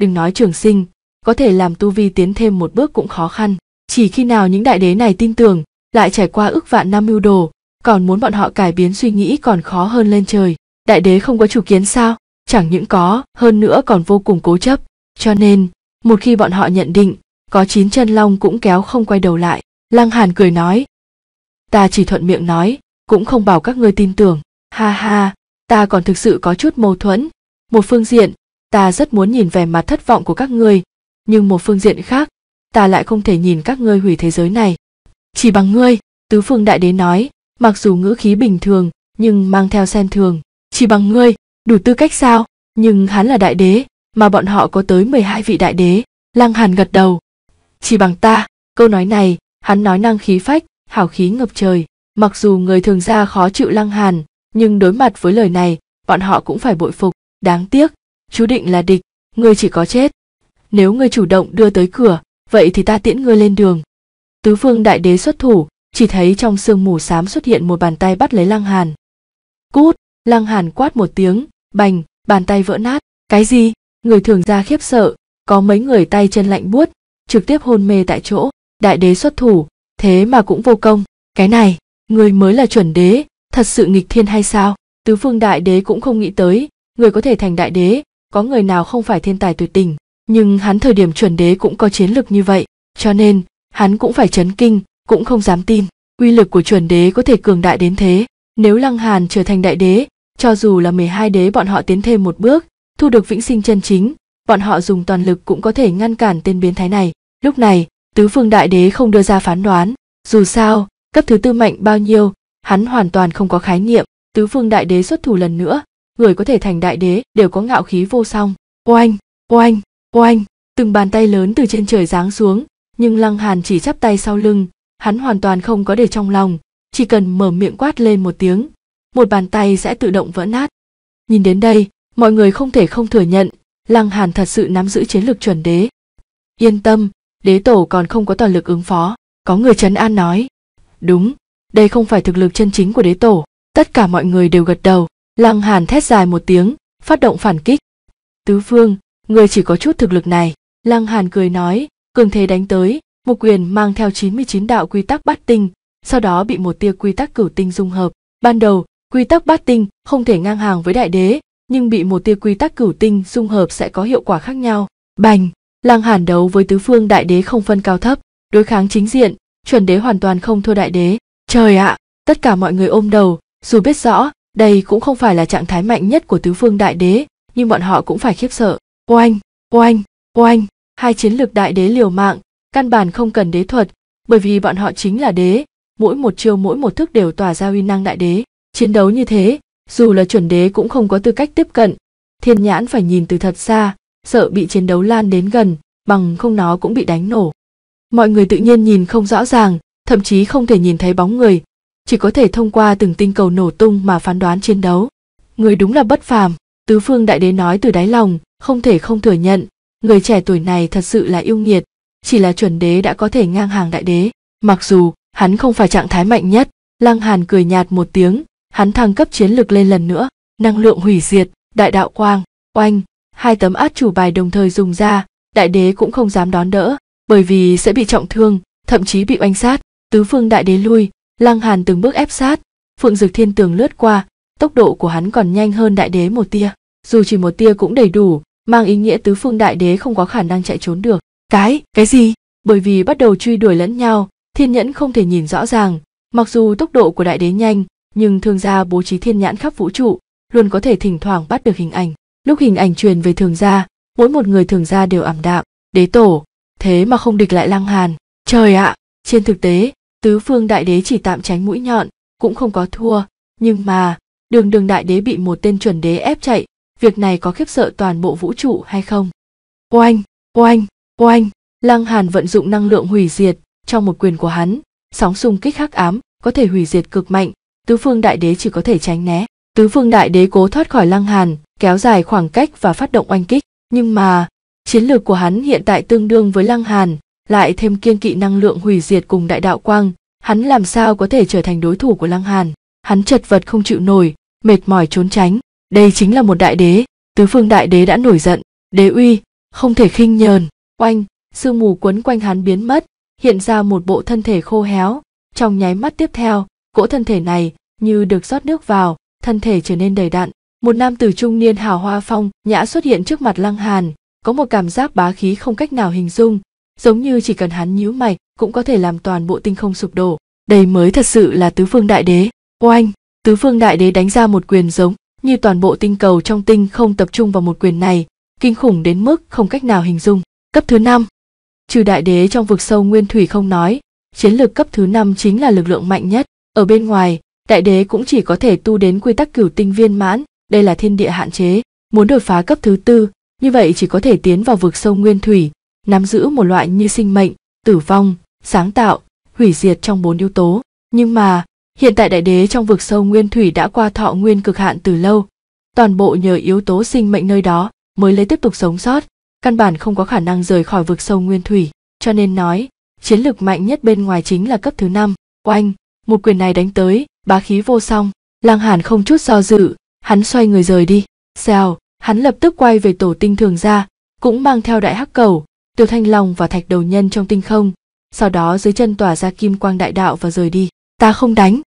đừng nói trường sinh có thể làm tu vi tiến thêm một bước cũng khó khăn chỉ khi nào những đại đế này tin tưởng lại trải qua ước vạn năm mưu đồ còn muốn bọn họ cải biến suy nghĩ còn khó hơn lên trời đại đế không có chủ kiến sao chẳng những có hơn nữa còn vô cùng cố chấp cho nên một khi bọn họ nhận định có chín chân long cũng kéo không quay đầu lại lăng hàn cười nói ta chỉ thuận miệng nói cũng không bảo các ngươi tin tưởng ha ha ta còn thực sự có chút mâu thuẫn một phương diện ta rất muốn nhìn vẻ mặt thất vọng của các ngươi nhưng một phương diện khác ta lại không thể nhìn các ngươi hủy thế giới này chỉ bằng ngươi tứ phương đại đế nói mặc dù ngữ khí bình thường nhưng mang theo xem thường chỉ bằng ngươi đủ tư cách sao nhưng hắn là đại đế mà bọn họ có tới mười hai vị đại đế lăng hàn gật đầu chỉ bằng ta câu nói này hắn nói năng khí phách hảo khí ngập trời mặc dù người thường ra khó chịu lăng hàn nhưng đối mặt với lời này bọn họ cũng phải bội phục đáng tiếc chú định là địch ngươi chỉ có chết nếu ngươi chủ động đưa tới cửa vậy thì ta tiễn ngươi lên đường tứ phương đại đế xuất thủ chỉ thấy trong sương mù xám xuất hiện một bàn tay bắt lấy lăng hàn cút lăng hàn quát một tiếng bành bàn tay vỡ nát cái gì người thường ra khiếp sợ có mấy người tay chân lạnh buốt trực tiếp hôn mê tại chỗ đại đế xuất thủ thế mà cũng vô công cái này người mới là chuẩn đế thật sự nghịch thiên hay sao tứ phương đại đế cũng không nghĩ tới người có thể thành đại đế có người nào không phải thiên tài tuyệt tình nhưng hắn thời điểm chuẩn đế cũng có chiến lực như vậy, cho nên hắn cũng phải chấn kinh, cũng không dám tin. Uy lực của chuẩn đế có thể cường đại đến thế, nếu Lăng Hàn trở thành đại đế, cho dù là mười hai đế bọn họ tiến thêm một bước, thu được vĩnh sinh chân chính, bọn họ dùng toàn lực cũng có thể ngăn cản tên biến thái này. Lúc này, tứ phương đại đế không đưa ra phán đoán, dù sao, cấp thứ tư mạnh bao nhiêu, hắn hoàn toàn không có khái niệm, tứ phương đại đế xuất thủ lần nữa, người có thể thành đại đế đều có ngạo khí vô song. Oanh, oanh Oanh, từng bàn tay lớn từ trên trời giáng xuống, nhưng Lăng Hàn chỉ chắp tay sau lưng, hắn hoàn toàn không có để trong lòng, chỉ cần mở miệng quát lên một tiếng, một bàn tay sẽ tự động vỡ nát. Nhìn đến đây, mọi người không thể không thừa nhận, Lăng Hàn thật sự nắm giữ chiến lược chuẩn đế. Yên tâm, đế tổ còn không có toàn lực ứng phó, có người trấn an nói. Đúng, đây không phải thực lực chân chính của đế tổ, tất cả mọi người đều gật đầu, Lăng Hàn thét dài một tiếng, phát động phản kích. Tứ phương, người chỉ có chút thực lực này lăng hàn cười nói cường thế đánh tới một quyền mang theo 99 đạo quy tắc bát tinh sau đó bị một tia quy tắc cửu tinh dung hợp ban đầu quy tắc bát tinh không thể ngang hàng với đại đế nhưng bị một tia quy tắc cửu tinh dung hợp sẽ có hiệu quả khác nhau bành lăng hàn đấu với tứ phương đại đế không phân cao thấp đối kháng chính diện chuẩn đế hoàn toàn không thua đại đế trời ạ tất cả mọi người ôm đầu dù biết rõ đây cũng không phải là trạng thái mạnh nhất của tứ phương đại đế nhưng bọn họ cũng phải khiếp sợ oanh oanh oanh hai chiến lược đại đế liều mạng căn bản không cần đế thuật bởi vì bọn họ chính là đế mỗi một chiêu mỗi một thức đều tỏa ra uy năng đại đế chiến đấu như thế dù là chuẩn đế cũng không có tư cách tiếp cận thiên nhãn phải nhìn từ thật xa sợ bị chiến đấu lan đến gần bằng không nó cũng bị đánh nổ mọi người tự nhiên nhìn không rõ ràng thậm chí không thể nhìn thấy bóng người chỉ có thể thông qua từng tinh cầu nổ tung mà phán đoán chiến đấu người đúng là bất phàm tứ phương đại đế nói từ đáy lòng không thể không thừa nhận, người trẻ tuổi này thật sự là yêu nghiệt, chỉ là chuẩn đế đã có thể ngang hàng đại đế, mặc dù hắn không phải trạng thái mạnh nhất, Lăng Hàn cười nhạt một tiếng, hắn thăng cấp chiến lực lên lần nữa, năng lượng hủy diệt, đại đạo quang, oanh, hai tấm át chủ bài đồng thời dùng ra, đại đế cũng không dám đón đỡ, bởi vì sẽ bị trọng thương, thậm chí bị oanh sát, tứ phương đại đế lui, Lăng Hàn từng bước ép sát, Phượng Dực Thiên Tường lướt qua, tốc độ của hắn còn nhanh hơn đại đế một tia, dù chỉ một tia cũng đầy đủ, mang ý nghĩa tứ phương đại đế không có khả năng chạy trốn được. Cái, cái gì? Bởi vì bắt đầu truy đuổi lẫn nhau, thiên nhẫn không thể nhìn rõ ràng, mặc dù tốc độ của đại đế nhanh, nhưng thường gia bố trí thiên nhãn khắp vũ trụ, luôn có thể thỉnh thoảng bắt được hình ảnh. Lúc hình ảnh truyền về thường gia, mỗi một người thường gia đều ảm đạm, đế tổ, thế mà không địch lại lăng hàn. Trời ạ, trên thực tế, tứ phương đại đế chỉ tạm tránh mũi nhọn, cũng không có thua, nhưng mà, đường đường đại đế bị một tên chuẩn đế ép chạy, việc này có khiếp sợ toàn bộ vũ trụ hay không oanh oanh oanh lăng hàn vận dụng năng lượng hủy diệt trong một quyền của hắn sóng xung kích khắc ám có thể hủy diệt cực mạnh tứ phương đại đế chỉ có thể tránh né tứ phương đại đế cố thoát khỏi lăng hàn kéo dài khoảng cách và phát động oanh kích nhưng mà chiến lược của hắn hiện tại tương đương với lăng hàn lại thêm kiên kỵ năng lượng hủy diệt cùng đại đạo quang hắn làm sao có thể trở thành đối thủ của lăng hàn hắn chật vật không chịu nổi mệt mỏi trốn tránh đây chính là một đại đế, tứ phương đại đế đã nổi giận, đế uy, không thể khinh nhờn, oanh, sương mù quấn quanh hắn biến mất, hiện ra một bộ thân thể khô héo, trong nháy mắt tiếp theo, cỗ thân thể này như được rót nước vào, thân thể trở nên đầy đặn. Một nam tử trung niên hào hoa phong nhã xuất hiện trước mặt Lăng Hàn, có một cảm giác bá khí không cách nào hình dung, giống như chỉ cần hắn nhíu mày cũng có thể làm toàn bộ tinh không sụp đổ. Đây mới thật sự là tứ phương đại đế. Oanh, tứ phương đại đế đánh ra một quyền giống như toàn bộ tinh cầu trong tinh không tập trung vào một quyền này, kinh khủng đến mức không cách nào hình dung. Cấp thứ 5 Trừ đại đế trong vực sâu nguyên thủy không nói, chiến lược cấp thứ 5 chính là lực lượng mạnh nhất. Ở bên ngoài, đại đế cũng chỉ có thể tu đến quy tắc cửu tinh viên mãn, đây là thiên địa hạn chế. Muốn đột phá cấp thứ tư, như vậy chỉ có thể tiến vào vực sâu nguyên thủy, nắm giữ một loại như sinh mệnh, tử vong, sáng tạo, hủy diệt trong bốn yếu tố. Nhưng mà, Hiện tại đại đế trong vực sâu nguyên thủy đã qua thọ nguyên cực hạn từ lâu, toàn bộ nhờ yếu tố sinh mệnh nơi đó mới lấy tiếp tục sống sót, căn bản không có khả năng rời khỏi vực sâu nguyên thủy, cho nên nói, chiến lực mạnh nhất bên ngoài chính là cấp thứ năm, oanh, một quyền này đánh tới, bá khí vô song, lang Hàn không chút do dự, hắn xoay người rời đi, xèo, hắn lập tức quay về tổ tinh thường ra, cũng mang theo đại hắc cầu, Tiêu Thanh Long và Thạch Đầu Nhân trong tinh không, sau đó dưới chân tỏa ra kim quang đại đạo và rời đi ta không đánh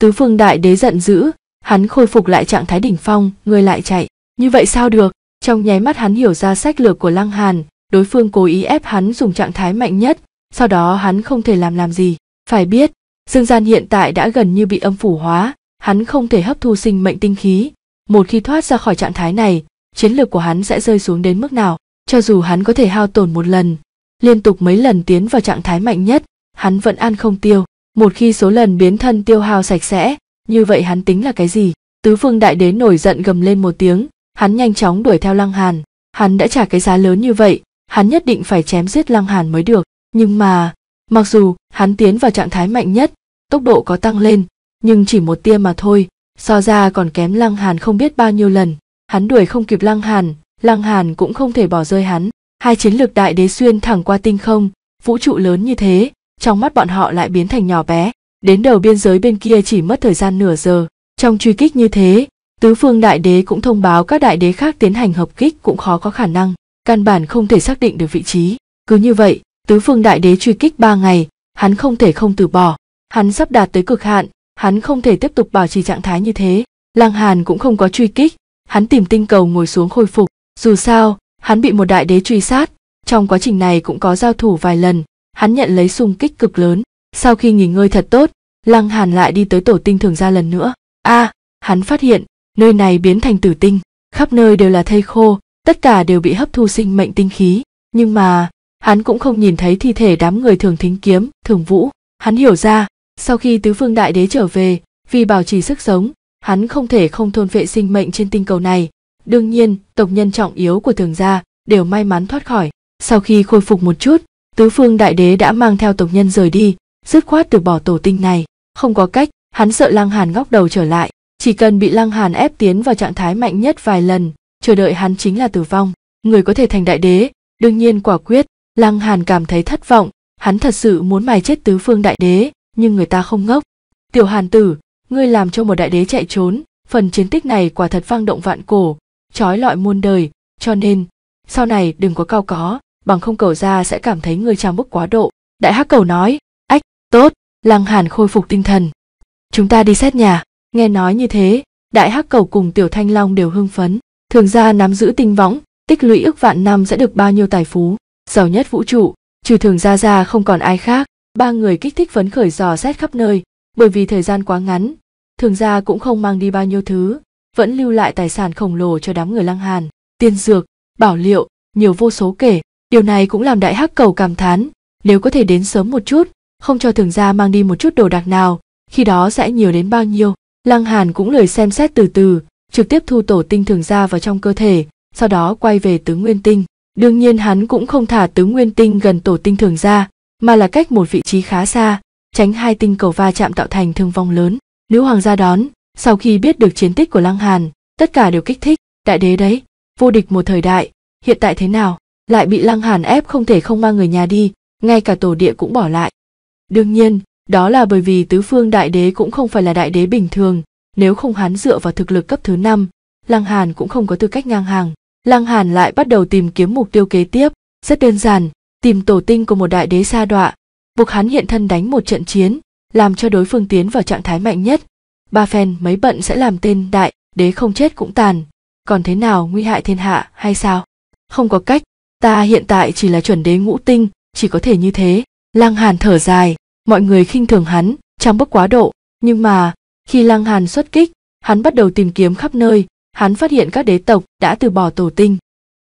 tứ phương đại đế giận dữ hắn khôi phục lại trạng thái đỉnh phong người lại chạy như vậy sao được trong nháy mắt hắn hiểu ra sách lược của lăng hàn đối phương cố ý ép hắn dùng trạng thái mạnh nhất sau đó hắn không thể làm làm gì phải biết dương gian hiện tại đã gần như bị âm phủ hóa hắn không thể hấp thu sinh mệnh tinh khí một khi thoát ra khỏi trạng thái này chiến lược của hắn sẽ rơi xuống đến mức nào cho dù hắn có thể hao tổn một lần liên tục mấy lần tiến vào trạng thái mạnh nhất hắn vẫn ăn không tiêu một khi số lần biến thân tiêu hao sạch sẽ như vậy hắn tính là cái gì tứ phương đại đế nổi giận gầm lên một tiếng hắn nhanh chóng đuổi theo lăng hàn hắn đã trả cái giá lớn như vậy hắn nhất định phải chém giết lăng hàn mới được nhưng mà mặc dù hắn tiến vào trạng thái mạnh nhất tốc độ có tăng lên nhưng chỉ một tia mà thôi so ra còn kém lăng hàn không biết bao nhiêu lần hắn đuổi không kịp lăng hàn lăng hàn cũng không thể bỏ rơi hắn hai chiến lược đại đế xuyên thẳng qua tinh không vũ trụ lớn như thế trong mắt bọn họ lại biến thành nhỏ bé đến đầu biên giới bên kia chỉ mất thời gian nửa giờ trong truy kích như thế tứ phương đại đế cũng thông báo các đại đế khác tiến hành hợp kích cũng khó có khả năng căn bản không thể xác định được vị trí cứ như vậy tứ phương đại đế truy kích ba ngày hắn không thể không từ bỏ hắn sắp đạt tới cực hạn hắn không thể tiếp tục bảo trì trạng thái như thế lang hàn cũng không có truy kích hắn tìm tinh cầu ngồi xuống khôi phục dù sao hắn bị một đại đế truy sát trong quá trình này cũng có giao thủ vài lần hắn nhận lấy xung kích cực lớn sau khi nghỉ ngơi thật tốt lăng hàn lại đi tới tổ tinh thường ra lần nữa a à, hắn phát hiện nơi này biến thành tử tinh khắp nơi đều là thây khô tất cả đều bị hấp thu sinh mệnh tinh khí nhưng mà hắn cũng không nhìn thấy thi thể đám người thường thính kiếm thường vũ hắn hiểu ra sau khi tứ phương đại đế trở về vì bảo trì sức sống hắn không thể không thôn vệ sinh mệnh trên tinh cầu này đương nhiên tộc nhân trọng yếu của thường gia đều may mắn thoát khỏi sau khi khôi phục một chút tứ phương đại đế đã mang theo tộc nhân rời đi dứt khoát từ bỏ tổ tinh này không có cách hắn sợ lăng hàn ngóc đầu trở lại chỉ cần bị lăng hàn ép tiến vào trạng thái mạnh nhất vài lần chờ đợi hắn chính là tử vong người có thể thành đại đế đương nhiên quả quyết lăng hàn cảm thấy thất vọng hắn thật sự muốn mài chết tứ phương đại đế nhưng người ta không ngốc tiểu hàn tử ngươi làm cho một đại đế chạy trốn phần chiến tích này quả thật vang động vạn cổ trói lọi muôn đời cho nên sau này đừng có cao có bằng không cầu ra sẽ cảm thấy người trang bức quá độ đại hắc cầu nói ách tốt lăng hàn khôi phục tinh thần chúng ta đi xét nhà nghe nói như thế đại hắc cầu cùng tiểu thanh long đều hưng phấn thường ra nắm giữ tinh võng tích lũy ước vạn năm sẽ được bao nhiêu tài phú giàu nhất vũ trụ trừ thường ra ra không còn ai khác ba người kích thích phấn khởi dò xét khắp nơi bởi vì thời gian quá ngắn thường ra cũng không mang đi bao nhiêu thứ vẫn lưu lại tài sản khổng lồ cho đám người lăng hàn tiên dược bảo liệu nhiều vô số kể Điều này cũng làm đại hắc cầu cảm thán, nếu có thể đến sớm một chút, không cho thường gia mang đi một chút đồ đạc nào, khi đó sẽ nhiều đến bao nhiêu. Lăng Hàn cũng lười xem xét từ từ, trực tiếp thu tổ tinh thường gia vào trong cơ thể, sau đó quay về tứ nguyên tinh. Đương nhiên hắn cũng không thả tứ nguyên tinh gần tổ tinh thường gia, mà là cách một vị trí khá xa, tránh hai tinh cầu va chạm tạo thành thương vong lớn. Nữ hoàng gia đón, sau khi biết được chiến tích của Lăng Hàn, tất cả đều kích thích, đại đế đấy, vô địch một thời đại, hiện tại thế nào? lại bị Lăng Hàn ép không thể không mang người nhà đi, ngay cả tổ địa cũng bỏ lại. Đương nhiên, đó là bởi vì tứ phương đại đế cũng không phải là đại đế bình thường, nếu không hắn dựa vào thực lực cấp thứ năm, Lăng Hàn cũng không có tư cách ngang hàng. Lăng Hàn lại bắt đầu tìm kiếm mục tiêu kế tiếp, rất đơn giản, tìm tổ tinh của một đại đế sa đọa, buộc hắn hiện thân đánh một trận chiến, làm cho đối phương tiến vào trạng thái mạnh nhất. Ba phen mấy bận sẽ làm tên đại, đế không chết cũng tàn, còn thế nào nguy hại thiên hạ hay sao? Không có cách, ta hiện tại chỉ là chuẩn đế ngũ tinh chỉ có thể như thế lăng hàn thở dài mọi người khinh thường hắn trong bức quá độ nhưng mà khi lăng hàn xuất kích hắn bắt đầu tìm kiếm khắp nơi hắn phát hiện các đế tộc đã từ bỏ tổ tinh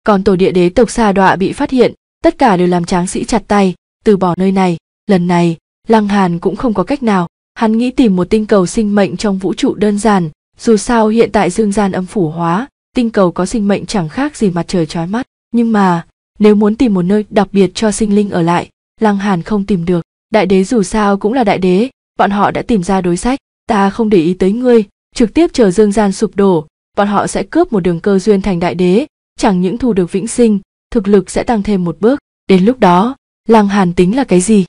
còn tổ địa đế tộc xa đọa bị phát hiện tất cả đều làm tráng sĩ chặt tay từ bỏ nơi này lần này lăng hàn cũng không có cách nào hắn nghĩ tìm một tinh cầu sinh mệnh trong vũ trụ đơn giản dù sao hiện tại dương gian âm phủ hóa tinh cầu có sinh mệnh chẳng khác gì mặt trời trói mắt nhưng mà nếu muốn tìm một nơi đặc biệt cho sinh linh ở lại, Lăng Hàn không tìm được. Đại đế dù sao cũng là đại đế, bọn họ đã tìm ra đối sách. Ta không để ý tới ngươi, trực tiếp chờ dương gian sụp đổ, bọn họ sẽ cướp một đường cơ duyên thành đại đế, chẳng những thu được vĩnh sinh, thực lực sẽ tăng thêm một bước. Đến lúc đó, Lăng Hàn tính là cái gì?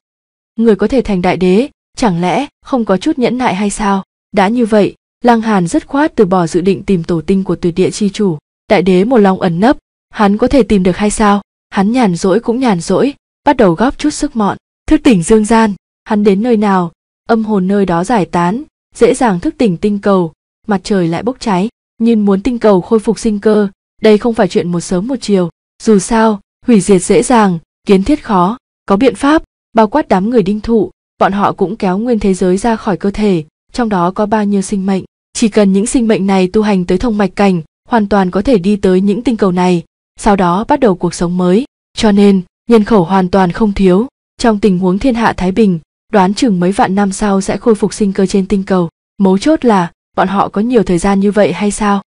Người có thể thành đại đế, chẳng lẽ không có chút nhẫn nại hay sao? Đã như vậy, Lăng Hàn dứt khoát từ bỏ dự định tìm tổ tinh của tuyệt địa chi chủ. Đại đế một lòng ẩn nấp, hắn có thể tìm được hay sao? hắn nhàn rỗi cũng nhàn rỗi bắt đầu góp chút sức mọn thức tỉnh dương gian hắn đến nơi nào âm hồn nơi đó giải tán dễ dàng thức tỉnh tinh cầu mặt trời lại bốc cháy nhưng muốn tinh cầu khôi phục sinh cơ đây không phải chuyện một sớm một chiều dù sao hủy diệt dễ dàng kiến thiết khó có biện pháp bao quát đám người đinh thụ bọn họ cũng kéo nguyên thế giới ra khỏi cơ thể trong đó có bao nhiêu sinh mệnh chỉ cần những sinh mệnh này tu hành tới thông mạch cảnh hoàn toàn có thể đi tới những tinh cầu này sau đó bắt đầu cuộc sống mới cho nên nhân khẩu hoàn toàn không thiếu trong tình huống thiên hạ thái bình đoán chừng mấy vạn năm sau sẽ khôi phục sinh cơ trên tinh cầu mấu chốt là bọn họ có nhiều thời gian như vậy hay sao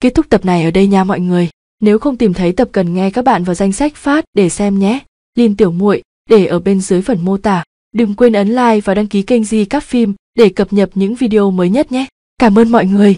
kết thúc tập này ở đây nha mọi người nếu không tìm thấy tập cần nghe các bạn vào danh sách phát để xem nhé lin tiểu muội để ở bên dưới phần mô tả đừng quên ấn like và đăng ký kênh di các phim để cập nhật những video mới nhất nhé cảm ơn mọi người